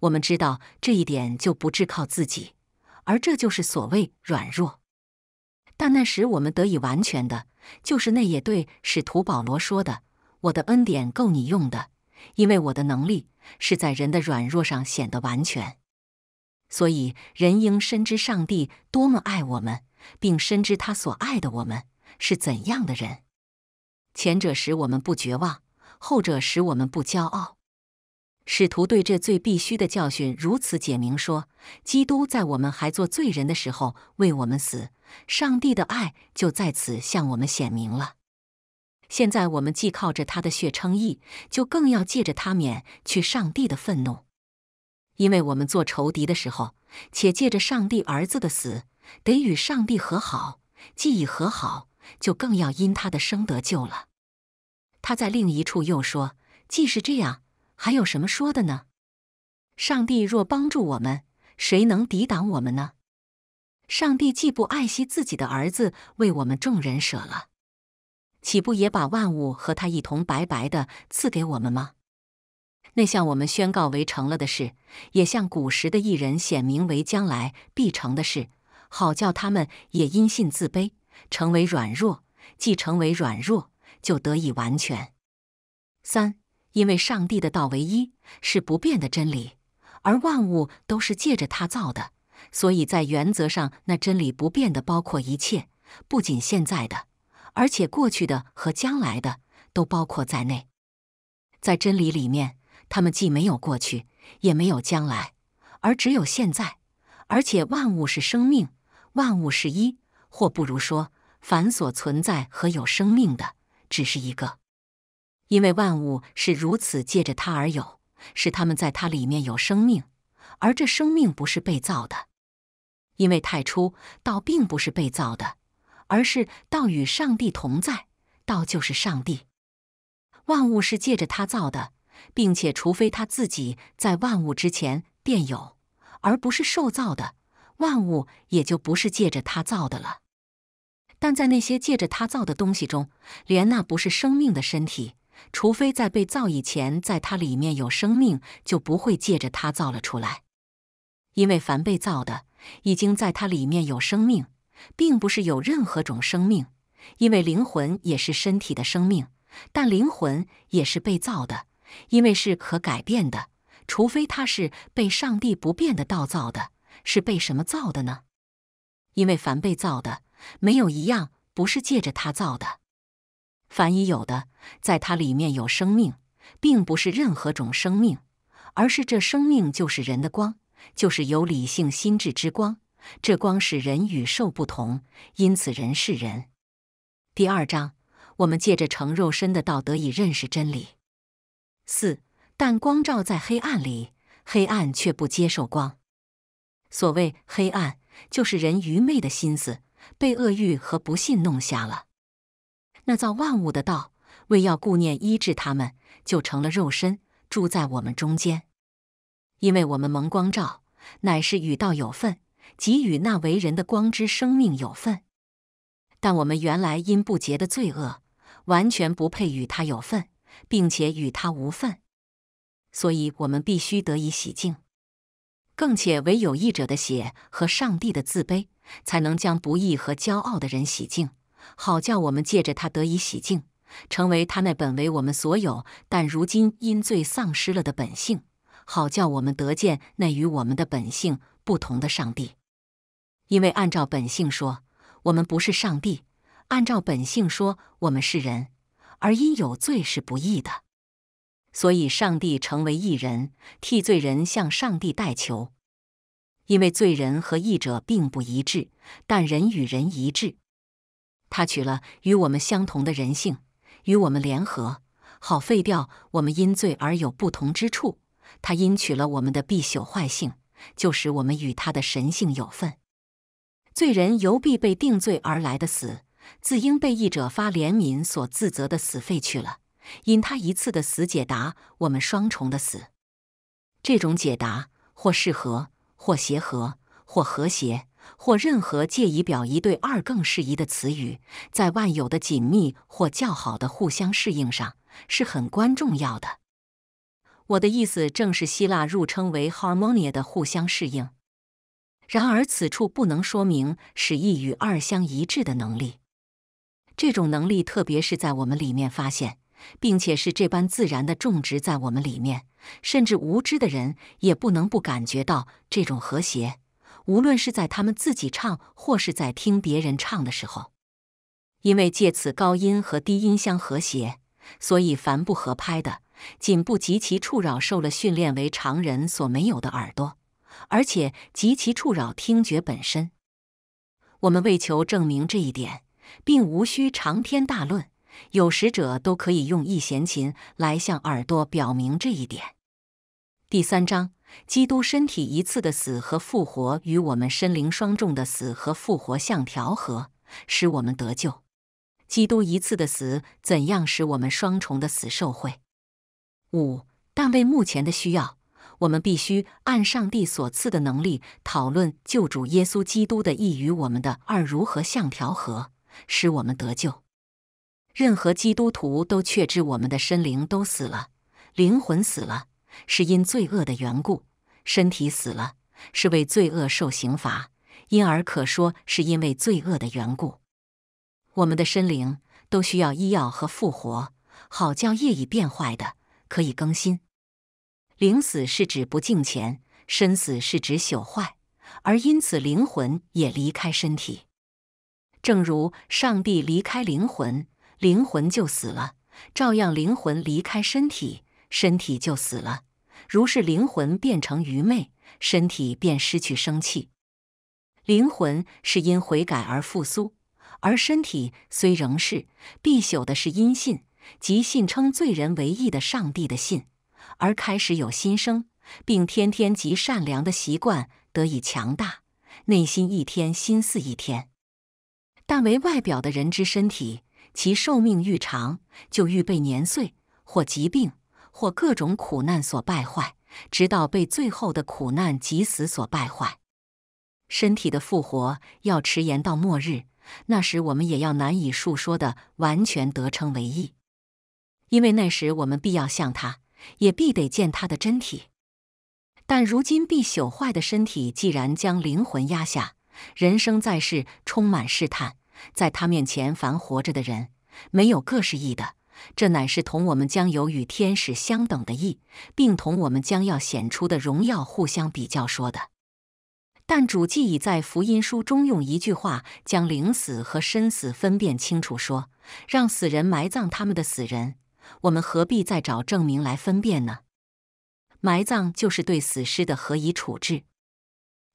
我们知道这一点就不至靠自己，而这就是所谓软弱。但那时我们得以完全的，就是那也对使徒保罗说的：“我的恩典够你用的，因为我的能力是在人的软弱上显得完全。”所以人应深知上帝多么爱我们，并深知他所爱的我们是怎样的人。前者使我们不绝望，后者使我们不骄傲。使徒对这最必须的教训如此解明说：“基督在我们还做罪人的时候为我们死，上帝的爱就在此向我们显明了。现在我们既靠着他的血称义，就更要借着他免去上帝的愤怒，因为我们做仇敌的时候，且借着上帝儿子的死得与上帝和好；既已和好，就更要因他的生得救了。”他在另一处又说：“既是这样。”还有什么说的呢？上帝若帮助我们，谁能抵挡我们呢？上帝既不爱惜自己的儿子，为我们众人舍了，岂不也把万物和他一同白白的赐给我们吗？那向我们宣告为成了的事，也向古时的艺人显明为将来必成的事，好叫他们也因信自卑，成为软弱；既成为软弱，就得以完全。三。因为上帝的道唯一是不变的真理，而万物都是借着他造的，所以在原则上，那真理不变的包括一切，不仅现在的，而且过去的和将来的都包括在内。在真理里面，他们既没有过去，也没有将来，而只有现在。而且万物是生命，万物是一，或不如说，凡所存在和有生命的，只是一个。因为万物是如此借着它而有，是它们在它里面有生命，而这生命不是被造的，因为太初道并不是被造的，而是道与上帝同在，道就是上帝。万物是借着它造的，并且除非他自己在万物之前便有，而不是受造的，万物也就不是借着它造的了。但在那些借着它造的东西中，连那不是生命的身体。除非在被造以前，在它里面有生命，就不会借着它造了出来。因为凡被造的，已经在它里面有生命，并不是有任何种生命。因为灵魂也是身体的生命，但灵魂也是被造的，因为是可改变的。除非它是被上帝不变的道造的，是被什么造的呢？因为凡被造的，没有一样不是借着它造的。凡已有的，在它里面有生命，并不是任何种生命，而是这生命就是人的光，就是有理性心智之光。这光使人与兽不同，因此人是人。第二章，我们借着成肉身的道得以认识真理。四，但光照在黑暗里，黑暗却不接受光。所谓黑暗，就是人愚昧的心思被恶欲和不信弄瞎了。那造万物的道，为要顾念医治他们，就成了肉身住在我们中间。因为我们蒙光照，乃是与道有份，即与那为人的光之生命有份。但我们原来因不洁的罪恶，完全不配与他有份，并且与他无份。所以我们必须得以洗净。更且唯有意者的血和上帝的自卑，才能将不义和骄傲的人洗净。好叫我们借着他得以洗净，成为他那本为我们所有，但如今因罪丧失了的本性；好叫我们得见那与我们的本性不同的上帝。因为按照本性说，我们不是上帝；按照本性说，我们是人，而因有罪是不义的。所以，上帝成为一人，替罪人向上帝代求。因为罪人和义者并不一致，但人与人一致。他取了与我们相同的人性，与我们联合，好废掉我们因罪而有不同之处。他因取了我们的必朽坏性，就使我们与他的神性有份。罪人由必被定罪而来的死，自应被义者发怜悯所自责的死废去了，因他一次的死解答我们双重的死。这种解答或适合，或协和，或和谐。或任何借以表一对二更适宜的词语，在万有的紧密或较好的互相适应上是很关重要的。我的意思正是希腊入称为 harmonia 的互相适应。然而，此处不能说明使一与二相一致的能力。这种能力，特别是在我们里面发现，并且是这般自然的种植在我们里面，甚至无知的人也不能不感觉到这种和谐。无论是在他们自己唱，或是在听别人唱的时候，因为借此高音和低音相和谐，所以凡不合拍的，仅不及其触扰受了训练为常人所没有的耳朵，而且及其触扰听觉本身。我们为求证明这一点，并无需长篇大论，有识者都可以用一弦琴来向耳朵表明这一点。第三章。基督身体一次的死和复活，与我们身灵双重的死和复活相调和，使我们得救。基督一次的死，怎样使我们双重的死受惠？五，但为目前的需要，我们必须按上帝所赐的能力，讨论救主耶稣基督的意与我们的二如何相调和，使我们得救。任何基督徒都确知我们的身灵都死了，灵魂死了。是因罪恶的缘故，身体死了是为罪恶受刑罚，因而可说是因为罪恶的缘故。我们的身灵都需要医药和复活，好叫业已变坏的可以更新。灵死是指不敬虔，身死是指朽坏，而因此灵魂也离开身体。正如上帝离开灵魂，灵魂就死了；照样灵魂离开身体。身体就死了，如是灵魂变成愚昧，身体便失去生气。灵魂是因悔改而复苏，而身体虽仍是必朽的，是因信，即信称罪人为义的上帝的信，而开始有新生，并天天极善良的习惯得以强大，内心一天心似一天。但为外表的人之身体，其寿命愈长，就愈被年岁或疾病。或各种苦难所败坏，直到被最后的苦难及死所败坏。身体的复活要迟延到末日，那时我们也要难以述说的完全得称为义，因为那时我们必要向他，也必得见他的真体。但如今必朽坏的身体既然将灵魂压下，人生在世充满试探，在他面前凡活着的人没有各是义的。这乃是同我们将有与天使相等的义，并同我们将要显出的荣耀互相比较说的。但主既已在福音书中用一句话将灵死和身死分辨清楚，说“让死人埋葬他们的死人”，我们何必再找证明来分辨呢？埋葬就是对死尸的何以处置。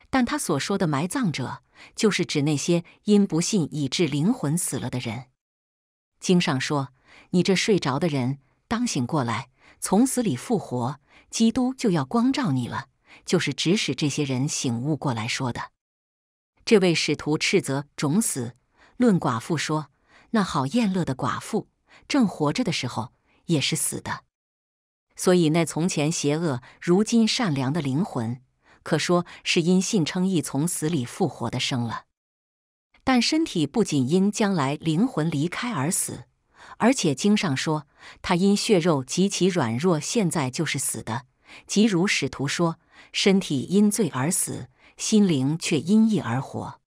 但他所说的埋葬者，就是指那些因不信以致灵魂死了的人。经上说。你这睡着的人，当醒过来，从死里复活，基督就要光照你了。就是指使这些人醒悟过来说的。这位使徒斥责种死论寡妇说：“那好厌乐的寡妇，正活着的时候也是死的。所以那从前邪恶、如今善良的灵魂，可说是因信称义，从死里复活的生了。但身体不仅因将来灵魂离开而死。”而且经上说，他因血肉极其软弱，现在就是死的。即如使徒说，身体因罪而死，心灵却因义而活。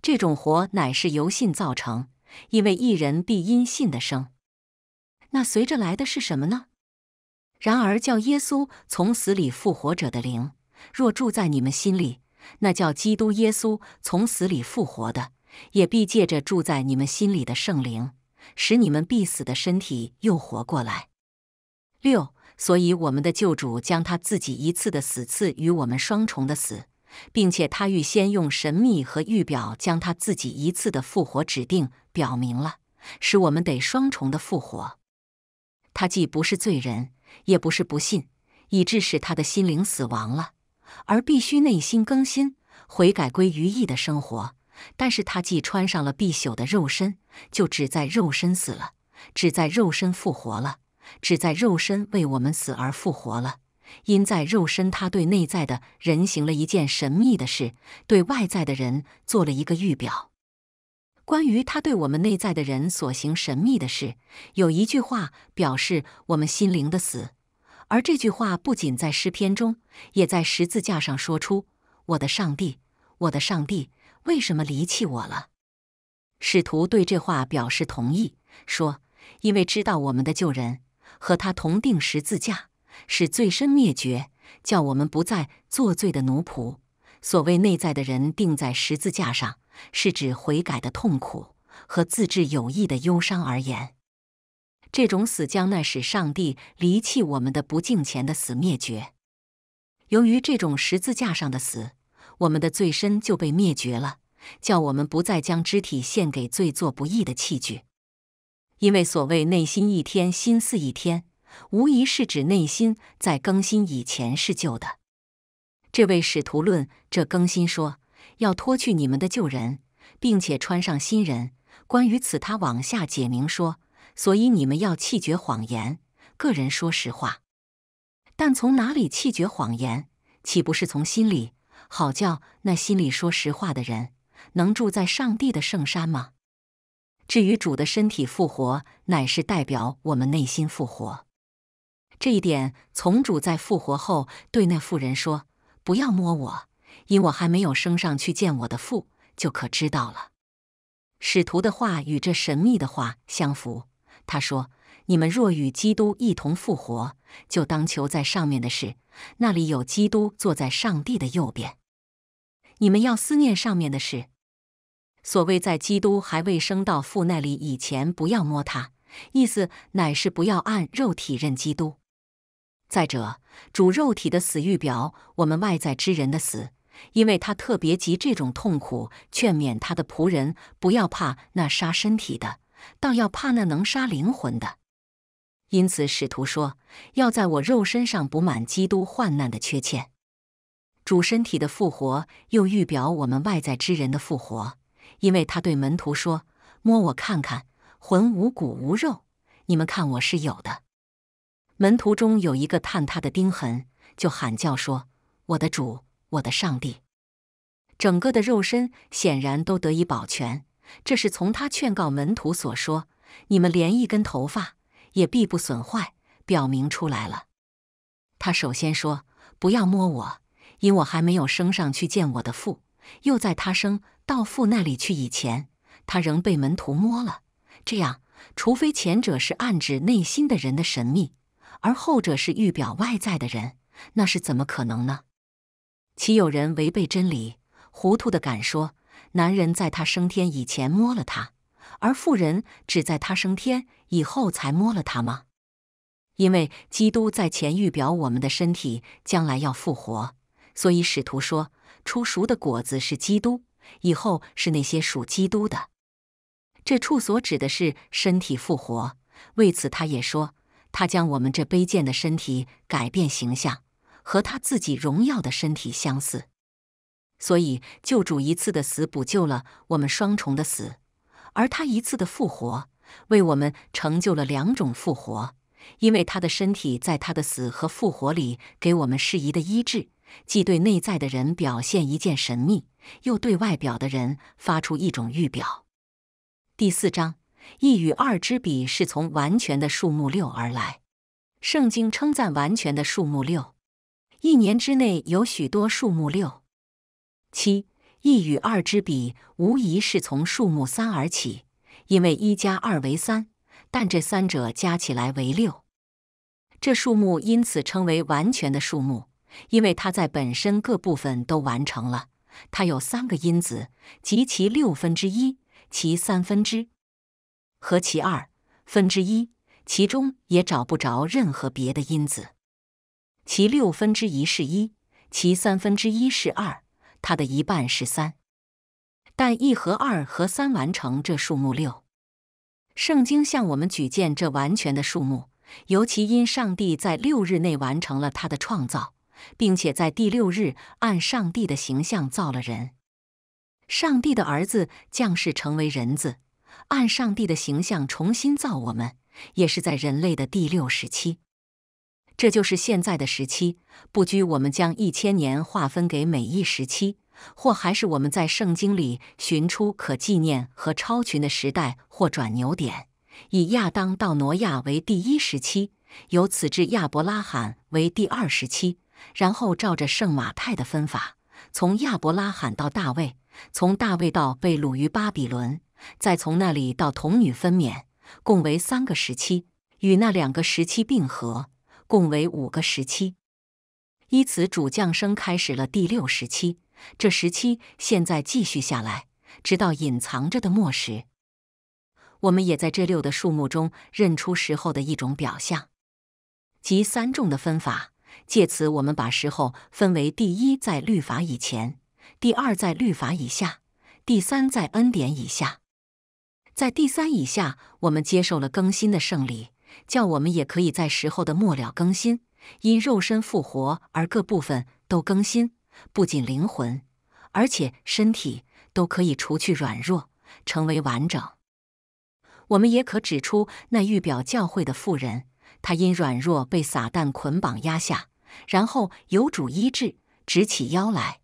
这种活乃是由信造成，因为一人必因信的生。那随着来的是什么呢？然而叫耶稣从死里复活者的灵，若住在你们心里，那叫基督耶稣从死里复活的，也必借着住在你们心里的圣灵。使你们必死的身体又活过来。六，所以我们的救主将他自己一次的死赐与我们双重的死，并且他预先用神秘和预表将他自己一次的复活指定表明了，使我们得双重的复活。他既不是罪人，也不是不信，以致使他的心灵死亡了，而必须内心更新、悔改归于义的生活。但是他既穿上了必朽的肉身，就只在肉身死了，只在肉身复活了，只在肉身为我们死而复活了。因在肉身，他对内在的人行了一件神秘的事，对外在的人做了一个预表。关于他对我们内在的人所行神秘的事，有一句话表示我们心灵的死，而这句话不仅在诗篇中，也在十字架上说出：“我的上帝，我的上帝。”为什么离弃我了？使徒对这话表示同意，说：“因为知道我们的旧人和他同定十字架，使罪身灭绝，叫我们不再作罪的奴仆。所谓内在的人定在十字架上，是指悔改的痛苦和自制有益的忧伤而言。这种死将那使上帝离弃我们的不敬虔的死灭绝。由于这种十字架上的死。”我们的罪身就被灭绝了，叫我们不再将肢体献给罪作不义的器具。因为所谓内心一天新似一天，无疑是指内心在更新以前是旧的。这位使徒论这更新说，要脱去你们的旧人，并且穿上新人。关于此，他往下解明说：所以你们要弃绝谎言，个人说实话。但从哪里弃绝谎言？岂不是从心里？好叫那心里说实话的人能住在上帝的圣山吗？至于主的身体复活，乃是代表我们内心复活。这一点，从主在复活后对那妇人说：“不要摸我，因我还没有升上去见我的父。”就可知道了。使徒的话与这神秘的话相符。他说：“你们若与基督一同复活，就当求在上面的事，那里有基督坐在上帝的右边。”你们要思念上面的事。所谓在基督还未生到父那里以前，不要摸他，意思乃是不要按肉体认基督。再者，主肉体的死预表我们外在之人的死，因为他特别急这种痛苦，劝勉他的仆人不要怕那杀身体的，倒要怕那能杀灵魂的。因此，使徒说：“要在我肉身上补满基督患难的缺欠。”主身体的复活又预表我们外在之人的复活，因为他对门徒说：“摸我看看，魂无骨无肉，你们看我是有的。”门徒中有一个探他的钉痕，就喊叫说：“我的主，我的上帝！”整个的肉身显然都得以保全，这是从他劝告门徒所说：“你们连一根头发也必不损坏”表明出来了。他首先说：“不要摸我。”因我还没有升上去见我的父，又在他升到父那里去以前，他仍被门徒摸了。这样，除非前者是暗指内心的人的神秘，而后者是预表外在的人，那是怎么可能呢？岂有人违背真理，糊涂的敢说男人在他升天以前摸了他，而富人只在他升天以后才摸了他吗？因为基督在前预表我们的身体将来要复活。所以使徒说：“出熟的果子是基督，以后是那些属基督的。”这处所指的是身体复活。为此，他也说：“他将我们这卑贱的身体改变形象，和他自己荣耀的身体相似。”所以，救主一次的死补救了我们双重的死，而他一次的复活为我们成就了两种复活，因为他的身体在他的死和复活里给我们适宜的医治。既对内在的人表现一件神秘，又对外表的人发出一种预表。第四章一与二之比是从完全的数目六而来。圣经称赞完全的数目六，一年之内有许多数目六、七。一与二之比无疑是从数目三而起，因为一加二为三，但这三者加起来为六，这数目因此称为完全的数目。因为它在本身各部分都完成了，它有三个因子及其六分之一、其三分之和其二分之一，其中也找不着任何别的因子。其六分之一是一，其三分之一是二，它的一半是三。但一和二和三完成这数目六。圣经向我们举荐这完全的数目，尤其因上帝在六日内完成了他的创造。并且在第六日按上帝的形象造了人，上帝的儿子降世成为人子，按上帝的形象重新造我们，也是在人类的第六时期。这就是现在的时期。不拘我们将一千年划分给每一时期，或还是我们在圣经里寻出可纪念和超群的时代或转扭点，以亚当到挪亚为第一时期，由此至亚伯拉罕为第二时期。然后照着圣马太的分法，从亚伯拉罕到大卫，从大卫到被掳于巴比伦，再从那里到童女分娩，共为三个时期；与那两个时期并合，共为五个时期。依此主降生开始了第六时期，这时期现在继续下来，直到隐藏着的末时。我们也在这六的数目中认出时候的一种表象，即三重的分法。借此，我们把时候分为：第一，在律法以前；第二，在律法以下；第三，在恩典以下。在第三以下，我们接受了更新的胜利，叫我们也可以在时候的末了更新，因肉身复活而各部分都更新，不仅灵魂，而且身体都可以除去软弱，成为完整。我们也可指出那预表教会的妇人。他因软弱被撒旦捆绑压下，然后由主医治，直起腰来。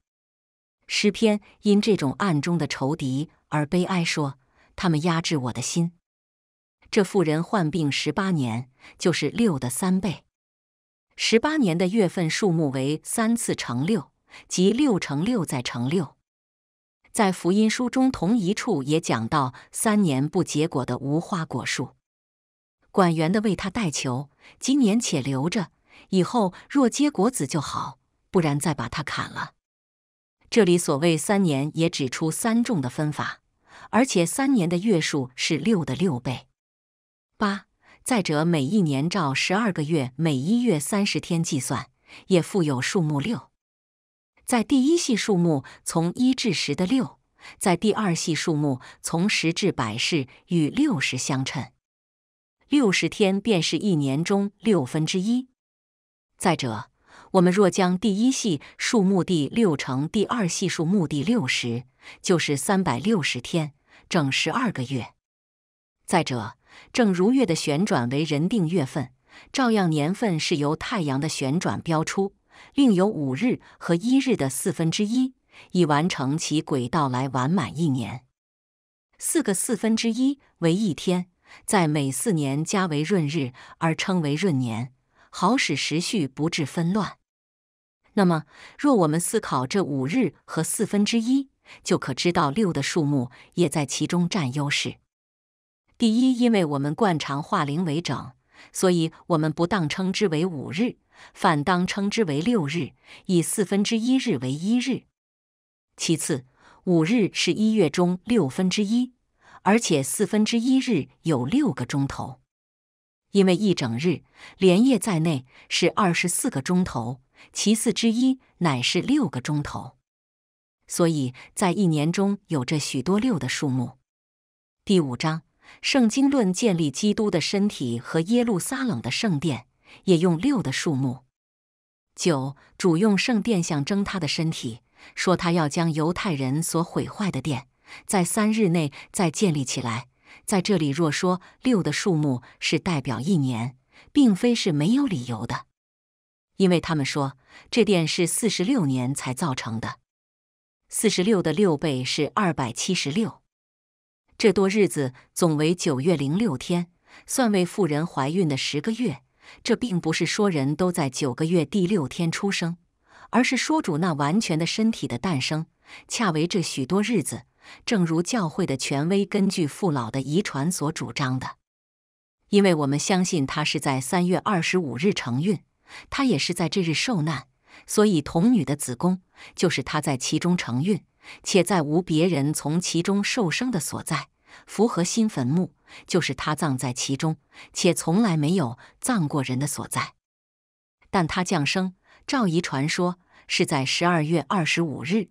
诗篇因这种暗中的仇敌而悲哀，说：“他们压制我的心。”这妇人患病十八年，就是六的三倍。十八年的月份数目为三次乘六，即六乘六再乘六。在福音书中同一处也讲到三年不结果的无花果树。管员的为他带球，今年且留着，以后若结果子就好，不然再把它砍了。这里所谓三年，也指出三重的分法，而且三年的月数是六的六倍。八，再者每一年照十二个月，每一月三十天计算，也附有数目六。在第一系数目从一至十的六，在第二系数目从十至百是与六十相称。六十天便是一年中六分之一。再者，我们若将第一系数目的六乘第二系数目的六十，就是三百六十天，整十二个月。再者，正如月的旋转为人定月份，照样年份是由太阳的旋转标出。另有五日和一日的四分之一，以完成其轨道来完满一年。四个四分之一为一天。在每四年加为闰日，而称为闰年，好使时序不致纷乱。那么，若我们思考这五日和四分之一，就可知道六的数目也在其中占优势。第一，因为我们惯常化零为整，所以我们不当称之为五日，反当称之为六日，以四分之一日为一日。其次，五日是一月中六分之一。而且四分之一日有六个钟头，因为一整日连夜在内是二十四个钟头，其四之一乃是六个钟头，所以在一年中有着许多六的数目。第五章《圣经论》建立基督的身体和耶路撒冷的圣殿，也用六的数目。九主用圣殿象征他的身体，说他要将犹太人所毁坏的殿。在三日内再建立起来，在这里若说六的数目是代表一年，并非是没有理由的，因为他们说这殿是四十六年才造成的，四十六的六倍是二百七十六，这多日子总为九月零六天，算为妇人怀孕的十个月。这并不是说人都在九个月第六天出生，而是说主那完全的身体的诞生恰为这许多日子。正如教会的权威根据父老的遗传所主张的，因为我们相信他是在三月二十五日承运，他也是在这日受难，所以童女的子宫就是他在其中承运，且再无别人从其中受生的所在；符合新坟墓就是他葬在其中，且从来没有葬过人的所在。但他降生，照遗传说，是在十二月二十五日。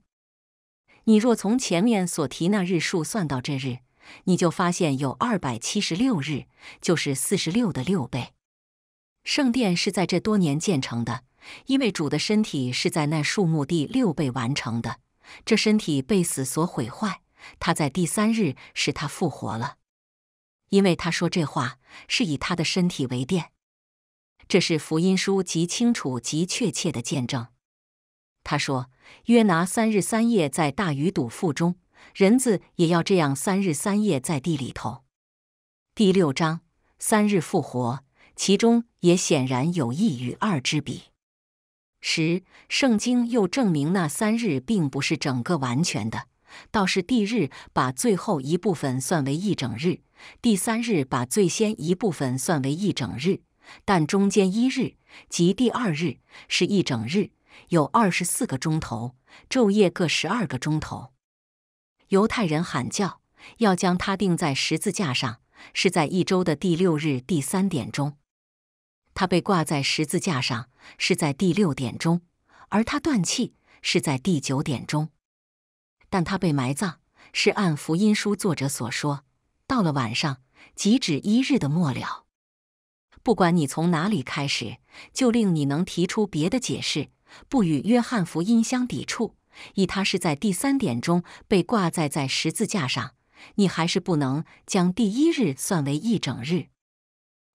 你若从前面所提那日数算到这日，你就发现有二百七十六日，就是四十六的六倍。圣殿是在这多年建成的，因为主的身体是在那数目第六倍完成的。这身体被死所毁坏，他在第三日使他复活了。因为他说这话是以他的身体为殿，这是福音书极清楚、极确切的见证。他说：“约拿三日三夜在大鱼肚腹中，人子也要这样三日三夜在地里头。”第六章三日复活，其中也显然有一与二之比。十圣经又证明那三日并不是整个完全的，倒是第日把最后一部分算为一整日，第三日把最先一部分算为一整日，但中间一日即第二日是一整日。有二十四个钟头，昼夜各十二个钟头。犹太人喊叫，要将他钉在十字架上，是在一周的第六日第三点钟。他被挂在十字架上，是在第六点钟，而他断气是在第九点钟。但他被埋葬，是按福音书作者所说，到了晚上，即指一日的末了。不管你从哪里开始，就令你能提出别的解释。不与约翰福音相抵触，以他是在第三点中被挂在在十字架上。你还是不能将第一日算为一整日。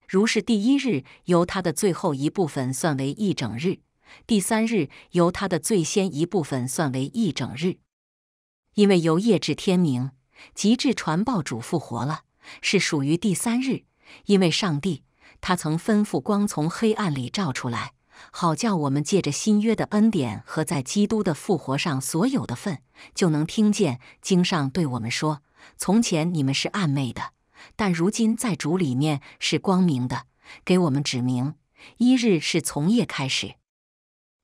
如是第一日由他的最后一部分算为一整日，第三日由他的最先一部分算为一整日，因为由夜至天明，及至传报主复活了，是属于第三日。因为上帝他曾吩咐光从黑暗里照出来。好叫我们借着新约的恩典和在基督的复活上所有的份，就能听见经上对我们说：“从前你们是暗昧的，但如今在主里面是光明的。”给我们指明一日是从夜开始，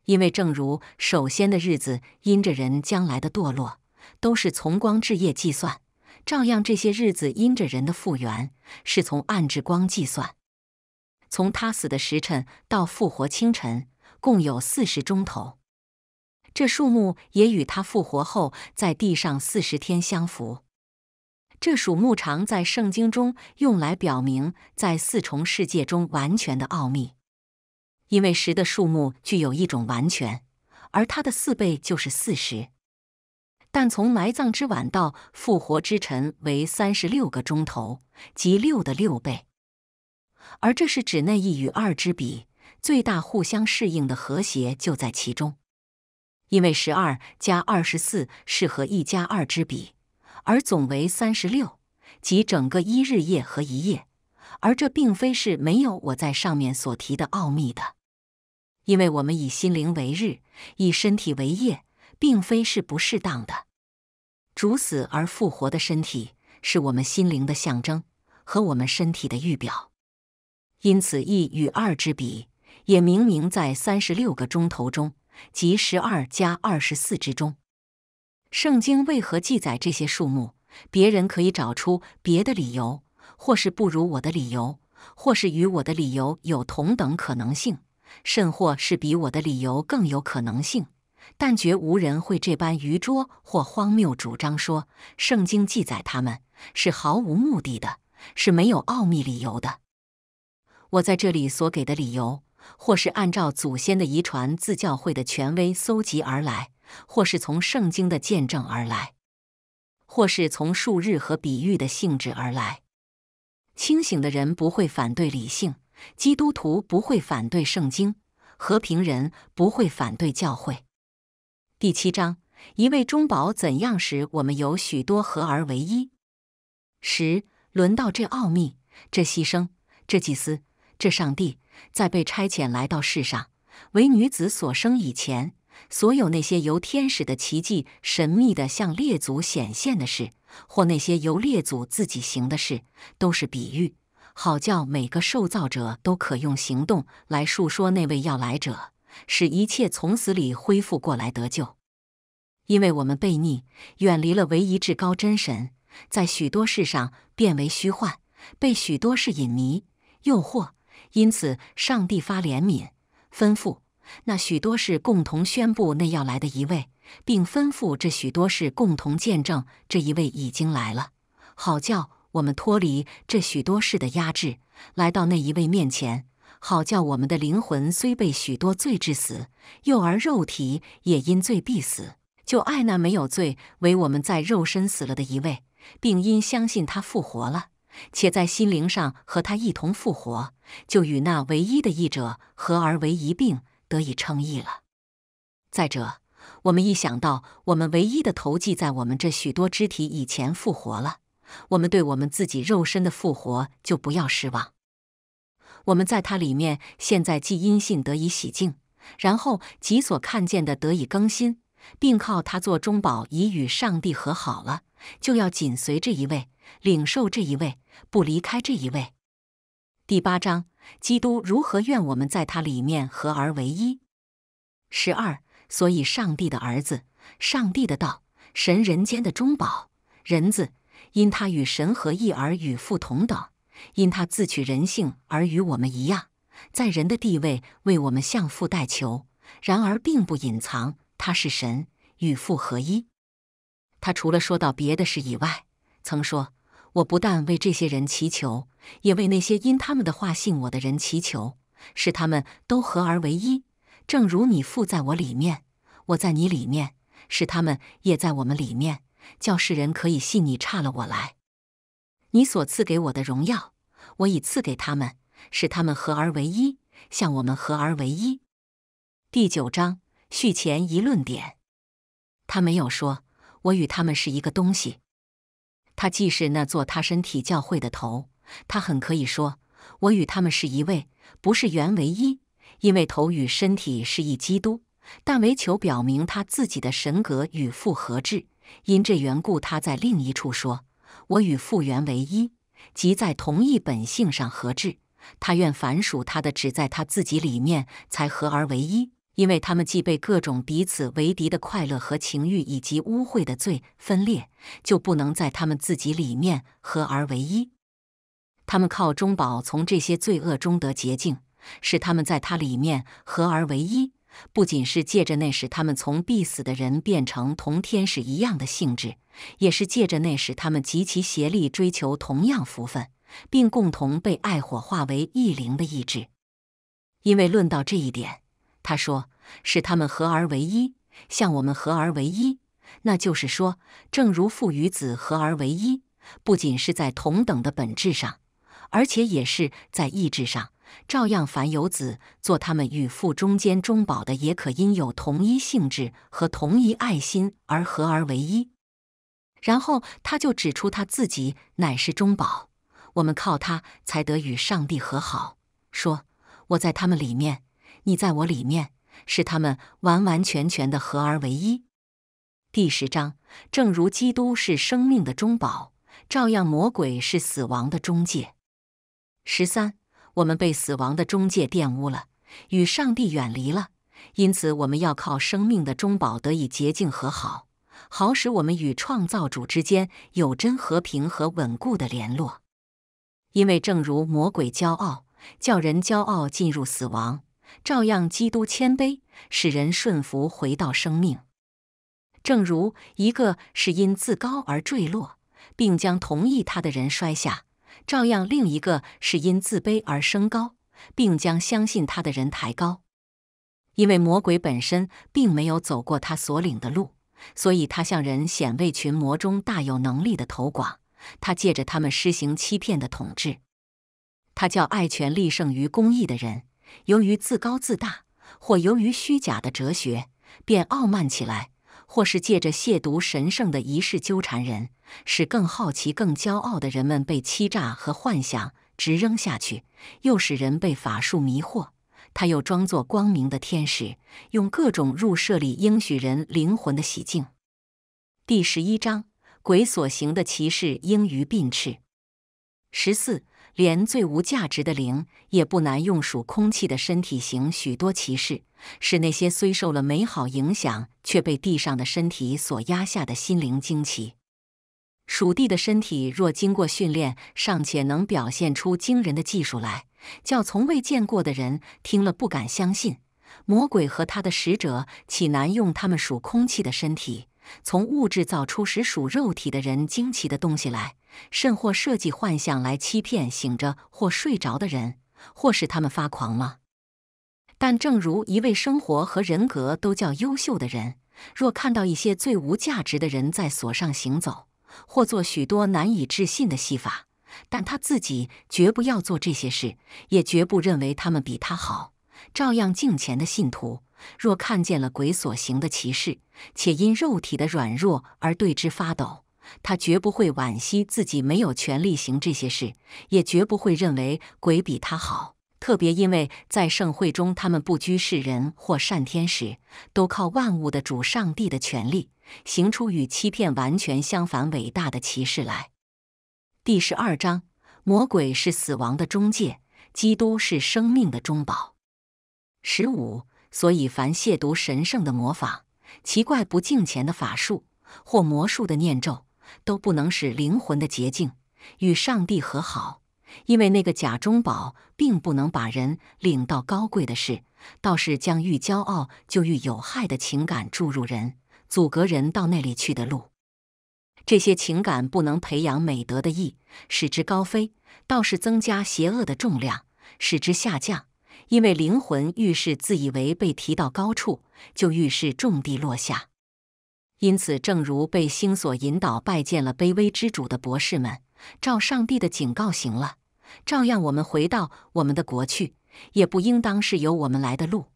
因为正如首先的日子因着人将来的堕落都是从光至夜计算，照样这些日子因着人的复原是从暗至光计算。从他死的时辰到复活清晨，共有四十钟头，这数目也与他复活后在地上四十天相符。这数目常在圣经中用来表明在四重世界中完全的奥秘，因为十的数目具有一种完全，而它的四倍就是四十。但从埋葬之晚到复活之晨为三十六个钟头，即六的六倍。而这是指那一与二之比最大互相适应的和谐就在其中，因为十二加二十四适合一加二之比，而总为三十六，即整个一日夜和一夜。而这并非是没有我在上面所提的奥秘的，因为我们以心灵为日，以身体为夜，并非是不适当的。主死而复活的身体是我们心灵的象征和我们身体的预表。因此，一与二之比也明明在三十六个钟头中，即十二加二十四之中。圣经为何记载这些数目？别人可以找出别的理由，或是不如我的理由，或是与我的理由有同等可能性，甚或是比我的理由更有可能性。但绝无人会这般愚拙或荒谬主张说，圣经记载他们是毫无目的的，是没有奥秘理由的。我在这里所给的理由，或是按照祖先的遗传，自教会的权威搜集而来，或是从圣经的见证而来，或是从数日和比喻的性质而来。清醒的人不会反对理性，基督徒不会反对圣经，和平人不会反对教会。第七章：一位中保怎样使我们有许多合而为一？十轮到这奥秘，这牺牲，这祭司。这上帝在被差遣来到世上为女子所生以前，所有那些由天使的奇迹神秘地向列祖显现的事，或那些由列祖自己行的事，都是比喻，好叫每个受造者都可用行动来述说那位要来者，使一切从死里恢复过来得救。因为我们悖逆，远离了唯一至高真神，在许多事上变为虚幻，被许多事隐迷、诱惑。因此，上帝发怜悯，吩咐那许多事共同宣布那要来的一位，并吩咐这许多事共同见证这一位已经来了，好叫我们脱离这许多事的压制，来到那一位面前，好叫我们的灵魂虽被许多罪致死，幼儿肉体也因罪必死，就爱那没有罪为我们在肉身死了的一位，并因相信他复活了。且在心灵上和他一同复活，就与那唯一的义者合而为一，并得以称义了。再者，我们一想到我们唯一的头寄在我们这许多肢体以前复活了，我们对我们自己肉身的复活就不要失望。我们在它里面，现在既因信得以洗净，然后即所看见的得以更新，并靠它做中保，已与上帝和好了，就要紧随这一位。领受这一位，不离开这一位。第八章，基督如何愿我们在他里面合而为一？十二，所以上帝的儿子，上帝的道，神人间的中宝，人子，因他与神合一而与父同等，因他自取人性而与我们一样，在人的地位为我们向父代求。然而，并不隐藏他是神与父合一。他除了说到别的事以外，曾说。我不但为这些人祈求，也为那些因他们的话信我的人祈求，使他们都合而为一，正如你父在我里面，我在你里面，使他们也在我们里面，叫世人可以信你。差了我来，你所赐给我的荣耀，我已赐给他们，使他们合而为一，像我们合而为一。第九章续前一论点，他没有说，我与他们是一个东西。他既是那做他身体教会的头，他很可以说我与他们是一位，不是原为一，因为头与身体是一基督。但为求表明他自己的神格与复合质，因这缘故，他在另一处说，我与父原为一，即在同一本性上合质。他愿凡属他的，只在他自己里面才合而为一。因为他们既被各种彼此为敌的快乐和情欲以及污秽的罪分裂，就不能在他们自己里面合而为一。他们靠中宝从这些罪恶中得洁净，使他们在他里面合而为一。不仅是借着那使他们从必死的人变成同天使一样的性质，也是借着那使他们极其协力追求同样福分，并共同被爱火化为异灵的意志。因为论到这一点，他说。使他们合而为一，像我们合而为一。那就是说，正如父与子合而为一，不仅是在同等的本质上，而且也是在意志上。照样，凡有子做他们与父中间中保的，也可因有同一性质和同一爱心而合而为一。然后他就指出他自己乃是中保，我们靠他才得与上帝和好。说：“我在他们里面，你在我里面。”使他们完完全全的合而为一。第十章，正如基督是生命的中保，照样魔鬼是死亡的中介。十三，我们被死亡的中介玷污了，与上帝远离了，因此我们要靠生命的中保得以洁净和好，好使我们与创造主之间有真和平和稳固的联络。因为正如魔鬼骄傲，叫人骄傲进入死亡。照样，基督谦卑，使人顺服，回到生命。正如一个是因自高而坠落，并将同意他的人摔下；照样，另一个是因自卑而升高，并将相信他的人抬高。因为魔鬼本身并没有走过他所领的路，所以他向人显为群魔中大有能力的头广。他借着他们施行欺骗的统治。他叫爱权力胜于公义的人。由于自高自大，或由于虚假的哲学，便傲慢起来；或是借着亵渎神圣的仪式纠缠人，使更好奇、更骄傲的人们被欺诈和幻想直扔下去，又使人被法术迷惑。他又装作光明的天使，用各种入舍里应许人灵魂的洗净。第十一章：鬼所行的歧视，应于并斥十四。连最无价值的灵也不难用属空气的身体行许多奇事，使那些虽受了美好影响却被地上的身体所压下的心灵惊奇。属地的身体若经过训练，尚且能表现出惊人的技术来，叫从未见过的人听了不敢相信。魔鬼和他的使者岂难用他们属空气的身体？从物质造出实属肉体的人惊奇的东西来，甚或设计幻象来欺骗醒着或睡着的人，或使他们发狂吗？但正如一位生活和人格都较优秀的人，若看到一些最无价值的人在锁上行走，或做许多难以置信的戏法，但他自己绝不要做这些事，也绝不认为他们比他好，照样敬虔的信徒。若看见了鬼所行的奇事，且因肉体的软弱而对之发抖，他绝不会惋惜自己没有权利行这些事，也绝不会认为鬼比他好。特别因为在盛会中，他们不拘世人或善天使，都靠万物的主上帝的权利，行出与欺骗完全相反、伟大的奇事来。第十二章：魔鬼是死亡的中介，基督是生命的中保。十五。所以，凡亵渎神圣的魔法、奇怪不敬虔的法术或魔术的念咒，都不能使灵魂的洁净与上帝和好。因为那个假中宝并不能把人领到高贵的事，倒是将欲骄傲就欲有害的情感注入人，阻隔人到那里去的路。这些情感不能培养美德的意，使之高飞，倒是增加邪恶的重量，使之下降。因为灵魂遇事自以为被提到高处，就遇事重地落下。因此，正如被星所引导拜见了卑微之主的博士们，照上帝的警告行了，照样我们回到我们的国去，也不应当是由我们来的路，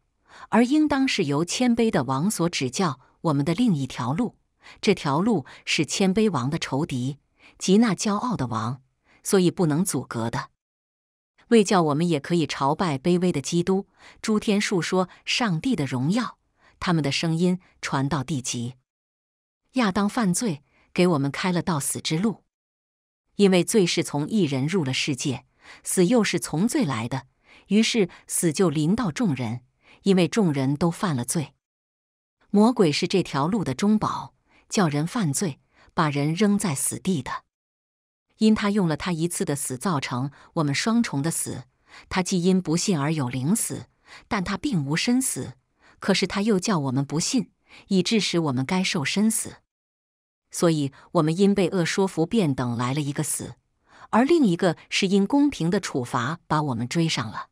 而应当是由谦卑的王所指教我们的另一条路。这条路是谦卑王的仇敌，即那骄傲的王，所以不能阻隔的。为叫我们也可以朝拜卑微的基督，诸天述说上帝的荣耀，他们的声音传到地极。亚当犯罪，给我们开了到死之路，因为罪是从一人入了世界，死又是从罪来的，于是死就临到众人，因为众人都犯了罪。魔鬼是这条路的中保，叫人犯罪，把人扔在死地的。因他用了他一次的死，造成我们双重的死。他既因不信而有灵死，但他并无身死。可是他又叫我们不信，以致使我们该受身死。所以我们因被恶说服，便等来了一个死；而另一个是因公平的处罚，把我们追上了。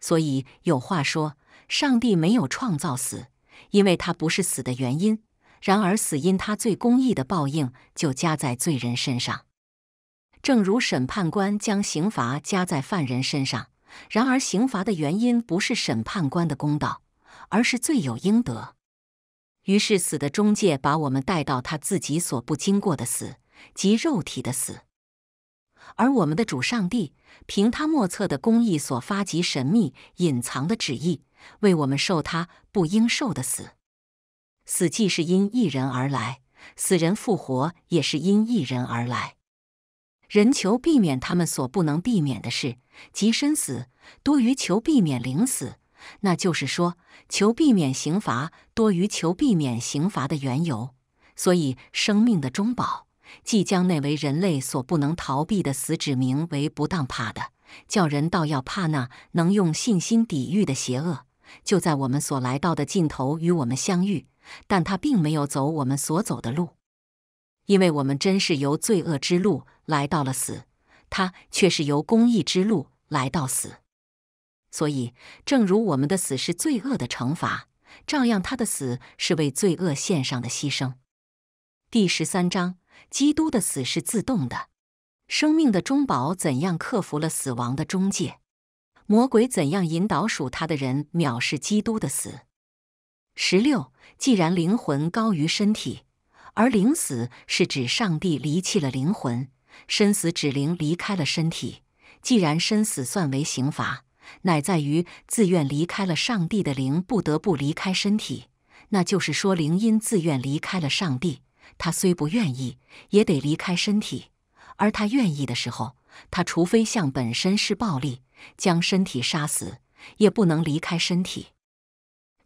所以有话说：上帝没有创造死，因为他不是死的原因。然而死因他最公义的报应，就加在罪人身上。正如审判官将刑罚加在犯人身上，然而刑罚的原因不是审判官的公道，而是罪有应得。于是死的中介把我们带到他自己所不经过的死，即肉体的死。而我们的主上帝，凭他莫测的公义所发及神秘隐藏的旨意，为我们受他不应受的死。死既是因一人而来，死人复活也是因一人而来。人求避免他们所不能避免的事，即生死，多于求避免灵死；那就是说，求避免刑罚多于求避免刑罚的缘由。所以，生命的中宝，即将那为人类所不能逃避的死，指名为不当怕的，叫人倒要怕那能用信心抵御的邪恶，就在我们所来到的尽头与我们相遇，但他并没有走我们所走的路。因为我们真是由罪恶之路来到了死，他却是由公义之路来到死。所以，正如我们的死是罪恶的惩罚，照样他的死是为罪恶献上的牺牲。第十三章：基督的死是自动的，生命的中宝怎样克服了死亡的中介？魔鬼怎样引导属他的人藐视基督的死？十六，既然灵魂高于身体。而灵死是指上帝离弃了灵魂，身死指灵离开了身体。既然身死算为刑罚，乃在于自愿离开了上帝的灵不得不离开身体。那就是说，灵因自愿离开了上帝，他虽不愿意也得离开身体；而他愿意的时候，他除非向本身施暴力将身体杀死，也不能离开身体。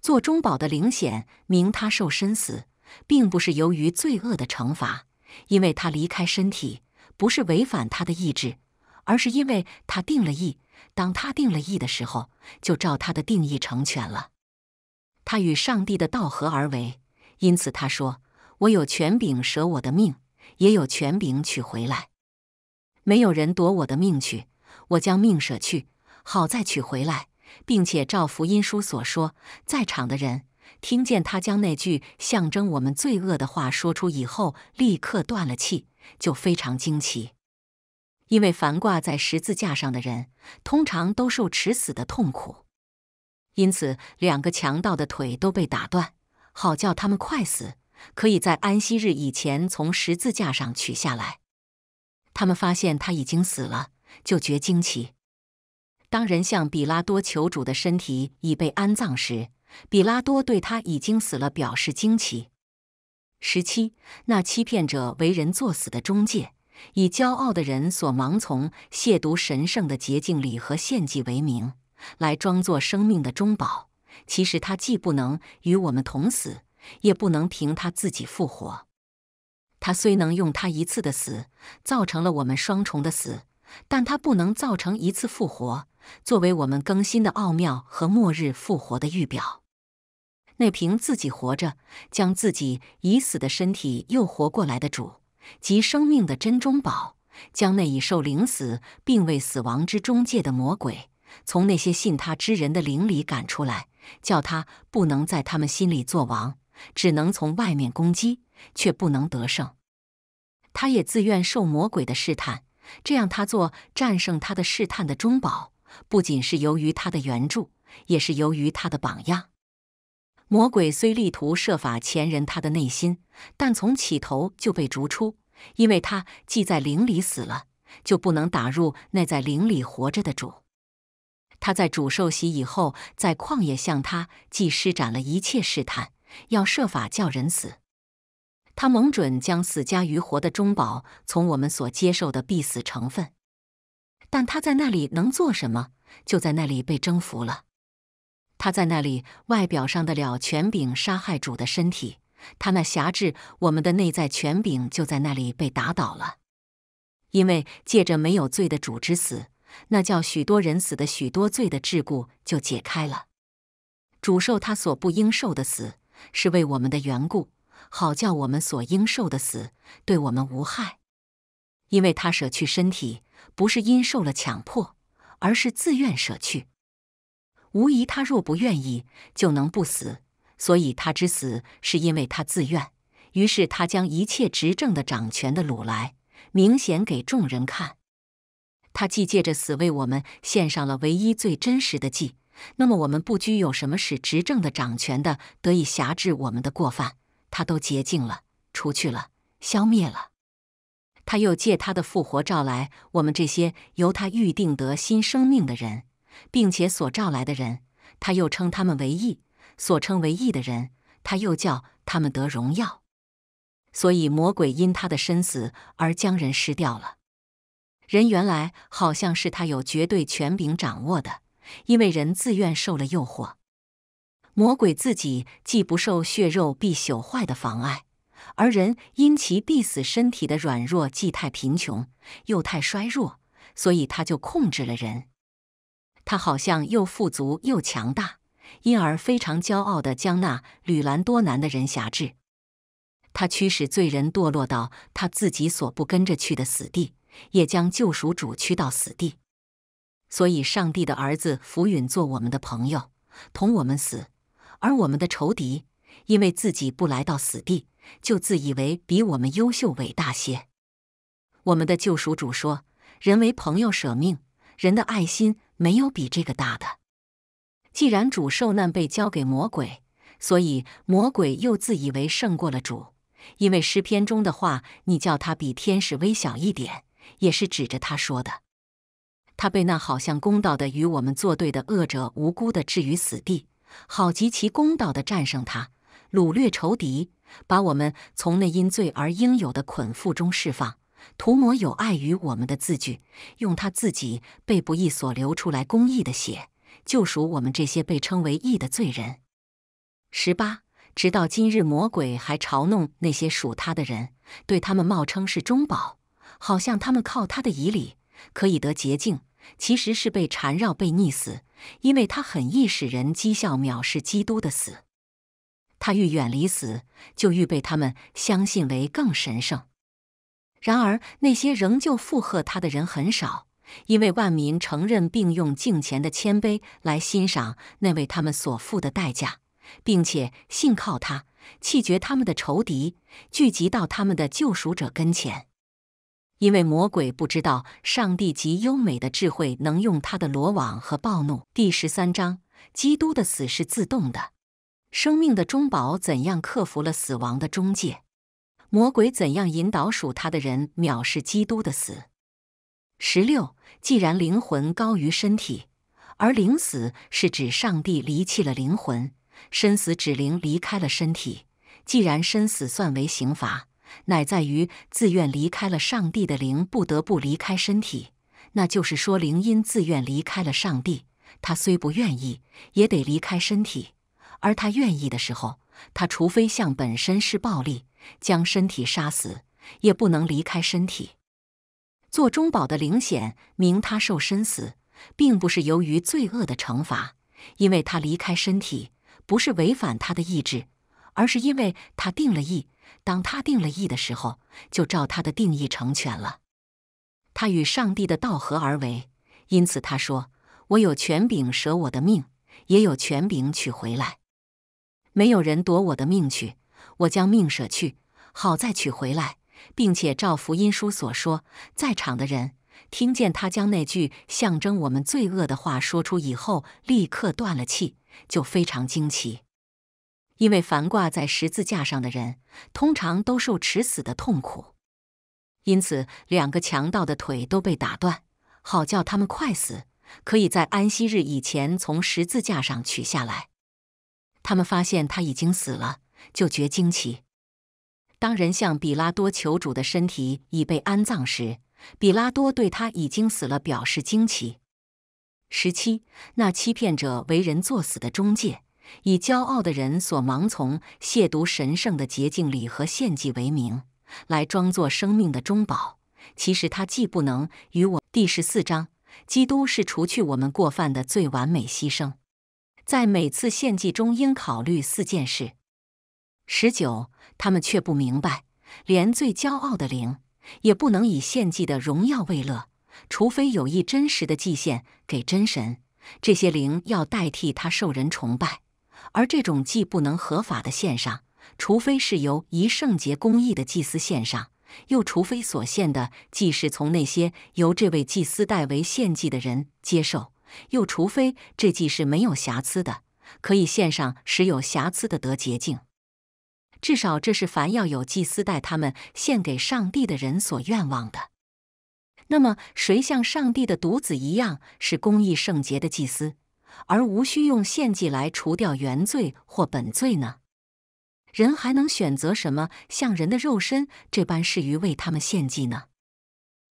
做中保的灵显明他受身死。并不是由于罪恶的惩罚，因为他离开身体不是违反他的意志，而是因为他定了意。当他定了意的时候，就照他的定义成全了。他与上帝的道合而为，因此他说：“我有权柄舍我的命，也有权柄取回来。没有人夺我的命去，我将命舍去，好再取回来，并且照福音书所说，在场的人。”听见他将那句象征我们罪恶的话说出以后，立刻断了气，就非常惊奇，因为凡挂在十字架上的人，通常都受持死的痛苦，因此两个强盗的腿都被打断，好叫他们快死，可以在安息日以前从十字架上取下来。他们发现他已经死了，就觉惊奇。当人向比拉多求主的身体已被安葬时。比拉多对他已经死了表示惊奇。十七，那欺骗者为人作死的中介，以骄傲的人所盲从、亵渎神圣的洁净礼和献祭为名，来装作生命的中宝。其实他既不能与我们同死，也不能凭他自己复活。他虽能用他一次的死造成了我们双重的死，但他不能造成一次复活，作为我们更新的奥妙和末日复活的预表。那凭自己活着，将自己已死的身体又活过来的主，及生命的真中宝，将那已受灵死，并未死亡之中介的魔鬼，从那些信他之人的灵里赶出来，叫他不能在他们心里作王，只能从外面攻击，却不能得胜。他也自愿受魔鬼的试探，这样他做战胜他的试探的中宝，不仅是由于他的援助，也是由于他的榜样。魔鬼虽力图设法潜人他的内心，但从起头就被逐出，因为他既在灵里死了，就不能打入那在灵里活着的主。他在主受洗以后，在旷野向他既施展了一切试探，要设法叫人死。他蒙准将死加于活的中宝从我们所接受的必死成分，但他在那里能做什么，就在那里被征服了。他在那里，外表上的了权柄，杀害主的身体；他那辖制我们的内在权柄，就在那里被打倒了。因为借着没有罪的主之死，那叫许多人死的许多罪的桎梏就解开了。主受他所不应受的死，是为我们的缘故，好叫我们所应受的死对我们无害。因为他舍去身体，不是因受了强迫，而是自愿舍去。无疑，他若不愿意，就能不死。所以，他之死是因为他自愿。于是，他将一切执政的、掌权的掳来，明显给众人看。他既借着死为我们献上了唯一最真实的祭，那么我们不拘有什么使执政的、掌权的得以辖制我们的过犯，他都洁净了、除去了、消灭了。他又借他的复活召来我们这些由他预定得新生命的人。并且所召来的人，他又称他们为义；所称为义的人，他又叫他们得荣耀。所以魔鬼因他的生死而将人失掉了。人原来好像是他有绝对权柄掌握的，因为人自愿受了诱惑。魔鬼自己既不受血肉必朽坏的妨碍，而人因其必死身体的软弱，既太贫穷又太衰弱，所以他就控制了人。他好像又富足又强大，因而非常骄傲地将那吕兰多南的人辖制。他驱使罪人堕落到他自己所不跟着去的死地，也将救赎主驱到死地。所以上帝的儿子福允做我们的朋友，同我们死；而我们的仇敌因为自己不来到死地，就自以为比我们优秀伟大些。我们的救赎主说：“人为朋友舍命，人的爱心。”没有比这个大的。既然主受难被交给魔鬼，所以魔鬼又自以为胜过了主，因为诗篇中的话：“你叫他比天使微小一点”，也是指着他说的。他被那好像公道的与我们作对的恶者无辜的置于死地，好极其公道的战胜他，掳掠仇敌，把我们从那因罪而应有的捆缚中释放。涂抹有碍于我们的字句，用他自己被不义所流出来公义的血，救赎我们这些被称为义的罪人。十八，直到今日，魔鬼还嘲弄那些属他的人，对他们冒称是中保，好像他们靠他的仪礼可以得捷径，其实是被缠绕、被溺死，因为他很易使人讥笑、藐视基督的死。他欲远离死，就欲被他们相信为更神圣。然而，那些仍旧附和他的人很少，因为万民承认并用敬虔的谦卑来欣赏那位他们所付的代价，并且信靠他，弃绝他们的仇敌，聚集到他们的救赎者跟前。因为魔鬼不知道上帝极优美的智慧能用他的罗网和暴怒。第十三章：基督的死是自动的，生命的中保怎样克服了死亡的中介？魔鬼怎样引导属他的人藐视基督的死？十六，既然灵魂高于身体，而灵死是指上帝离弃了灵魂，身死指灵离开了身体。既然身死算为刑罚，乃在于自愿离开了上帝的灵不得不离开身体。那就是说，灵因自愿离开了上帝，他虽不愿意也得离开身体；而他愿意的时候，他除非向本身施暴力。将身体杀死也不能离开身体。做中宝的灵显明，他受身死，并不是由于罪恶的惩罚，因为他离开身体不是违反他的意志，而是因为他定了意。当他定了意的时候，就照他的定义成全了。他与上帝的道合而为，因此他说：“我有权柄舍我的命，也有权柄取回来。没有人夺我的命去。”我将命舍去，好再取回来，并且照福音书所说，在场的人听见他将那句象征我们罪恶的话说出以后，立刻断了气，就非常惊奇，因为凡挂在十字架上的人，通常都受迟死的痛苦，因此两个强盗的腿都被打断，好叫他们快死，可以在安息日以前从十字架上取下来。他们发现他已经死了。就觉惊奇。当人向比拉多求主的身体已被安葬时，比拉多对他已经死了表示惊奇。十七，那欺骗者为人作死的中介，以骄傲的人所盲从、亵渎神圣的洁净礼和献祭为名，来装作生命的中保。其实他既不能与我。第十四章，基督是除去我们过犯的最完美牺牲。在每次献祭中，应考虑四件事。十九，他们却不明白，连最骄傲的灵也不能以献祭的荣耀为乐，除非有一真实的祭献给真神。这些灵要代替他受人崇拜，而这种既不能合法的献上，除非是由一圣洁公义的祭司献上，又除非所献的祭是从那些由这位祭司代为献祭的人接受，又除非这祭是没有瑕疵的，可以献上时有瑕疵的得洁净。至少这是凡要有祭司代他们献给上帝的人所愿望的。那么，谁像上帝的独子一样是公义圣洁的祭司，而无需用献祭来除掉原罪或本罪呢？人还能选择什么像人的肉身这般适于为他们献祭呢？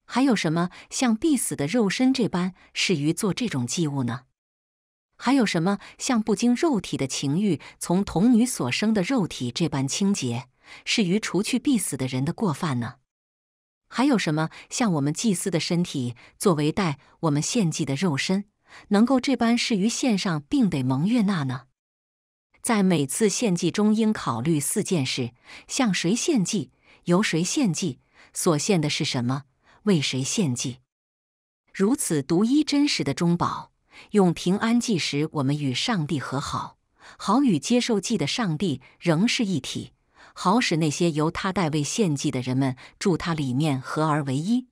还有什么像必死的肉身这般适于做这种祭物呢？还有什么像不经肉体的情欲，从童女所生的肉体这般清洁，适于除去必死的人的过犯呢？还有什么像我们祭司的身体，作为代我们献祭的肉身，能够这般适于献上并得蒙悦纳呢？在每次献祭中，应考虑四件事：向谁献祭，由谁献祭，所献的是什么，为谁献祭。如此独一真实的中宝。用平安祭时，我们与上帝和好，好与接受祭的上帝仍是一体，好使那些由他代为献祭的人们住他里面合而为一，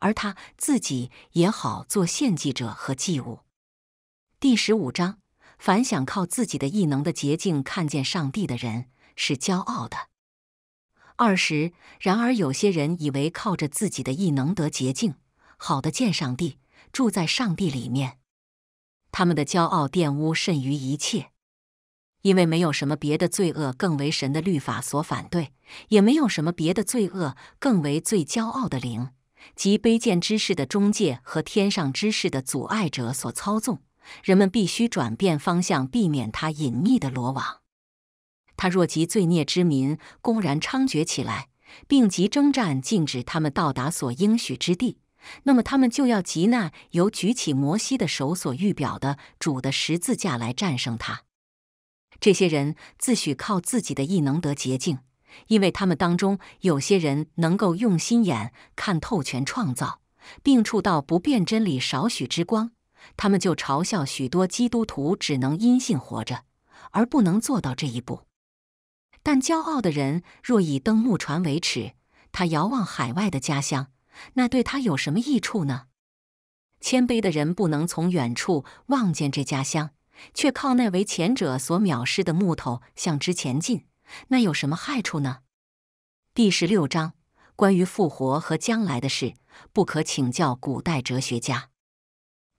而他自己也好做献祭者和祭物。第十五章，凡想靠自己的异能的捷径看见上帝的人是骄傲的。二十，然而有些人以为靠着自己的异能得捷径，好的见上帝，住在上帝里面。他们的骄傲玷污甚于一切，因为没有什么别的罪恶更为神的律法所反对，也没有什么别的罪恶更为最骄傲的灵及卑贱之事的中介和天上之事的阻碍者所操纵。人们必须转变方向，避免他隐秘的罗网。他若及罪孽之民公然猖獗起来，并及征战禁止他们到达所应许之地。那么他们就要藉那由举起摩西的手所预表的主的十字架来战胜他。这些人自诩靠自己的异能得捷径，因为他们当中有些人能够用心眼看透全创造，并触到不变真理少许之光。他们就嘲笑许多基督徒只能因信活着，而不能做到这一步。但骄傲的人若以登木船为耻，他遥望海外的家乡。那对他有什么益处呢？谦卑的人不能从远处望见这家乡，却靠那为前者所藐视的木头向之前进，那有什么害处呢？第十六章关于复活和将来的事，不可请教古代哲学家。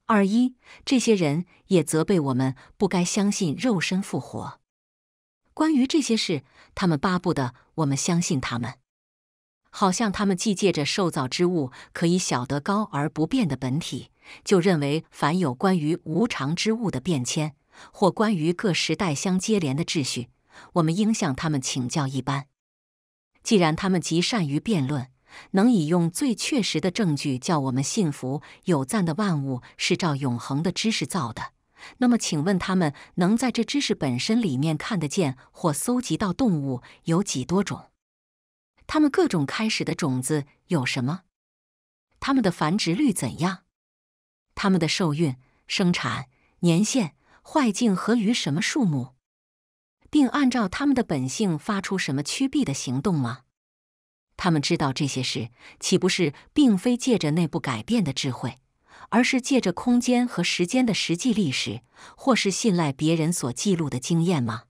二一这些人也责备我们不该相信肉身复活。关于这些事，他们巴不得我们相信他们。好像他们既借着受造之物可以晓得高而不变的本体，就认为凡有关于无常之物的变迁，或关于各时代相接连的秩序，我们应向他们请教一般。既然他们极善于辩论，能以用最确实的证据叫我们信服有赞的万物是照永恒的知识造的，那么请问他们能在这知识本身里面看得见或搜集到动物有几多种？他们各种开始的种子有什么？他们的繁殖率怎样？他们的受孕、生产年限、坏境合于什么数目？并按照他们的本性发出什么趋避的行动吗？他们知道这些事，岂不是并非借着内部改变的智慧，而是借着空间和时间的实际历史，或是信赖别人所记录的经验吗？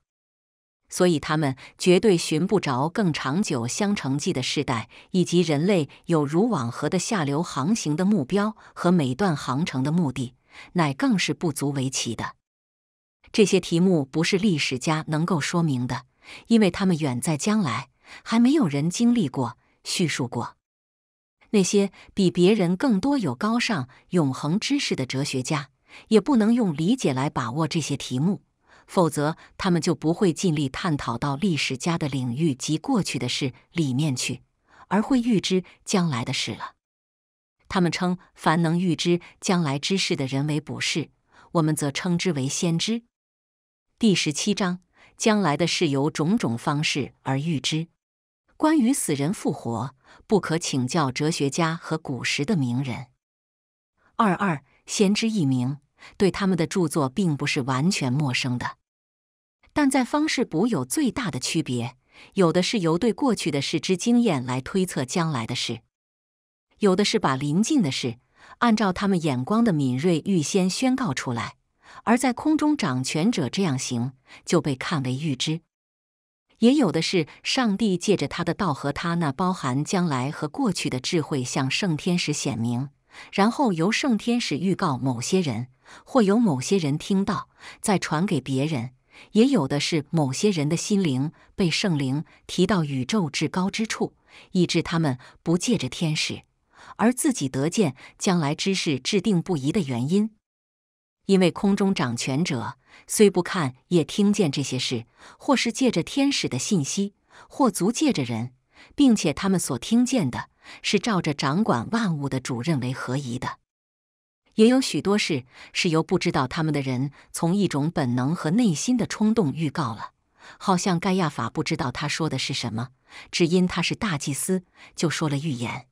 所以，他们绝对寻不着更长久相承继的世代，以及人类有如往河的下流航行的目标和每段航程的目的，乃更是不足为奇的。这些题目不是历史家能够说明的，因为他们远在将来，还没有人经历过、叙述过。那些比别人更多有高尚永恒知识的哲学家，也不能用理解来把握这些题目。否则，他们就不会尽力探讨到历史家的领域及过去的事里面去，而会预知将来的事了。他们称凡能预知将来之事的人为卜士，我们则称之为先知。第十七章：将来的事由种种方式而预知。关于死人复活，不可请教哲学家和古时的名人。二二先知一名，对他们的著作并不是完全陌生的。但在方式补有最大的区别，有的是由对过去的事之经验来推测将来的事，有的是把临近的事按照他们眼光的敏锐预先宣告出来，而在空中掌权者这样行就被看为预知，也有的是上帝借着他的道和他那包含将来和过去的智慧向圣天使显明，然后由圣天使预告某些人，或由某些人听到，再传给别人。也有的是某些人的心灵被圣灵提到宇宙至高之处，以致他们不借着天使而自己得见将来之事，制定不移的原因。因为空中掌权者虽不看也听见这些事，或是借着天使的信息，或足借着人，并且他们所听见的是照着掌管万物的主任为合宜的。也有许多事是由不知道他们的人从一种本能和内心的冲动预告了，好像盖亚法不知道他说的是什么，只因他是大祭司就说了预言。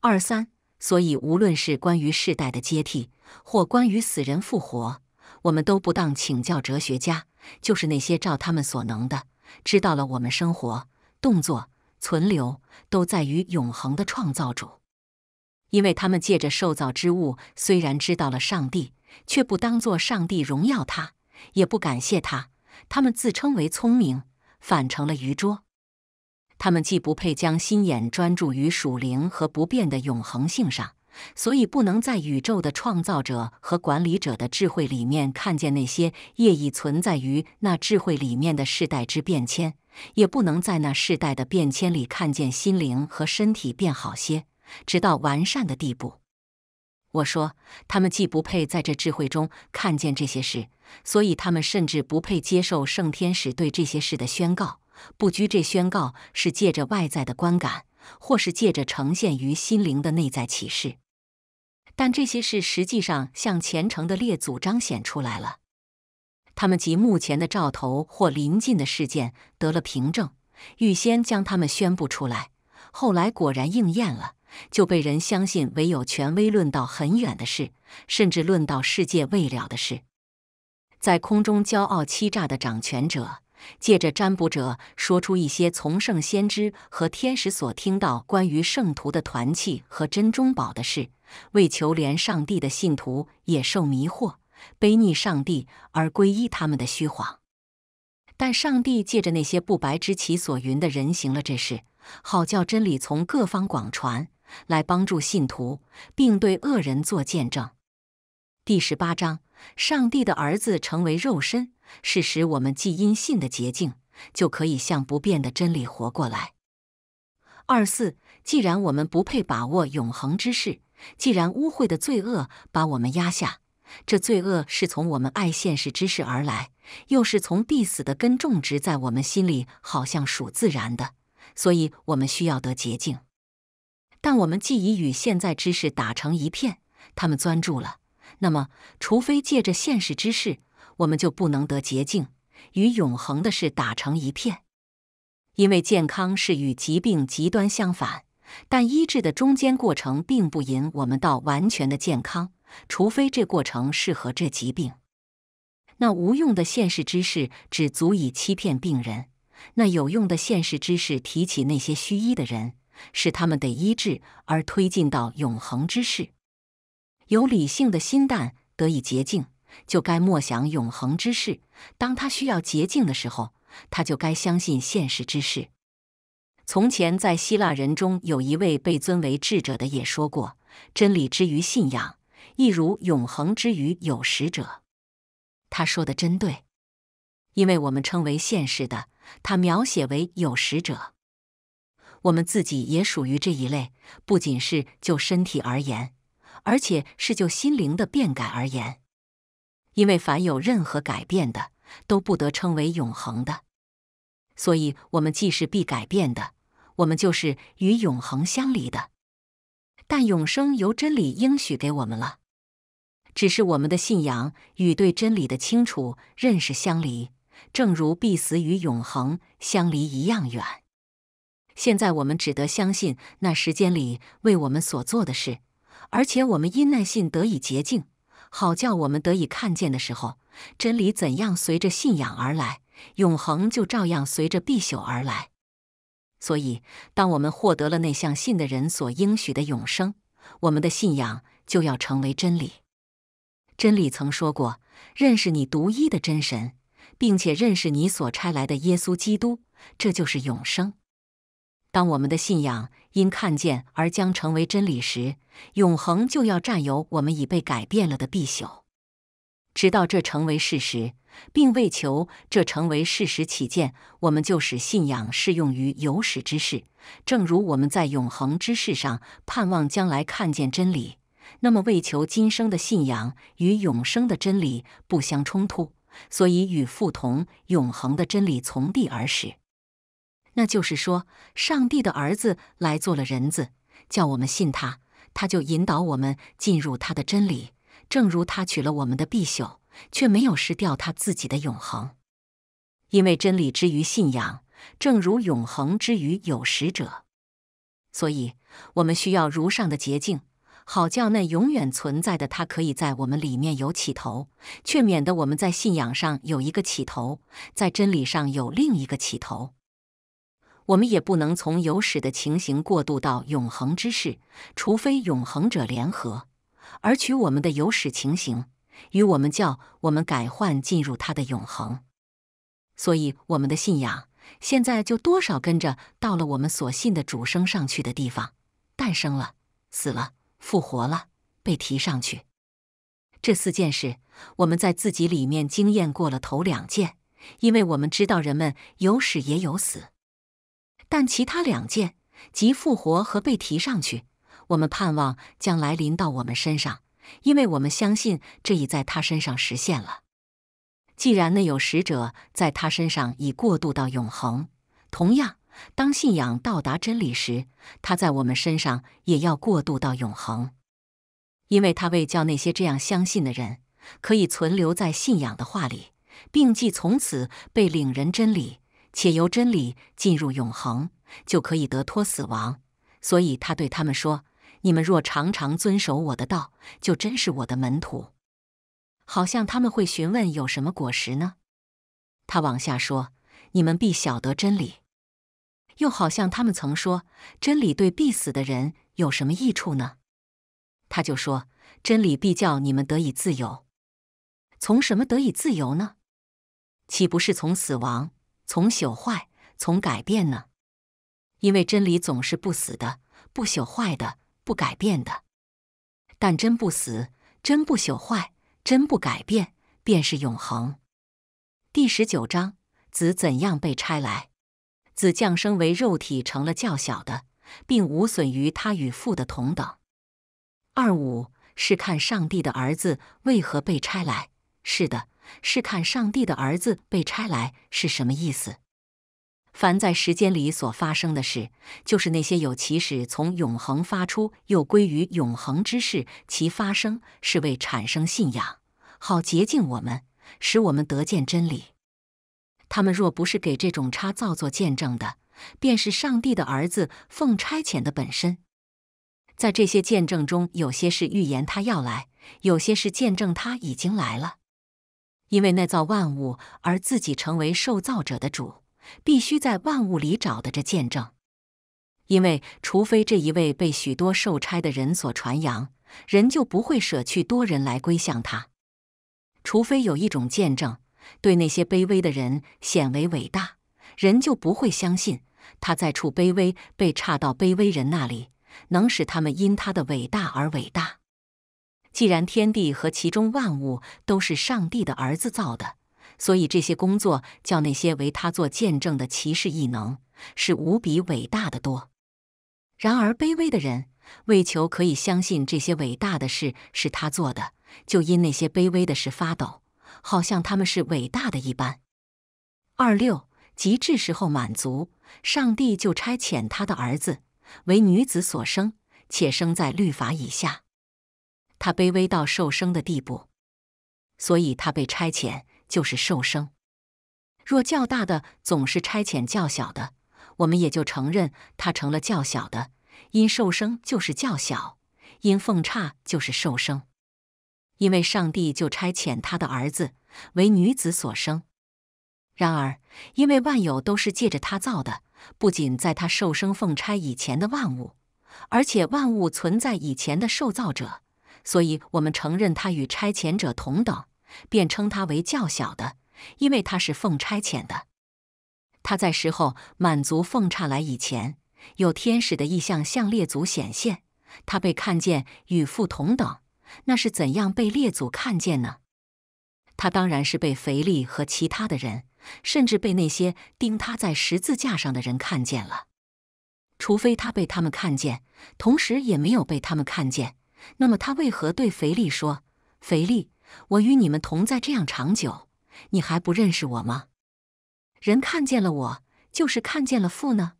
二三，所以无论是关于世代的接替，或关于死人复活，我们都不当请教哲学家，就是那些照他们所能的知道了我们生活、动作、存留，都在于永恒的创造主。因为他们借着受造之物，虽然知道了上帝，却不当作上帝荣耀他，也不感谢他。他们自称为聪明，反成了愚拙。他们既不配将心眼专注于属灵和不变的永恒性上，所以不能在宇宙的创造者和管理者的智慧里面看见那些业已存在于那智慧里面的世代之变迁，也不能在那世代的变迁里看见心灵和身体变好些。直到完善的地步，我说他们既不配在这智慧中看见这些事，所以他们甚至不配接受圣天使对这些事的宣告。不拘这宣告是借着外在的观感，或是借着呈现于心灵的内在启示。但这些事实际上向虔诚的列祖彰显出来了，他们及目前的兆头或临近的事件得了凭证，预先将他们宣布出来，后来果然应验了。就被人相信，唯有权威论到很远的事，甚至论到世界未了的事。在空中骄傲欺诈的掌权者，借着占卜者说出一些从圣先知和天使所听到关于圣徒的团契和真中宝的事，为求连上帝的信徒也受迷惑，背逆上帝而皈依他们的虚谎。但上帝借着那些不白知其所云的人行了这事，好叫真理从各方广传。来帮助信徒，并对恶人做见证。第十八章，上帝的儿子成为肉身，是使我们既因信的捷径，就可以向不变的真理活过来。二四，既然我们不配把握永恒之事，既然污秽的罪恶把我们压下，这罪恶是从我们爱现实之事而来，又是从必死的根种植在我们心里，好像属自然的，所以我们需要得捷径。但我们既已与现在知识打成一片，他们钻住了，那么除非借着现实之识，我们就不能得捷径，与永恒的事打成一片。因为健康是与疾病极端相反，但医治的中间过程并不引我们到完全的健康，除非这过程适合这疾病。那无用的现实知识只足以欺骗病人，那有用的现实知识提起那些虚医的人。使他们得医治，而推进到永恒之事。有理性的心淡得以洁净，就该默想永恒之事。当他需要洁净的时候，他就该相信现实之事。从前在希腊人中有一位被尊为智者的也说过：“真理之于信仰，亦如永恒之于有识者。”他说的真对，因为我们称为现实的，他描写为有识者。我们自己也属于这一类，不仅是就身体而言，而且是就心灵的变改而言。因为凡有任何改变的，都不得称为永恒的。所以，我们既是必改变的，我们就是与永恒相离的。但永生由真理应许给我们了，只是我们的信仰与对真理的清楚认识相离，正如必死与永恒相离一样远。现在我们只得相信那时间里为我们所做的事，而且我们因那信得以洁净，好叫我们得以看见的时候，真理怎样随着信仰而来，永恒就照样随着必朽而来。所以，当我们获得了那向信的人所应许的永生，我们的信仰就要成为真理。真理曾说过：“认识你独一的真神，并且认识你所差来的耶稣基督，这就是永生。”当我们的信仰因看见而将成为真理时，永恒就要占有我们已被改变了的必朽。直到这成为事实，并为求这成为事实起见，我们就使信仰适用于有史之事，正如我们在永恒之事上盼望将来看见真理。那么，为求今生的信仰与永生的真理不相冲突，所以与父同永恒的真理从地而始。那就是说，上帝的儿子来做了人子，叫我们信他，他就引导我们进入他的真理，正如他取了我们的必朽，却没有失掉他自己的永恒。因为真理之于信仰，正如永恒之于有识者，所以我们需要如上的捷径，好叫那永远存在的他可以在我们里面有起头，却免得我们在信仰上有一个起头，在真理上有另一个起头。我们也不能从有始的情形过渡到永恒之事，除非永恒者联合，而取我们的有始情形，与我们叫我们改换进入他的永恒。所以，我们的信仰现在就多少跟着到了我们所信的主升上去的地方，诞生了，死了，复活了，被提上去。这四件事，我们在自己里面经验过了头两件，因为我们知道人们有始也有死。但其他两件，即复活和被提上去，我们盼望将来临到我们身上，因为我们相信这已在他身上实现了。既然那有使者在他身上已过渡到永恒，同样，当信仰到达真理时，他在我们身上也要过渡到永恒，因为他为叫那些这样相信的人可以存留在信仰的话里，并既从此被领人真理。且由真理进入永恒，就可以得脱死亡。所以他对他们说：“你们若常常遵守我的道，就真是我的门徒。”好像他们会询问有什么果实呢？他往下说：“你们必晓得真理。”又好像他们曾说：“真理对必死的人有什么益处呢？”他就说：“真理必叫你们得以自由。从什么得以自由呢？岂不是从死亡？”从朽坏，从改变呢？因为真理总是不死的、不朽坏的、不改变的。但真不死、真不朽坏、真不改变，便是永恒。第十九章：子怎样被拆来？子降生为肉体，成了较小的，并无损于他与父的同等。二五是看上帝的儿子为何被拆来？是的。是看上帝的儿子被拆来是什么意思？凡在时间里所发生的事，就是那些有起始从永恒发出又归于永恒之事，其发生是为产生信仰，好洁净我们，使我们得见真理。他们若不是给这种差造作见证的，便是上帝的儿子奉差遣的本身。在这些见证中，有些是预言他要来，有些是见证他已经来了。因为那造万物而自己成为受造者的主，必须在万物里找的这见证。因为除非这一位被许多受差的人所传扬，人就不会舍去多人来归向他；除非有一种见证对那些卑微的人显为伟大，人就不会相信他在处卑微被差到卑微人那里，能使他们因他的伟大而伟大。既然天地和其中万物都是上帝的儿子造的，所以这些工作叫那些为他做见证的骑士异能是无比伟大的多。然而卑微的人为求可以相信这些伟大的事是他做的，就因那些卑微的事发抖，好像他们是伟大的一般。二六极致时候满足，上帝就差遣他的儿子为女子所生，且生在律法以下。他卑微到受生的地步，所以他被差遣就是受生。若较大的总是差遣较小的，我们也就承认他成了较小的。因受生就是较小，因奉差就是受生。因为上帝就差遣他的儿子为女子所生。然而，因为万有都是借着他造的，不仅在他受生奉差以前的万物，而且万物存在以前的受造者。所以我们承认他与差遣者同等，便称他为较小的，因为他是奉差遣的。他在时候满足奉差来以前，有天使的意象向列祖显现，他被看见与父同等。那是怎样被列祖看见呢？他当然是被腓力和其他的人，甚至被那些钉他在十字架上的人看见了。除非他被他们看见，同时也没有被他们看见。那么他为何对腓力说：“腓力，我与你们同在这样长久，你还不认识我吗？人看见了我，就是看见了父呢。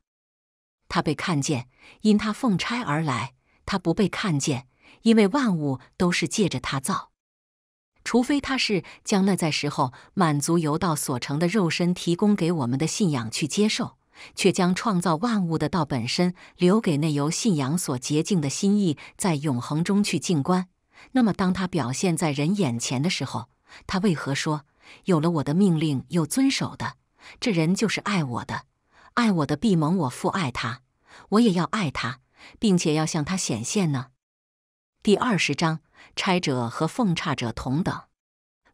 他被看见，因他奉差而来；他不被看见，因为万物都是借着他造。除非他是将那在时候满足犹道所成的肉身提供给我们的信仰去接受。”却将创造万物的道本身留给那由信仰所洁净的心意，在永恒中去静观。那么，当他表现在人眼前的时候，他为何说：“有了我的命令又遵守的，这人就是爱我的，爱我的必蒙我父爱他，我也要爱他，并且要向他显现呢？”第二十章：差者和奉差者同等，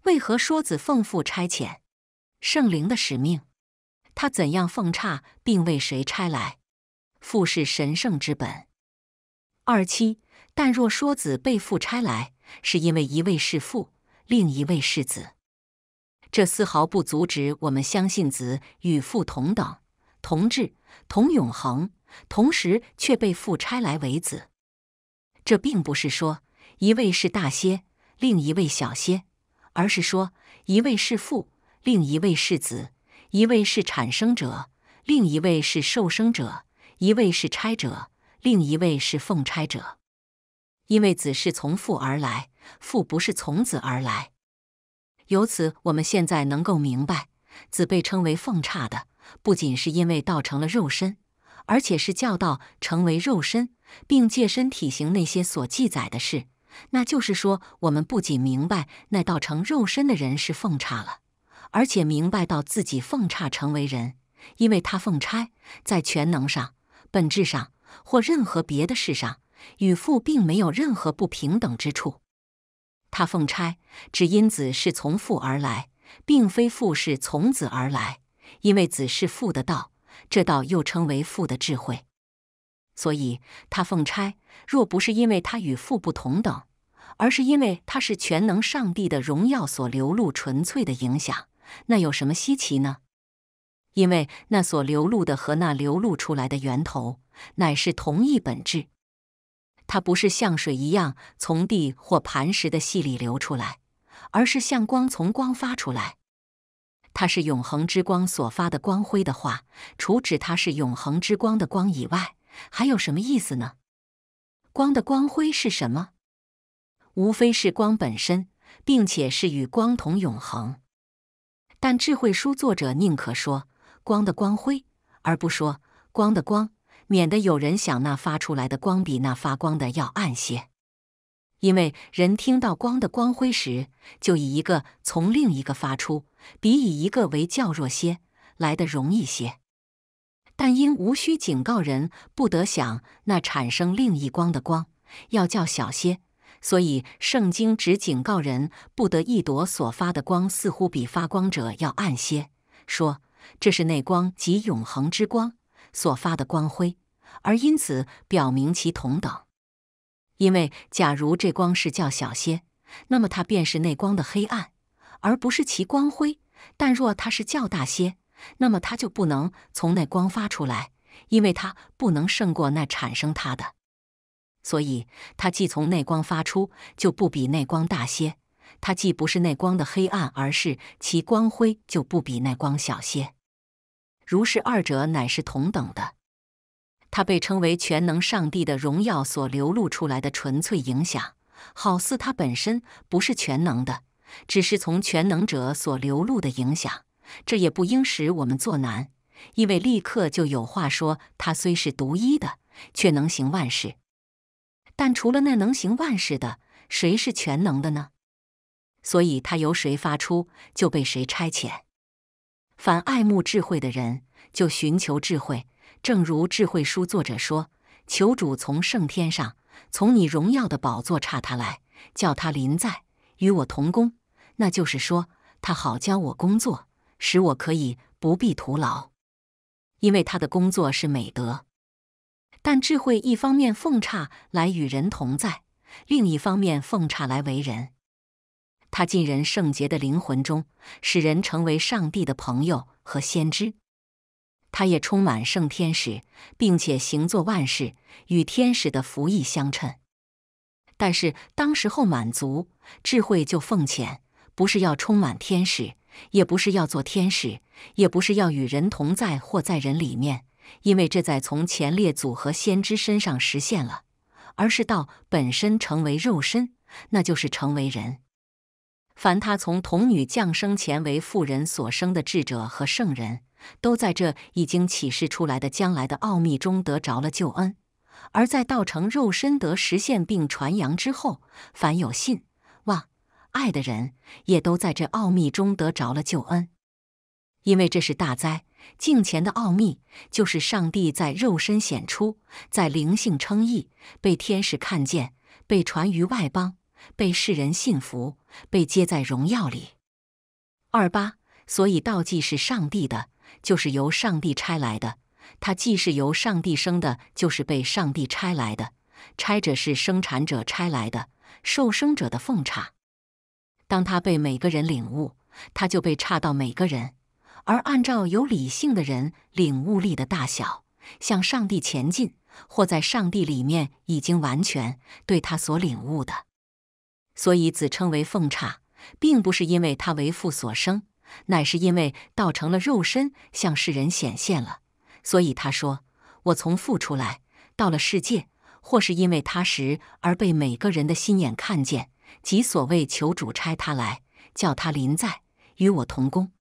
为何说子奉父差遣？圣灵的使命。他怎样奉差，并为谁差来？父是神圣之本。二七，但若说子被父差来，是因为一位是父，另一位是子，这丝毫不阻止我们相信子与父同等、同质、同永恒，同时却被父差来为子。这并不是说一位是大些，另一位小些，而是说一位是父，另一位是子。一位是产生者，另一位是受生者；一位是差者，另一位是奉差者。因为子是从父而来，父不是从子而来。由此，我们现在能够明白，子被称为奉差的，不仅是因为道成了肉身，而且是教道成为肉身，并借身体行那些所记载的事。那就是说，我们不仅明白那道成肉身的人是奉差了。而且明白到自己奉差成为人，因为他奉差在全能上、本质上或任何别的事上，与父并没有任何不平等之处。他奉差只因子是从父而来，并非父是从子而来，因为子是父的道，这道又称为父的智慧。所以他奉差，若不是因为他与父不同等，而是因为他是全能上帝的荣耀所流露纯粹的影响。那有什么稀奇呢？因为那所流露的和那流露出来的源头乃是同一本质。它不是像水一样从地或磐石的隙里流出来，而是像光从光发出来。它是永恒之光所发的光辉的话，除指它是永恒之光的光以外，还有什么意思呢？光的光辉是什么？无非是光本身，并且是与光同永恒。但智慧书作者宁可说“光的光辉”，而不说“光的光”，免得有人想那发出来的光比那发光的要暗些。因为人听到光的光辉时，就以一个从另一个发出，比以一个为较弱些来得容易些。但因无需警告人不得想那产生另一光的光要较小些。所以，圣经只警告人不得一朵所发的光，似乎比发光者要暗些。说这是那光及永恒之光所发的光辉，而因此表明其同等。因为，假如这光是较小些，那么它便是那光的黑暗，而不是其光辉；但若它是较大些，那么它就不能从那光发出来，因为它不能胜过那产生它的。所以，它既从内光发出，就不比内光大些；它既不是内光的黑暗，而是其光辉，就不比内光小些。如是，二者乃是同等的。它被称为全能上帝的荣耀所流露出来的纯粹影响，好似它本身不是全能的，只是从全能者所流露的影响。这也不应使我们作难，因为立刻就有话说：它虽是独一的，却能行万事。但除了那能行万事的，谁是全能的呢？所以，他由谁发出，就被谁差遣。凡爱慕智慧的人，就寻求智慧。正如智慧书作者说：“求主从圣天上，从你荣耀的宝座差他来，叫他临在，与我同工。”那就是说，他好教我工作，使我可以不必徒劳，因为他的工作是美德。但智慧一方面奉差来与人同在，另一方面奉差来为人。他进人圣洁的灵魂中，使人成为上帝的朋友和先知。他也充满圣天使，并且行作万事，与天使的服役相称。但是当时候满足，智慧就奉遣，不是要充满天使，也不是要做天使，也不是要与人同在或在人里面。因为这在从前列祖和先知身上实现了，而是道本身成为肉身，那就是成为人。凡他从童女降生前为妇人所生的智者和圣人，都在这已经启示出来的将来的奥秘中得着了救恩；而在道成肉身得实现并传扬之后，凡有信、望、爱的人，也都在这奥秘中得着了救恩，因为这是大灾。镜前的奥秘，就是上帝在肉身显出，在灵性称义，被天使看见，被传于外邦，被世人信服，被接在荣耀里。二八，所以道迹是上帝的，就是由上帝拆来的。他既是由上帝生的，就是被上帝拆来的。拆者是生产者拆来的，受生者的奉差。当他被每个人领悟，他就被差到每个人。而按照有理性的人领悟力的大小，向上帝前进，或在上帝里面已经完全对他所领悟的，所以子称为奉差，并不是因为他为父所生，乃是因为道成了肉身，向世人显现了。所以他说：“我从父出来，到了世界，或是因为他时而被每个人的心眼看见，即所谓求主差他来，叫他临在，与我同工。”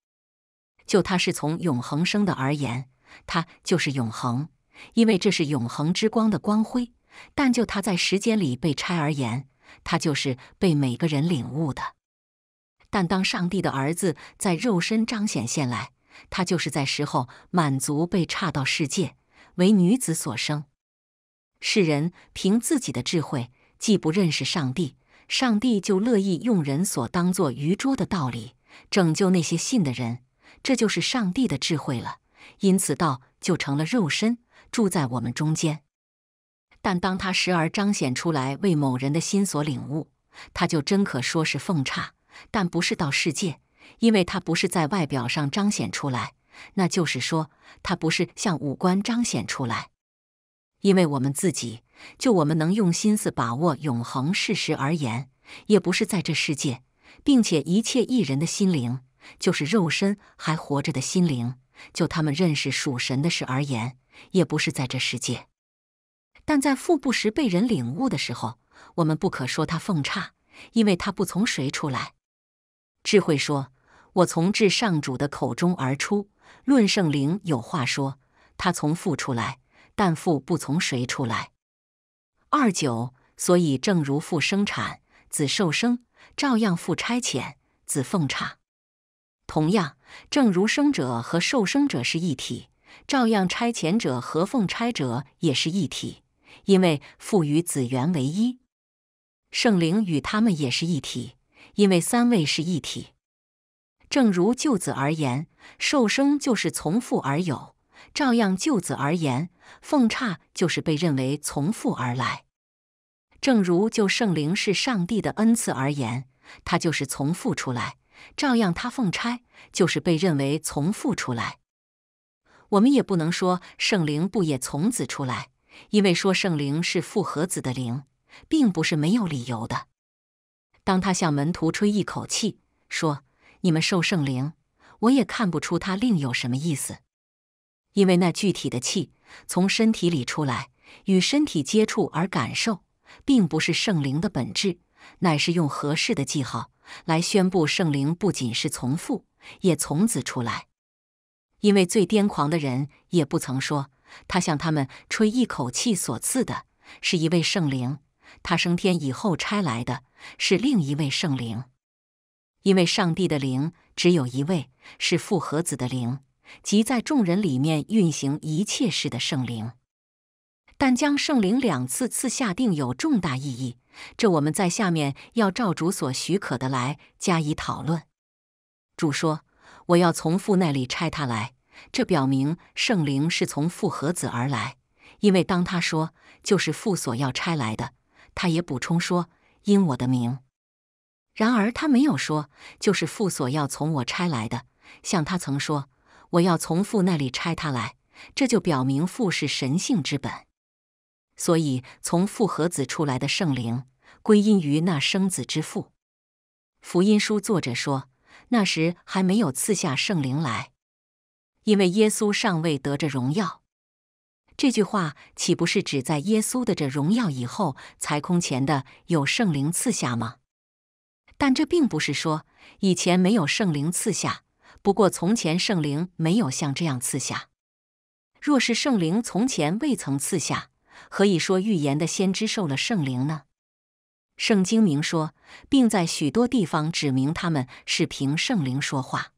就他是从永恒生的而言，他就是永恒，因为这是永恒之光的光辉。但就他在时间里被拆而言，他就是被每个人领悟的。但当上帝的儿子在肉身彰显现来，他就是在时候满足被差到世界，为女子所生。世人凭自己的智慧既不认识上帝，上帝就乐意用人所当做鱼捉的道理拯救那些信的人。这就是上帝的智慧了，因此道就成了肉身，住在我们中间。但当他时而彰显出来，为某人的心所领悟，他就真可说是奉差，但不是到世界，因为他不是在外表上彰显出来，那就是说，他不是向五官彰显出来，因为我们自己就我们能用心思把握永恒事实而言，也不是在这世界，并且一切异人的心灵。就是肉身还活着的心灵，就他们认识属神的事而言，也不是在这世界。但在富不时被人领悟的时候，我们不可说他奉差，因为他不从谁出来。智慧说：“我从至上主的口中而出。”论圣灵有话说：“他从父出来，但父不从谁出来。”二九，所以正如父生产子受生，照样父差遣子奉差。同样，正如生者和受生者是一体，照样差遣者和奉差者也是一体，因为父与子源为一；圣灵与他们也是一体，因为三位是一体。正如就子而言，受生就是从父而有；照样就子而言，奉差就是被认为从父而来。正如就圣灵是上帝的恩赐而言，他就是从父出来。照样，他奉差就是被认为从父出来。我们也不能说圣灵不也从子出来，因为说圣灵是父和子的灵，并不是没有理由的。当他向门徒吹一口气，说“你们受圣灵”，我也看不出他另有什么意思，因为那具体的气从身体里出来，与身体接触而感受，并不是圣灵的本质。乃是用合适的记号来宣布圣灵不仅是从父，也从子出来。因为最癫狂的人也不曾说他向他们吹一口气所赐的是一位圣灵，他升天以后差来的是另一位圣灵。因为上帝的灵只有一位，是父和子的灵，即在众人里面运行一切事的圣灵。但将圣灵两次赐下，定有重大意义。这我们在下面要照主所许可的来加以讨论。主说：“我要从父那里差他来。”这表明圣灵是从父和子而来，因为当他说“就是父所要差来的”，他也补充说：“因我的名。”然而他没有说“就是父所要从我差来的”，像他曾说：“我要从父那里差他来。”这就表明父是神性之本。所以，从复合子出来的圣灵，归因于那生子之父。福音书作者说，那时还没有赐下圣灵来，因为耶稣尚未得着荣耀。这句话岂不是指在耶稣的这荣耀以后，才空前的有圣灵赐下吗？但这并不是说以前没有圣灵赐下，不过从前圣灵没有像这样赐下。若是圣灵从前未曾赐下，何以说预言的先知受了圣灵呢？圣经明说，并在许多地方指明他们是凭圣灵说话。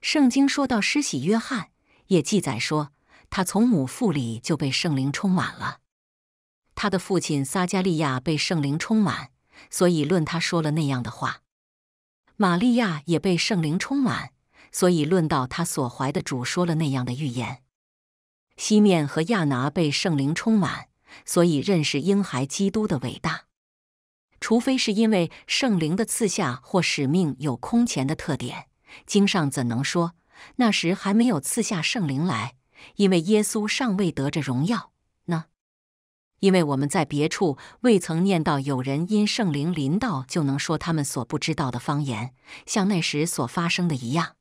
圣经说到施洗约翰，也记载说他从母腹里就被圣灵充满了。他的父亲撒加利亚被圣灵充满，所以论他说了那样的话。玛利亚也被圣灵充满，所以论到他所怀的主说了那样的预言。西面和亚拿被圣灵充满，所以认识婴孩基督的伟大。除非是因为圣灵的赐下或使命有空前的特点，经上怎能说那时还没有赐下圣灵来？因为耶稣尚未得着荣耀呢。因为我们在别处未曾念到有人因圣灵临到就能说他们所不知道的方言，像那时所发生的一样。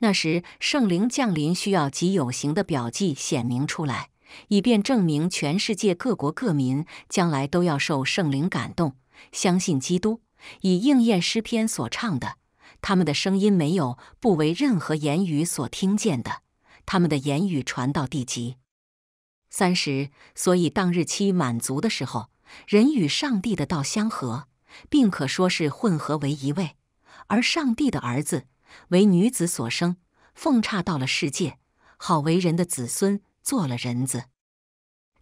那时圣灵降临需要极有形的表记显明出来，以便证明全世界各国各民将来都要受圣灵感动，相信基督，以应验诗篇所唱的：“他们的声音没有不为任何言语所听见的，他们的言语传到地极。”三十，所以当日期满足的时候，人与上帝的道相合，并可说是混合为一位，而上帝的儿子。为女子所生，奉差到了世界，好为人的子孙做了人子。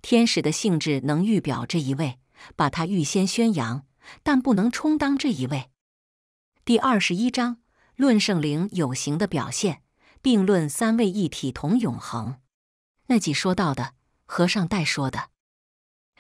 天使的性质能预表这一位，把他预先宣扬，但不能充当这一位。第二十一章论圣灵有形的表现，并论三位一体同永恒。那几说到的，和尚代说的，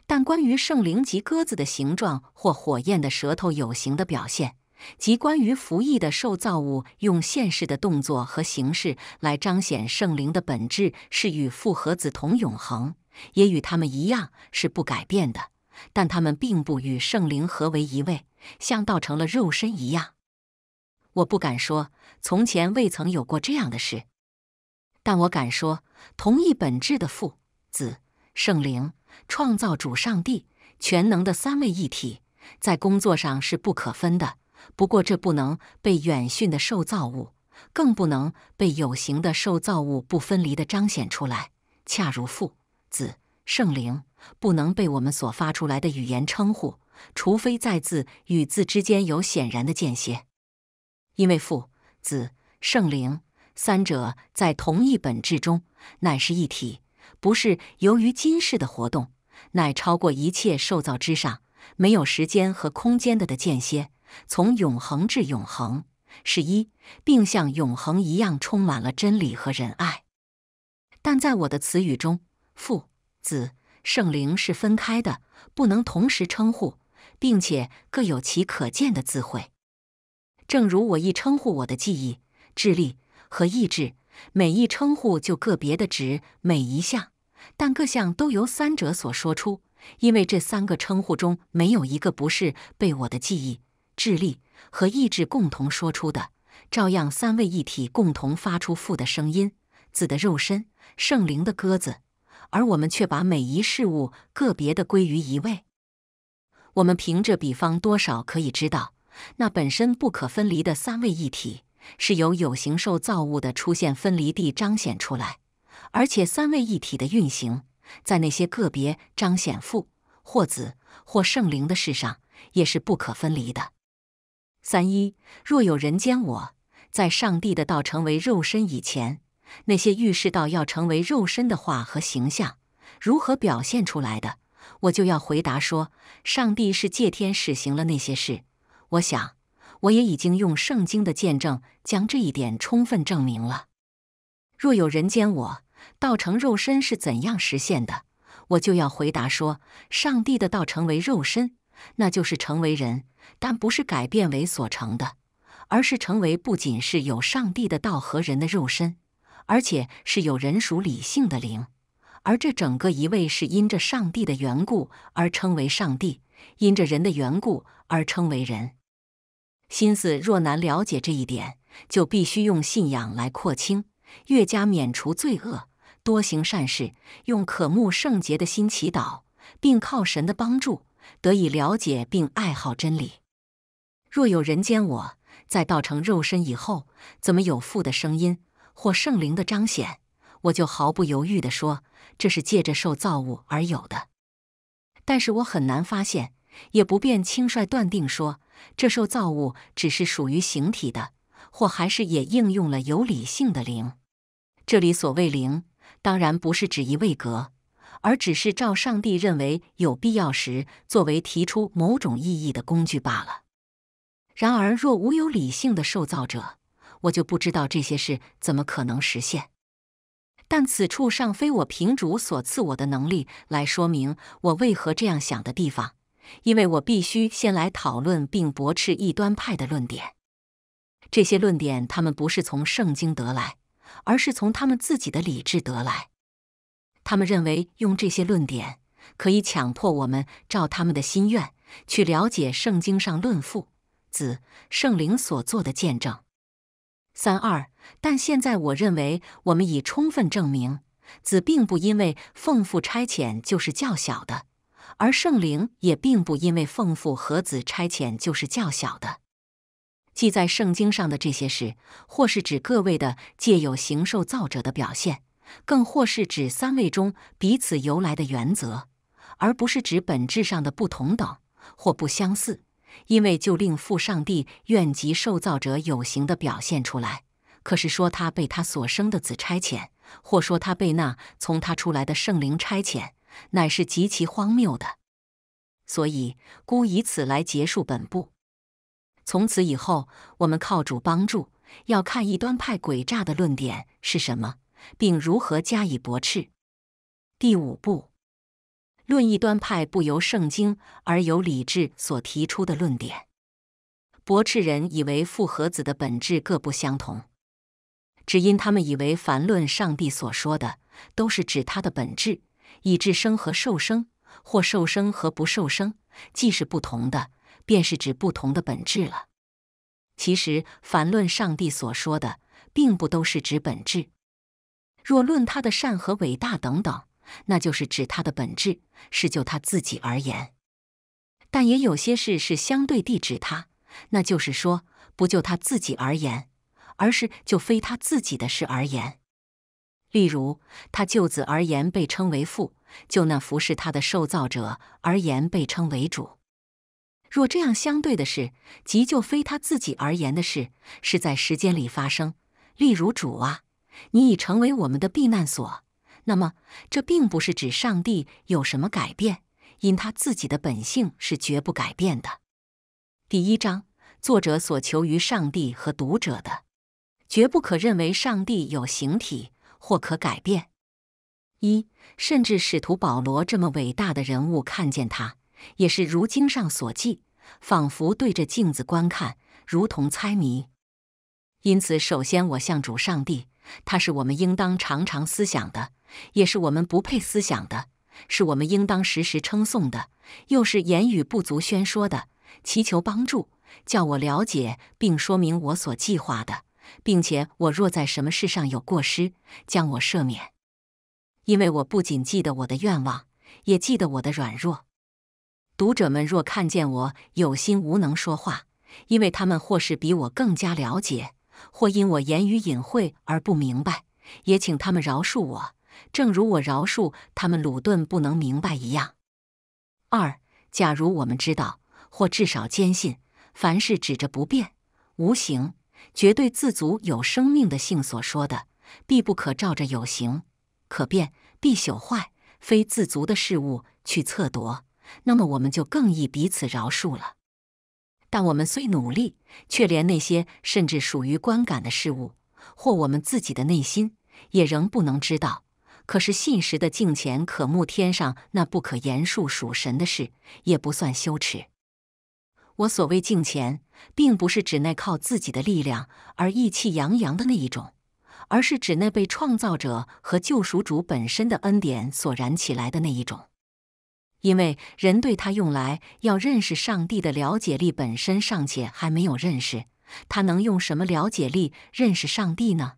但关于圣灵及鸽子的形状或火焰的舌头有形的表现。即关于服役的受造物，用现世的动作和形式来彰显圣灵的本质是与父和子同永恒，也与他们一样是不改变的。但他们并不与圣灵合为一位，像道成了肉身一样。我不敢说从前未曾有过这样的事，但我敢说，同一本质的父、子、圣灵、创造主上帝、全能的三位一体，在工作上是不可分的。不过，这不能被远训的受造物，更不能被有形的受造物不分离的彰显出来。恰如父、子、圣灵，不能被我们所发出来的语言称呼，除非在字与字之间有显然的间歇。因为父、子、圣灵三者在同一本质中乃是一体，不是由于今世的活动，乃超过一切受造之上，没有时间和空间的的间歇。从永恒至永恒是一，并像永恒一样充满了真理和仁爱。但在我的词语中，父、子、圣灵是分开的，不能同时称呼，并且各有其可见的智慧。正如我一称呼我的记忆、智力和意志，每一称呼就个别的指每一项，但各项都由三者所说出，因为这三个称呼中没有一个不是被我的记忆。智力和意志共同说出的，照样三位一体共同发出父的声音、子的肉身、圣灵的鸽子，而我们却把每一事物个别的归于一位。我们凭着比方多少可以知道，那本身不可分离的三位一体，是由有形受造物的出现分离地彰显出来，而且三位一体的运行，在那些个别彰显父或子或圣灵的事上，也是不可分离的。三一，若有人间我，在上帝的道成为肉身以前，那些预示到要成为肉身的话和形象，如何表现出来的，我就要回答说，上帝是借天使行了那些事。我想，我也已经用圣经的见证将这一点充分证明了。若有人间我道成肉身是怎样实现的，我就要回答说，上帝的道成为肉身。那就是成为人，但不是改变为所成的，而是成为不仅是有上帝的道和人的肉身，而且是有人属理性的灵。而这整个一位是因着上帝的缘故而称为上帝，因着人的缘故而称为人。心思若难了解这一点，就必须用信仰来扩清，越加免除罪恶，多行善事，用渴慕圣洁的心祈祷，并靠神的帮助。得以了解并爱好真理。若有人间我，在道成肉身以后，怎么有父的声音或圣灵的彰显，我就毫不犹豫地说，这是借着受造物而有的。但是我很难发现，也不便轻率断定说，这受造物只是属于形体的，或还是也应用了有理性的灵。这里所谓灵，当然不是指一位格。而只是照上帝认为有必要时，作为提出某种意义的工具罢了。然而，若无有理性的受造者，我就不知道这些事怎么可能实现。但此处尚非我凭主所赐我的能力来说明我为何这样想的地方，因为我必须先来讨论并驳斥异端派的论点。这些论点，他们不是从圣经得来，而是从他们自己的理智得来。他们认为用这些论点可以强迫我们照他们的心愿去了解圣经上论父、子、圣灵所做的见证。三二，但现在我认为我们已充分证明，子并不因为奉父差遣就是较小的，而圣灵也并不因为奉父和子差遣就是较小的。记在圣经上的这些事，或是指各位的借有行受造者的表现。更或是指三位中彼此由来的原则，而不是指本质上的不同等或不相似。因为就令父上帝愿及受造者有形的表现出来，可是说他被他所生的子差遣，或说他被那从他出来的圣灵差遣，乃是极其荒谬的。所以，姑以此来结束本部。从此以后，我们靠主帮助，要看一端派诡诈的论点是什么。并如何加以驳斥。第五步，论异端派不由圣经而由理智所提出的论点，驳斥人以为复合子的本质各不相同，只因他们以为凡论上帝所说的都是指他的本质，以致生和受生或受生和不受生既是不同的，便是指不同的本质了。其实，凡论上帝所说的，并不都是指本质。若论他的善和伟大等等，那就是指他的本质是就他自己而言；但也有些事是相对地指他，那就是说不就他自己而言，而是就非他自己的事而言。例如，他就子而言被称为父，就那服侍他的受造者而言被称为主。若这样相对的事，即就非他自己而言的事，是在时间里发生，例如主啊。你已成为我们的避难所，那么这并不是指上帝有什么改变，因他自己的本性是绝不改变的。第一章，作者所求于上帝和读者的，绝不可认为上帝有形体或可改变。一，甚至使徒保罗这么伟大的人物看见他，也是如经上所记，仿佛对着镜子观看，如同猜谜。因此，首先我向主上帝。它是我们应当常常思想的，也是我们不配思想的；是我们应当时时称颂的，又是言语不足宣说的。祈求帮助，叫我了解并说明我所计划的，并且我若在什么事上有过失，将我赦免，因为我不仅记得我的愿望，也记得我的软弱。读者们若看见我有心无能说话，因为他们或是比我更加了解。或因我言语隐晦而不明白，也请他们饶恕我，正如我饶恕他们鲁顿不能明白一样。二，假如我们知道，或至少坚信，凡是指着不变、无形、绝对自足、有生命的性所说的，必不可照着有形、可变、必朽坏、非自足的事物去测度，那么我们就更易彼此饶恕了。但我们虽努力，却连那些甚至属于观感的事物，或我们自己的内心，也仍不能知道。可是信实的镜前可目天上那不可言述属神的事，也不算羞耻。我所谓镜前，并不是指那靠自己的力量而意气洋洋的那一种，而是指那被创造者和救赎主本身的恩典所燃起来的那一种。因为人对他用来要认识上帝的了解力本身尚且还没有认识，他能用什么了解力认识上帝呢？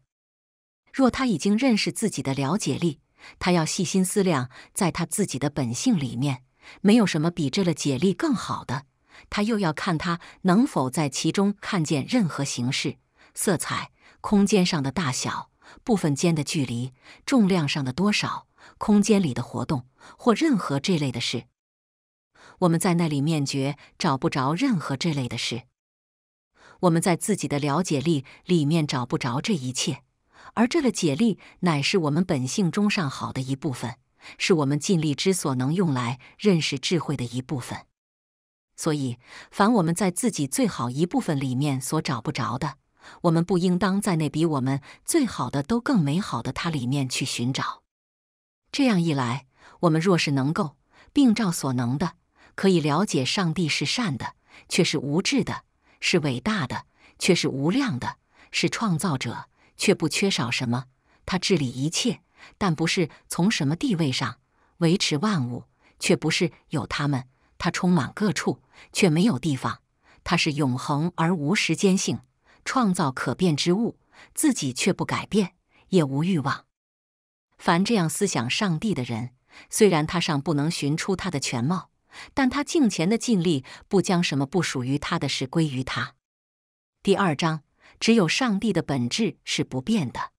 若他已经认识自己的了解力，他要细心思量，在他自己的本性里面，没有什么比这了解力更好的。他又要看他能否在其中看见任何形式、色彩、空间上的大小、部分间的距离、重量上的多少。空间里的活动，或任何这类的事，我们在那里面绝找不着任何这类的事；我们在自己的了解力里面找不着这一切，而这了解力乃是我们本性中上好的一部分，是我们尽力之所能用来认识智慧的一部分。所以，凡我们在自己最好一部分里面所找不着的，我们不应当在那比我们最好的都更美好的它里面去寻找。这样一来，我们若是能够，并照所能的，可以了解上帝是善的，却是无智的；是伟大的，却是无量的；是创造者，却不缺少什么。他治理一切，但不是从什么地位上维持万物；却不是有他们，他充满各处，却没有地方。他是永恒而无时间性，创造可变之物，自己却不改变，也无欲望。凡这样思想上帝的人，虽然他尚不能寻出他的全貌，但他敬前的尽力不将什么不属于他的事归于他。第二章，只有上帝的本质是不变的。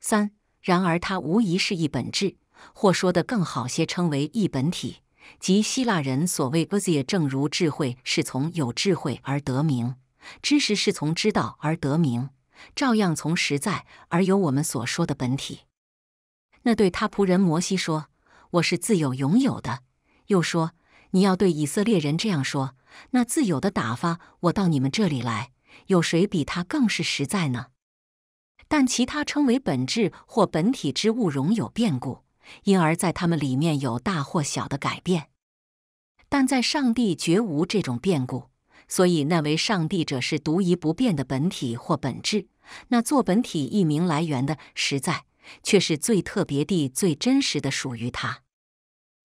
三，然而他无疑是一本质，或说的更好些，称为一本体，即希腊人所谓 “bze”。正如智慧是从有智慧而得名，知识是从知道而得名，照样从实在而有我们所说的本体。那对他仆人摩西说：“我是自有、永有的。”又说：“你要对以色列人这样说：那自有的打发我到你们这里来，有谁比他更是实在呢？”但其他称为本质或本体之物，容有变故，因而在他们里面有大或小的改变；但在上帝绝无这种变故，所以那为上帝者是独一不变的本体或本质，那作本体一名来源的实在。却是最特别的、最真实的，属于他。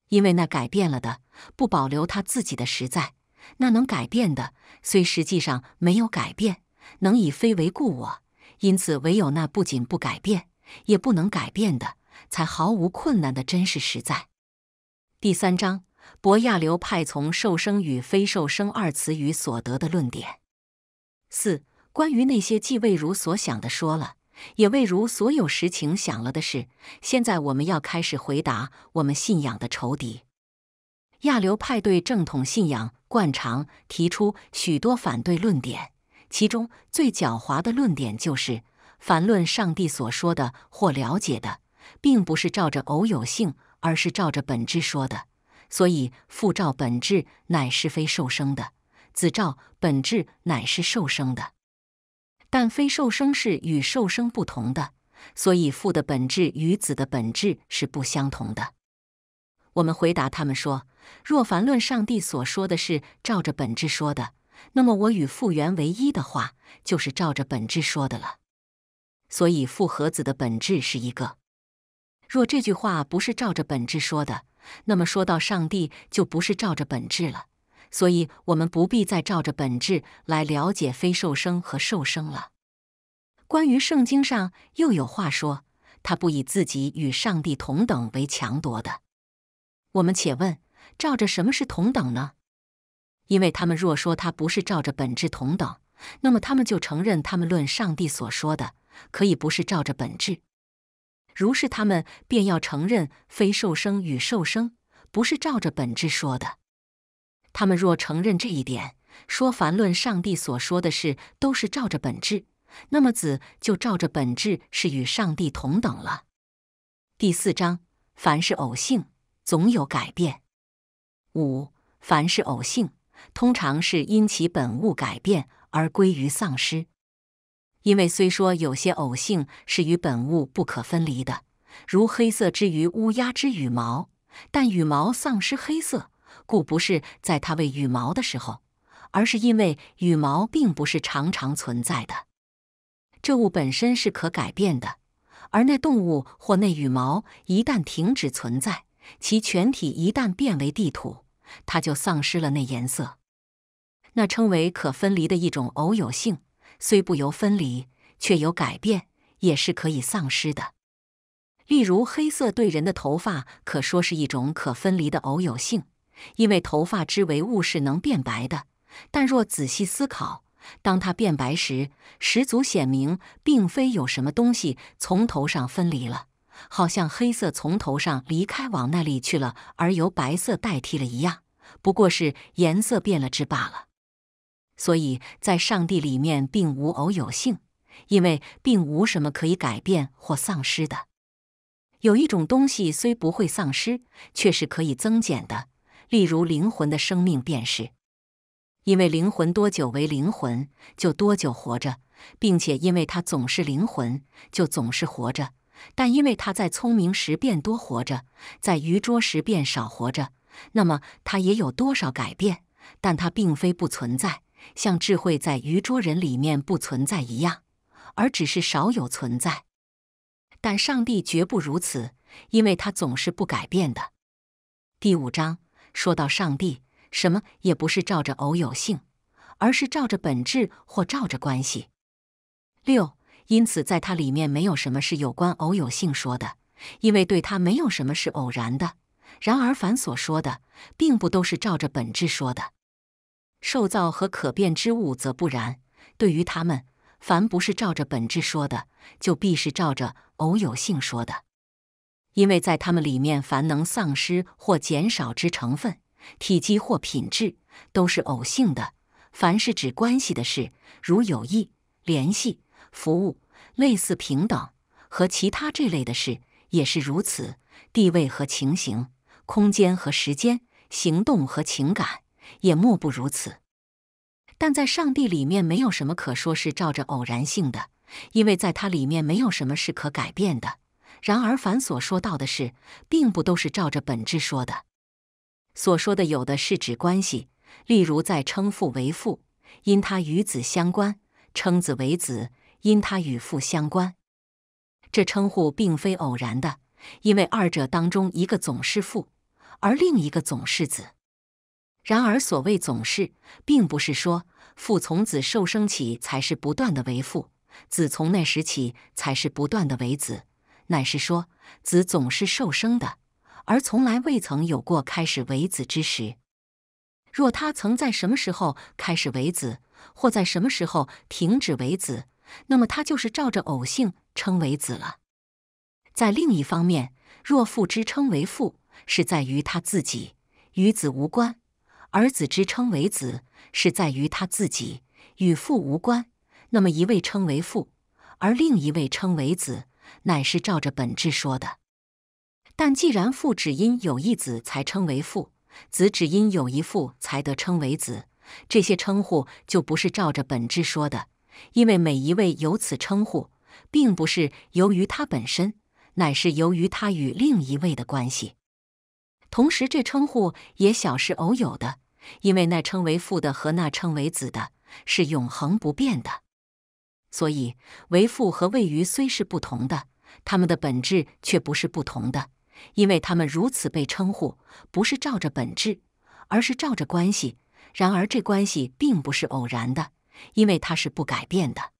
因为那改变了的不保留他自己的实在，那能改变的虽实际上没有改变，能以非为故我。因此，唯有那不仅不改变，也不能改变的，才毫无困难的真实实在。第三章：博亚流派从“受生”与“非受生”二词语所得的论点。四、关于那些既未如所想的说了。也未如所有实情想了的是，现在我们要开始回答我们信仰的仇敌亚流派对正统信仰惯常提出许多反对论点，其中最狡猾的论点就是反论上帝所说的或了解的，并不是照着偶有性，而是照着本质说的。所以父照本质乃是非受生的，子照本质乃是受生的。但非受生是与受生不同的，所以父的本质与子的本质是不相同的。我们回答他们说：若凡论上帝所说的是照着本质说的，那么我与父原唯一的话就是照着本质说的了。所以父和子的本质是一个。若这句话不是照着本质说的，那么说到上帝就不是照着本质了。所以，我们不必再照着本质来了解非受生和受生了。关于圣经上又有话说：“他不以自己与上帝同等为强夺的。”我们且问：照着什么是同等呢？因为他们若说他不是照着本质同等，那么他们就承认他们论上帝所说的可以不是照着本质。如是，他们便要承认非受生与受生不是照着本质说的。他们若承认这一点，说凡论上帝所说的事都是照着本质，那么子就照着本质是与上帝同等了。第四章，凡是偶性总有改变。五，凡是偶性通常是因其本物改变而归于丧失，因为虽说有些偶性是与本物不可分离的，如黑色之于乌鸦之羽毛，但羽毛丧失黑色。故不是在它为羽毛的时候，而是因为羽毛并不是常常存在的。这物本身是可改变的，而那动物或那羽毛一旦停止存在，其全体一旦变为地土，它就丧失了那颜色。那称为可分离的一种偶有性，虽不由分离，却有改变，也是可以丧失的。例如，黑色对人的头发可说是一种可分离的偶有性。因为头发之为物是能变白的，但若仔细思考，当它变白时，十足显明，并非有什么东西从头上分离了，好像黑色从头上离开往那里去了，而由白色代替了一样，不过是颜色变了之罢了。所以在上帝里面，并无偶有性，因为并无什么可以改变或丧失的。有一种东西虽不会丧失，却是可以增减的。例如灵魂的生命便是，因为灵魂多久为灵魂就多久活着，并且因为它总是灵魂就总是活着，但因为他在聪明时变多活着，在愚拙时变少活着，那么他也有多少改变，但他并非不存在，像智慧在愚拙人里面不存在一样，而只是少有存在。但上帝绝不如此，因为他总是不改变的。第五章。说到上帝，什么也不是照着偶有性，而是照着本质或照着关系。六，因此，在它里面没有什么是有关偶有性说的，因为对它没有什么是偶然的。然而，凡所说的，并不都是照着本质说的。受造和可变之物则不然，对于他们，凡不是照着本质说的，就必是照着偶有性说的。因为在他们里面，凡能丧失或减少之成分、体积或品质，都是偶性的；凡是指关系的事，如有谊、联系、服务、类似、平等和其他这类的事，也是如此。地位和情形、空间和时间、行动和情感，也莫不如此。但在上帝里面，没有什么可说是照着偶然性的，因为在它里面没有什么是可改变的。然而，凡所说到的事，并不都是照着本质说的。所说的有的是指关系，例如在称父为父，因他与子相关；称子为子，因他与父相关。这称呼并非偶然的，因为二者当中一个总是父，而另一个总是子。然而，所谓总是，并不是说父从子受生起才是不断的为父，子从那时起才是不断的为子。乃是说，子总是受生的，而从来未曾有过开始为子之时。若他曾在什么时候开始为子，或在什么时候停止为子，那么他就是照着偶性称为子了。在另一方面，若父之称为父是在于他自己，与子无关；而子之称为子是在于他自己，与父无关。那么一位称为父，而另一位称为子。乃是照着本质说的，但既然父只因有一子才称为父，子只因有一父才得称为子，这些称呼就不是照着本质说的。因为每一位有此称呼，并不是由于他本身，乃是由于他与另一位的关系。同时，这称呼也小是偶有的，因为那称为父的和那称为子的是永恒不变的。所以，为父和为鱼虽是不同的，他们的本质却不是不同的，因为他们如此被称呼，不是照着本质，而是照着关系。然而，这关系并不是偶然的，因为它是不改变的。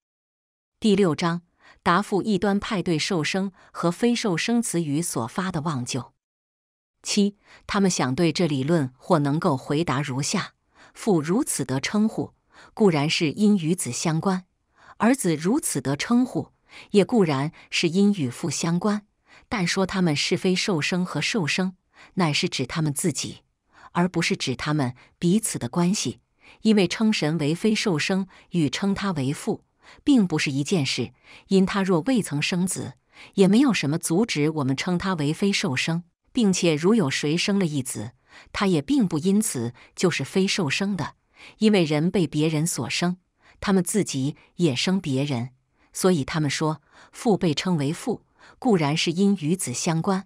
第六章，答复异端派对受生和非受生词语所发的妄就。七，他们想对这理论或能够回答如下：父如此得称呼，固然是因与子相关。儿子如此得称呼，也固然是因与父相关。但说他们是非受生和受生，乃是指他们自己，而不是指他们彼此的关系。因为称神为非受生与称他为父，并不是一件事。因他若未曾生子，也没有什么阻止我们称他为非受生。并且如有谁生了一子，他也并不因此就是非受生的，因为人被别人所生。他们自己也生别人，所以他们说父被称为父，固然是因与子相关；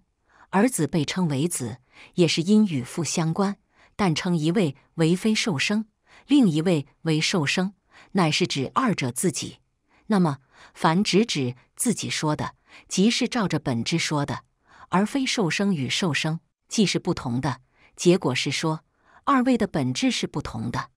儿子被称为子，也是因与父相关。但称一位为非受生，另一位为受生，乃是指二者自己。那么，凡直指自己说的，即是照着本质说的，而非受生与受生，既是不同的。结果是说，二位的本质是不同的。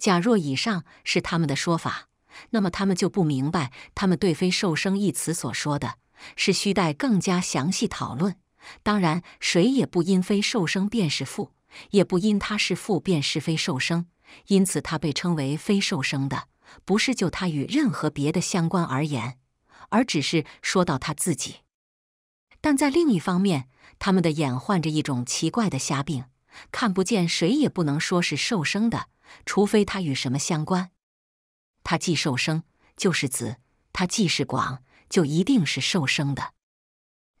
假若以上是他们的说法，那么他们就不明白他们对“非受生”一词所说的是须待更加详细讨论。当然，谁也不因非受生便是父，也不因他是父便是非受生。因此，他被称为非受生的，不是就他与任何别的相关而言，而只是说到他自己。但在另一方面，他们的眼患着一种奇怪的瞎病，看不见谁也不能说是受生的。除非他与什么相关，他既受生就是子，他既是广就一定是受生的。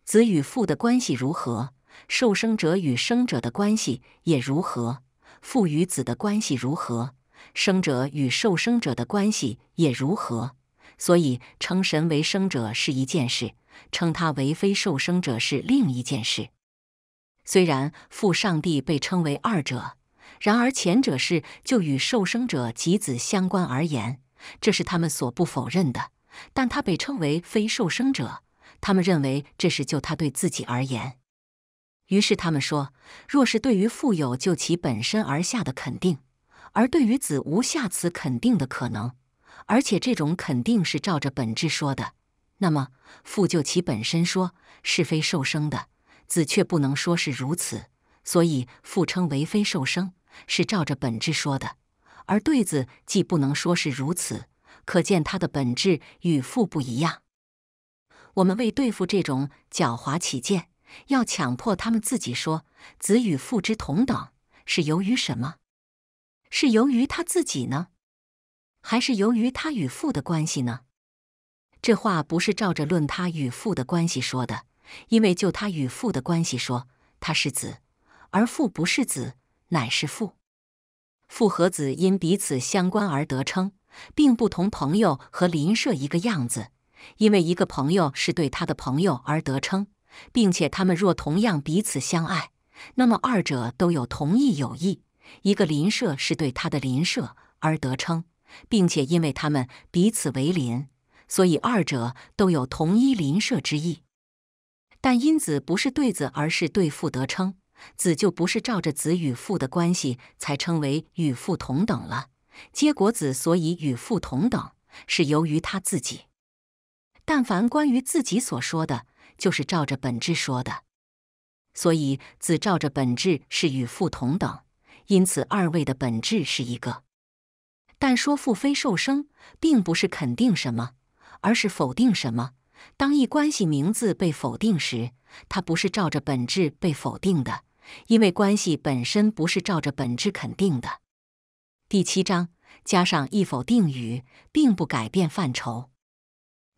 子与父的关系如何，受生者与生者的关系也如何，父与子的关系如何，生者与受生者的关系也如何。所以称神为生者是一件事，称他为非受生者是另一件事。虽然父上帝被称为二者。然而，前者是就与受生者及子相关而言，这是他们所不否认的。但他被称为非受生者，他们认为这是就他对自己而言。于是，他们说，若是对于富有就其本身而下的肯定，而对于子无下此肯定的可能，而且这种肯定是照着本质说的，那么父就其本身说是非受生的，子却不能说是如此，所以父称为非受生。是照着本质说的，而对子既不能说是如此，可见他的本质与父不一样。我们为对付这种狡猾起见，要强迫他们自己说子与父之同等是由于什么？是由于他自己呢？还是由于他与父的关系呢？这话不是照着论他与父的关系说的，因为就他与父的关系说，他是子，而父不是子。乃是父、父和子因彼此相关而得称，并不同朋友和邻舍一个样子。因为一个朋友是对他的朋友而得称，并且他们若同样彼此相爱，那么二者都有同一友谊。一个邻舍是对他的邻舍而得称，并且因为他们彼此为邻，所以二者都有同一邻舍之意。但因子不是对子，而是对父得称。子就不是照着子与父的关系才称为与父同等了。结果子所以与父同等，是由于他自己。但凡关于自己所说的，就是照着本质说的。所以子照着本质是与父同等，因此二位的本质是一个。但说父非受生，并不是肯定什么，而是否定什么。当一关系名字被否定时，它不是照着本质被否定的。因为关系本身不是照着本质肯定的。第七章加上一否定语，并不改变范畴。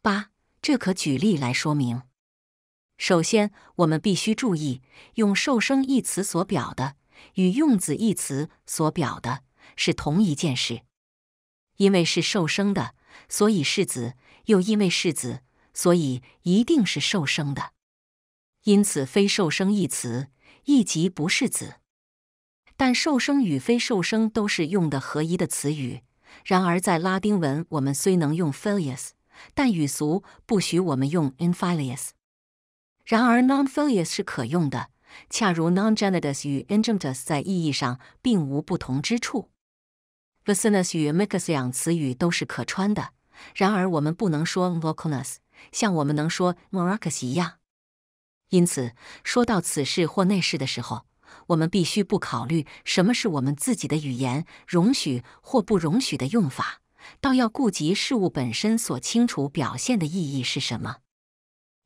八，这可举例来说明。首先，我们必须注意，用“受生”一词所表的，与用“子”一词所表的是同一件事。因为是受生的，所以是子；又因为是子，所以一定是受生的。因此，“非受生”一词。一级不是子，但受生与非受生都是用的合一的词语。然而，在拉丁文，我们虽能用 filius，但语俗不许我们用 infilius。然而，nonfilius 是可用的，恰如 nongenitus 与 ingenitus 在意义上并无不同之处。v i c i n u s 与 m e c a s 两词语都是可穿的，然而我们不能说 loculus，像我们能说 m o r a s 一样。因此，说到此事或那事的时候，我们必须不考虑什么是我们自己的语言容许或不容许的用法，倒要顾及事物本身所清楚表现的意义是什么。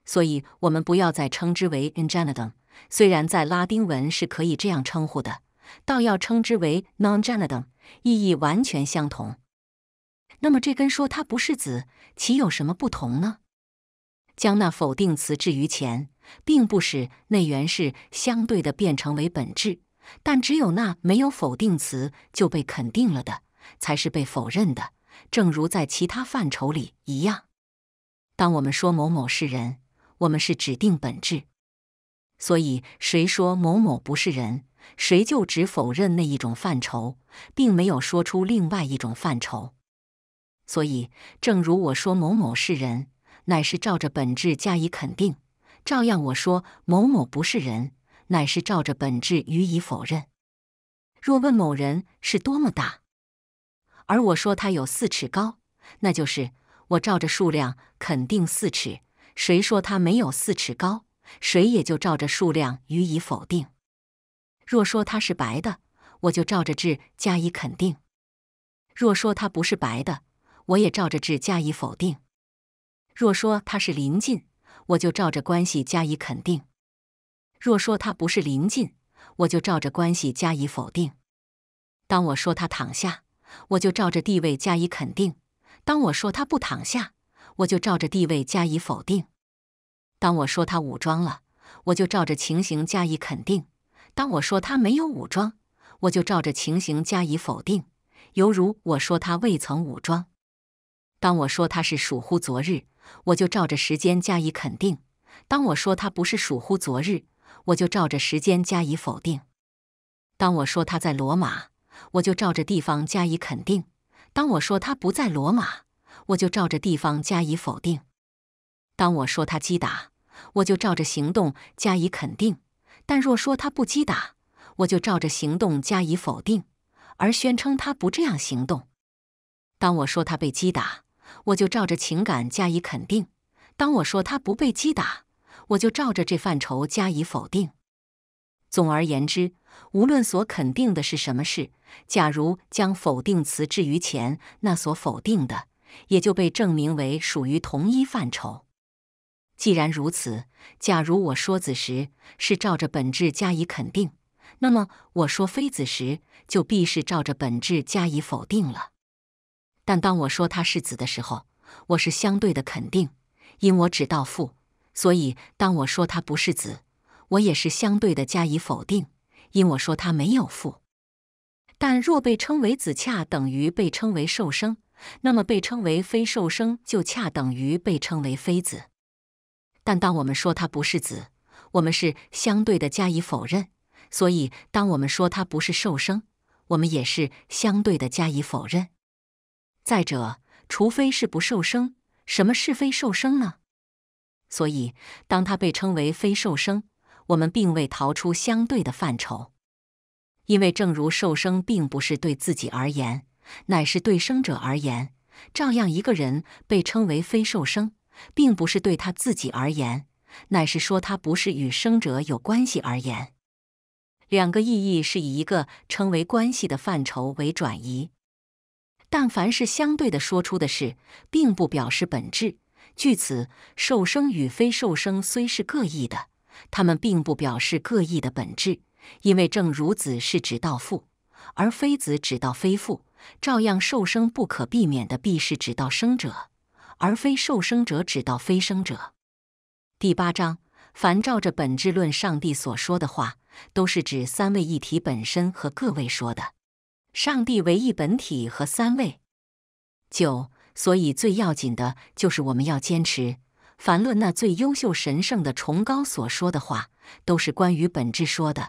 所以，我们不要再称之为 genital，虽然在拉丁文是可以这样称呼的，倒要称之为 non genital，意义完全相同。那么，这跟说它不是子，岂有什么不同呢？将那否定词置于前。并不使内源是相对的变成为本质，但只有那没有否定词就被肯定了的，才是被否认的，正如在其他范畴里一样。当我们说某某是人，我们是指定本质，所以谁说某某不是人，谁就只否认那一种范畴，并没有说出另外一种范畴。所以，正如我说某某是人，乃是照着本质加以肯定。照样，我说某某不是人，乃是照着本质予以否认。若问某人是多么大，而我说他有四尺高，那就是我照着数量肯定四尺。谁说他没有四尺高，谁也就照着数量予以否定。若说他是白的，我就照着质加以肯定；若说他不是白的，我也照着质加以否定。若说他是邻近，我就照着关系加以肯定；若说他不是临近，我就照着关系加以否定。当我说他躺下，我就照着地位加以肯定；当我说他不躺下，我就照着地位加以否定。当我说他武装了，我就照着情形加以肯定；当我说他没有武装，我就照着情形加以否定。犹如我说他未曾武装；当我说他是属乎昨日。我就照着时间加以肯定。当我说他不是属乎昨日，我就照着时间加以否定。当我说他在罗马，我就照着地方加以肯定。当我说他不在罗马，我就照着地方加以否定。当我说他击打，我就照着行动加以肯定；但若说他不击打，我就照着行动加以否定，而宣称他不这样行动。当我说他被击打。我就照着情感加以肯定。当我说他不被击打，我就照着这范畴加以否定。总而言之，无论所肯定的是什么事，假如将否定词置于前，那所否定的也就被证明为属于同一范畴。既然如此，假如我说子时是照着本质加以肯定，那么我说非子时就必是照着本质加以否定了。但当我说他是子的时候，我是相对的肯定，因我只到父；所以当我说他不是子，我也是相对的加以否定，因我说他没有父。但若被称为子恰等于被称为受生，那么被称为非受生就恰等于被称为非子。但当我们说他不是子，我们是相对的加以否认；所以当我们说他不是受生，我们也是相对的加以否认。再者，除非是不受生，什么是非受生呢？所以，当他被称为非受生，我们并未逃出相对的范畴，因为正如受生并不是对自己而言，乃是对生者而言；照样，一个人被称为非受生，并不是对他自己而言，乃是说他不是与生者有关系而言。两个意义是以一个称为关系的范畴为转移。但凡是相对的说出的事，并不表示本质。据此，受生与非受生虽是各异的，他们并不表示各异的本质。因为正如子是指道父，而非子指道非父，照样受生不可避免的必是指道生者，而非受生者指道非生者。第八章，凡照着本质论上帝所说的话，都是指三位一体本身和各位说的。上帝唯一本体和三位，九。所以最要紧的就是我们要坚持。凡论那最优秀神圣的崇高所说的话，都是关于本质说的；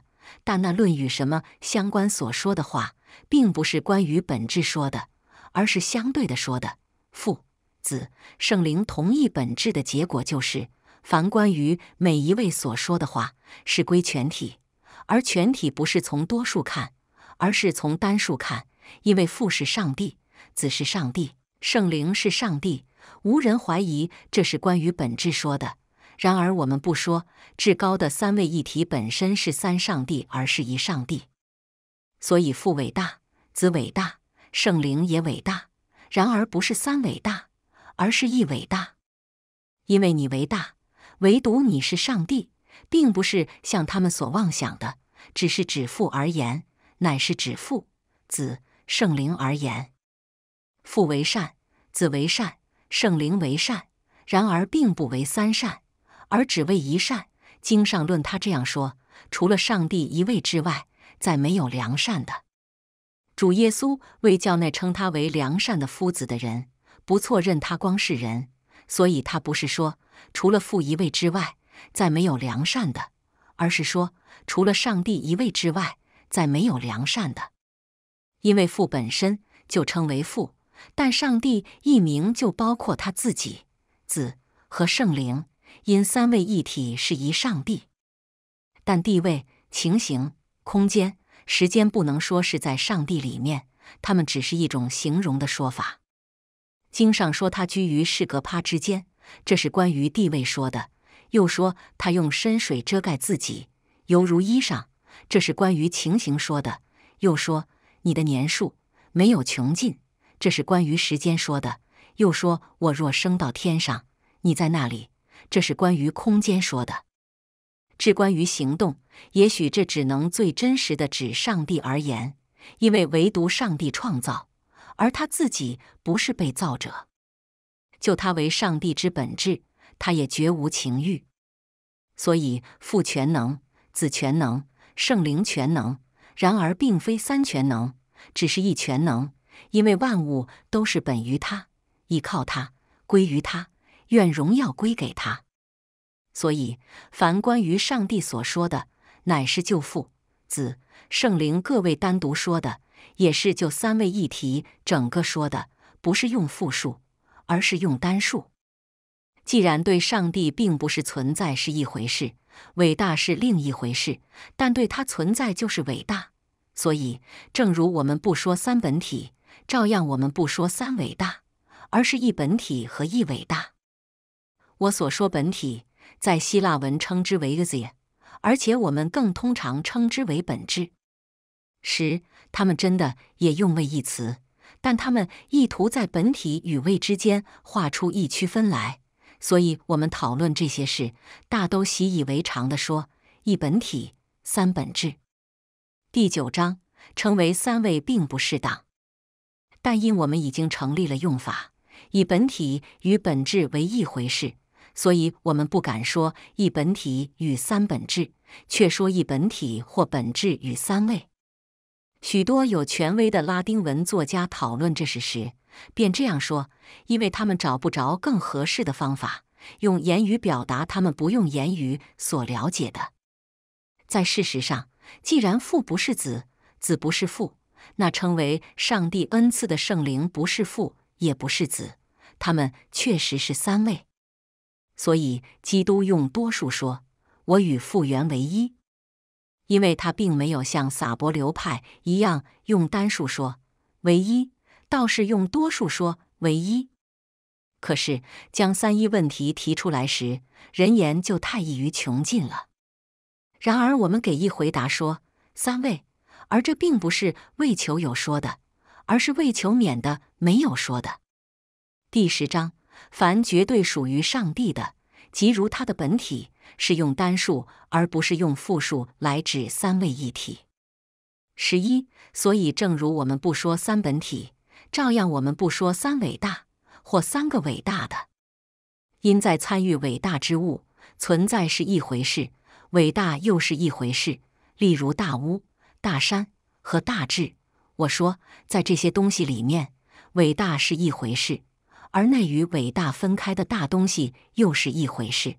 但那论与什么相关所说的话，并不是关于本质说的，而是相对的说的。父、子、圣灵同一本质的结果，就是凡关于每一位所说的话，是归全体，而全体不是从多数看。而是从单数看，因为父是上帝，子是上帝，圣灵是上帝，无人怀疑这是关于本质说的。然而我们不说至高的三位一体本身是三上帝，而是一上帝。所以父伟大，子伟大，圣灵也伟大。然而不是三伟大，而是一伟大，因为你为大，唯独你是上帝，并不是像他们所妄想的，只是指父而言。乃是指父、子、圣灵而言。父为善，子为善，圣灵为善。然而并不为三善，而只为一善。经上论他这样说：除了上帝一位之外，再没有良善的。主耶稣为教那称他为良善的夫子的人，不错认他光是人。所以，他不是说除了父一位之外，再没有良善的，而是说除了上帝一位之外。在没有良善的，因为父本身就称为父，但上帝一名就包括他自己、子和圣灵，因三位一体是一上帝。但地位、情形、空间、时间不能说是在上帝里面，他们只是一种形容的说法。经上说他居于世格帕之间，这是关于地位说的；又说他用深水遮盖自己，犹如衣裳。这是关于情形说的，又说你的年数没有穷尽，这是关于时间说的，又说我若升到天上，你在那里，这是关于空间说的。至关于行动，也许这只能最真实的指上帝而言，因为唯独上帝创造，而他自己不是被造者。就他为上帝之本质，他也绝无情欲，所以父全能，子全能。圣灵全能，然而并非三全能，只是一全能，因为万物都是本于他，依靠他，归于他，愿荣耀归给他。所以，凡关于上帝所说的，乃是就父、子、圣灵各位单独说的，也是就三位一体整个说的，不是用复数，而是用单数。既然对上帝并不是存在是一回事，伟大是另一回事，但对他存在就是伟大。所以，正如我们不说三本体，照样我们不说三伟大，而是一本体和一伟大。我所说本体，在希腊文称之为 “ousia”，而且我们更通常称之为本质。十，他们真的也用为一词，但他们意图在本体与位之间画出一区分来。所以我们讨论这些事，大都习以为常的说一本体三本质。第九章称为三位并不适当，但因我们已经成立了用法，以本体与本质为一回事，所以我们不敢说一本体与三本质，却说一本体或本质与三位。许多有权威的拉丁文作家讨论这事时。便这样说，因为他们找不着更合适的方法用言语表达他们不用言语所了解的。在事实上，既然父不是子，子不是父，那称为上帝恩赐的圣灵不是父也不是子，他们确实是三位。所以基督用多数说：“我与父原为一”，因为他并没有像撒伯流派一样用单数说“唯一”。倒是用多数说唯一，可是将三一问题提出来时，人言就太易于穷尽了。然而我们给一回答说三位，而这并不是为求有说的，而是为求免的没有说的。第十章凡绝对属于上帝的，即如他的本体，是用单数而不是用复数来指三位一体。十一所以，正如我们不说三本体。照样，我们不说三伟大或三个伟大的，因在参与伟大之物，存在是一回事，伟大又是一回事。例如大屋、大山和大智。我说，在这些东西里面，伟大是一回事，而那与伟大分开的大东西又是一回事。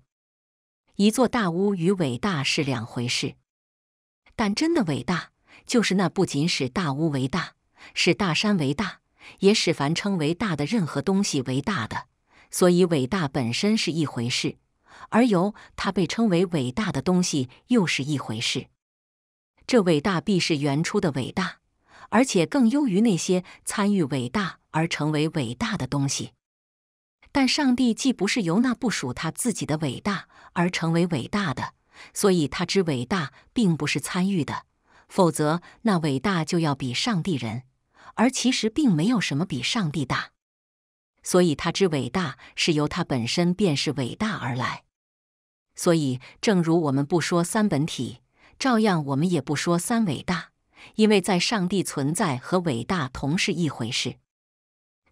一座大屋与伟大是两回事，但真的伟大，就是那不仅使大屋为大，使大山为大。也使凡称为大的任何东西为大的，所以伟大本身是一回事，而由它被称为伟大的东西又是一回事。这伟大必是原初的伟大，而且更优于那些参与伟大而成为伟大的东西。但上帝既不是由那不属他自己的伟大而成为伟大的，所以他之伟大并不是参与的，否则那伟大就要比上帝人。而其实并没有什么比上帝大，所以他之伟大是由他本身便是伟大而来。所以，正如我们不说三本体，照样我们也不说三伟大，因为在上帝存在和伟大同是一回事。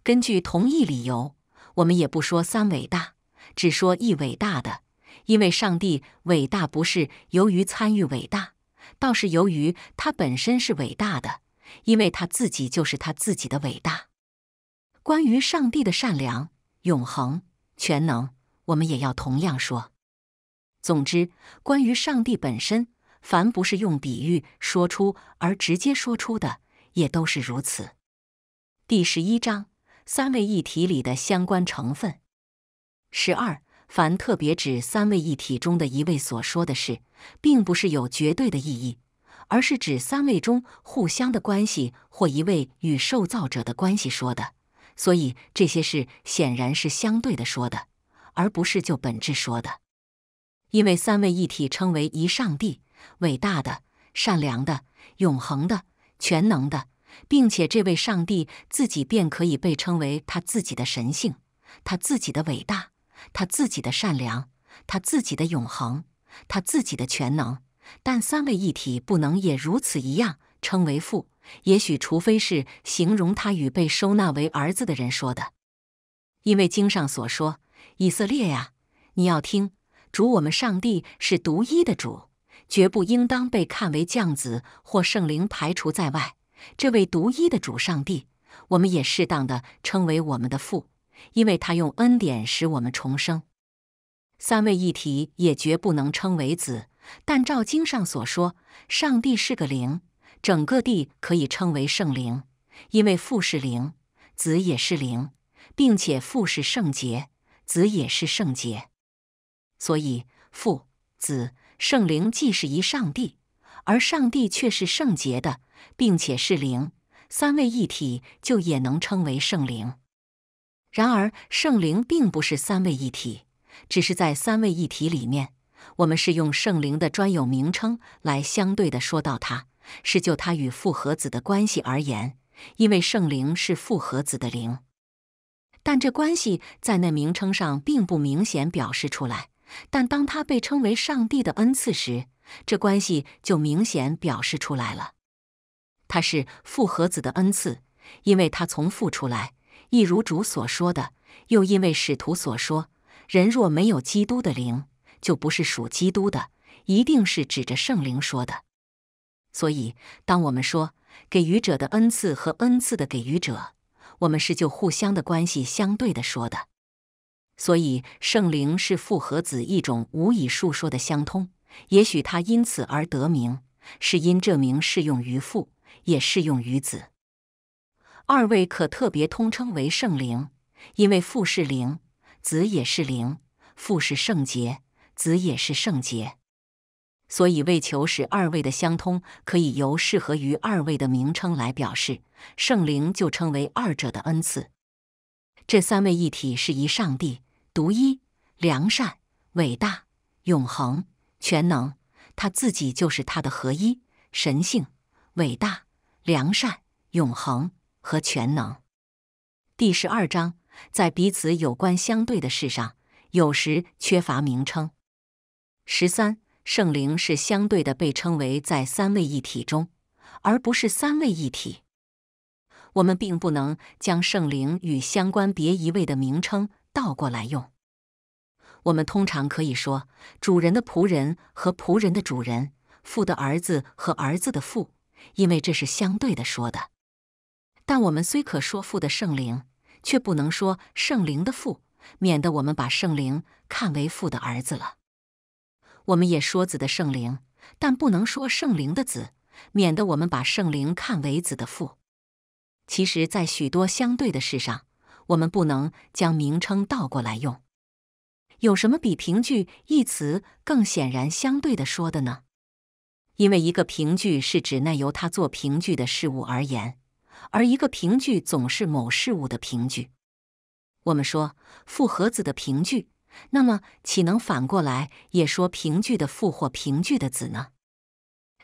根据同一理由，我们也不说三伟大，只说一伟大的，因为上帝伟大不是由于参与伟大，倒是由于他本身是伟大的。因为他自己就是他自己的伟大。关于上帝的善良、永恒、全能，我们也要同样说。总之，关于上帝本身，凡不是用比喻说出而直接说出的，也都是如此。第十一章：三位一体里的相关成分。十二，凡特别指三位一体中的一位所说的事，并不是有绝对的意义。而是指三位中互相的关系，或一位与受造者的关系说的，所以这些事显然是相对的说的，而不是就本质说的。因为三位一体称为一上帝，伟大的、善良的、永恒的、全能的，并且这位上帝自己便可以被称为他自己的神性，他自己的伟大，他自己的善良，他自己的永恒，他自己的全能。但三位一体不能也如此一样称为父，也许除非是形容他与被收纳为儿子的人说的，因为经上所说：“以色列呀，你要听，主我们上帝是独一的主，绝不应当被看为将子或圣灵排除在外。这位独一的主上帝，我们也适当的称为我们的父，因为他用恩典使我们重生。三位一体也绝不能称为子。”但照经上所说，上帝是个灵，整个地可以称为圣灵，因为父是灵，子也是灵，并且父是圣洁，子也是圣洁。所以，父、子、圣灵既是一上帝，而上帝却是圣洁的，并且是灵，三位一体就也能称为圣灵。然而，圣灵并不是三位一体，只是在三位一体里面。我们是用圣灵的专有名称来相对的说到，他是就他与父和子的关系而言，因为圣灵是父和子的灵，但这关系在那名称上并不明显表示出来。但当他被称为上帝的恩赐时，这关系就明显表示出来了。他是父和子的恩赐，因为他从父出来，一如主所说的，又因为使徒所说，人若没有基督的灵。就不是属基督的，一定是指着圣灵说的。所以，当我们说给予者的恩赐和恩赐的给予者，我们是就互相的关系相对的说的。所以，圣灵是父和子一种无以述说的相通，也许他因此而得名，是因这名适用于父，也适用于子。二位可特别通称为圣灵，因为父是灵，子也是灵，父是圣洁。子也是圣洁，所以为求使二位的相通，可以由适合于二位的名称来表示。圣灵就称为二者的恩赐。这三位一体是一上帝，独一、良善、伟大、永恒、全能，他自己就是他的合一神性，伟大、良善、永恒和全能。第十二章，在彼此有关相对的事上，有时缺乏名称。十三圣灵是相对的，被称为在三位一体中，而不是三位一体。我们并不能将圣灵与相关别一位的名称倒过来用。我们通常可以说主人的仆人和仆人的主人，父的儿子和儿子的父，因为这是相对的说的。但我们虽可说父的圣灵，却不能说圣灵的父，免得我们把圣灵看为父的儿子了。我们也说子的圣灵，但不能说圣灵的子，免得我们把圣灵看为子的父。其实，在许多相对的事上，我们不能将名称倒过来用。有什么比“凭据”一词更显然相对的说的呢？因为一个凭据是指那由他做凭据的事物而言，而一个凭据总是某事物的凭据。我们说父和子的凭据。那么，岂能反过来也说平据的父或平据的子呢？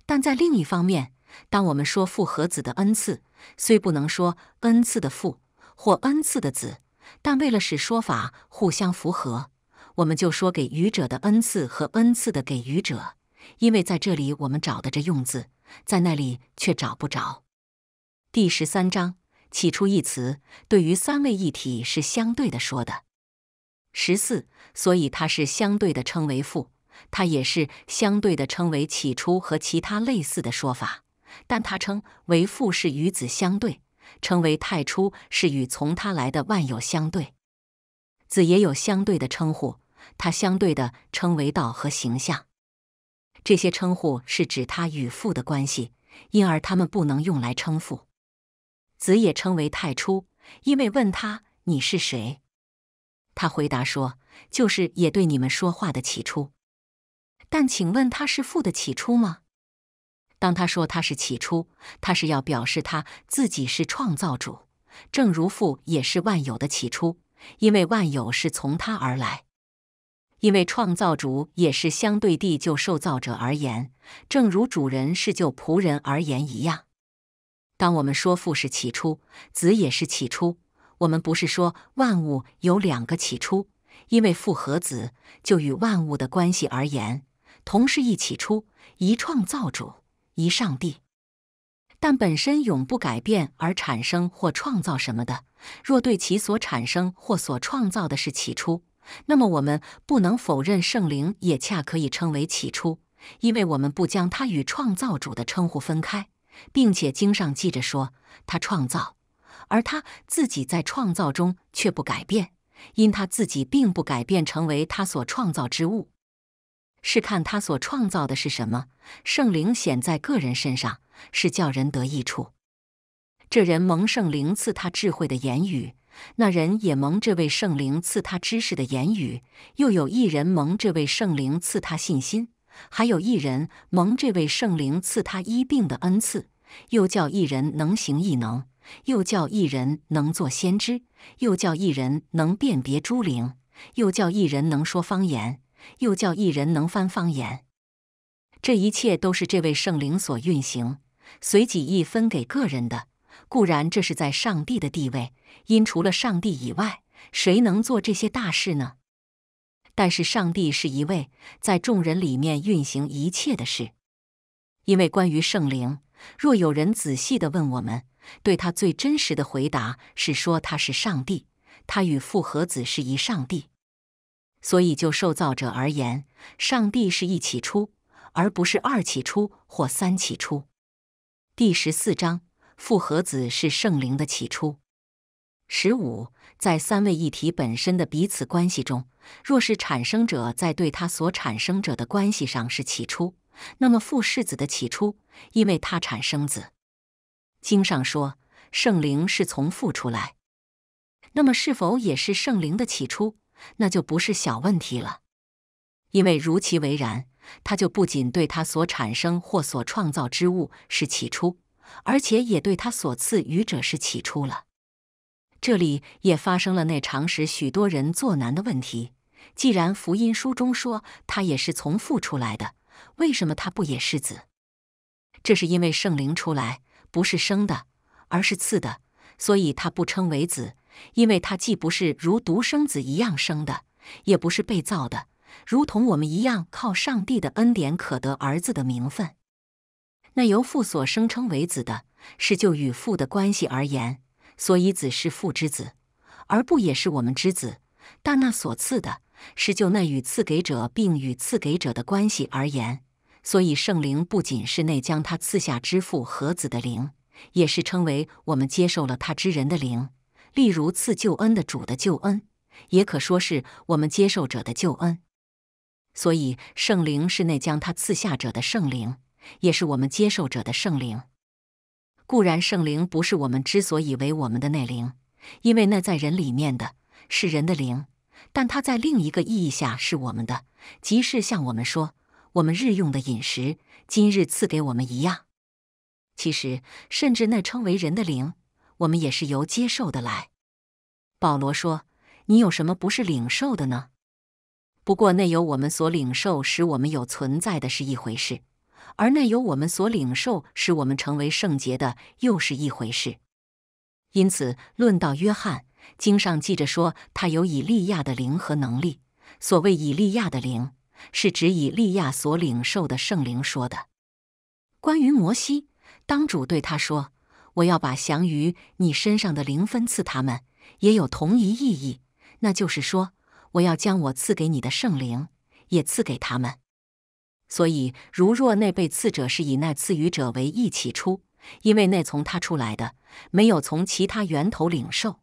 但在另一方面，当我们说父和子的恩赐，虽不能说恩赐的父或恩赐的子，但为了使说法互相符合，我们就说给愚者的恩赐和恩赐的给愚者。因为在这里我们找的这用字，在那里却找不着。第十三章起初一词，对于三位一体是相对的说的。十四，所以他是相对的称为父，他也是相对的称为起初和其他类似的说法。但他称为父是与子相对，称为太初是与从他来的万有相对。子也有相对的称呼，他相对的称为道和形象。这些称呼是指他与父的关系，因而他们不能用来称父。子也称为太初，因为问他你是谁。他回答说：“就是也对你们说话的起初，但请问他是父的起初吗？当他说他是起初，他是要表示他自己是创造主，正如父也是万有的起初，因为万有是从他而来；因为创造主也是相对地就受造者而言，正如主人是就仆人而言一样。当我们说父是起初，子也是起初。”我们不是说万物有两个起初，因为父和子就与万物的关系而言，同是一起初，一创造主，一上帝。但本身永不改变而产生或创造什么的，若对其所产生或所创造的是起初，那么我们不能否认圣灵也恰可以称为起初，因为我们不将它与创造主的称呼分开，并且经上记着说他创造。而他自己在创造中却不改变，因他自己并不改变成为他所创造之物。是看他所创造的是什么。圣灵显在个人身上，是叫人得益处。这人蒙圣灵赐他智慧的言语，那人也蒙这位圣灵赐他知识的言语。又有一人蒙这位圣灵赐他信心，还有一人蒙这位圣灵赐他医病的恩赐。又叫一人能行异能。又叫一人能做先知，又叫一人能辨别诸灵，又叫一人能说方言，又叫一人能翻方言。这一切都是这位圣灵所运行、随己意分给个人的。固然，这是在上帝的地位，因除了上帝以外，谁能做这些大事呢？但是，上帝是一位在众人里面运行一切的事，因为关于圣灵，若有人仔细的问我们。对他最真实的回答是说他是上帝，他与父和子是一上帝。所以就受造者而言，上帝是一起初，而不是二起初或三起初。第十四章，父和子是圣灵的起初。十五，在三位一体本身的彼此关系中，若是产生者在对他所产生者的关系上是起初，那么父是子的起初，因为他产生子。经上说，圣灵是从父出来，那么是否也是圣灵的起初？那就不是小问题了，因为如其为然，他就不仅对他所产生或所创造之物是起初，而且也对他所赐予者是起初了。这里也发生了那常使许多人作难的问题：既然福音书中说他也是从父出来的，为什么他不也是子？这是因为圣灵出来。不是生的，而是赐的，所以他不称为子，因为他既不是如独生子一样生的，也不是被造的，如同我们一样靠上帝的恩典可得儿子的名分。那由父所生称为子的，是就与父的关系而言，所以子是父之子，而不也是我们之子。但那所赐的，是就那与赐给者并与赐给者的关系而言。所以，圣灵不仅是那将他赐下之父和子的灵，也是称为我们接受了他之人的灵。例如，赐救恩的主的救恩，也可说是我们接受者的救恩。所以，圣灵是那将他赐下者的圣灵，也是我们接受者的圣灵。固然，圣灵不是我们之所以为我们的那灵，因为那在人里面的是人的灵；但他在另一个意义下是我们的，即是向我们说。我们日用的饮食，今日赐给我们一样。其实，甚至那称为人的灵，我们也是由接受的来。保罗说：“你有什么不是领受的呢？”不过，那由我们所领受使我们有存在的是一回事，而那由我们所领受使我们成为圣洁的又是一回事。因此，论到约翰，经上记着说他有以利亚的灵和能力。所谓以利亚的灵。是指以利亚所领受的圣灵说的。关于摩西，当主对他说：“我要把降于你身上的灵分赐他们。”也有同一意义，那就是说，我要将我赐给你的圣灵也赐给他们。所以，如若那被赐者是以那赐予者为一起出，因为那从他出来的没有从其他源头领受，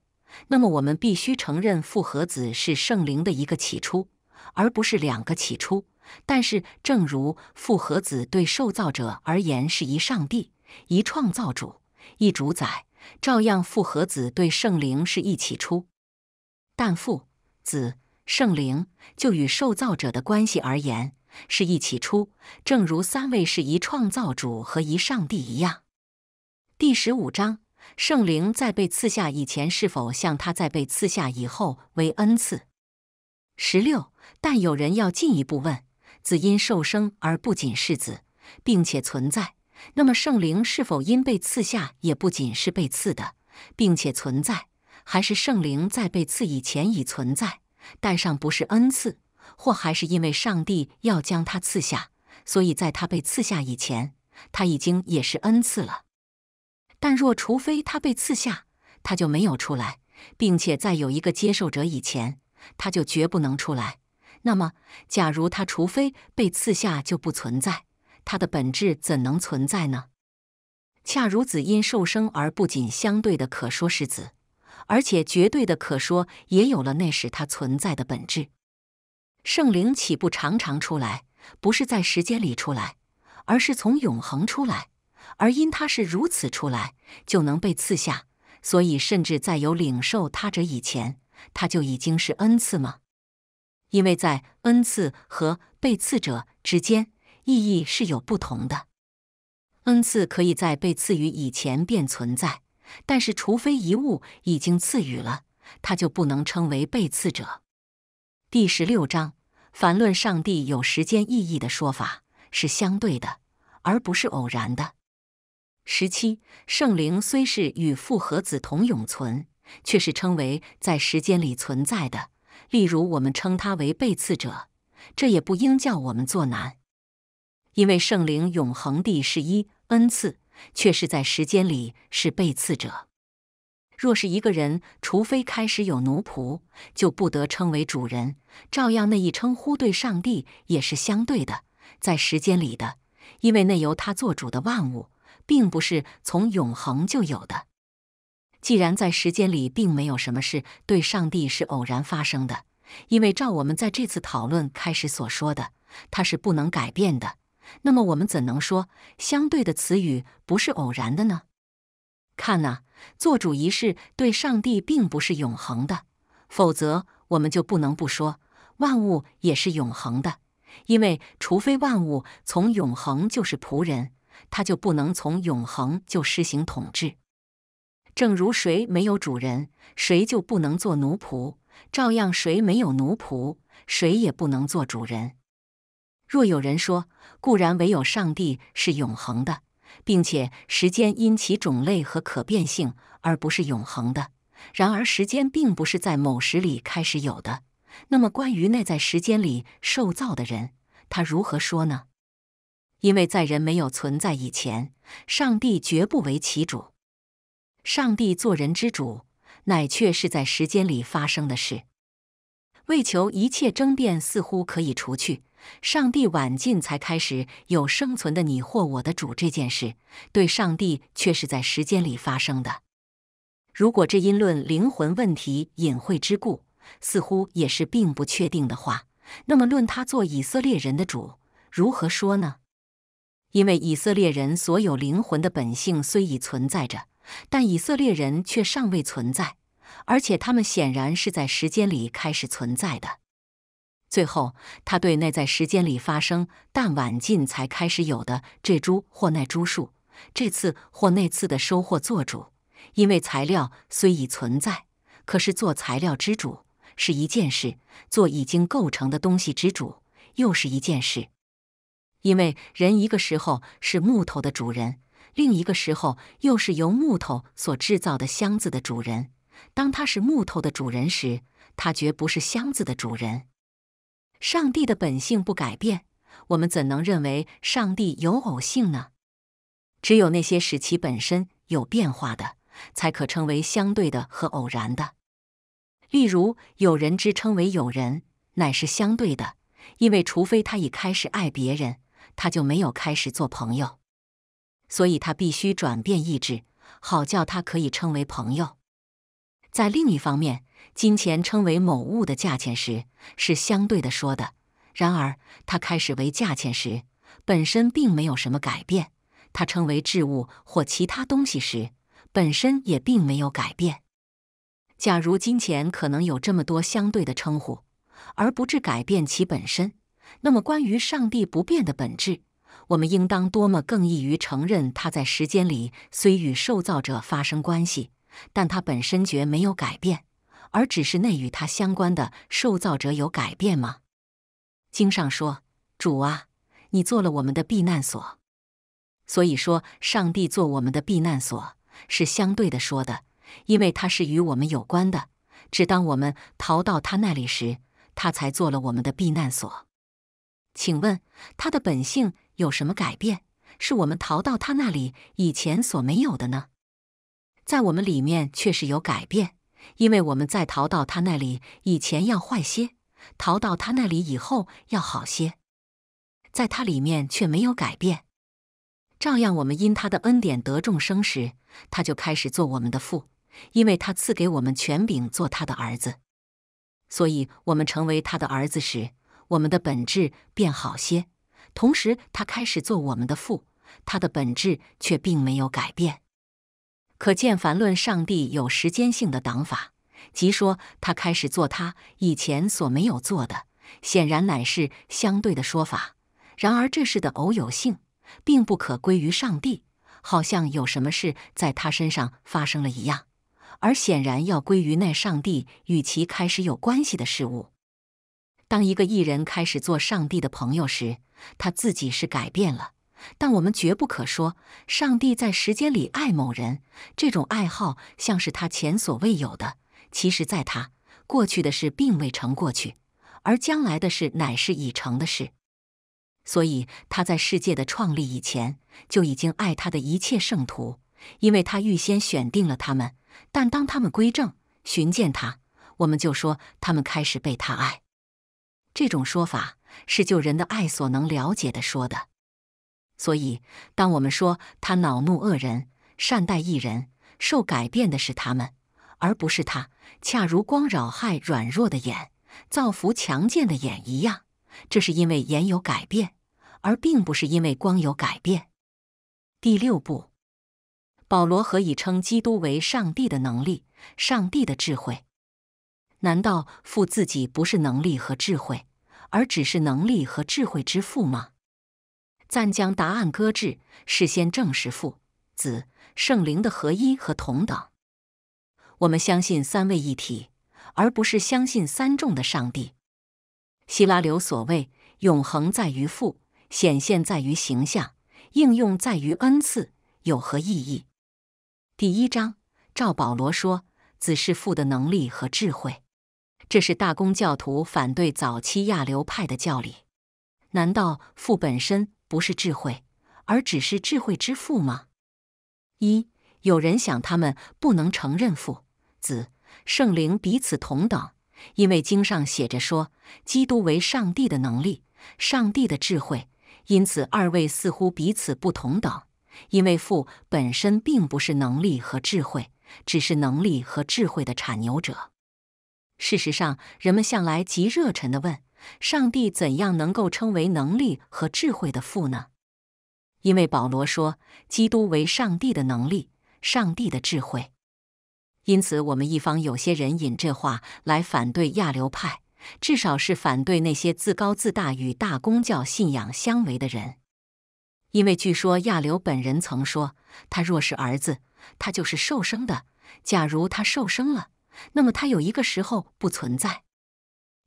那么我们必须承认复合子是圣灵的一个起初。而不是两个起初，但是正如父和子对受造者而言是一上帝、一创造主、一主宰，照样父和子对圣灵是一起初，但父、子、圣灵就与受造者的关系而言是一起初，正如三位是一创造主和一上帝一样。第十五章：圣灵在被赐下以前是否像他在被赐下以后为恩赐？十六，但有人要进一步问：子因受生而不仅是子，并且存在。那么圣灵是否因被赐下也不仅是被赐的，并且存在？还是圣灵在被赐以前已存在，但尚不是恩赐？或还是因为上帝要将他赐下，所以在他被赐下以前，他已经也是恩赐了？但若除非他被赐下，他就没有出来，并且在有一个接受者以前。他就绝不能出来。那么，假如他除非被刺下就不存在，他的本质怎能存在呢？恰如子因受生而不仅相对的可说是子，而且绝对的可说也有了，那时他存在的本质。圣灵岂不常常出来？不是在时间里出来，而是从永恒出来。而因他是如此出来，就能被刺下。所以，甚至在有领受他者以前。它就已经是恩赐吗？因为在恩赐和被赐者之间意义是有不同的。恩赐可以在被赐予以前便存在，但是除非一物已经赐予了，它就不能称为被赐者。第十六章，反论上帝有时间意义的说法是相对的，而不是偶然的。十七，圣灵虽是与父和子同永存。却是称为在时间里存在的，例如我们称他为被刺者，这也不应叫我们作难，因为圣灵永恒地是一恩赐，却是在时间里是被刺者。若是一个人，除非开始有奴仆，就不得称为主人，照样那一称呼对上帝也是相对的，在时间里的，因为那由他做主的万物，并不是从永恒就有的。既然在时间里并没有什么事对上帝是偶然发生的，因为照我们在这次讨论开始所说的，它是不能改变的，那么我们怎能说相对的词语不是偶然的呢？看呐，做主仪式对上帝并不是永恒的，否则我们就不能不说万物也是永恒的，因为除非万物从永恒就是仆人，他就不能从永恒就施行统治。正如谁没有主人，谁就不能做奴仆；照样，谁没有奴仆，谁也不能做主人。若有人说，固然唯有上帝是永恒的，并且时间因其种类和可变性而不是永恒的；然而，时间并不是在某时里开始有的。那么，关于内在时间里受造的人，他如何说呢？因为在人没有存在以前，上帝绝不为其主。上帝做人之主，乃却是在时间里发生的事。为求一切争辩，似乎可以除去上帝晚近才开始有生存的你或我的主这件事。对上帝却是在时间里发生的。如果这因论灵魂问题隐晦之故，似乎也是并不确定的话，那么论他做以色列人的主，如何说呢？因为以色列人所有灵魂的本性虽已存在着。但以色列人却尚未存在，而且他们显然是在时间里开始存在的。最后，他对那在时间里发生但晚近才开始有的这株或那株树，这次或那次的收获做主，因为材料虽已存在，可是做材料之主是一件事，做已经构成的东西之主又是一件事，因为人一个时候是木头的主人。另一个时候，又是由木头所制造的箱子的主人。当他是木头的主人时，他绝不是箱子的主人。上帝的本性不改变，我们怎能认为上帝有偶性呢？只有那些使其本身有变化的，才可称为相对的和偶然的。例如，有人之称为友人，乃是相对的，因为除非他已开始爱别人，他就没有开始做朋友。所以，他必须转变意志，好叫他可以称为朋友。在另一方面，金钱称为某物的价钱时，是相对的说的；然而，它开始为价钱时，本身并没有什么改变。它称为置物或其他东西时，本身也并没有改变。假如金钱可能有这么多相对的称呼，而不致改变其本身，那么关于上帝不变的本质。我们应当多么更易于承认，他在时间里虽与受造者发生关系，但他本身绝没有改变，而只是那与他相关的受造者有改变吗？经上说：“主啊，你做了我们的避难所。”所以说，上帝做我们的避难所是相对的说的，因为他是与我们有关的，只当我们逃到他那里时，他才做了我们的避难所。请问他的本性？有什么改变是我们逃到他那里以前所没有的呢？在我们里面确实有改变，因为我们在逃到他那里以前要坏些，逃到他那里以后要好些。在他里面却没有改变，照样我们因他的恩典得众生时，他就开始做我们的父，因为他赐给我们权柄做他的儿子。所以我们成为他的儿子时，我们的本质变好些。同时，他开始做我们的父，他的本质却并没有改变。可见，凡论上帝有时间性的党法，即说他开始做他以前所没有做的，显然乃是相对的说法。然而，这事的偶有性，并不可归于上帝，好像有什么事在他身上发生了一样，而显然要归于那上帝与其开始有关系的事物。当一个异人开始做上帝的朋友时，他自己是改变了，但我们绝不可说上帝在时间里爱某人。这种爱好像是他前所未有的。其实，在他过去的事并未成过去，而将来的事乃是已成的事。所以他在世界的创立以前就已经爱他的一切圣徒，因为他预先选定了他们。但当他们归正寻见他，我们就说他们开始被他爱。这种说法是就人的爱所能了解的说的，所以当我们说他恼怒恶人、善待异人，受改变的是他们，而不是他，恰如光扰害软弱的眼，造福强健的眼一样，这是因为眼有改变，而并不是因为光有改变。第六步，保罗何以称基督为上帝的能力、上帝的智慧？难道父自己不是能力和智慧，而只是能力和智慧之父吗？暂将答案搁置，事先证实父子圣灵的合一和同等。我们相信三位一体，而不是相信三众的上帝。希拉流所谓“永恒在于父，显现在于形象，应用在于恩赐”，有何意义？第一章，赵保罗说，子是父的能力和智慧。这是大公教徒反对早期亚流派的教理。难道父本身不是智慧，而只是智慧之父吗？一有人想，他们不能承认父、子、圣灵彼此同等，因为经上写着说，基督为上帝的能力、上帝的智慧，因此二位似乎彼此不同等。因为父本身并不是能力和智慧，只是能力和智慧的产牛者。事实上，人们向来极热忱的问：上帝怎样能够称为能力和智慧的父呢？因为保罗说，基督为上帝的能力，上帝的智慧。因此，我们一方有些人引这话来反对亚流派，至少是反对那些自高自大与大公教信仰相违的人。因为据说亚流本人曾说：“他若是儿子，他就是受生的；假如他受生了。”那么他有一个时候不存在，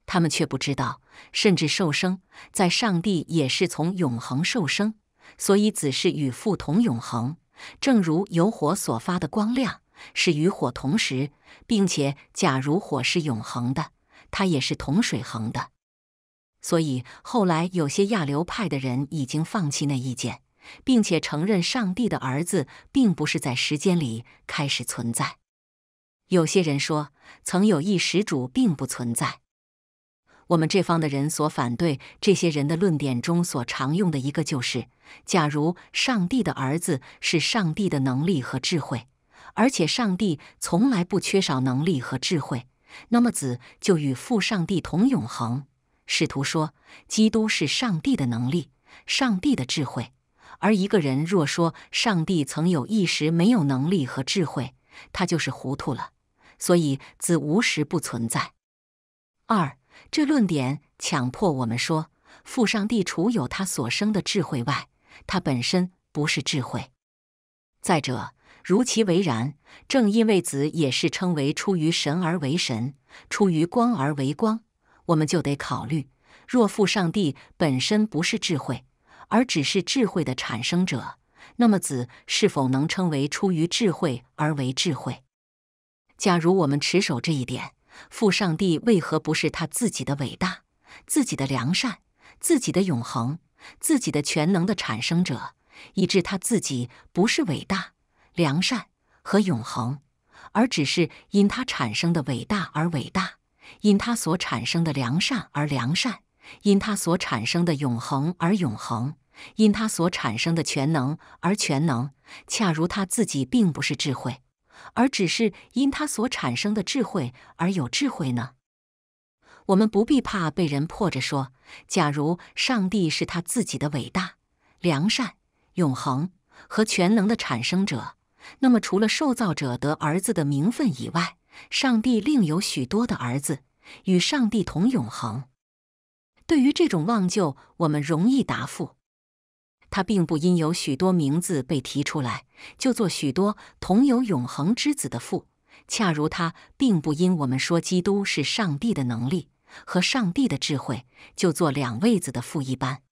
他们却不知道，甚至受生在上帝也是从永恒受生，所以子是与父同永恒，正如有火所发的光亮是与火同时，并且假如火是永恒的，它也是同水恒的。所以后来有些亚流派的人已经放弃那意见，并且承认上帝的儿子并不是在时间里开始存在。有些人说，曾有一识主并不存在。我们这方的人所反对这些人的论点中所常用的一个，就是：假如上帝的儿子是上帝的能力和智慧，而且上帝从来不缺少能力和智慧，那么子就与父上帝同永恒。试图说，基督是上帝的能力、上帝的智慧。而一个人若说上帝曾有一时没有能力和智慧，他就是糊涂了。所以，子无时不存在。二，这论点强迫我们说，父上帝除有他所生的智慧外，他本身不是智慧。再者，如其为然，正因为子也是称为出于神而为神，出于光而为光，我们就得考虑：若父上帝本身不是智慧，而只是智慧的产生者，那么子是否能称为出于智慧而为智慧？假如我们持守这一点，父上帝为何不是他自己的伟大、自己的良善、自己的永恒、自己的全能的产生者，以致他自己不是伟大、良善和永恒，而只是因他产生的伟大而伟大，因他所产生的良善而良善，因他所产生的永恒而永恒，因他所产生的全能而全能？恰如他自己并不是智慧。而只是因他所产生的智慧而有智慧呢？我们不必怕被人迫着说：假如上帝是他自己的伟大、良善、永恒和全能的产生者，那么除了受造者得儿子的名分以外，上帝另有许多的儿子与上帝同永恒。对于这种忘旧，我们容易答复。他并不因有许多名字被提出来，就做许多同有永恒之子的父；恰如他并不因我们说基督是上帝的能力和上帝的智慧，就做两位子的父一般。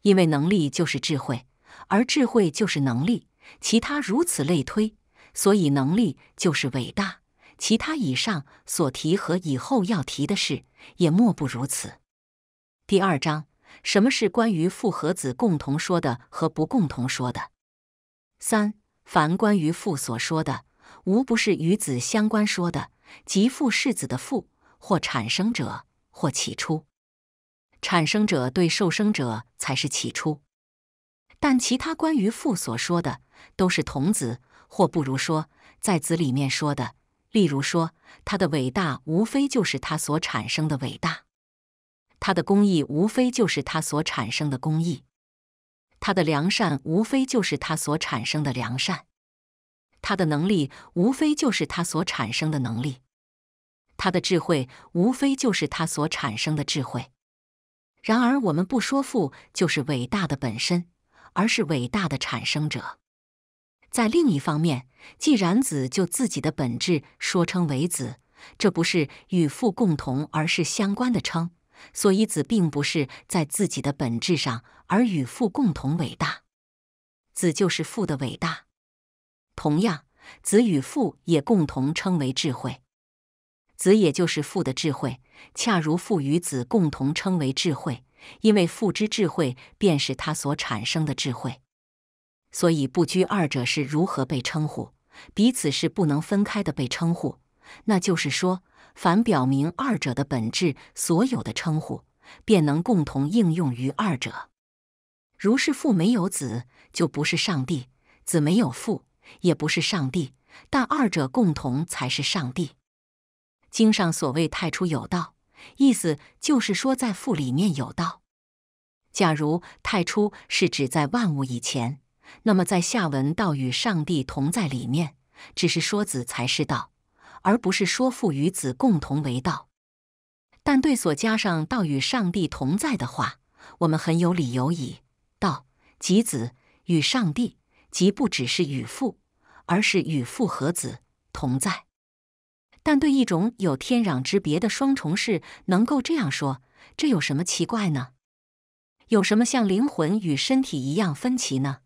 因为能力就是智慧，而智慧就是能力，其他如此类推。所以能力就是伟大，其他以上所提和以后要提的事，也莫不如此。第二章。什么是关于父和子共同说的和不共同说的？三，凡关于父所说的，无不是与子相关说的，即父是子的父，或产生者，或起初。产生者对受生者才是起初。但其他关于父所说的，都是童子，或不如说在子里面说的。例如说，他的伟大，无非就是他所产生的伟大。他的工艺无非就是他所产生的工艺，他的良善无非就是他所产生的良善，他的能力无非就是他所产生的能力，他的智慧无非就是他所产生的智慧。然而，我们不说父就是伟大的本身，而是伟大的产生者。在另一方面，既然子就自己的本质说称为子，这不是与父共同，而是相关的称。所以，子并不是在自己的本质上，而与父共同伟大。子就是父的伟大。同样，子与父也共同称为智慧。子也就是父的智慧。恰如父与子共同称为智慧，因为父之智慧便是他所产生的智慧。所以，不拘二者是如何被称呼，彼此是不能分开的被称呼。那就是说。凡表明二者的本质，所有的称呼便能共同应用于二者。如是父没有子，就不是上帝；子没有父，也不是上帝。但二者共同才是上帝。经上所谓“太初有道”，意思就是说在父里面有道。假如“太初”是指在万物以前，那么在下文“道与上帝同在里面”，只是说子才是道。而不是说父与子共同为道，但对所加上“道与上帝同在”的话，我们很有理由以道即子与上帝，即不只是与父，而是与父和子同在。但对一种有天壤之别的双重事能够这样说，这有什么奇怪呢？有什么像灵魂与身体一样分歧呢？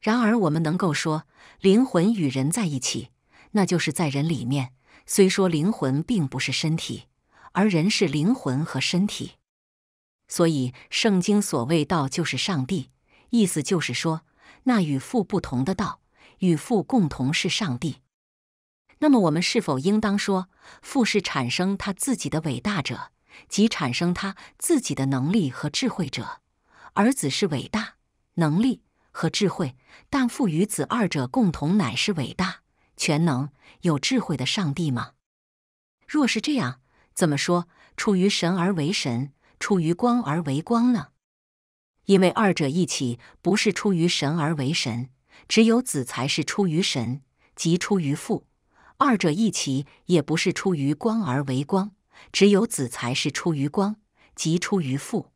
然而我们能够说灵魂与人在一起。那就是在人里面，虽说灵魂并不是身体，而人是灵魂和身体。所以，圣经所谓“道”就是上帝，意思就是说，那与父不同的道，与父共同是上帝。那么，我们是否应当说，父是产生他自己的伟大者，即产生他自己的能力和智慧者；儿子是伟大、能力和智慧，但父与子二者共同乃是伟大。全能有智慧的上帝吗？若是这样，怎么说出于神而为神，出于光而为光呢？因为二者一起不是出于神而为神，只有子才是出于神，即出于父；二者一起也不是出于光而为光，只有子才是出于光，即出于父。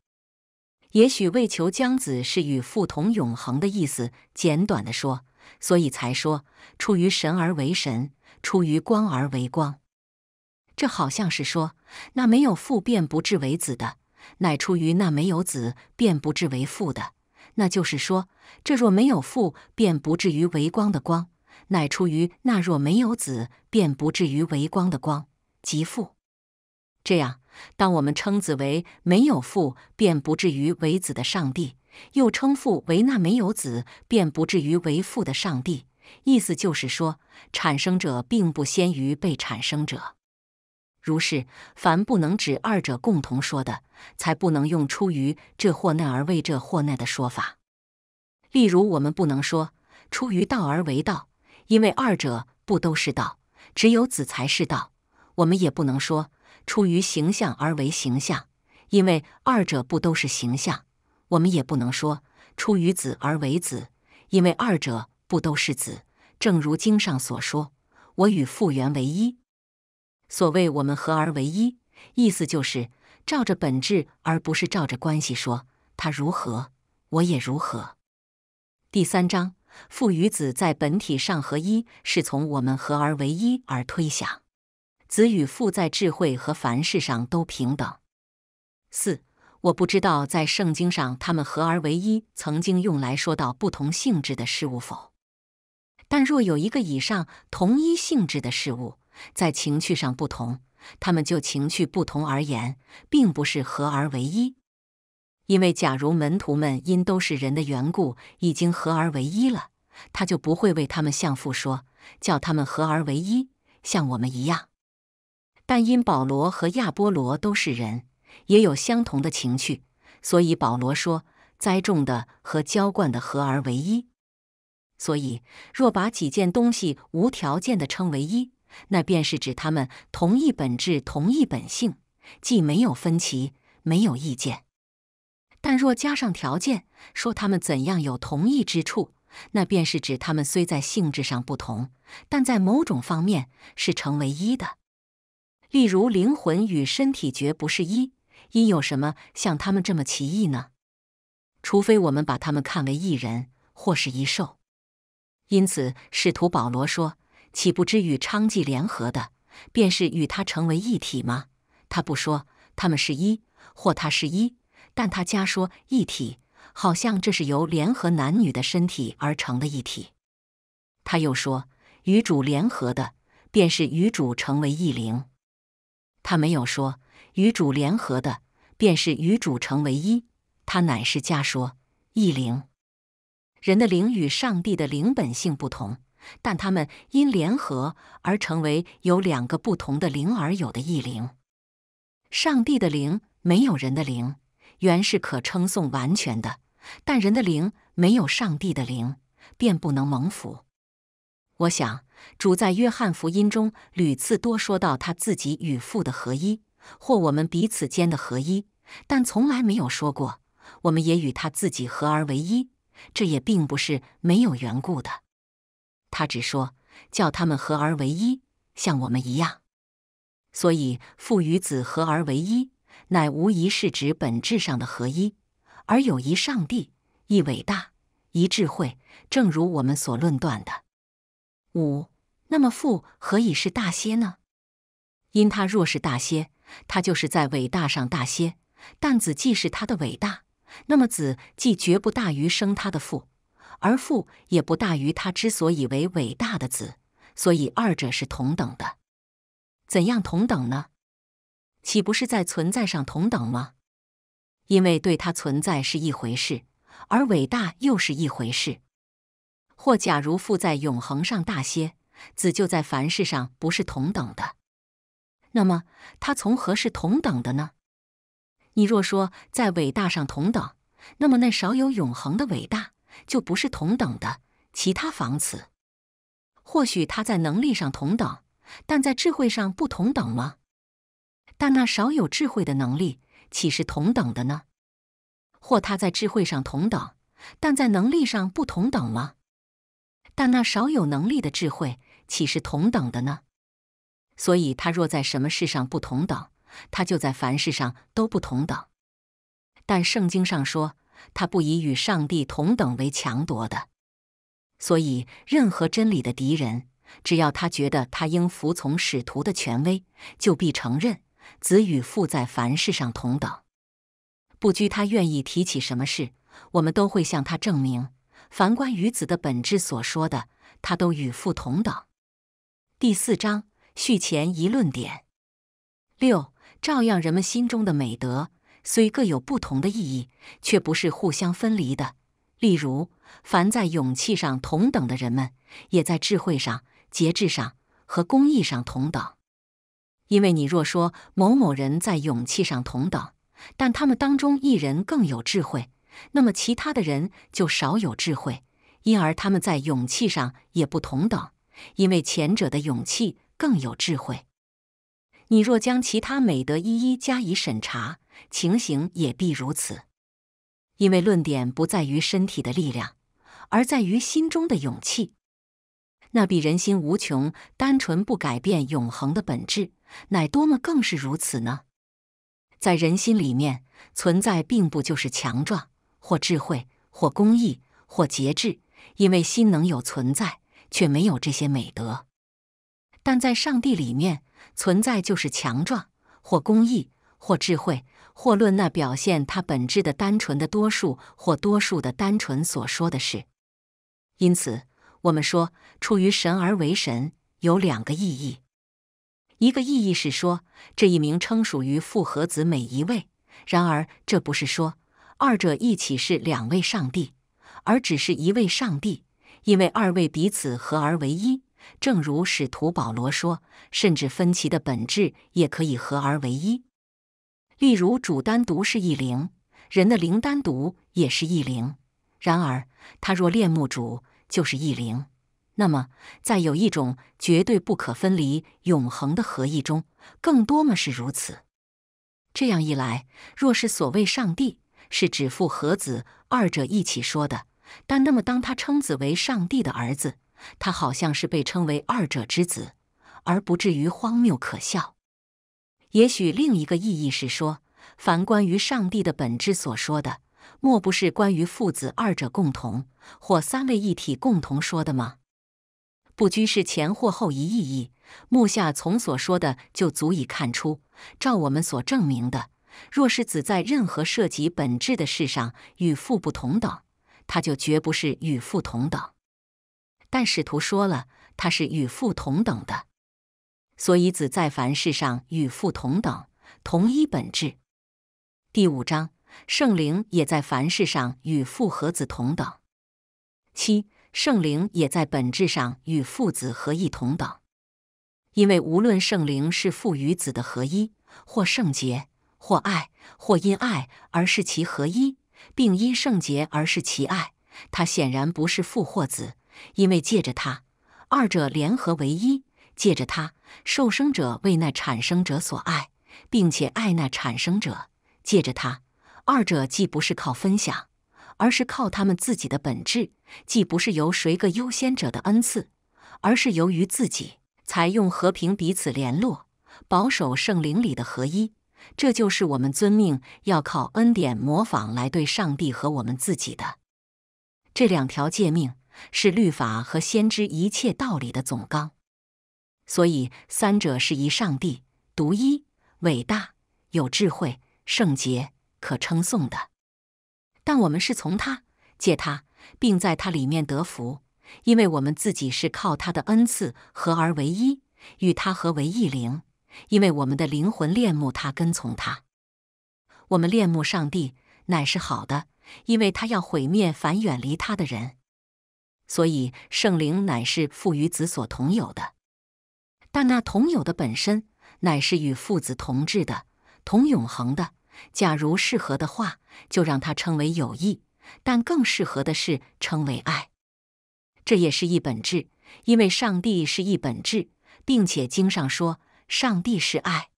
也许为求将子是与父同永恒的意思，简短的说。所以才说，出于神而为神，出于光而为光。这好像是说，那没有父便不至为子的，乃出于那没有子便不至为父的。那就是说，这若没有父便不至于为光的光，乃出于那若没有子便不至于为光的光，即父。这样，当我们称子为没有父便不至于为子的上帝。又称父为那没有子便不至于为父的上帝，意思就是说，产生者并不先于被产生者。如是，凡不能指二者共同说的，才不能用出于这或那而为这或那的说法。例如，我们不能说出于道而为道，因为二者不都是道，只有子才是道。我们也不能说出于形象而为形象，因为二者不都是形象。我们也不能说出与子而为子，因为二者不都是子。正如经上所说：“我与父原为一。”所谓我们合而为一，意思就是照着本质，而不是照着关系说他如何，我也如何。第三章，父与子在本体上合一，是从我们合而为一而推想。子与父在智慧和凡事上都平等。四。我不知道在圣经上他们合而为一曾经用来说到不同性质的事物否？但若有一个以上同一性质的事物在情趣上不同，他们就情趣不同而言，并不是合而为一。因为假如门徒们因都是人的缘故已经合而为一了，他就不会为他们向父说叫他们合而为一，像我们一样。但因保罗和亚波罗都是人。也有相同的情趣，所以保罗说：“栽种的和浇灌的合而为一。”所以，若把几件东西无条件地称为一，那便是指他们同一本质、同一本性，既没有分歧，没有意见。但若加上条件，说他们怎样有同一之处，那便是指他们虽在性质上不同，但在某种方面是成为一的。例如，灵魂与身体绝不是一。因有什么像他们这么奇异呢？除非我们把他们看为一人或是一兽。因此，使徒保罗说：“岂不知与娼妓联合的，便是与他成为一体吗？”他不说他们是一，或他是一，但他加说一体，好像这是由联合男女的身体而成的一体。他又说：“与主联合的，便是与主成为一灵。”他没有说与主联合的。便是与主成为一，他乃是家说一灵。人的灵与上帝的灵本性不同，但他们因联合而成为有两个不同的灵而有的异灵。上帝的灵没有人的灵，原是可称颂完全的；但人的灵没有上帝的灵，便不能蒙福。我想，主在约翰福音中屡次多说到他自己与父的合一，或我们彼此间的合一。但从来没有说过，我们也与他自己合而为一，这也并不是没有缘故的。他只说叫他们合而为一，像我们一样。所以父与子合而为一，乃无疑是指本质上的合一，而有一上帝，一伟大，一智慧，正如我们所论断的。五，那么父何以是大些呢？因他若是大些，他就是在伟大上大些。但子既是他的伟大，那么子既绝不大于生他的父，而父也不大于他之所以为伟大的子，所以二者是同等的。怎样同等呢？岂不是在存在上同等吗？因为对他存在是一回事，而伟大又是一回事。或假如父在永恒上大些，子就在凡事上不是同等的，那么他从何是同等的呢？你若说在伟大上同等，那么那少有永恒的伟大就不是同等的。其他房子。或许他在能力上同等，但在智慧上不同等吗？但那少有智慧的能力岂是同等的呢？或他在智慧上同等，但在能力上不同等吗？但那少有能力的智慧岂是同等的呢？所以，他若在什么事上不同等。他就在凡事上都不同等，但圣经上说他不以与上帝同等为强夺的，所以任何真理的敌人，只要他觉得他应服从使徒的权威，就必承认子与父在凡事上同等。不拘他愿意提起什么事，我们都会向他证明：凡关于子的本质所说的，他都与父同等。第四章续前一论点六。照样，人们心中的美德虽各有不同的意义，却不是互相分离的。例如，凡在勇气上同等的人们，也在智慧上、节制上和公益上同等。因为你若说某某人在勇气上同等，但他们当中一人更有智慧，那么其他的人就少有智慧，因而他们在勇气上也不同等，因为前者的勇气更有智慧。你若将其他美德一一加以审查，情形也必如此，因为论点不在于身体的力量，而在于心中的勇气。那比人心无穷、单纯不改变、永恒的本质，乃多么更是如此呢？在人心里面存在，并不就是强壮或智慧或公义或节制，因为心能有存在，却没有这些美德。但在上帝里面。存在就是强壮，或公益，或智慧，或论那表现它本质的单纯的多数，或多数的单纯所说的事。因此，我们说出于神而为神有两个意义：一个意义是说这一名称属于复合子每一位；然而这不是说二者一起是两位上帝，而只是一位上帝，因为二位彼此合而为一。正如使徒保罗说，甚至分歧的本质也可以合而为一。例如，主单独是一灵，人的灵单独也是异灵；然而，他若恋慕主，就是异灵。那么，在有一种绝对不可分离、永恒的合意中，更多么是如此？这样一来，若是所谓上帝是指父和子二者一起说的，但那么当他称子为上帝的儿子。他好像是被称为二者之子，而不至于荒谬可笑。也许另一个意义是说，凡关于上帝的本质所说的，莫不是关于父子二者共同或三位一体共同说的吗？不拘是前或后一意义，目下从所说的就足以看出：照我们所证明的，若是子在任何涉及本质的事上与父不同等，他就绝不是与父同等。但使徒说了，他是与父同等的，所以子在凡事上与父同等，同一本质。第五章，圣灵也在凡事上与父和子同等。七，圣灵也在本质上与父子合一同等。因为无论圣灵是父与子的合一，或圣洁，或爱，或因爱而是其合一，并因圣洁而是其爱，它显然不是父或子。因为借着它，二者联合为一；借着它，受生者为那产生者所爱，并且爱那产生者；借着它，二者既不是靠分享，而是靠他们自己的本质；既不是由谁个优先者的恩赐，而是由于自己采用和平彼此联络，保守圣灵里的合一。这就是我们遵命要靠恩典模仿来对上帝和我们自己的这两条诫命。是律法和先知一切道理的总纲，所以三者是一上帝，独一伟大，有智慧，圣洁，可称颂的。但我们是从他借他，并在他里面得福，因为我们自己是靠他的恩赐合而为一，与他合为一灵，因为我们的灵魂恋慕他，跟从他。我们恋慕上帝乃是好的，因为他要毁灭凡远离他的人。所以，圣灵乃是父与子所同有的，但那同有的本身乃是与父子同质的、同永恒的。假如适合的话，就让它称为友谊；但更适合的是称为爱。这也是一本质，因为上帝是一本质，并且经上说上帝是爱。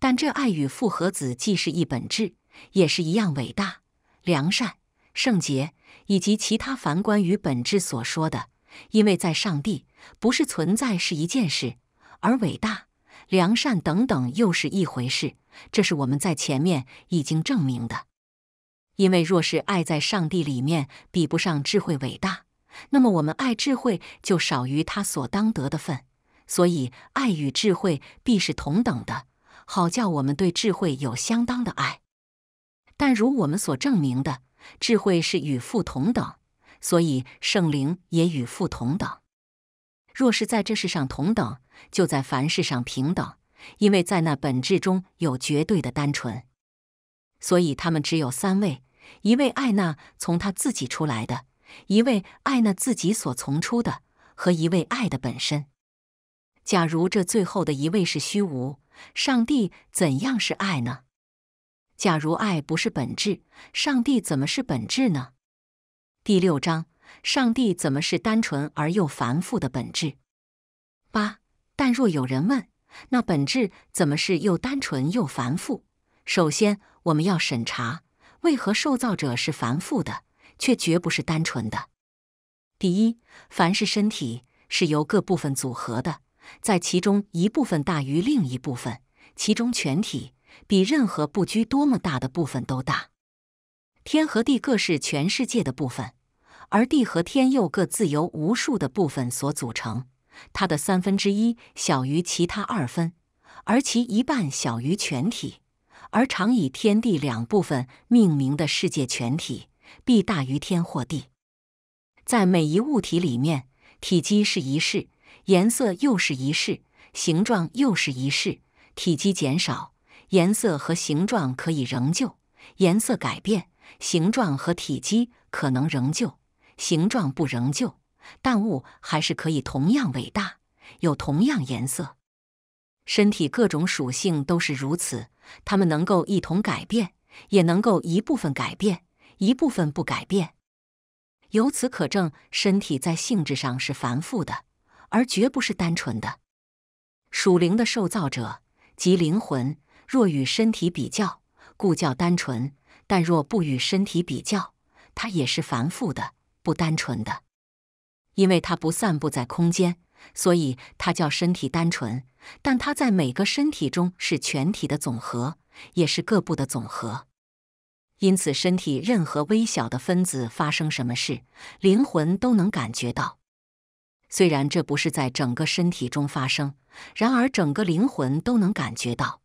但这爱与父和子既是一本质，也是一样伟大、良善、圣洁。以及其他凡关于本质所说的，因为在上帝不是存在是一件事，而伟大、良善等等又是一回事，这是我们在前面已经证明的。因为若是爱在上帝里面比不上智慧伟大，那么我们爱智慧就少于他所当得的份，所以爱与智慧必是同等的，好叫我们对智慧有相当的爱。但如我们所证明的。智慧是与父同等，所以圣灵也与父同等。若是在这世上同等，就在凡事上平等，因为在那本质中有绝对的单纯。所以他们只有三位：一位爱那从他自己出来的，一位爱那自己所从出的，和一位爱的本身。假如这最后的一位是虚无，上帝怎样是爱呢？假如爱不是本质，上帝怎么是本质呢？第六章，上帝怎么是单纯而又繁复的本质？八，但若有人问，那本质怎么是又单纯又繁复？首先，我们要审查为何受造者是繁复的，却绝不是单纯的。第一，凡是身体是由各部分组合的，在其中一部分大于另一部分，其中全体。比任何不拘多么大的部分都大，天和地各是全世界的部分，而地和天又各自由无数的部分所组成。它的三分之一小于其他二分，而其一半小于全体。而常以天地两部分命名的世界全体，必大于天或地。在每一物体里面，体积是一式，颜色又是一式，形状又是一式，体积减少。颜色和形状可以仍旧，颜色改变，形状和体积可能仍旧，形状不仍旧，但物还是可以同样伟大，有同样颜色。身体各种属性都是如此，它们能够一同改变，也能够一部分改变，一部分不改变。由此可证，身体在性质上是繁复的，而绝不是单纯的。属灵的受造者及灵魂。若与身体比较，故叫单纯；但若不与身体比较，它也是繁复的、不单纯的。因为它不散布在空间，所以它叫身体单纯；但它在每个身体中是全体的总和，也是各部的总和。因此，身体任何微小的分子发生什么事，灵魂都能感觉到。虽然这不是在整个身体中发生，然而整个灵魂都能感觉到。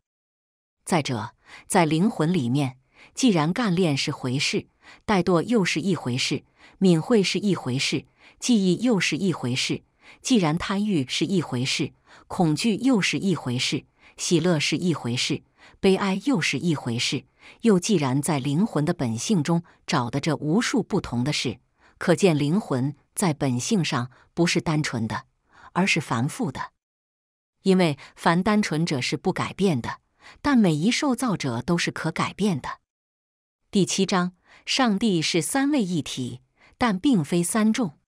再者，在灵魂里面，既然干练是回事，怠惰又是一回事；敏慧是一回事，记忆又是一回事；既然贪欲是一回事，恐惧又是一回事，喜乐是一回事，悲哀又是一回事。又既然在灵魂的本性中找的这无数不同的事，可见灵魂在本性上不是单纯的，而是繁复的。因为凡单纯者是不改变的。但每一受造者都是可改变的。第七章，上帝是三位一体，但并非三众。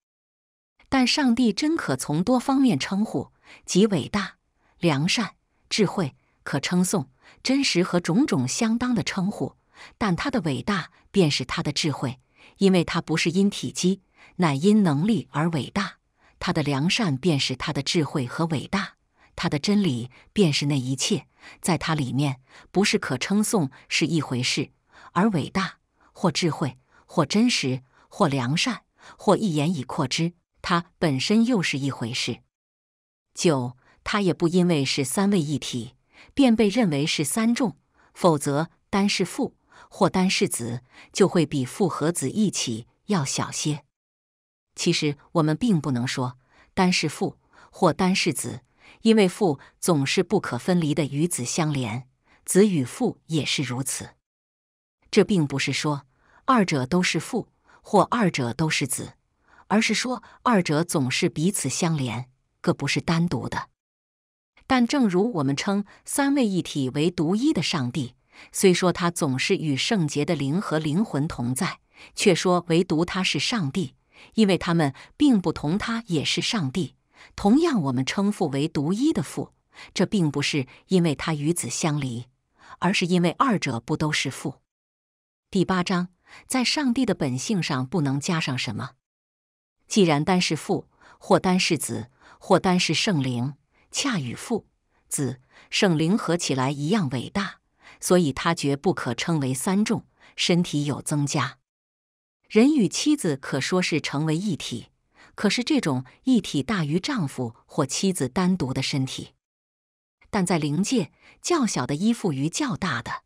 但上帝真可从多方面称呼，即伟大、良善、智慧，可称颂、真实和种种相当的称呼。但他的伟大便是他的智慧，因为他不是因体积，乃因能力而伟大。他的良善便是他的智慧和伟大。他的真理便是那一切。在它里面，不是可称颂是一回事，而伟大或智慧或真实或良善或一言以括之，它本身又是一回事。九，它也不因为是三位一体，便被认为是三众，否则单是父或单是子，就会比父和子一起要小些。其实我们并不能说单是父或单是子。因为父总是不可分离的与子相连，子与父也是如此。这并不是说二者都是父，或二者都是子，而是说二者总是彼此相连，各不是单独的。但正如我们称三位一体为独一的上帝，虽说他总是与圣洁的灵和灵魂同在，却说唯独他是上帝，因为他们并不同他也是上帝。同样，我们称父为独一的父，这并不是因为他与子相离，而是因为二者不都是父。第八章，在上帝的本性上不能加上什么。既然单是父，或单是子，或单是圣灵，恰与父、子、圣灵合起来一样伟大，所以他绝不可称为三重身体有增加。人与妻子可说是成为一体。可是这种一体大于丈夫或妻子单独的身体，但在灵界，较小的依附于较大的，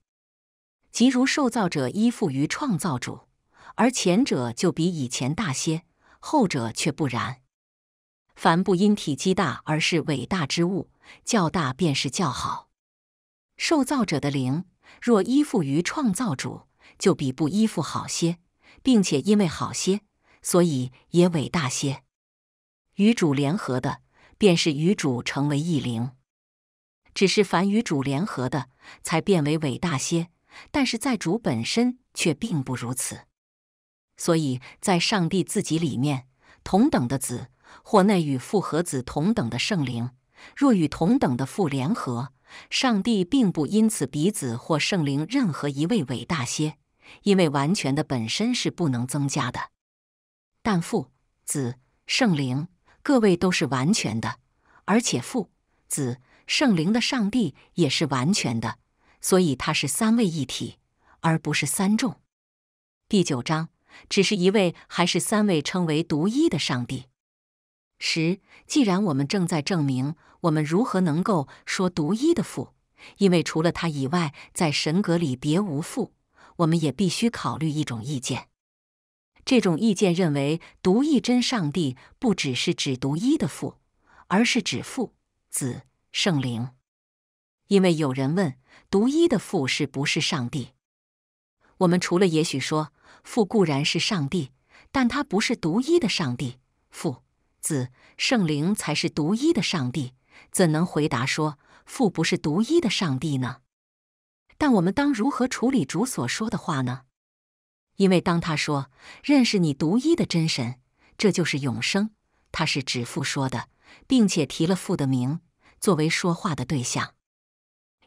即如受造者依附于创造主，而前者就比以前大些，后者却不然。凡不因体积大而是伟大之物，较大便是较好。受造者的灵若依附于创造主，就比不依附好些，并且因为好些。所以也伟大些。与主联合的，便是与主成为异灵。只是凡与主联合的，才变为伟大些。但是在主本身却并不如此。所以在上帝自己里面，同等的子或内与父和子同等的圣灵，若与同等的父联合，上帝并不因此比子或圣灵任何一位伟大些，因为完全的本身是不能增加的。但父、子、圣灵，各位都是完全的，而且父、子、圣灵的上帝也是完全的，所以他是三位一体，而不是三众。第九章只是一位还是三位称为独一的上帝？十，既然我们正在证明我们如何能够说独一的父，因为除了他以外，在神格里别无父，我们也必须考虑一种意见。这种意见认为，独一真上帝不只是指独一的父，而是指父、子、圣灵。因为有人问，独一的父是不是上帝？我们除了也许说父固然是上帝，但他不是独一的上帝，父、子、圣灵才是独一的上帝，怎能回答说父不是独一的上帝呢？但我们当如何处理主所说的话呢？因为当他说认识你独一的真神，这就是永生，他是指父说的，并且提了父的名作为说话的对象。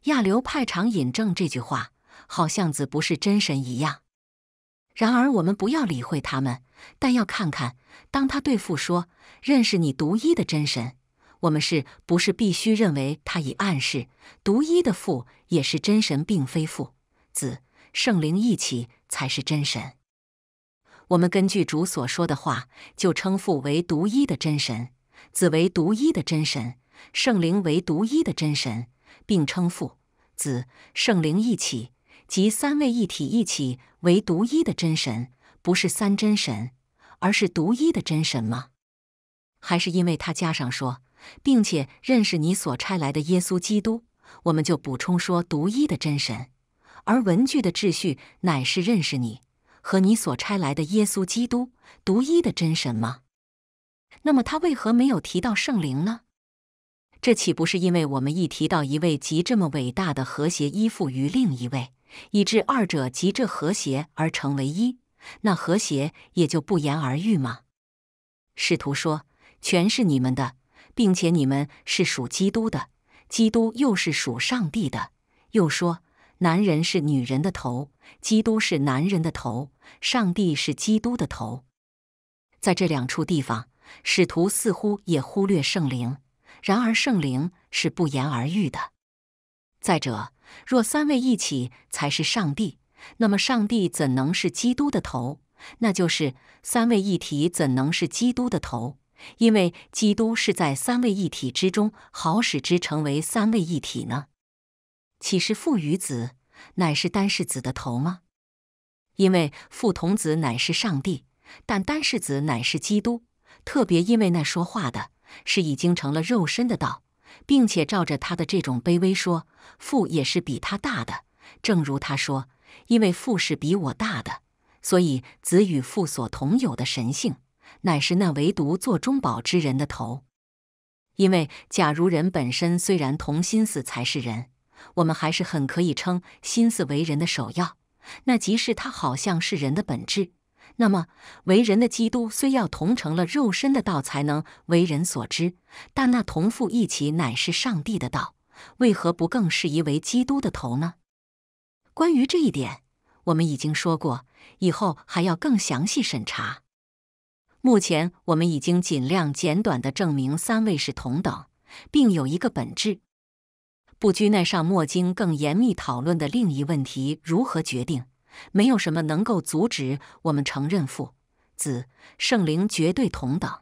亚流派常引证这句话，好像子不是真神一样。然而，我们不要理会他们，但要看看，当他对父说认识你独一的真神，我们是不是必须认为他已暗示独一的父也是真神，并非父子？圣灵一起才是真神。我们根据主所说的话，就称父为独一的真神，子为独一的真神，圣灵为独一的真神，并称父、子、圣灵一起即三位一体一起为独一的真神，不是三真神，而是独一的真神吗？还是因为他加上说，并且认识你所差来的耶稣基督，我们就补充说独一的真神。而文具的秩序乃是认识你和你所差来的耶稣基督独一的真神吗？那么他为何没有提到圣灵呢？这岂不是因为我们一提到一位极这么伟大的和谐依附于另一位，以致二者及这和谐而成为一，那和谐也就不言而喻吗？使徒说：“全是你们的，并且你们是属基督的，基督又是属上帝的。”又说。男人是女人的头，基督是男人的头，上帝是基督的头。在这两处地方，使徒似乎也忽略圣灵。然而，圣灵是不言而喻的。再者，若三位一起才是上帝，那么上帝怎能是基督的头？那就是三位一体怎能是基督的头？因为基督是在三位一体之中，好使之成为三位一体呢？岂是父与子，乃是单世子的头吗？因为父同子乃是上帝，但单世子乃是基督。特别因为那说话的是已经成了肉身的道，并且照着他的这种卑微说，父也是比他大的。正如他说：“因为父是比我大的，所以子与父所同有的神性，乃是那唯独做中保之人的头。”因为假如人本身虽然同心思才是人。我们还是很可以称心思为人的首要，那即是他好像是人的本质。那么，为人的基督虽要同成了肉身的道才能为人所知，但那同父一起乃是上帝的道，为何不更适宜为基督的头呢？关于这一点，我们已经说过，以后还要更详细审查。目前我们已经尽量简短地证明三位是同等，并有一个本质。不拘那上墨经更严密讨论的另一问题如何决定？没有什么能够阻止我们承认父、子、圣灵绝对同等。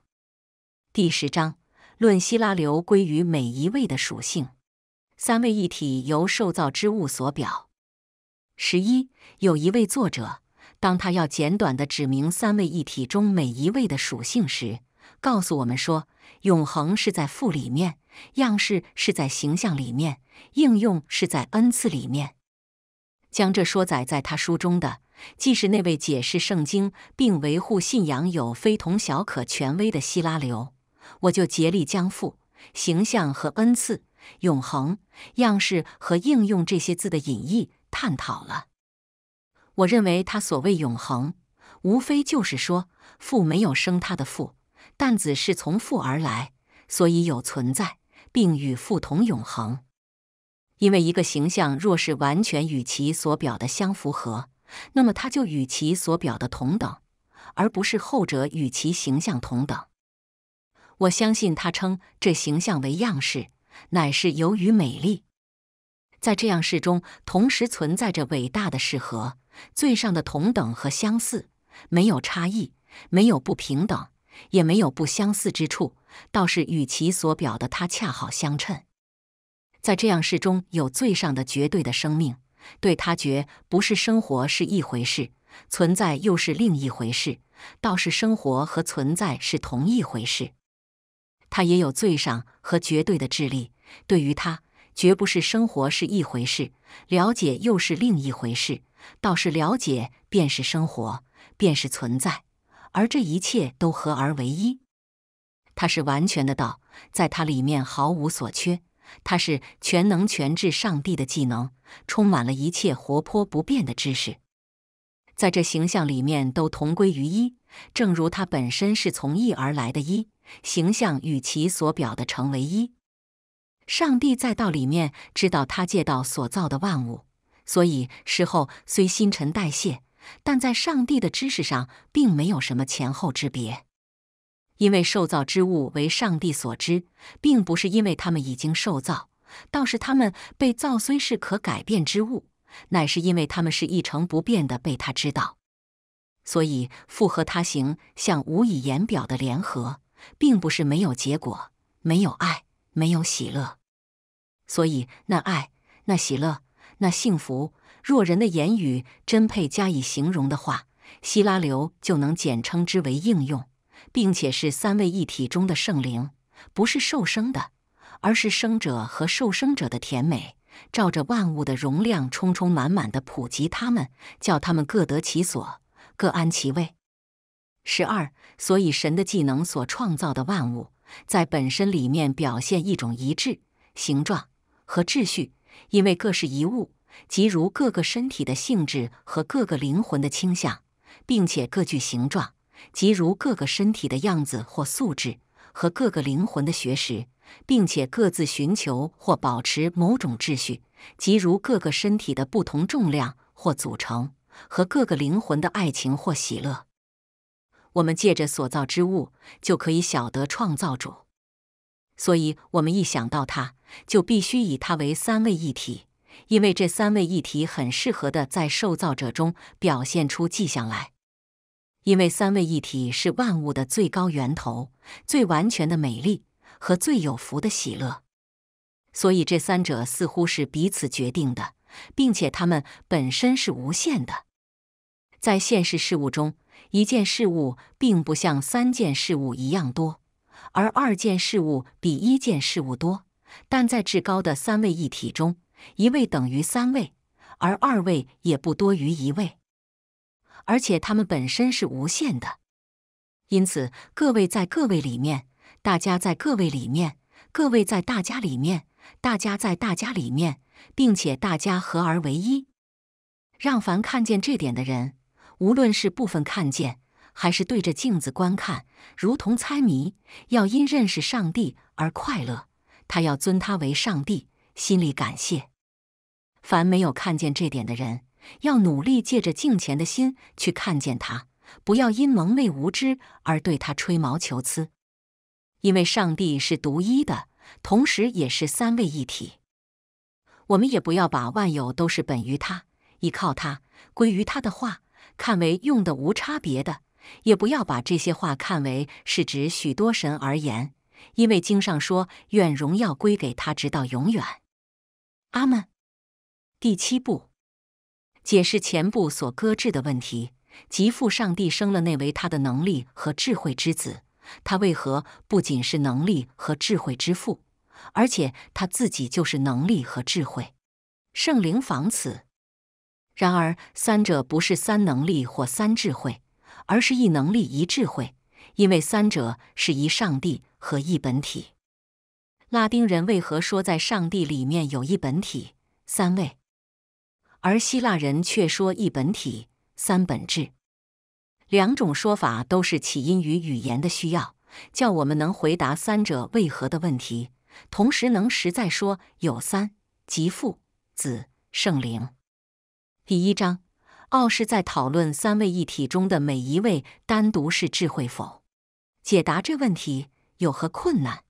第十章论希拉流归于每一位的属性，三位一体由受造之物所表。十一有一位作者，当他要简短地指明三位一体中每一位的属性时，告诉我们说：永恒是在父里面。样式是在形象里面，应用是在恩赐里面。将这说载在他书中的，既是那位解释圣经并维护信仰有非同小可权威的希拉流，我就竭力将父、形象和恩赐、永恒、样式和应用这些字的隐义探讨了。我认为他所谓永恒，无非就是说父没有生他的父，但子是从父而来，所以有存在。并与父同永恒，因为一个形象若是完全与其所表的相符合，那么它就与其所表的同等，而不是后者与其形象同等。我相信他称这形象为样式，乃是由于美丽。在这样式中，同时存在着伟大的适合、最上的同等和相似，没有差异，没有不平等，也没有不相似之处。倒是与其所表的他恰好相称，在这样事中有最上的绝对的生命，对他绝不是生活是一回事，存在又是另一回事，倒是生活和存在是同一回事。他也有最上和绝对的智力，对于他绝不是生活是一回事，了解又是另一回事，倒是了解便是生活，便是存在，而这一切都合而为一。他是完全的道，在他里面毫无所缺。他是全能全智上帝的技能，充满了一切活泼不变的知识。在这形象里面都同归于一，正如他本身是从一而来的。一形象与其所表的成为一。上帝在道里面知道他借道所造的万物，所以事后虽新陈代谢，但在上帝的知识上并没有什么前后之别。因为受造之物为上帝所知，并不是因为他们已经受造，倒是他们被造虽是可改变之物，乃是因为他们是一成不变的被他知道。所以，复合他行，像无以言表的联合，并不是没有结果、没有爱、没有喜乐。所以，那爱、那喜乐、那幸福，若人的言语真配加以形容的话，希拉流就能简称之为应用。并且是三位一体中的圣灵，不是受生的，而是生者和受生者的甜美，照着万物的容量，充充满满地普及他们，叫他们各得其所，各安其位。十二，所以神的技能所创造的万物，在本身里面表现一种一致形状和秩序，因为各是一物，即如各个身体的性质和各个灵魂的倾向，并且各具形状。即如各个身体的样子或素质，和各个灵魂的学识，并且各自寻求或保持某种秩序；即如各个身体的不同重量或组成，和各个灵魂的爱情或喜乐。我们借着所造之物，就可以晓得创造主。所以，我们一想到它，就必须以它为三位一体，因为这三位一体很适合的在受造者中表现出迹象来。因为三位一体是万物的最高源头、最完全的美丽和最有福的喜乐，所以这三者似乎是彼此决定的，并且它们本身是无限的。在现实事物中，一件事物并不像三件事物一样多，而二件事物比一件事物多；但在至高的三位一体中，一位等于三位，而二位也不多于一位。而且它们本身是无限的，因此各位在各位里面，大家在各位里面，各位在大家里面，大家在大家里面，并且大家合而为一。让凡看见这点的人，无论是部分看见，还是对着镜子观看，如同猜谜，要因认识上帝而快乐，他要尊他为上帝，心里感谢。凡没有看见这点的人。要努力借着敬虔的心去看见他，不要因蒙昧无知而对他吹毛求疵。因为上帝是独一的，同时也是三位一体。我们也不要把万有都是本于他、依靠他、归于他的话看为用的无差别的，也不要把这些话看为是指许多神而言。因为经上说：“愿荣耀归给他，直到永远。”阿门。第七步。解释前部所搁置的问题，即父上帝生了那为他的能力和智慧之子，他为何不仅是能力和智慧之父，而且他自己就是能力和智慧？圣灵仿此。然而三者不是三能力或三智慧，而是一能力一智慧，因为三者是一上帝和一本体。拉丁人为何说在上帝里面有一本体三位？而希腊人却说一本体三本质，两种说法都是起因于语言的需要，叫我们能回答三者为何的问题，同时能实在说有三，即父、子、圣灵。第一章，奥是在讨论三位一体中的每一位单独是智慧否？解答这问题有何困难？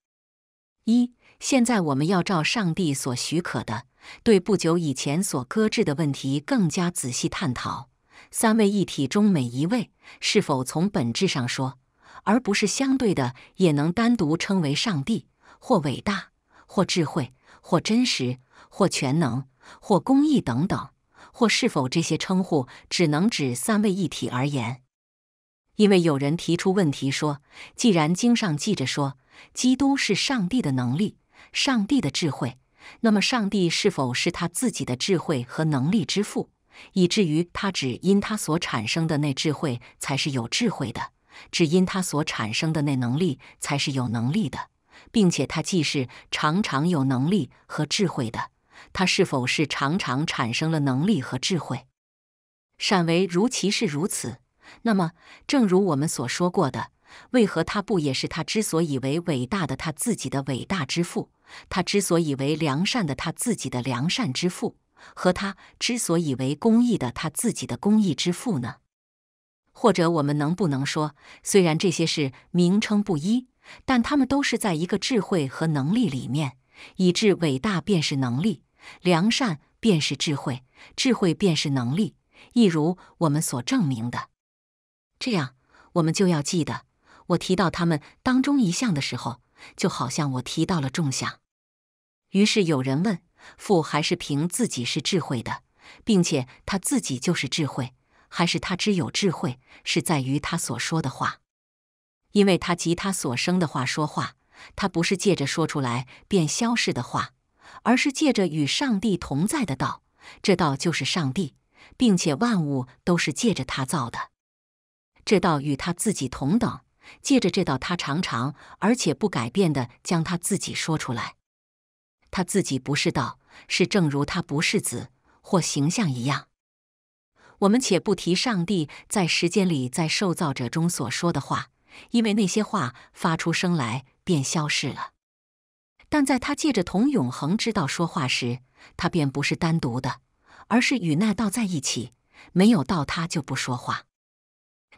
一，现在我们要照上帝所许可的。对不久以前所搁置的问题更加仔细探讨：三位一体中每一位是否从本质上说，而不是相对的，也能单独称为上帝或伟大或智慧或真实或全能或公义等等？或是否这些称呼只能指三位一体而言？因为有人提出问题说：既然经上记着说，基督是上帝的能力、上帝的智慧。那么，上帝是否是他自己的智慧和能力之父，以至于他只因他所产生的那智慧才是有智慧的，只因他所产生的那能力才是有能力的，并且他既是常常有能力和智慧的，他是否是常常产生了能力和智慧？善为如其是如此，那么，正如我们所说过的。为何他不也是他之所以为伟大的他自己的伟大之父，他之所以为良善的他自己的良善之父，和他之所以为公益的他自己的公益之父呢？或者我们能不能说，虽然这些是名称不一，但他们都是在一个智慧和能力里面，以致伟大便是能力，良善便是智慧，智慧便是能力，一如我们所证明的。这样，我们就要记得。我提到他们当中一项的时候，就好像我提到了众项。于是有人问：父还是凭自己是智慧的，并且他自己就是智慧，还是他只有智慧是在于他所说的话？因为他及他所生的话说话，他不是借着说出来便消逝的话，而是借着与上帝同在的道。这道就是上帝，并且万物都是借着他造的。这道与他自己同等。借着这道，他常常而且不改变的将他自己说出来。他自己不是道，是正如他不是子或形象一样。我们且不提上帝在时间里在受造者中所说的话，因为那些话发出声来便消逝了。但在他借着同永恒之道说话时，他便不是单独的，而是与那道在一起。没有道，他就不说话。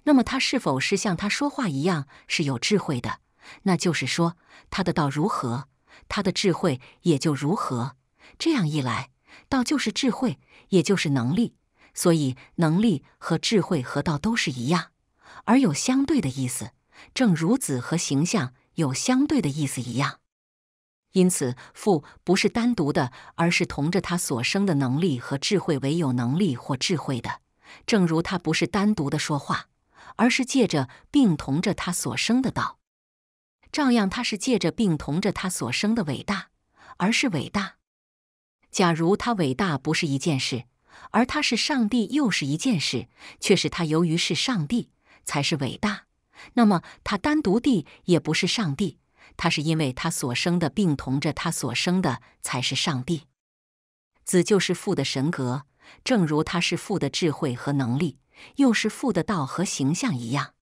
那么他是否是像他说话一样是有智慧的？那就是说，他的道如何，他的智慧也就如何。这样一来，道就是智慧，也就是能力。所以能力和智慧和道都是一样，而有相对的意思，正如子和形象有相对的意思一样。因此，父不是单独的，而是同着他所生的能力和智慧为有能力或智慧的。正如他不是单独的说话。而是借着并同着他所生的道，照样他是借着并同着他所生的伟大，而是伟大。假如他伟大不是一件事，而他是上帝又是一件事，却是他由于是上帝才是伟大。那么他单独地也不是上帝，他是因为他所生的并同着他所生的才是上帝。子就是父的神格，正如他是父的智慧和能力。又是父的道和形象一样。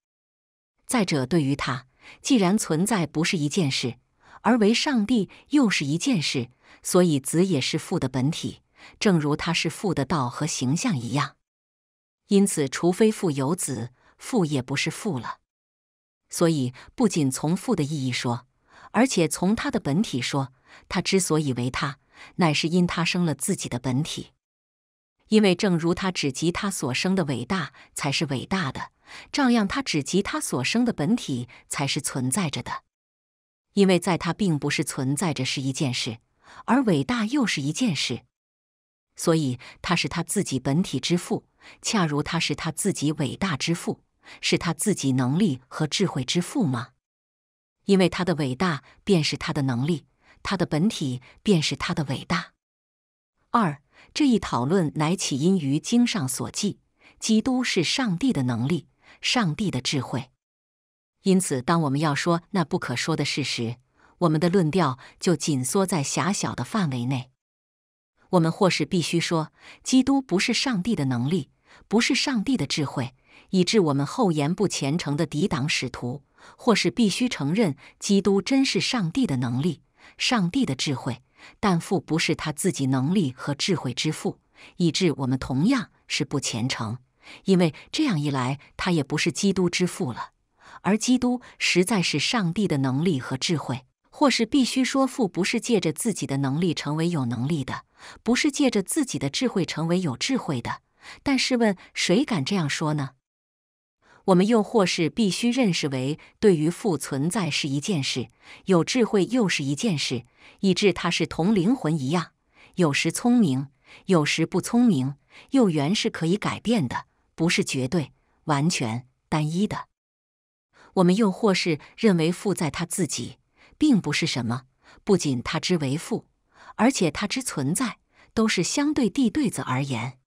再者，对于他，既然存在不是一件事，而为上帝又是一件事，所以子也是父的本体，正如他是父的道和形象一样。因此，除非父有子，父也不是父了。所以，不仅从父的意义说，而且从他的本体说，他之所以为他，乃是因他生了自己的本体。因为，正如他只及他所生的伟大才是伟大的，照样他只及他所生的本体才是存在着的。因为，在他并不是存在着是一件事，而伟大又是一件事，所以他是他自己本体之父，恰如他是他自己伟大之父，是他自己能力和智慧之父吗？因为他的伟大便是他的能力，他的本体便是他的伟大。二。这一讨论乃起因于经上所记，基督是上帝的能力，上帝的智慧。因此，当我们要说那不可说的事实，我们的论调就紧缩在狭小的范围内。我们或是必须说基督不是上帝的能力，不是上帝的智慧，以致我们厚颜不虔诚的抵挡使徒；或是必须承认基督真是上帝的能力，上帝的智慧。但父不是他自己能力和智慧之父，以致我们同样是不虔诚，因为这样一来，他也不是基督之父了。而基督实在是上帝的能力和智慧，或是必须说，父不是借着自己的能力成为有能力的，不是借着自己的智慧成为有智慧的。但试问，谁敢这样说呢？我们又或是必须认识为，对于父存在是一件事，有智慧又是一件事。以致他是同灵魂一样，有时聪明，有时不聪明；又原是可以改变的，不是绝对、完全、单一的。我们又或是认为父在他自己，并不是什么；不仅他之为父，而且他之存在，都是相对地对子而言。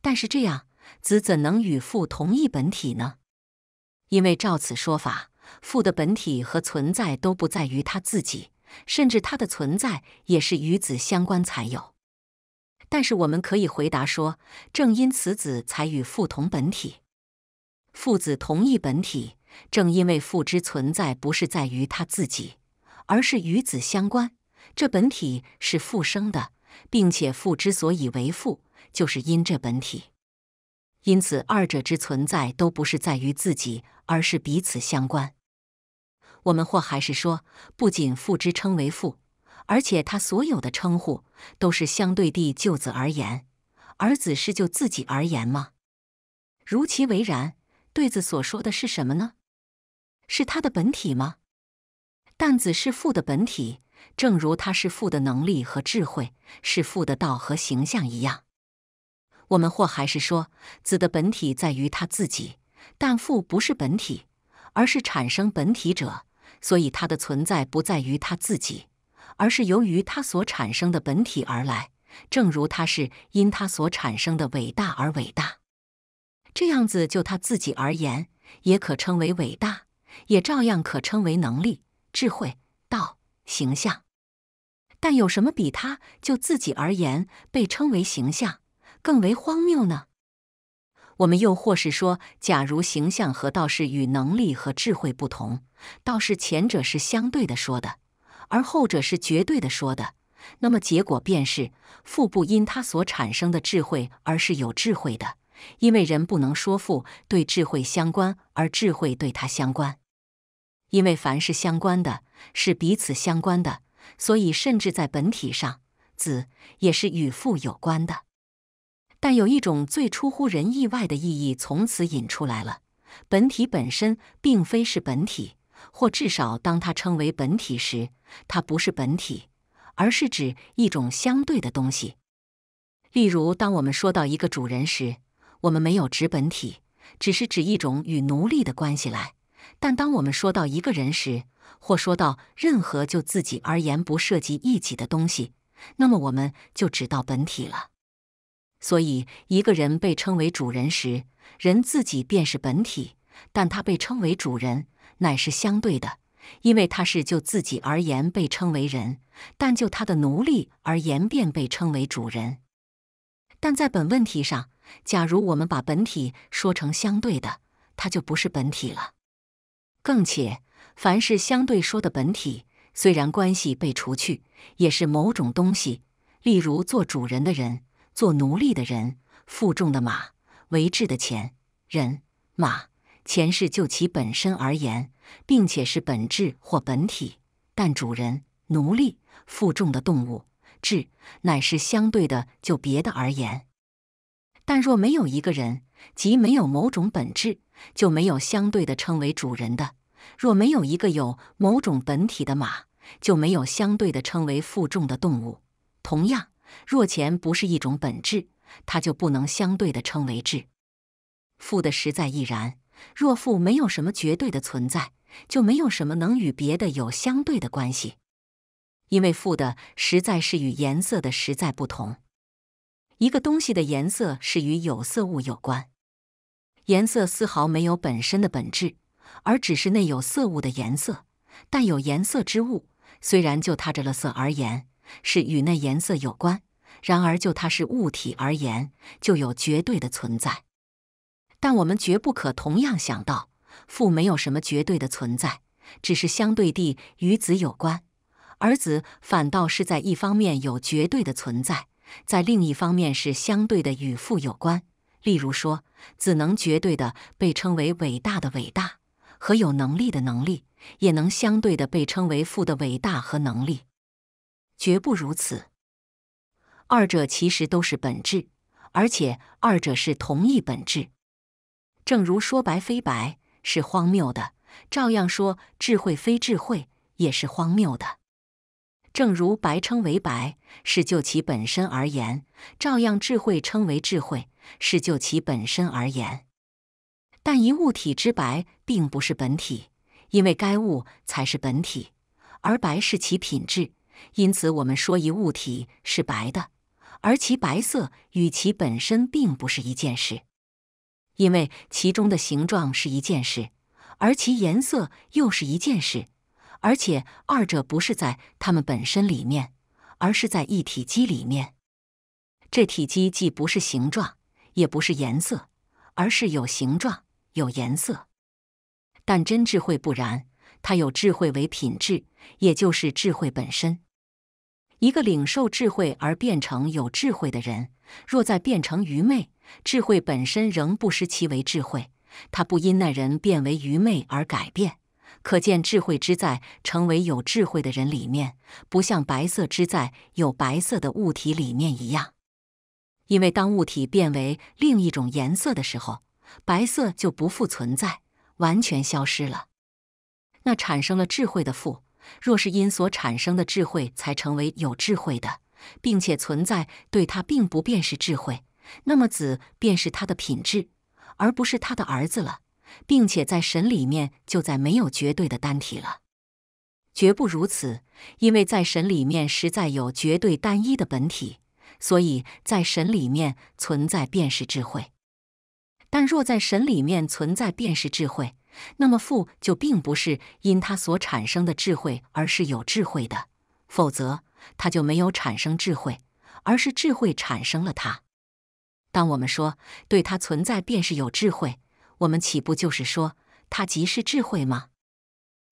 但是这样，子怎能与父同一本体呢？因为照此说法，父的本体和存在都不在于他自己。甚至它的存在也是与子相关才有，但是我们可以回答说，正因此子才与父同本体，父子同一本体，正因为父之存在不是在于他自己，而是与子相关，这本体是父生的，并且父之所以为父，就是因这本体，因此二者之存在都不是在于自己，而是彼此相关。我们或还是说，不仅父之称为父，而且他所有的称呼都是相对地就子而言，而子是就自己而言吗？如其为然，对子所说的是什么呢？是他的本体吗？但子是父的本体，正如他是父的能力和智慧，是父的道和形象一样。我们或还是说，子的本体在于他自己，但父不是本体，而是产生本体者。所以，它的存在不在于它自己，而是由于它所产生的本体而来。正如它是因它所产生的伟大而伟大，这样子就它自己而言，也可称为伟大，也照样可称为能力、智慧、道、形象。但有什么比它就自己而言被称为形象更为荒谬呢？我们又或是说，假如形象和道士与能力和智慧不同，道士前者是相对的说的，而后者是绝对的说的，那么结果便是父不因他所产生的智慧，而是有智慧的，因为人不能说父对智慧相关，而智慧对他相关，因为凡是相关的，是彼此相关的，所以甚至在本体上，子也是与父有关的。但有一种最出乎人意外的意义从此引出来了。本体本身并非是本体，或至少当它称为本体时，它不是本体，而是指一种相对的东西。例如，当我们说到一个主人时，我们没有指本体，只是指一种与奴隶的关系来；但当我们说到一个人时，或说到任何就自己而言不涉及一己的东西，那么我们就指到本体了。所以，一个人被称为主人时，人自己便是本体；但他被称为主人，乃是相对的，因为他是就自己而言被称为人，但就他的奴隶而言，便被称为主人。但在本问题上，假如我们把本体说成相对的，他就不是本体了。更且，凡是相对说的本体，虽然关系被除去，也是某种东西，例如做主人的人。做奴隶的人，负重的马，为质的钱，人、马、钱是就其本身而言，并且是本质或本体；但主人、奴隶、负重的动物质，乃是相对的，就别的而言。但若没有一个人，即没有某种本质，就没有相对的称为主人的；若没有一个有某种本体的马，就没有相对的称为负重的动物。同样。若钱不是一种本质，它就不能相对的称为质。富的实在亦然。若富没有什么绝对的存在，就没有什么能与别的有相对的关系。因为富的实在是与颜色的实在不同。一个东西的颜色是与有色物有关，颜色丝毫没有本身的本质，而只是内有色物的颜色。但有颜色之物，虽然就它这了色而言。是与那颜色有关，然而就它是物体而言，就有绝对的存在。但我们绝不可同样想到父没有什么绝对的存在，只是相对地与子有关，而子反倒是在一方面有绝对的存在，在另一方面是相对的与父有关。例如说，子能绝对的被称为伟大的伟大和有能力的能力，也能相对的被称为父的伟大和能力。绝不如此。二者其实都是本质，而且二者是同一本质。正如说白非白是荒谬的，照样说智慧非智慧也是荒谬的。正如白称为白是就其本身而言，照样智慧称为智慧是就其本身而言。但一物体之白并不是本体，因为该物才是本体，而白是其品质。因此，我们说一物体是白的，而其白色与其本身并不是一件事，因为其中的形状是一件事，而其颜色又是一件事，而且二者不是在它们本身里面，而是在一体机里面。这体积既不是形状，也不是颜色，而是有形状、有颜色。但真智慧不然，它有智慧为品质，也就是智慧本身。一个领受智慧而变成有智慧的人，若再变成愚昧，智慧本身仍不失其为智慧，它不因那人变为愚昧而改变。可见智慧之在成为有智慧的人里面，不像白色之在有白色的物体里面一样，因为当物体变为另一种颜色的时候，白色就不复存在，完全消失了。那产生了智慧的富，若是因所产生的智慧才成为有智慧的，并且存在对他并不便是智慧，那么子便是他的品质，而不是他的儿子了，并且在神里面就再没有绝对的单体了。绝不如此，因为在神里面实在有绝对单一的本体，所以在神里面存在便是智慧。但若在神里面存在便是智慧。那么，富就并不是因他所产生的智慧，而是有智慧的；否则，他就没有产生智慧，而是智慧产生了他。当我们说对它存在便是有智慧，我们岂不就是说它即是智慧吗？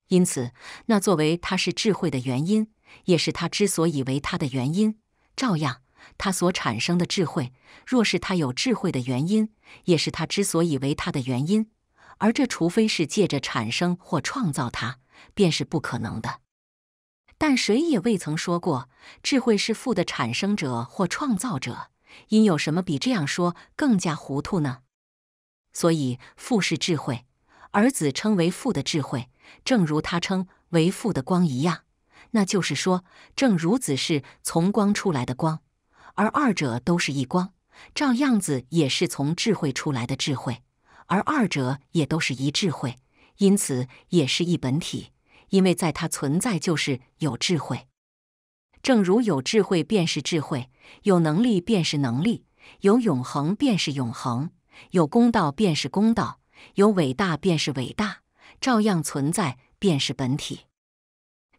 因此，那作为它是智慧的原因，也是它之所以为它的原因，照样，它所产生的智慧，若是它有智慧的原因，也是它之所以为它的原因。而这，除非是借着产生或创造它，便是不可能的。但谁也未曾说过，智慧是富的产生者或创造者。因有什么比这样说更加糊涂呢？所以，富是智慧，而子称为富的智慧，正如他称为富的光一样。那就是说，正如子是从光出来的光，而二者都是一光，照样子也是从智慧出来的智慧。而二者也都是一智慧，因此也是一本体，因为在它存在就是有智慧，正如有智慧便是智慧，有能力便是能力，有永恒便是永恒，有公道便是公道，有伟大便是伟大，照样存在便是本体。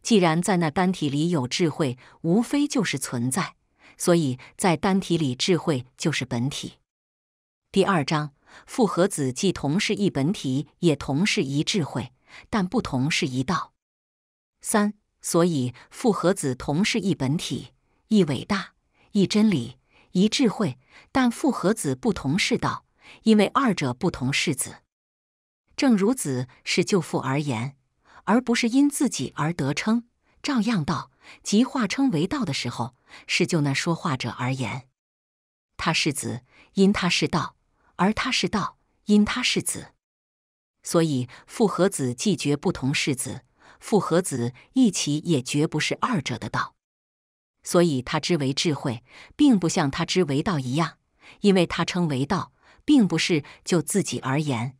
既然在那单体里有智慧，无非就是存在，所以在单体里智慧就是本体。第二章。父和子既同是一本体，也同是一智慧，但不同是一道。三，所以父和子同是一本体，一伟大，一真理，一智慧，但父和子不同是道，因为二者不同是子。正如子是就父而言，而不是因自己而得称。照样道即化称为道的时候，是就那说话者而言，他是子，因他是道。而他是道，因他是子，所以父和子既绝不同是子，父和子一起也绝不是二者的道。所以，他之为智慧，并不像他之为道一样，因为他称为道，并不是就自己而言，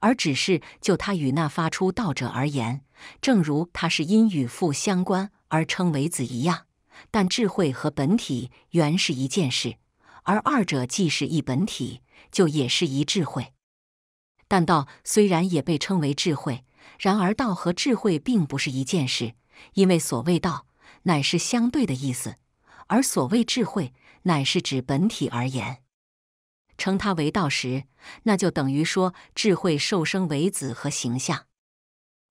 而只是就他与那发出道者而言。正如他是因与父相关而称为子一样，但智慧和本体原是一件事，而二者既是一本体。就也是一智慧，但道虽然也被称为智慧，然而道和智慧并不是一件事，因为所谓道乃是相对的意思，而所谓智慧乃是指本体而言。称它为道时，那就等于说智慧受生为子和形象。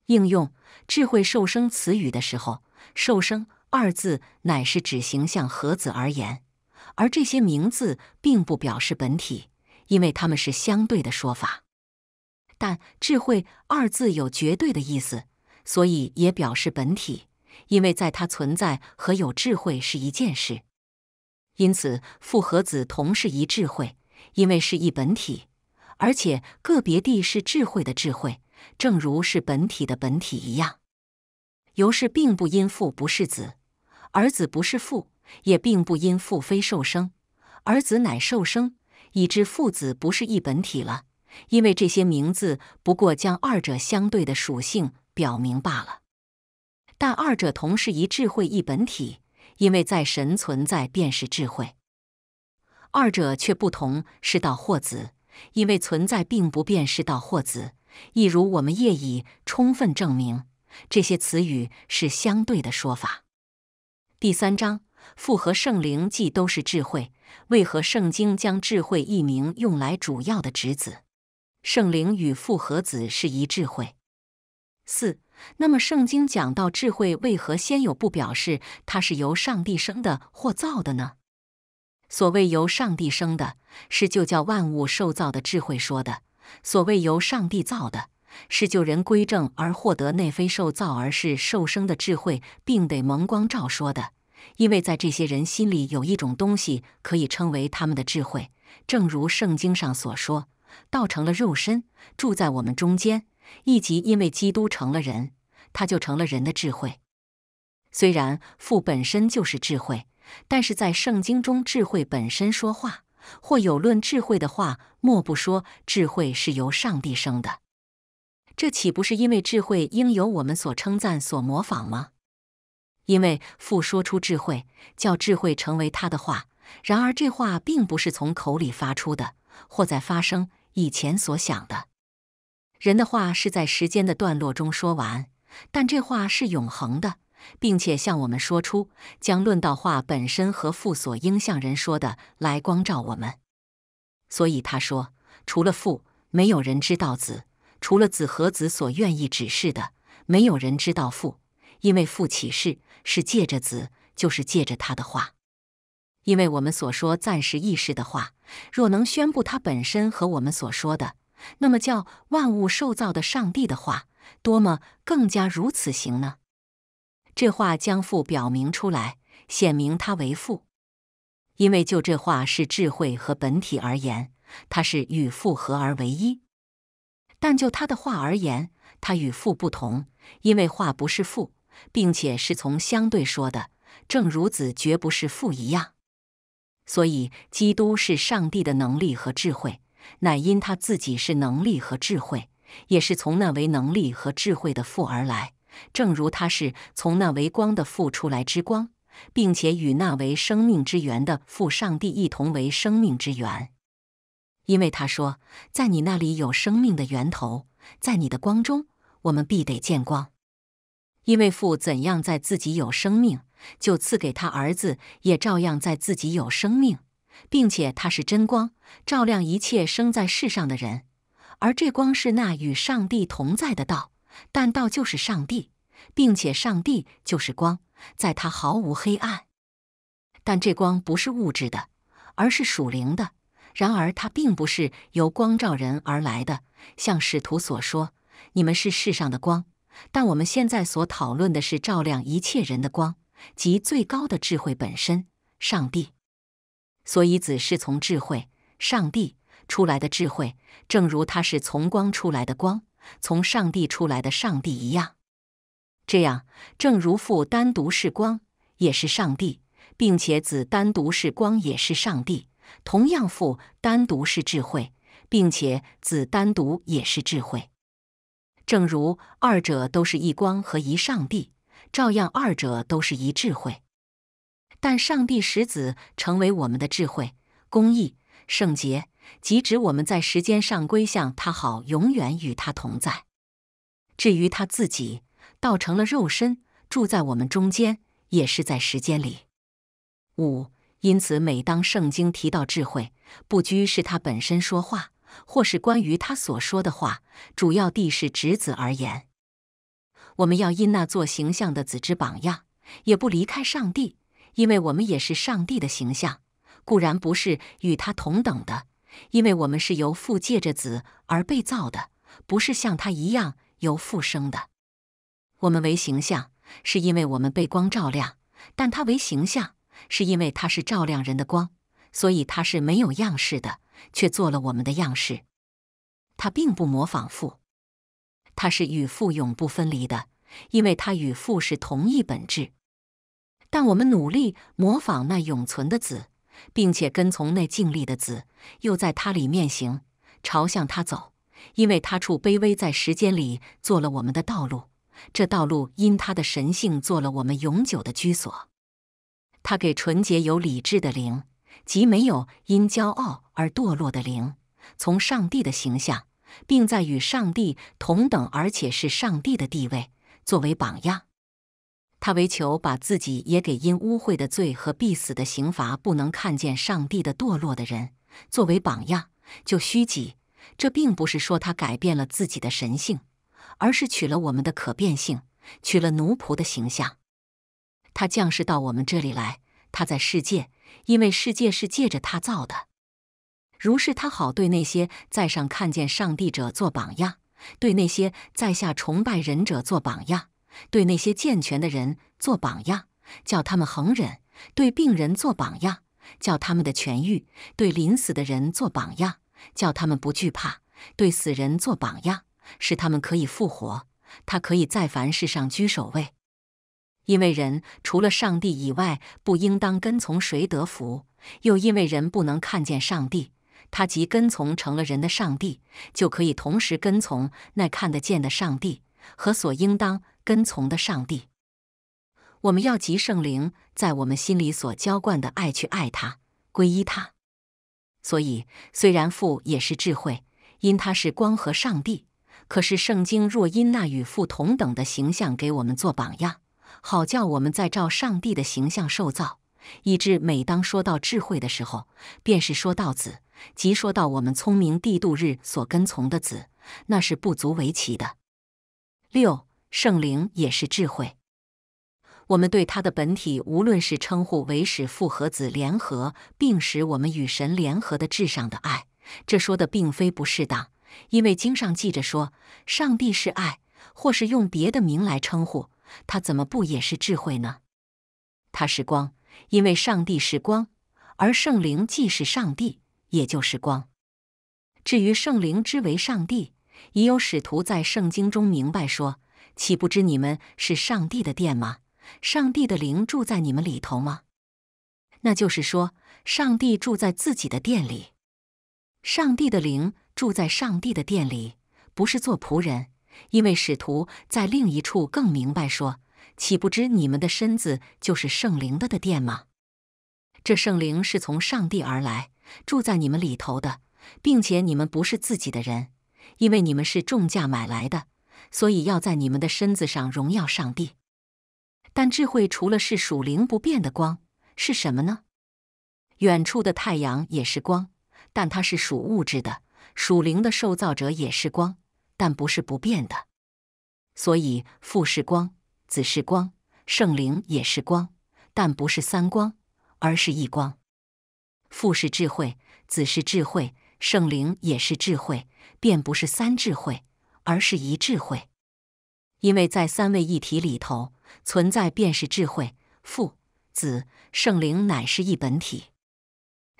应用智慧受生词语的时候，“受生”二字乃是指形象和子而言，而这些名字并不表示本体。因为他们是相对的说法，但“智慧”二字有绝对的意思，所以也表示本体。因为在它存在和有智慧是一件事，因此父和子同是一智慧，因为是一本体，而且个别地是智慧的智慧，正如是本体的本体一样。由是并不因父不是子，而子不是父，也并不因父非受生，而子乃受生。已知父子不是一本体了，因为这些名字不过将二者相对的属性表明罢了。但二者同是一智慧一本体，因为在神存在便是智慧。二者却不同，是道或子，因为存在并不便是道或子。亦如我们业已充分证明，这些词语是相对的说法。第三章，父和圣灵既都是智慧。为何圣经将智慧一名用来主要的侄子？圣灵与复合子是一智慧。四，那么圣经讲到智慧，为何先有不表示它是由上帝生的或造的呢？所谓由上帝生的，是就叫万物受造的智慧说的；所谓由上帝造的，是就人归正而获得内非受造而是受生的智慧，并得蒙光照说的。因为在这些人心里有一种东西，可以称为他们的智慧，正如圣经上所说：“道成了肉身，住在我们中间。”以及因为基督成了人，他就成了人的智慧。虽然父本身就是智慧，但是在圣经中，智慧本身说话或有论智慧的话，莫不说智慧是由上帝生的。这岂不是因为智慧应由我们所称赞、所模仿吗？因为父说出智慧，叫智慧成为他的话。然而这话并不是从口里发出的，或在发生以前所想的。人的话是在时间的段落中说完，但这话是永恒的，并且向我们说出将论道话本身和父所应向人说的来光照我们。所以他说：除了父，没有人知道子；除了子和子所愿意指示的，没有人知道父。因为父启示。是借着子，就是借着他的话，因为我们所说暂时意识的话，若能宣布他本身和我们所说的，那么叫万物受造的上帝的话，多么更加如此行呢？这话将父表明出来，显明他为父，因为就这话是智慧和本体而言，他是与父合而为一；但就他的话而言，他与父不同，因为话不是父。并且是从相对说的，正如子绝不是父一样，所以基督是上帝的能力和智慧，乃因他自己是能力和智慧，也是从那为能力和智慧的父而来，正如他是从那为光的父出来之光，并且与那为生命之源的父上帝一同为生命之源，因为他说：“在你那里有生命的源头，在你的光中，我们必得见光。”因为父怎样在自己有生命，就赐给他儿子也照样在自己有生命，并且他是真光，照亮一切生在世上的人。而这光是那与上帝同在的道，但道就是上帝，并且上帝就是光，在他毫无黑暗。但这光不是物质的，而是属灵的。然而它并不是由光照人而来的，像使徒所说：“你们是世上的光。”但我们现在所讨论的是照亮一切人的光，即最高的智慧本身——上帝。所以，子是从智慧、上帝出来的智慧，正如他是从光出来的光，从上帝出来的上帝一样。这样，正如父单独是光，也是上帝，并且子单独是光，也是上帝；同样，父单独是智慧，并且子单独也是智慧。正如二者都是一光和一上帝，照样二者都是一智慧。但上帝使子成为我们的智慧、公义、圣洁，即指我们在时间上归向他好，永远与他同在。至于他自己，倒成了肉身，住在我们中间，也是在时间里。五，因此每当圣经提到智慧，不拘是他本身说话。或是关于他所说的话，主要地是侄子而言，我们要因那做形象的子之榜样，也不离开上帝，因为我们也是上帝的形象，固然不是与他同等的，因为我们是由父借着子而被造的，不是像他一样由父生的。我们为形象，是因为我们被光照亮；但他为形象，是因为他是照亮人的光，所以他是没有样式的。却做了我们的样式，他并不模仿父，他是与父永不分离的，因为他与父是同一本质。但我们努力模仿那永存的子，并且跟从那静立的子，又在他里面行，朝向他走，因为他处卑微，在时间里做了我们的道路。这道路因他的神性做了我们永久的居所。他给纯洁有理智的灵，即没有因骄傲。而堕落的灵，从上帝的形象，并在与上帝同等而且是上帝的地位作为榜样，他为求把自己也给因污秽的罪和必死的刑罚不能看见上帝的堕落的人作为榜样，就虚己。这并不是说他改变了自己的神性，而是取了我们的可变性，取了奴仆的形象。他降世到我们这里来，他在世界，因为世界是借着他造的。如是，他好对那些在上看见上帝者做榜样，对那些在下崇拜仁者做榜样，对那些健全的人做榜样，叫他们恒忍；对病人做榜样，叫他们的痊愈；对临死的人做榜样，叫他们不惧怕；对死人做榜样，使他们可以复活。他可以在凡事上居首位，因为人除了上帝以外，不应当跟从谁得福；又因为人不能看见上帝。他即跟从成了人的上帝，就可以同时跟从那看得见的上帝和所应当跟从的上帝。我们要集圣灵在我们心里所浇灌的爱去爱他、皈依他。所以，虽然父也是智慧，因他是光和上帝，可是圣经若因那与父同等的形象给我们做榜样，好叫我们在照上帝的形象受造，以致每当说到智慧的时候，便是说到子。即说到我们聪明地度日所跟从的子，那是不足为奇的。六圣灵也是智慧。我们对他的本体，无论是称呼为使父和子联合，并使我们与神联合的至上的爱，这说的并非不适当，因为经上记着说，上帝是爱，或是用别的名来称呼他，怎么不也是智慧呢？他是光，因为上帝是光，而圣灵既是上帝。也就是光。至于圣灵之为上帝，已有使徒在圣经中明白说：岂不知你们是上帝的殿吗？上帝的灵住在你们里头吗？那就是说，上帝住在自己的殿里，上帝的灵住在上帝的殿里，不是做仆人。因为使徒在另一处更明白说：岂不知你们的身子就是圣灵的的殿吗？这圣灵是从上帝而来。住在你们里头的，并且你们不是自己的人，因为你们是重价买来的，所以要在你们的身子上荣耀上帝。但智慧除了是属灵不变的光，是什么呢？远处的太阳也是光，但它是属物质的；属灵的受造者也是光，但不是不变的。所以父是光，子是光，圣灵也是光，但不是三光，而是一光。父是智慧，子是智慧，圣灵也是智慧，便不是三智慧，而是一智慧。因为在三位一体里头，存在便是智慧，父、子、圣灵乃是一本体。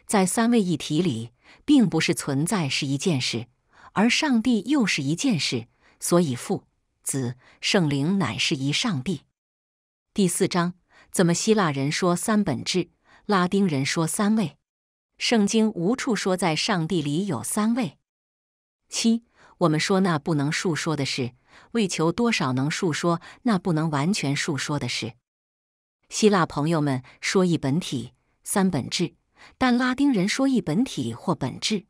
在三位一体里，并不是存在是一件事，而上帝又是一件事，所以父、子、圣灵乃是一上帝。第四章，怎么希腊人说三本质，拉丁人说三位？圣经无处说在上帝里有三位。七，我们说那不能述说的是为求多少能述说那不能完全述说的是。希腊朋友们说一本体三本质，但拉丁人说一本体或本质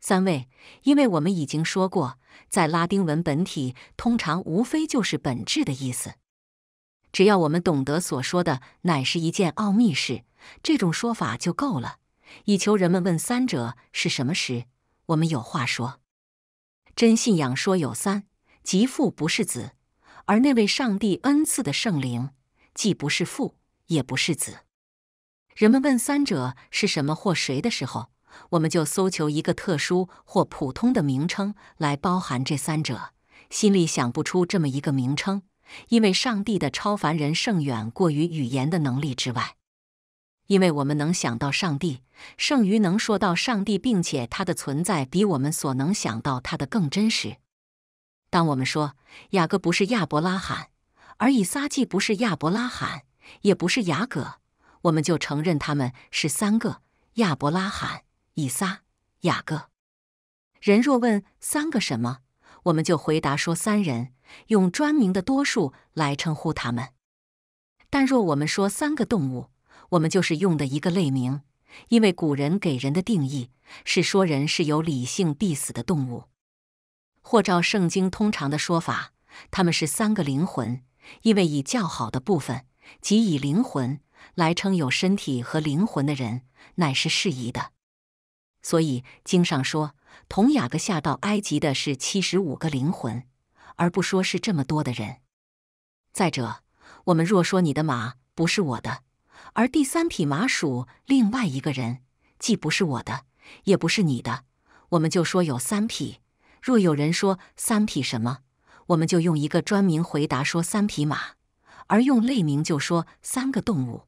三位，因为我们已经说过，在拉丁文本体通常无非就是本质的意思。只要我们懂得所说的乃是一件奥秘事，这种说法就够了。以求人们问三者是什么时，我们有话说：真信仰说有三，即父不是子，而那位上帝恩赐的圣灵既不是父，也不是子。人们问三者是什么或谁的时候，我们就搜求一个特殊或普通的名称来包含这三者。心里想不出这么一个名称，因为上帝的超凡人圣远过于语言的能力之外。因为我们能想到上帝，圣于能说到上帝，并且他的存在比我们所能想到他的更真实。当我们说雅各不是亚伯拉罕，而以撒既不是亚伯拉罕，也不是雅各，我们就承认他们是三个亚伯拉罕、以撒、雅各。人若问三个什么，我们就回答说三人，用专名的多数来称呼他们。但若我们说三个动物，我们就是用的一个类名，因为古人给人的定义是说人是有理性必死的动物，或照圣经通常的说法，他们是三个灵魂，因为以较好的部分，即以灵魂来称有身体和灵魂的人，乃是适宜的。所以经上说，同雅各下到埃及的是七十五个灵魂，而不说是这么多的人。再者，我们若说你的马不是我的。而第三匹马属另外一个人，既不是我的，也不是你的。我们就说有三匹。若有人说三匹什么，我们就用一个专名回答说三匹马，而用类名就说三个动物。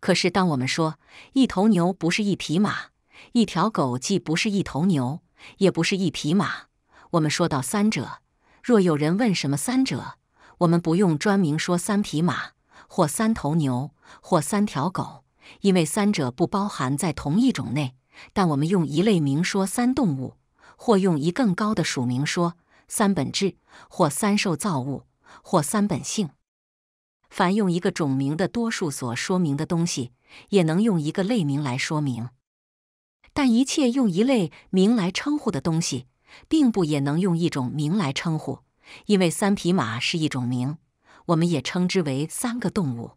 可是当我们说一头牛不是一匹马，一条狗既不是一头牛，也不是一匹马，我们说到三者。若有人问什么三者，我们不用专名说三匹马。或三头牛，或三条狗，因为三者不包含在同一种内，但我们用一类名说三动物，或用一更高的属名说三本质，或三受造物，或三本性。凡用一个种名的多数所说明的东西，也能用一个类名来说明。但一切用一类名来称呼的东西，并不也能用一种名来称呼，因为三匹马是一种名。我们也称之为三个动物。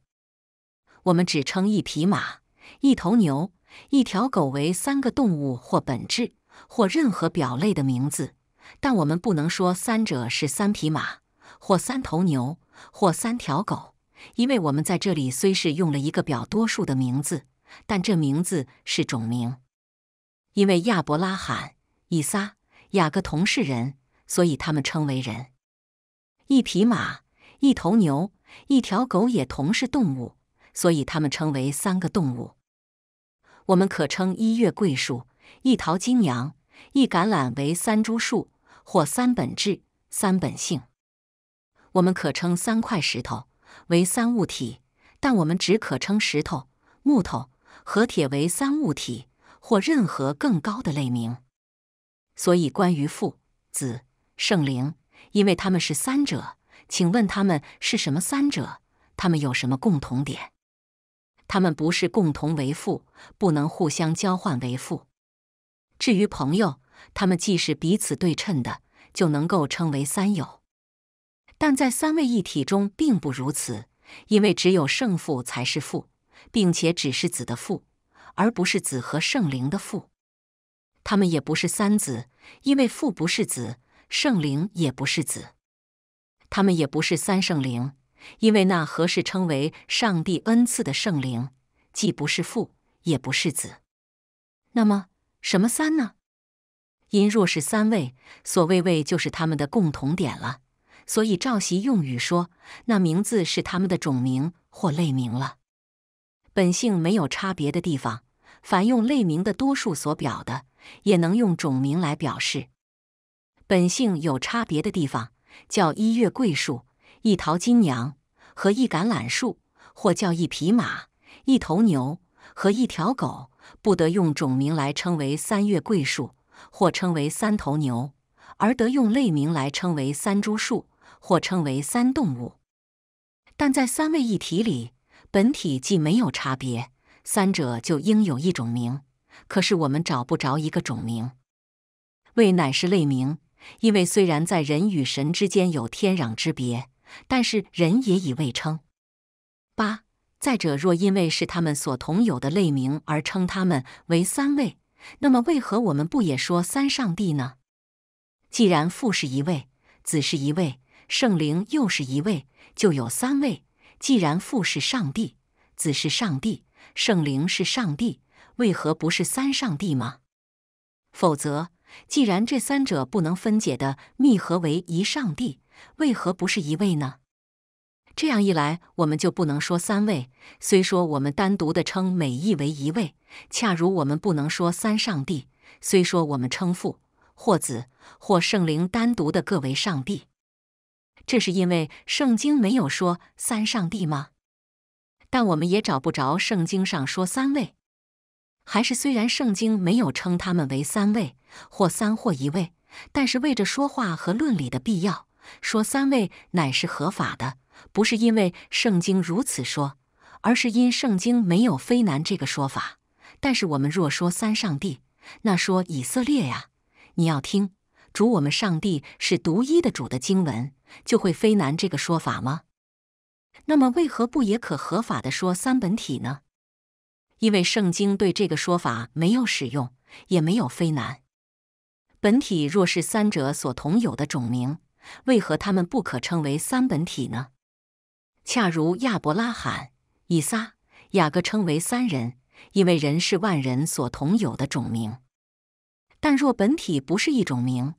我们只称一匹马、一头牛、一条狗为三个动物或本质或任何表类的名字，但我们不能说三者是三匹马或三头牛或三条狗，因为我们在这里虽是用了一个表多数的名字，但这名字是种名。因为亚伯拉罕、以撒、雅各同是人，所以他们称为人。一匹马。一头牛，一条狗也同是动物，所以它们称为三个动物。我们可称一月桂树、一桃金娘、一橄榄为三株树或三本质、三本性。我们可称三块石头为三物体，但我们只可称石头、木头和铁为三物体或任何更高的类名。所以，关于父、子、圣灵，因为他们是三者。请问他们是什么三者？他们有什么共同点？他们不是共同为父，不能互相交换为父。至于朋友，他们既是彼此对称的，就能够称为三友。但在三位一体中，并不如此，因为只有圣父才是父，并且只是子的父，而不是子和圣灵的父。他们也不是三子，因为父不是子，圣灵也不是子。他们也不是三圣灵，因为那何是称为上帝恩赐的圣灵，既不是父，也不是子。那么什么三呢？因若是三位，所谓位就是他们的共同点了。所以照席用语说，那名字是他们的种名或类名了。本性没有差别的地方，凡用类名的多数所表的，也能用种名来表示；本性有差别的地方。叫一月桂树、一桃金娘和一橄榄树，或叫一匹马、一头牛和一条狗，不得用种名来称为三月桂树，或称为三头牛，而得用类名来称为三株树，或称为三动物。但在三位一体里，本体既没有差别，三者就应有一种名。可是我们找不着一个种名，为乃是类名。因为虽然在人与神之间有天壤之别，但是人也以位称。八再者，若因为是他们所同有的类名而称他们为三位，那么为何我们不也说三上帝呢？既然父是一位，子是一位，圣灵又是一位，就有三位。既然父是上帝，子是上帝，圣灵是上帝，为何不是三上帝吗？否则。既然这三者不能分解的密合为一上帝，为何不是一位呢？这样一来，我们就不能说三位。虽说我们单独的称每一为一位，恰如我们不能说三上帝，虽说我们称父或子或圣灵单独的各为上帝，这是因为圣经没有说三上帝吗？但我们也找不着圣经上说三位。还是虽然圣经没有称他们为三位或三或一位，但是为着说话和论理的必要，说三位乃是合法的，不是因为圣经如此说，而是因圣经没有非难这个说法。但是我们若说三上帝，那说以色列呀，你要听主我们上帝是独一的主的经文，就会非难这个说法吗？那么为何不也可合法的说三本体呢？因为圣经对这个说法没有使用，也没有非难。本体若是三者所同有的种名，为何他们不可称为三本体呢？恰如亚伯拉罕、以撒、雅各称为三人，因为人是万人所同有的种名。但若本体不是一种名，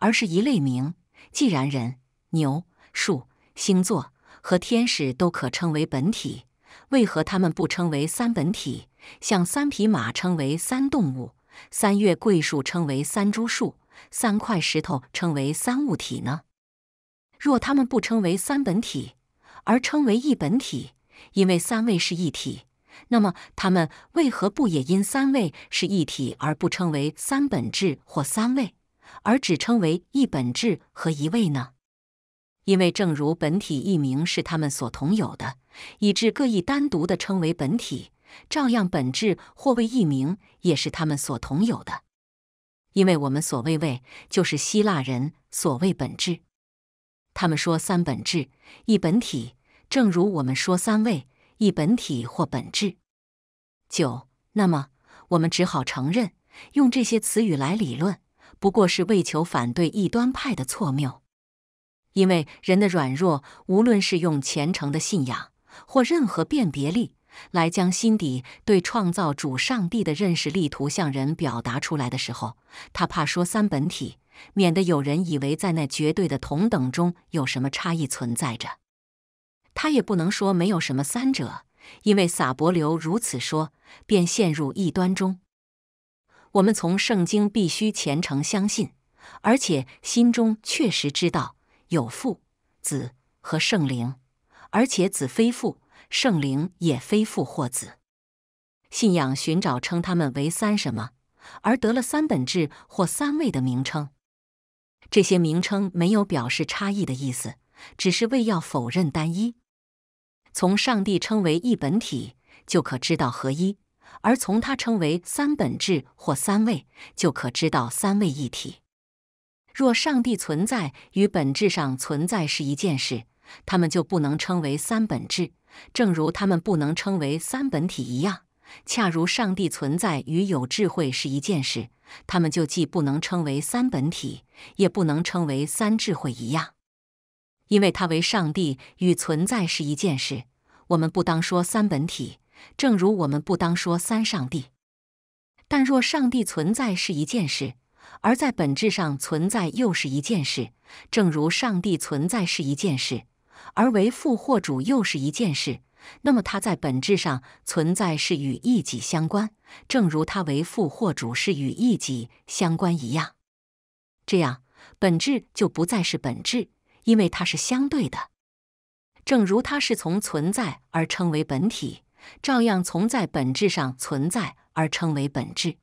而是一类名，既然人、牛、树、星座和天使都可称为本体。为何他们不称为三本体？像三匹马称为三动物，三月桂树称为三株树，三块石头称为三物体呢？若他们不称为三本体，而称为一本体，因为三位是一体，那么他们为何不也因三位是一体而不称为三本质或三位，而只称为一本质和一位呢？因为，正如本体一名是他们所同有的，以致各异单独的称为本体，照样本质或为一名，也是他们所同有的。因为我们所谓位，就是希腊人所谓本质。他们说三本质一本体，正如我们说三位一本体或本质。九，那么我们只好承认，用这些词语来理论，不过是为求反对异端派的错谬。因为人的软弱，无论是用虔诚的信仰或任何辨别力来将心底对创造主上帝的认识力图向人表达出来的时候，他怕说三本体，免得有人以为在那绝对的同等中有什么差异存在着。他也不能说没有什么三者，因为撒伯流如此说便陷入异端中。我们从圣经必须虔诚相信，而且心中确实知道。有父、子和圣灵，而且子非父，圣灵也非父或子。信仰寻找称他们为三什么，而得了三本质或三位的名称。这些名称没有表示差异的意思，只是为要否认单一。从上帝称为一本体，就可知道合一；而从他称为三本质或三位，就可知道三位一体。若上帝存在与本质上存在是一件事，他们就不能称为三本质，正如他们不能称为三本体一样。恰如上帝存在与有智慧是一件事，他们就既不能称为三本体，也不能称为三智慧一样。因为他为上帝与存在是一件事，我们不当说三本体，正如我们不当说三上帝。但若上帝存在是一件事，而在本质上存在又是一件事，正如上帝存在是一件事，而为父或主又是一件事。那么，他在本质上存在是与一己相关，正如他为父或主是与一己相关一样。这样，本质就不再是本质，因为它是相对的。正如它是从存在而称为本体，照样从在本质上存在而称为本质。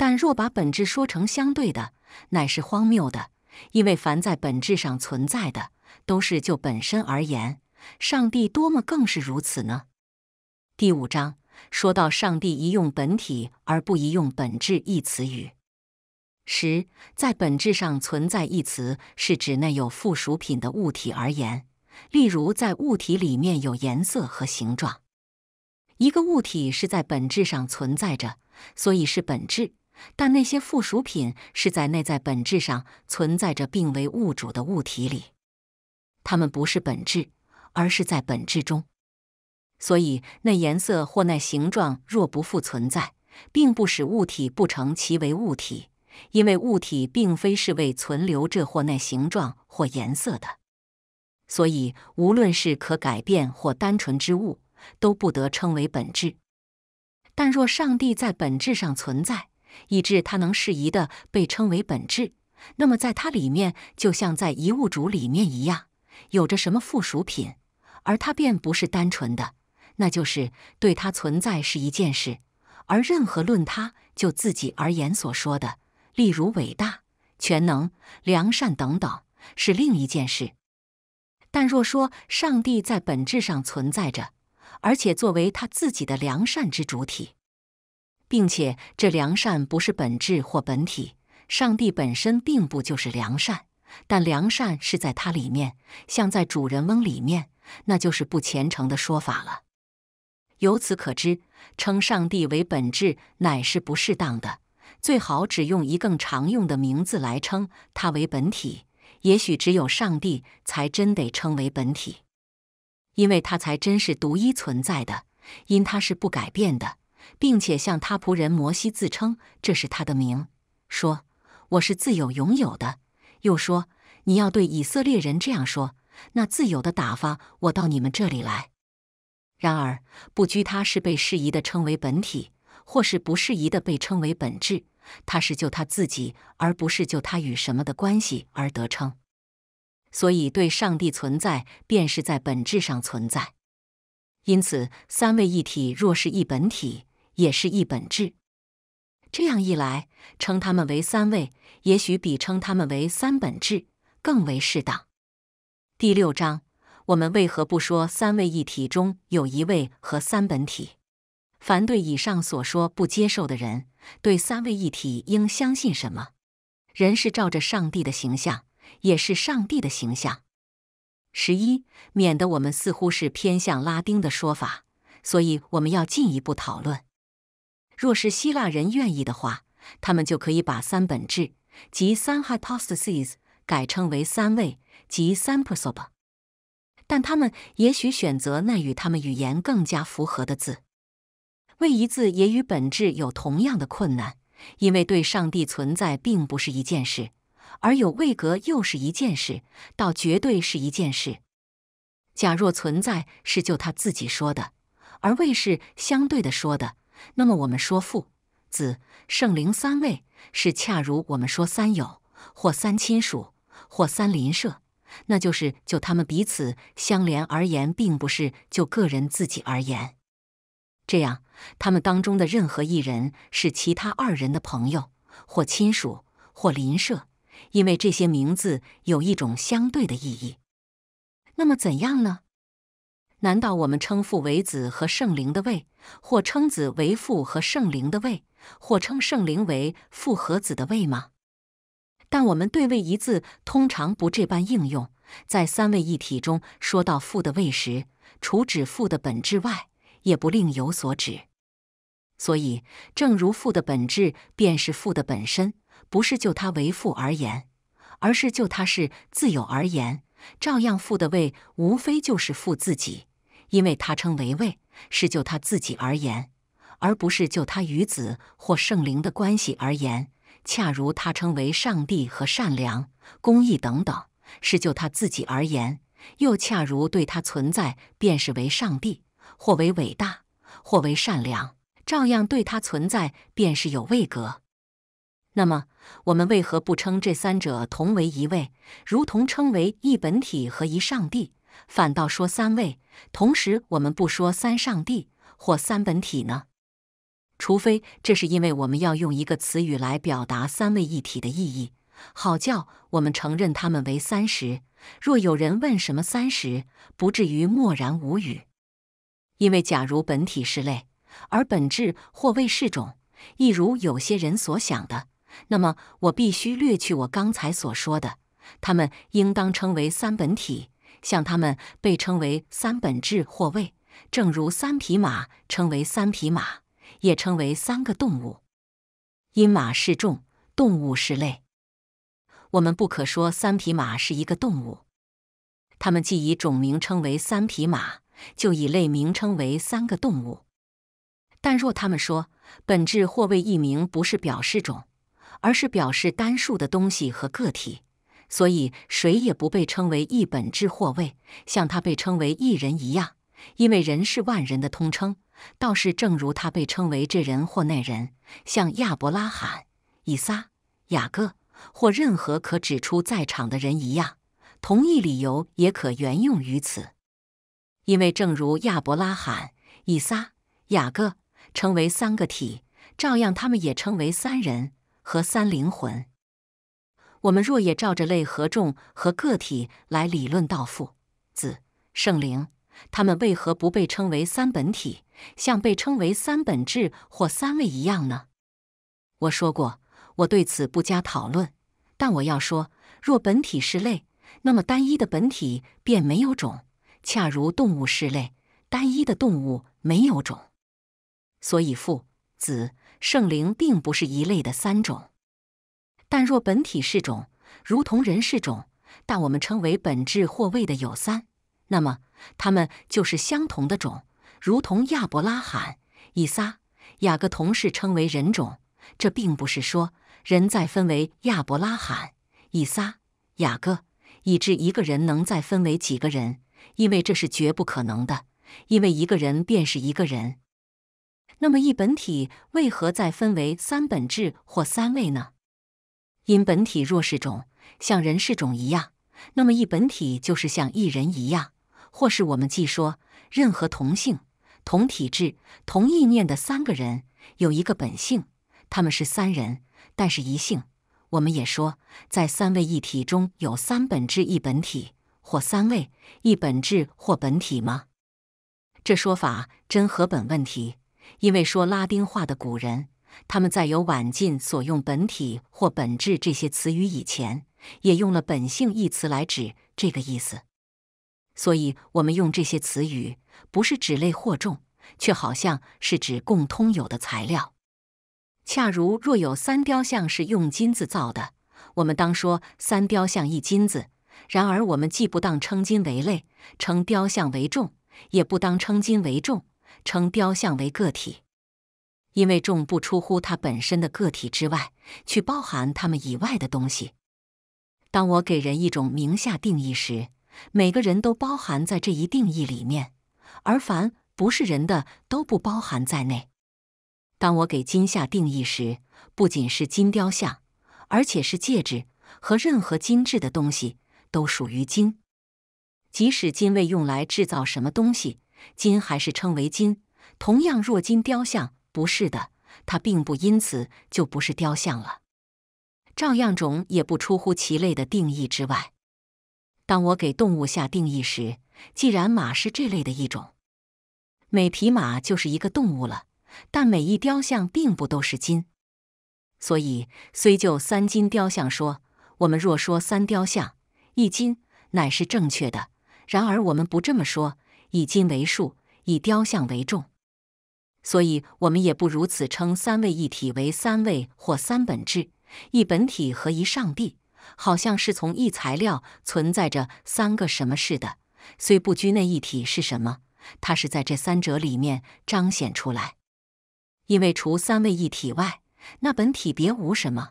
但若把本质说成相对的，乃是荒谬的，因为凡在本质上存在的，都是就本身而言。上帝多么更是如此呢？第五章说到，上帝宜用本体而不宜用本质一词语。十，在本质上存在一词是指那有附属品的物体而言，例如在物体里面有颜色和形状。一个物体是在本质上存在着，所以是本质。但那些附属品是在内在本质上存在着，并为物主的物体里，它们不是本质，而是在本质中。所以，那颜色或那形状若不复存在，并不使物体不成其为物体，因为物体并非是为存留这或那形状或颜色的。所以，无论是可改变或单纯之物，都不得称为本质。但若上帝在本质上存在。以致它能适宜的被称为本质，那么在它里面，就像在遗物主里面一样，有着什么附属品，而它便不是单纯的。那就是对它存在是一件事，而任何论它就自己而言所说的，例如伟大、全能、良善等等，是另一件事。但若说上帝在本质上存在着，而且作为他自己的良善之主体。并且，这良善不是本质或本体。上帝本身并不就是良善，但良善是在它里面，像在主人翁里面，那就是不虔诚的说法了。由此可知，称上帝为本质乃是不适当的，最好只用一更常用的名字来称它为本体。也许只有上帝才真得称为本体，因为它才真是独一存在的，因它是不改变的。并且向他仆人摩西自称这是他的名，说我是自有永有的。又说你要对以色列人这样说：那自由的打发我到你们这里来。然而不拘他是被适宜的称为本体，或是不适宜的被称为本质。他是就他自己，而不是就他与什么的关系而得称。所以对上帝存在，便是在本质上存在。因此三位一体若是一本体，也是一本质，这样一来，称他们为三位，也许比称他们为三本质更为适当。第六章，我们为何不说三位一体中有一位和三本体？凡对以上所说不接受的人，对三位一体应相信什么？人是照着上帝的形象，也是上帝的形象。十一，免得我们似乎是偏向拉丁的说法，所以我们要进一步讨论。若是希腊人愿意的话，他们就可以把三本质即三 hypostases 改称为三位即三 p e r s o b 但他们也许选择那与他们语言更加符合的字。位一字也与本质有同样的困难，因为对上帝存在并不是一件事，而有位格又是一件事，倒绝对是一件事。假若存在是就他自己说的，而位是相对的说的。那么我们说父、子、圣灵三位是恰如我们说三友或三亲属或三邻舍，那就是就他们彼此相连而言，并不是就个人自己而言。这样，他们当中的任何一人是其他二人的朋友或亲属或邻舍，因为这些名字有一种相对的意义。那么怎样呢？难道我们称父为子和圣灵的位，或称子为父和圣灵的位，或称圣灵为父和子的位吗？但我们对“位”一字通常不这般应用。在三位一体中，说到父的位时，除指父的本质外，也不另有所指。所以，正如父的本质便是父的本身，不是就他为父而言，而是就他是自有而言，照样父的位无非就是父自己。因为他称为位，是就他自己而言，而不是就他与子或圣灵的关系而言。恰如他称为上帝和善良、公义等等，是就他自己而言；又恰如对他存在，便是为上帝，或为伟大，或为善良，照样对他存在，便是有位格。那么，我们为何不称这三者同为一位，如同称为一本体和一上帝？反倒说三位，同时我们不说三上帝或三本体呢？除非这是因为我们要用一个词语来表达三位一体的意义，好叫我们承认他们为三十。若有人问什么三十，不至于默然无语。因为假如本体是类，而本质或谓是种，一如有些人所想的，那么我必须略去我刚才所说的，他们应当称为三本体。像他们被称为三本质或位，正如三匹马称为三匹马，也称为三个动物。因马是种，动物是类，我们不可说三匹马是一个动物。它们既以种名称为三匹马，就以类名称为三个动物。但若他们说本质或位一名不是表示种，而是表示单数的东西和个体。所以，谁也不被称为一本质或位，像他被称为一人一样，因为人是万人的通称。倒是正如他被称为这人或那人，像亚伯拉罕、以撒、雅各，或任何可指出在场的人一样，同一理由也可援用于此。因为正如亚伯拉罕、以撒、雅各称为三个体，照样他们也称为三人和三灵魂。我们若也照着类和众和个体来理论，道父、子、圣灵，他们为何不被称为三本体，像被称为三本质或三位一样呢？我说过，我对此不加讨论。但我要说，若本体是类，那么单一的本体便没有种，恰如动物是类，单一的动物没有种。所以，父、子、圣灵并不是一类的三种。但若本体是种，如同人是种，但我们称为本质或位的有三，那么它们就是相同的种，如同亚伯拉罕、以撒、雅各同是称为人种。这并不是说人在分为亚伯拉罕、以撒、雅各，以致一个人能再分为几个人，因为这是绝不可能的，因为一个人便是一个人。那么一本体为何再分为三本质或三位呢？因本体若是种，像人是种一样，那么一本体就是像一人一样。或是我们既说任何同性、同体质、同意念的三个人有一个本性，他们是三人，但是一性。我们也说在三位一体中有三本质一本体，或三位一本质或本体吗？这说法真合本问题，因为说拉丁话的古人。他们在有“晚近”所用“本体”或“本质”这些词语以前，也用了“本性”一词来指这个意思。所以，我们用这些词语不是指类或众，却好像是指共通有的材料。恰如若有三雕像，是用金子造的，我们当说三雕像一金子。然而，我们既不当称金为类，称雕像为众，也不当称金为众，称雕像为个体。因为众不出乎他本身的个体之外，去包含他们以外的东西。当我给人一种名下定义时，每个人都包含在这一定义里面，而凡不是人的都不包含在内。当我给金下定义时，不仅是金雕像，而且是戒指和任何金质的东西都属于金。即使金未用来制造什么东西，金还是称为金。同样，若金雕像。不是的，它并不因此就不是雕像了，照样种也不出乎其类的定义之外。当我给动物下定义时，既然马是这类的一种，每匹马就是一个动物了。但每一雕像并不都是金，所以虽就三金雕像说，我们若说三雕像一金乃是正确的。然而我们不这么说，以金为数，以雕像为重。所以，我们也不如此称三位一体为三位或三本质、一本体和一上帝，好像是从一材料存在着三个什么似的。虽不拘那一体是什么，它是在这三者里面彰显出来。因为除三位一体外，那本体别无什么。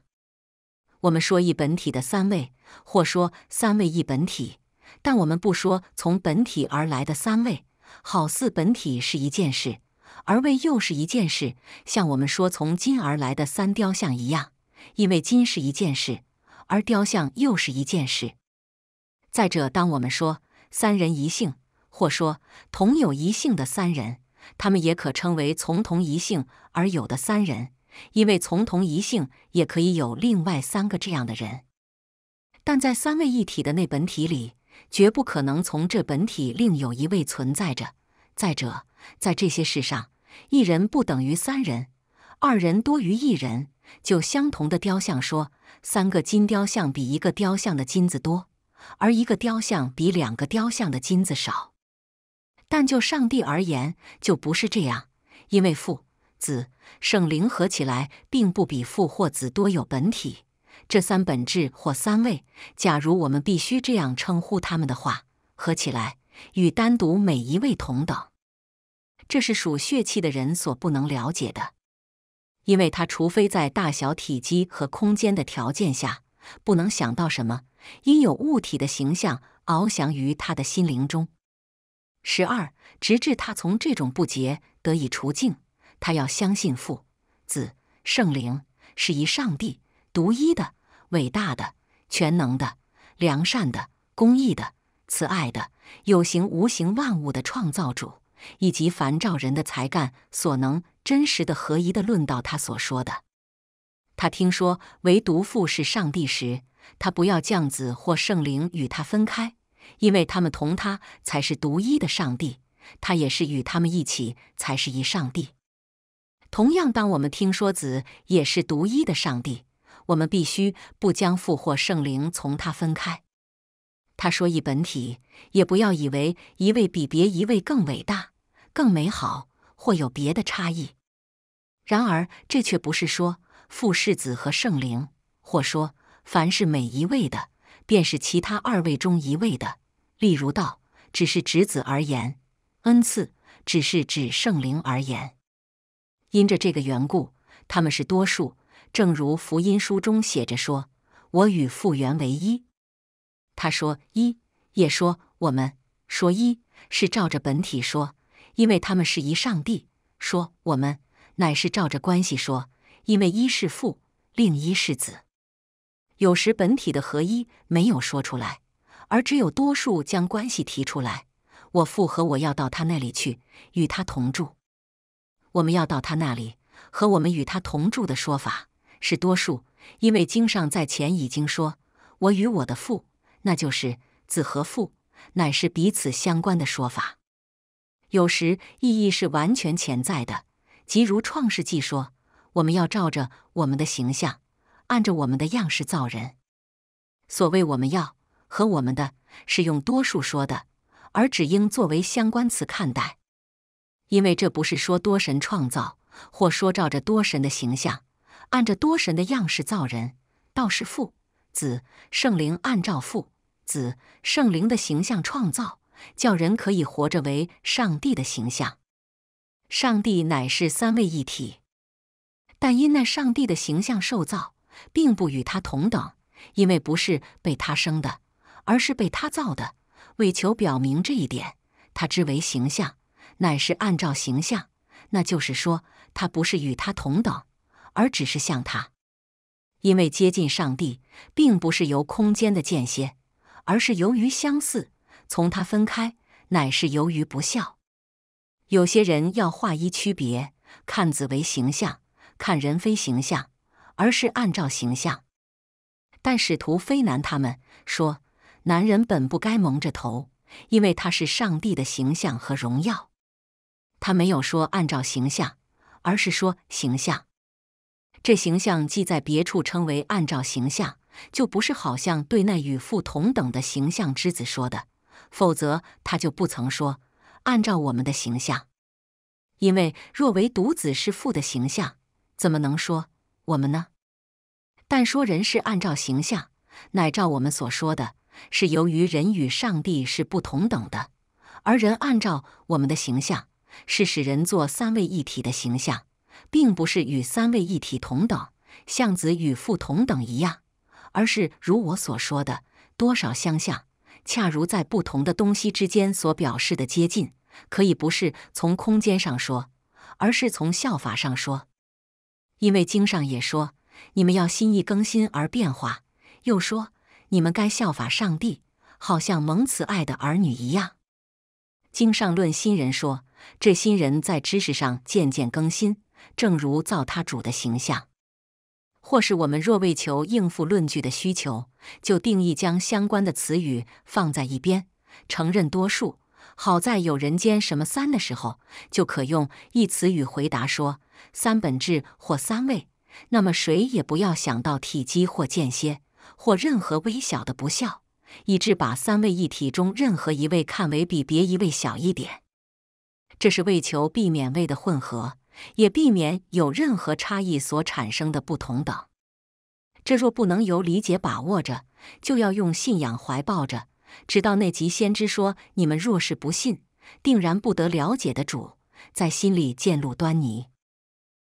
我们说一本体的三位，或说三位一体，但我们不说从本体而来的三位，好似本体是一件事。而为又是一件事，像我们说从金而来的三雕像一样，因为金是一件事，而雕像又是一件事。再者，当我们说三人一性，或说同有一性的三人，他们也可称为从同一性而有的三人，因为从同一性也可以有另外三个这样的人。但在三位一体的那本体里，绝不可能从这本体另有一位存在着。再者，在这些事上。一人不等于三人，二人多于一人。就相同的雕像说，三个金雕像比一个雕像的金子多，而一个雕像比两个雕像的金子少。但就上帝而言，就不是这样，因为父、子、圣灵合起来，并不比父或子多有本体。这三本质或三位，假如我们必须这样称呼他们的话，合起来与单独每一位同等。这是属血气的人所不能了解的，因为他除非在大小、体积和空间的条件下，不能想到什么，因有物体的形象翱翔于他的心灵中。十二，直至他从这种不洁得以除净，他要相信父、子、圣灵是一上帝，独一的、伟大的、全能的、良善的、公义的、慈爱的、有形无形万物的创造主。以及樊照人的才干所能真实的合一的论到他所说的，他听说唯独父是上帝时，他不要将子或圣灵与他分开，因为他们同他才是独一的上帝，他也是与他们一起才是一上帝。同样，当我们听说子也是独一的上帝，我们必须不将父或圣灵从他分开。他说：“一本体，也不要以为一位比别一位更伟大、更美好，或有别的差异。然而，这却不是说父、世子和圣灵，或说凡是每一位的，便是其他二位中一位的。例如，道只是指子而言，恩赐只是指圣灵而言。因着这个缘故，他们是多数，正如福音书中写着说：‘我与父原为一。’”他说：“一也说我们说一是照着本体说，因为他们是一上帝；说我们乃是照着关系说，因为一是父，另一是子。有时本体的合一没有说出来，而只有多数将关系提出来。我父和，我要到他那里去，与他同住。我们要到他那里，和我们与他同住的说法是多数，因为经上在前已经说我与我的父。”那就是子和父乃是彼此相关的说法，有时意义是完全潜在的，即如创世纪》说：“我们要照着我们的形象，按着我们的样式造人。”所谓“我们要”和“我们的”是用多数说的，而只应作为相关词看待，因为这不是说多神创造，或说照着多神的形象，按着多神的样式造人，倒是父。子圣灵按照父子圣灵的形象创造，叫人可以活着为上帝的形象。上帝乃是三位一体，但因那上帝的形象受造，并不与他同等，因为不是被他生的，而是被他造的。为求表明这一点，他之为形象，乃是按照形象，那就是说，他不是与他同等，而只是像他。因为接近上帝，并不是由空间的间歇，而是由于相似；从它分开，乃是由于不孝。有些人要划一区别，看子为形象，看人非形象，而是按照形象。但使徒非难他们说，男人本不该蒙着头，因为他是上帝的形象和荣耀。他没有说按照形象，而是说形象。这形象既在别处称为按照形象，就不是好像对那与父同等的形象之子说的；否则，他就不曾说按照我们的形象。因为若唯独子是父的形象，怎么能说我们呢？但说人是按照形象，乃照我们所说的是由于人与上帝是不同等的，而人按照我们的形象，是使人做三位一体的形象。并不是与三位一体同等，像子与父同等一样，而是如我所说的多少相像，恰如在不同的东西之间所表示的接近，可以不是从空间上说，而是从效法上说。因为经上也说，你们要心意更新而变化，又说你们该效法上帝，好像蒙慈爱的儿女一样。经上论新人说，这新人在知识上渐渐更新。正如造他主的形象，或是我们若为求应付论据的需求，就定义将相关的词语放在一边，承认多数。好在有人间什么三的时候，就可用一词语回答说“三本质”或“三位”。那么谁也不要想到体积或间歇或任何微小的不孝，以致把三位一体中任何一位看为比别一位小一点。这是为求避免位的混合。也避免有任何差异所产生的不同等，这若不能由理解把握着，就要用信仰怀抱着，直到那吉先知说：“你们若是不信，定然不得了解的主，在心里见露端倪。”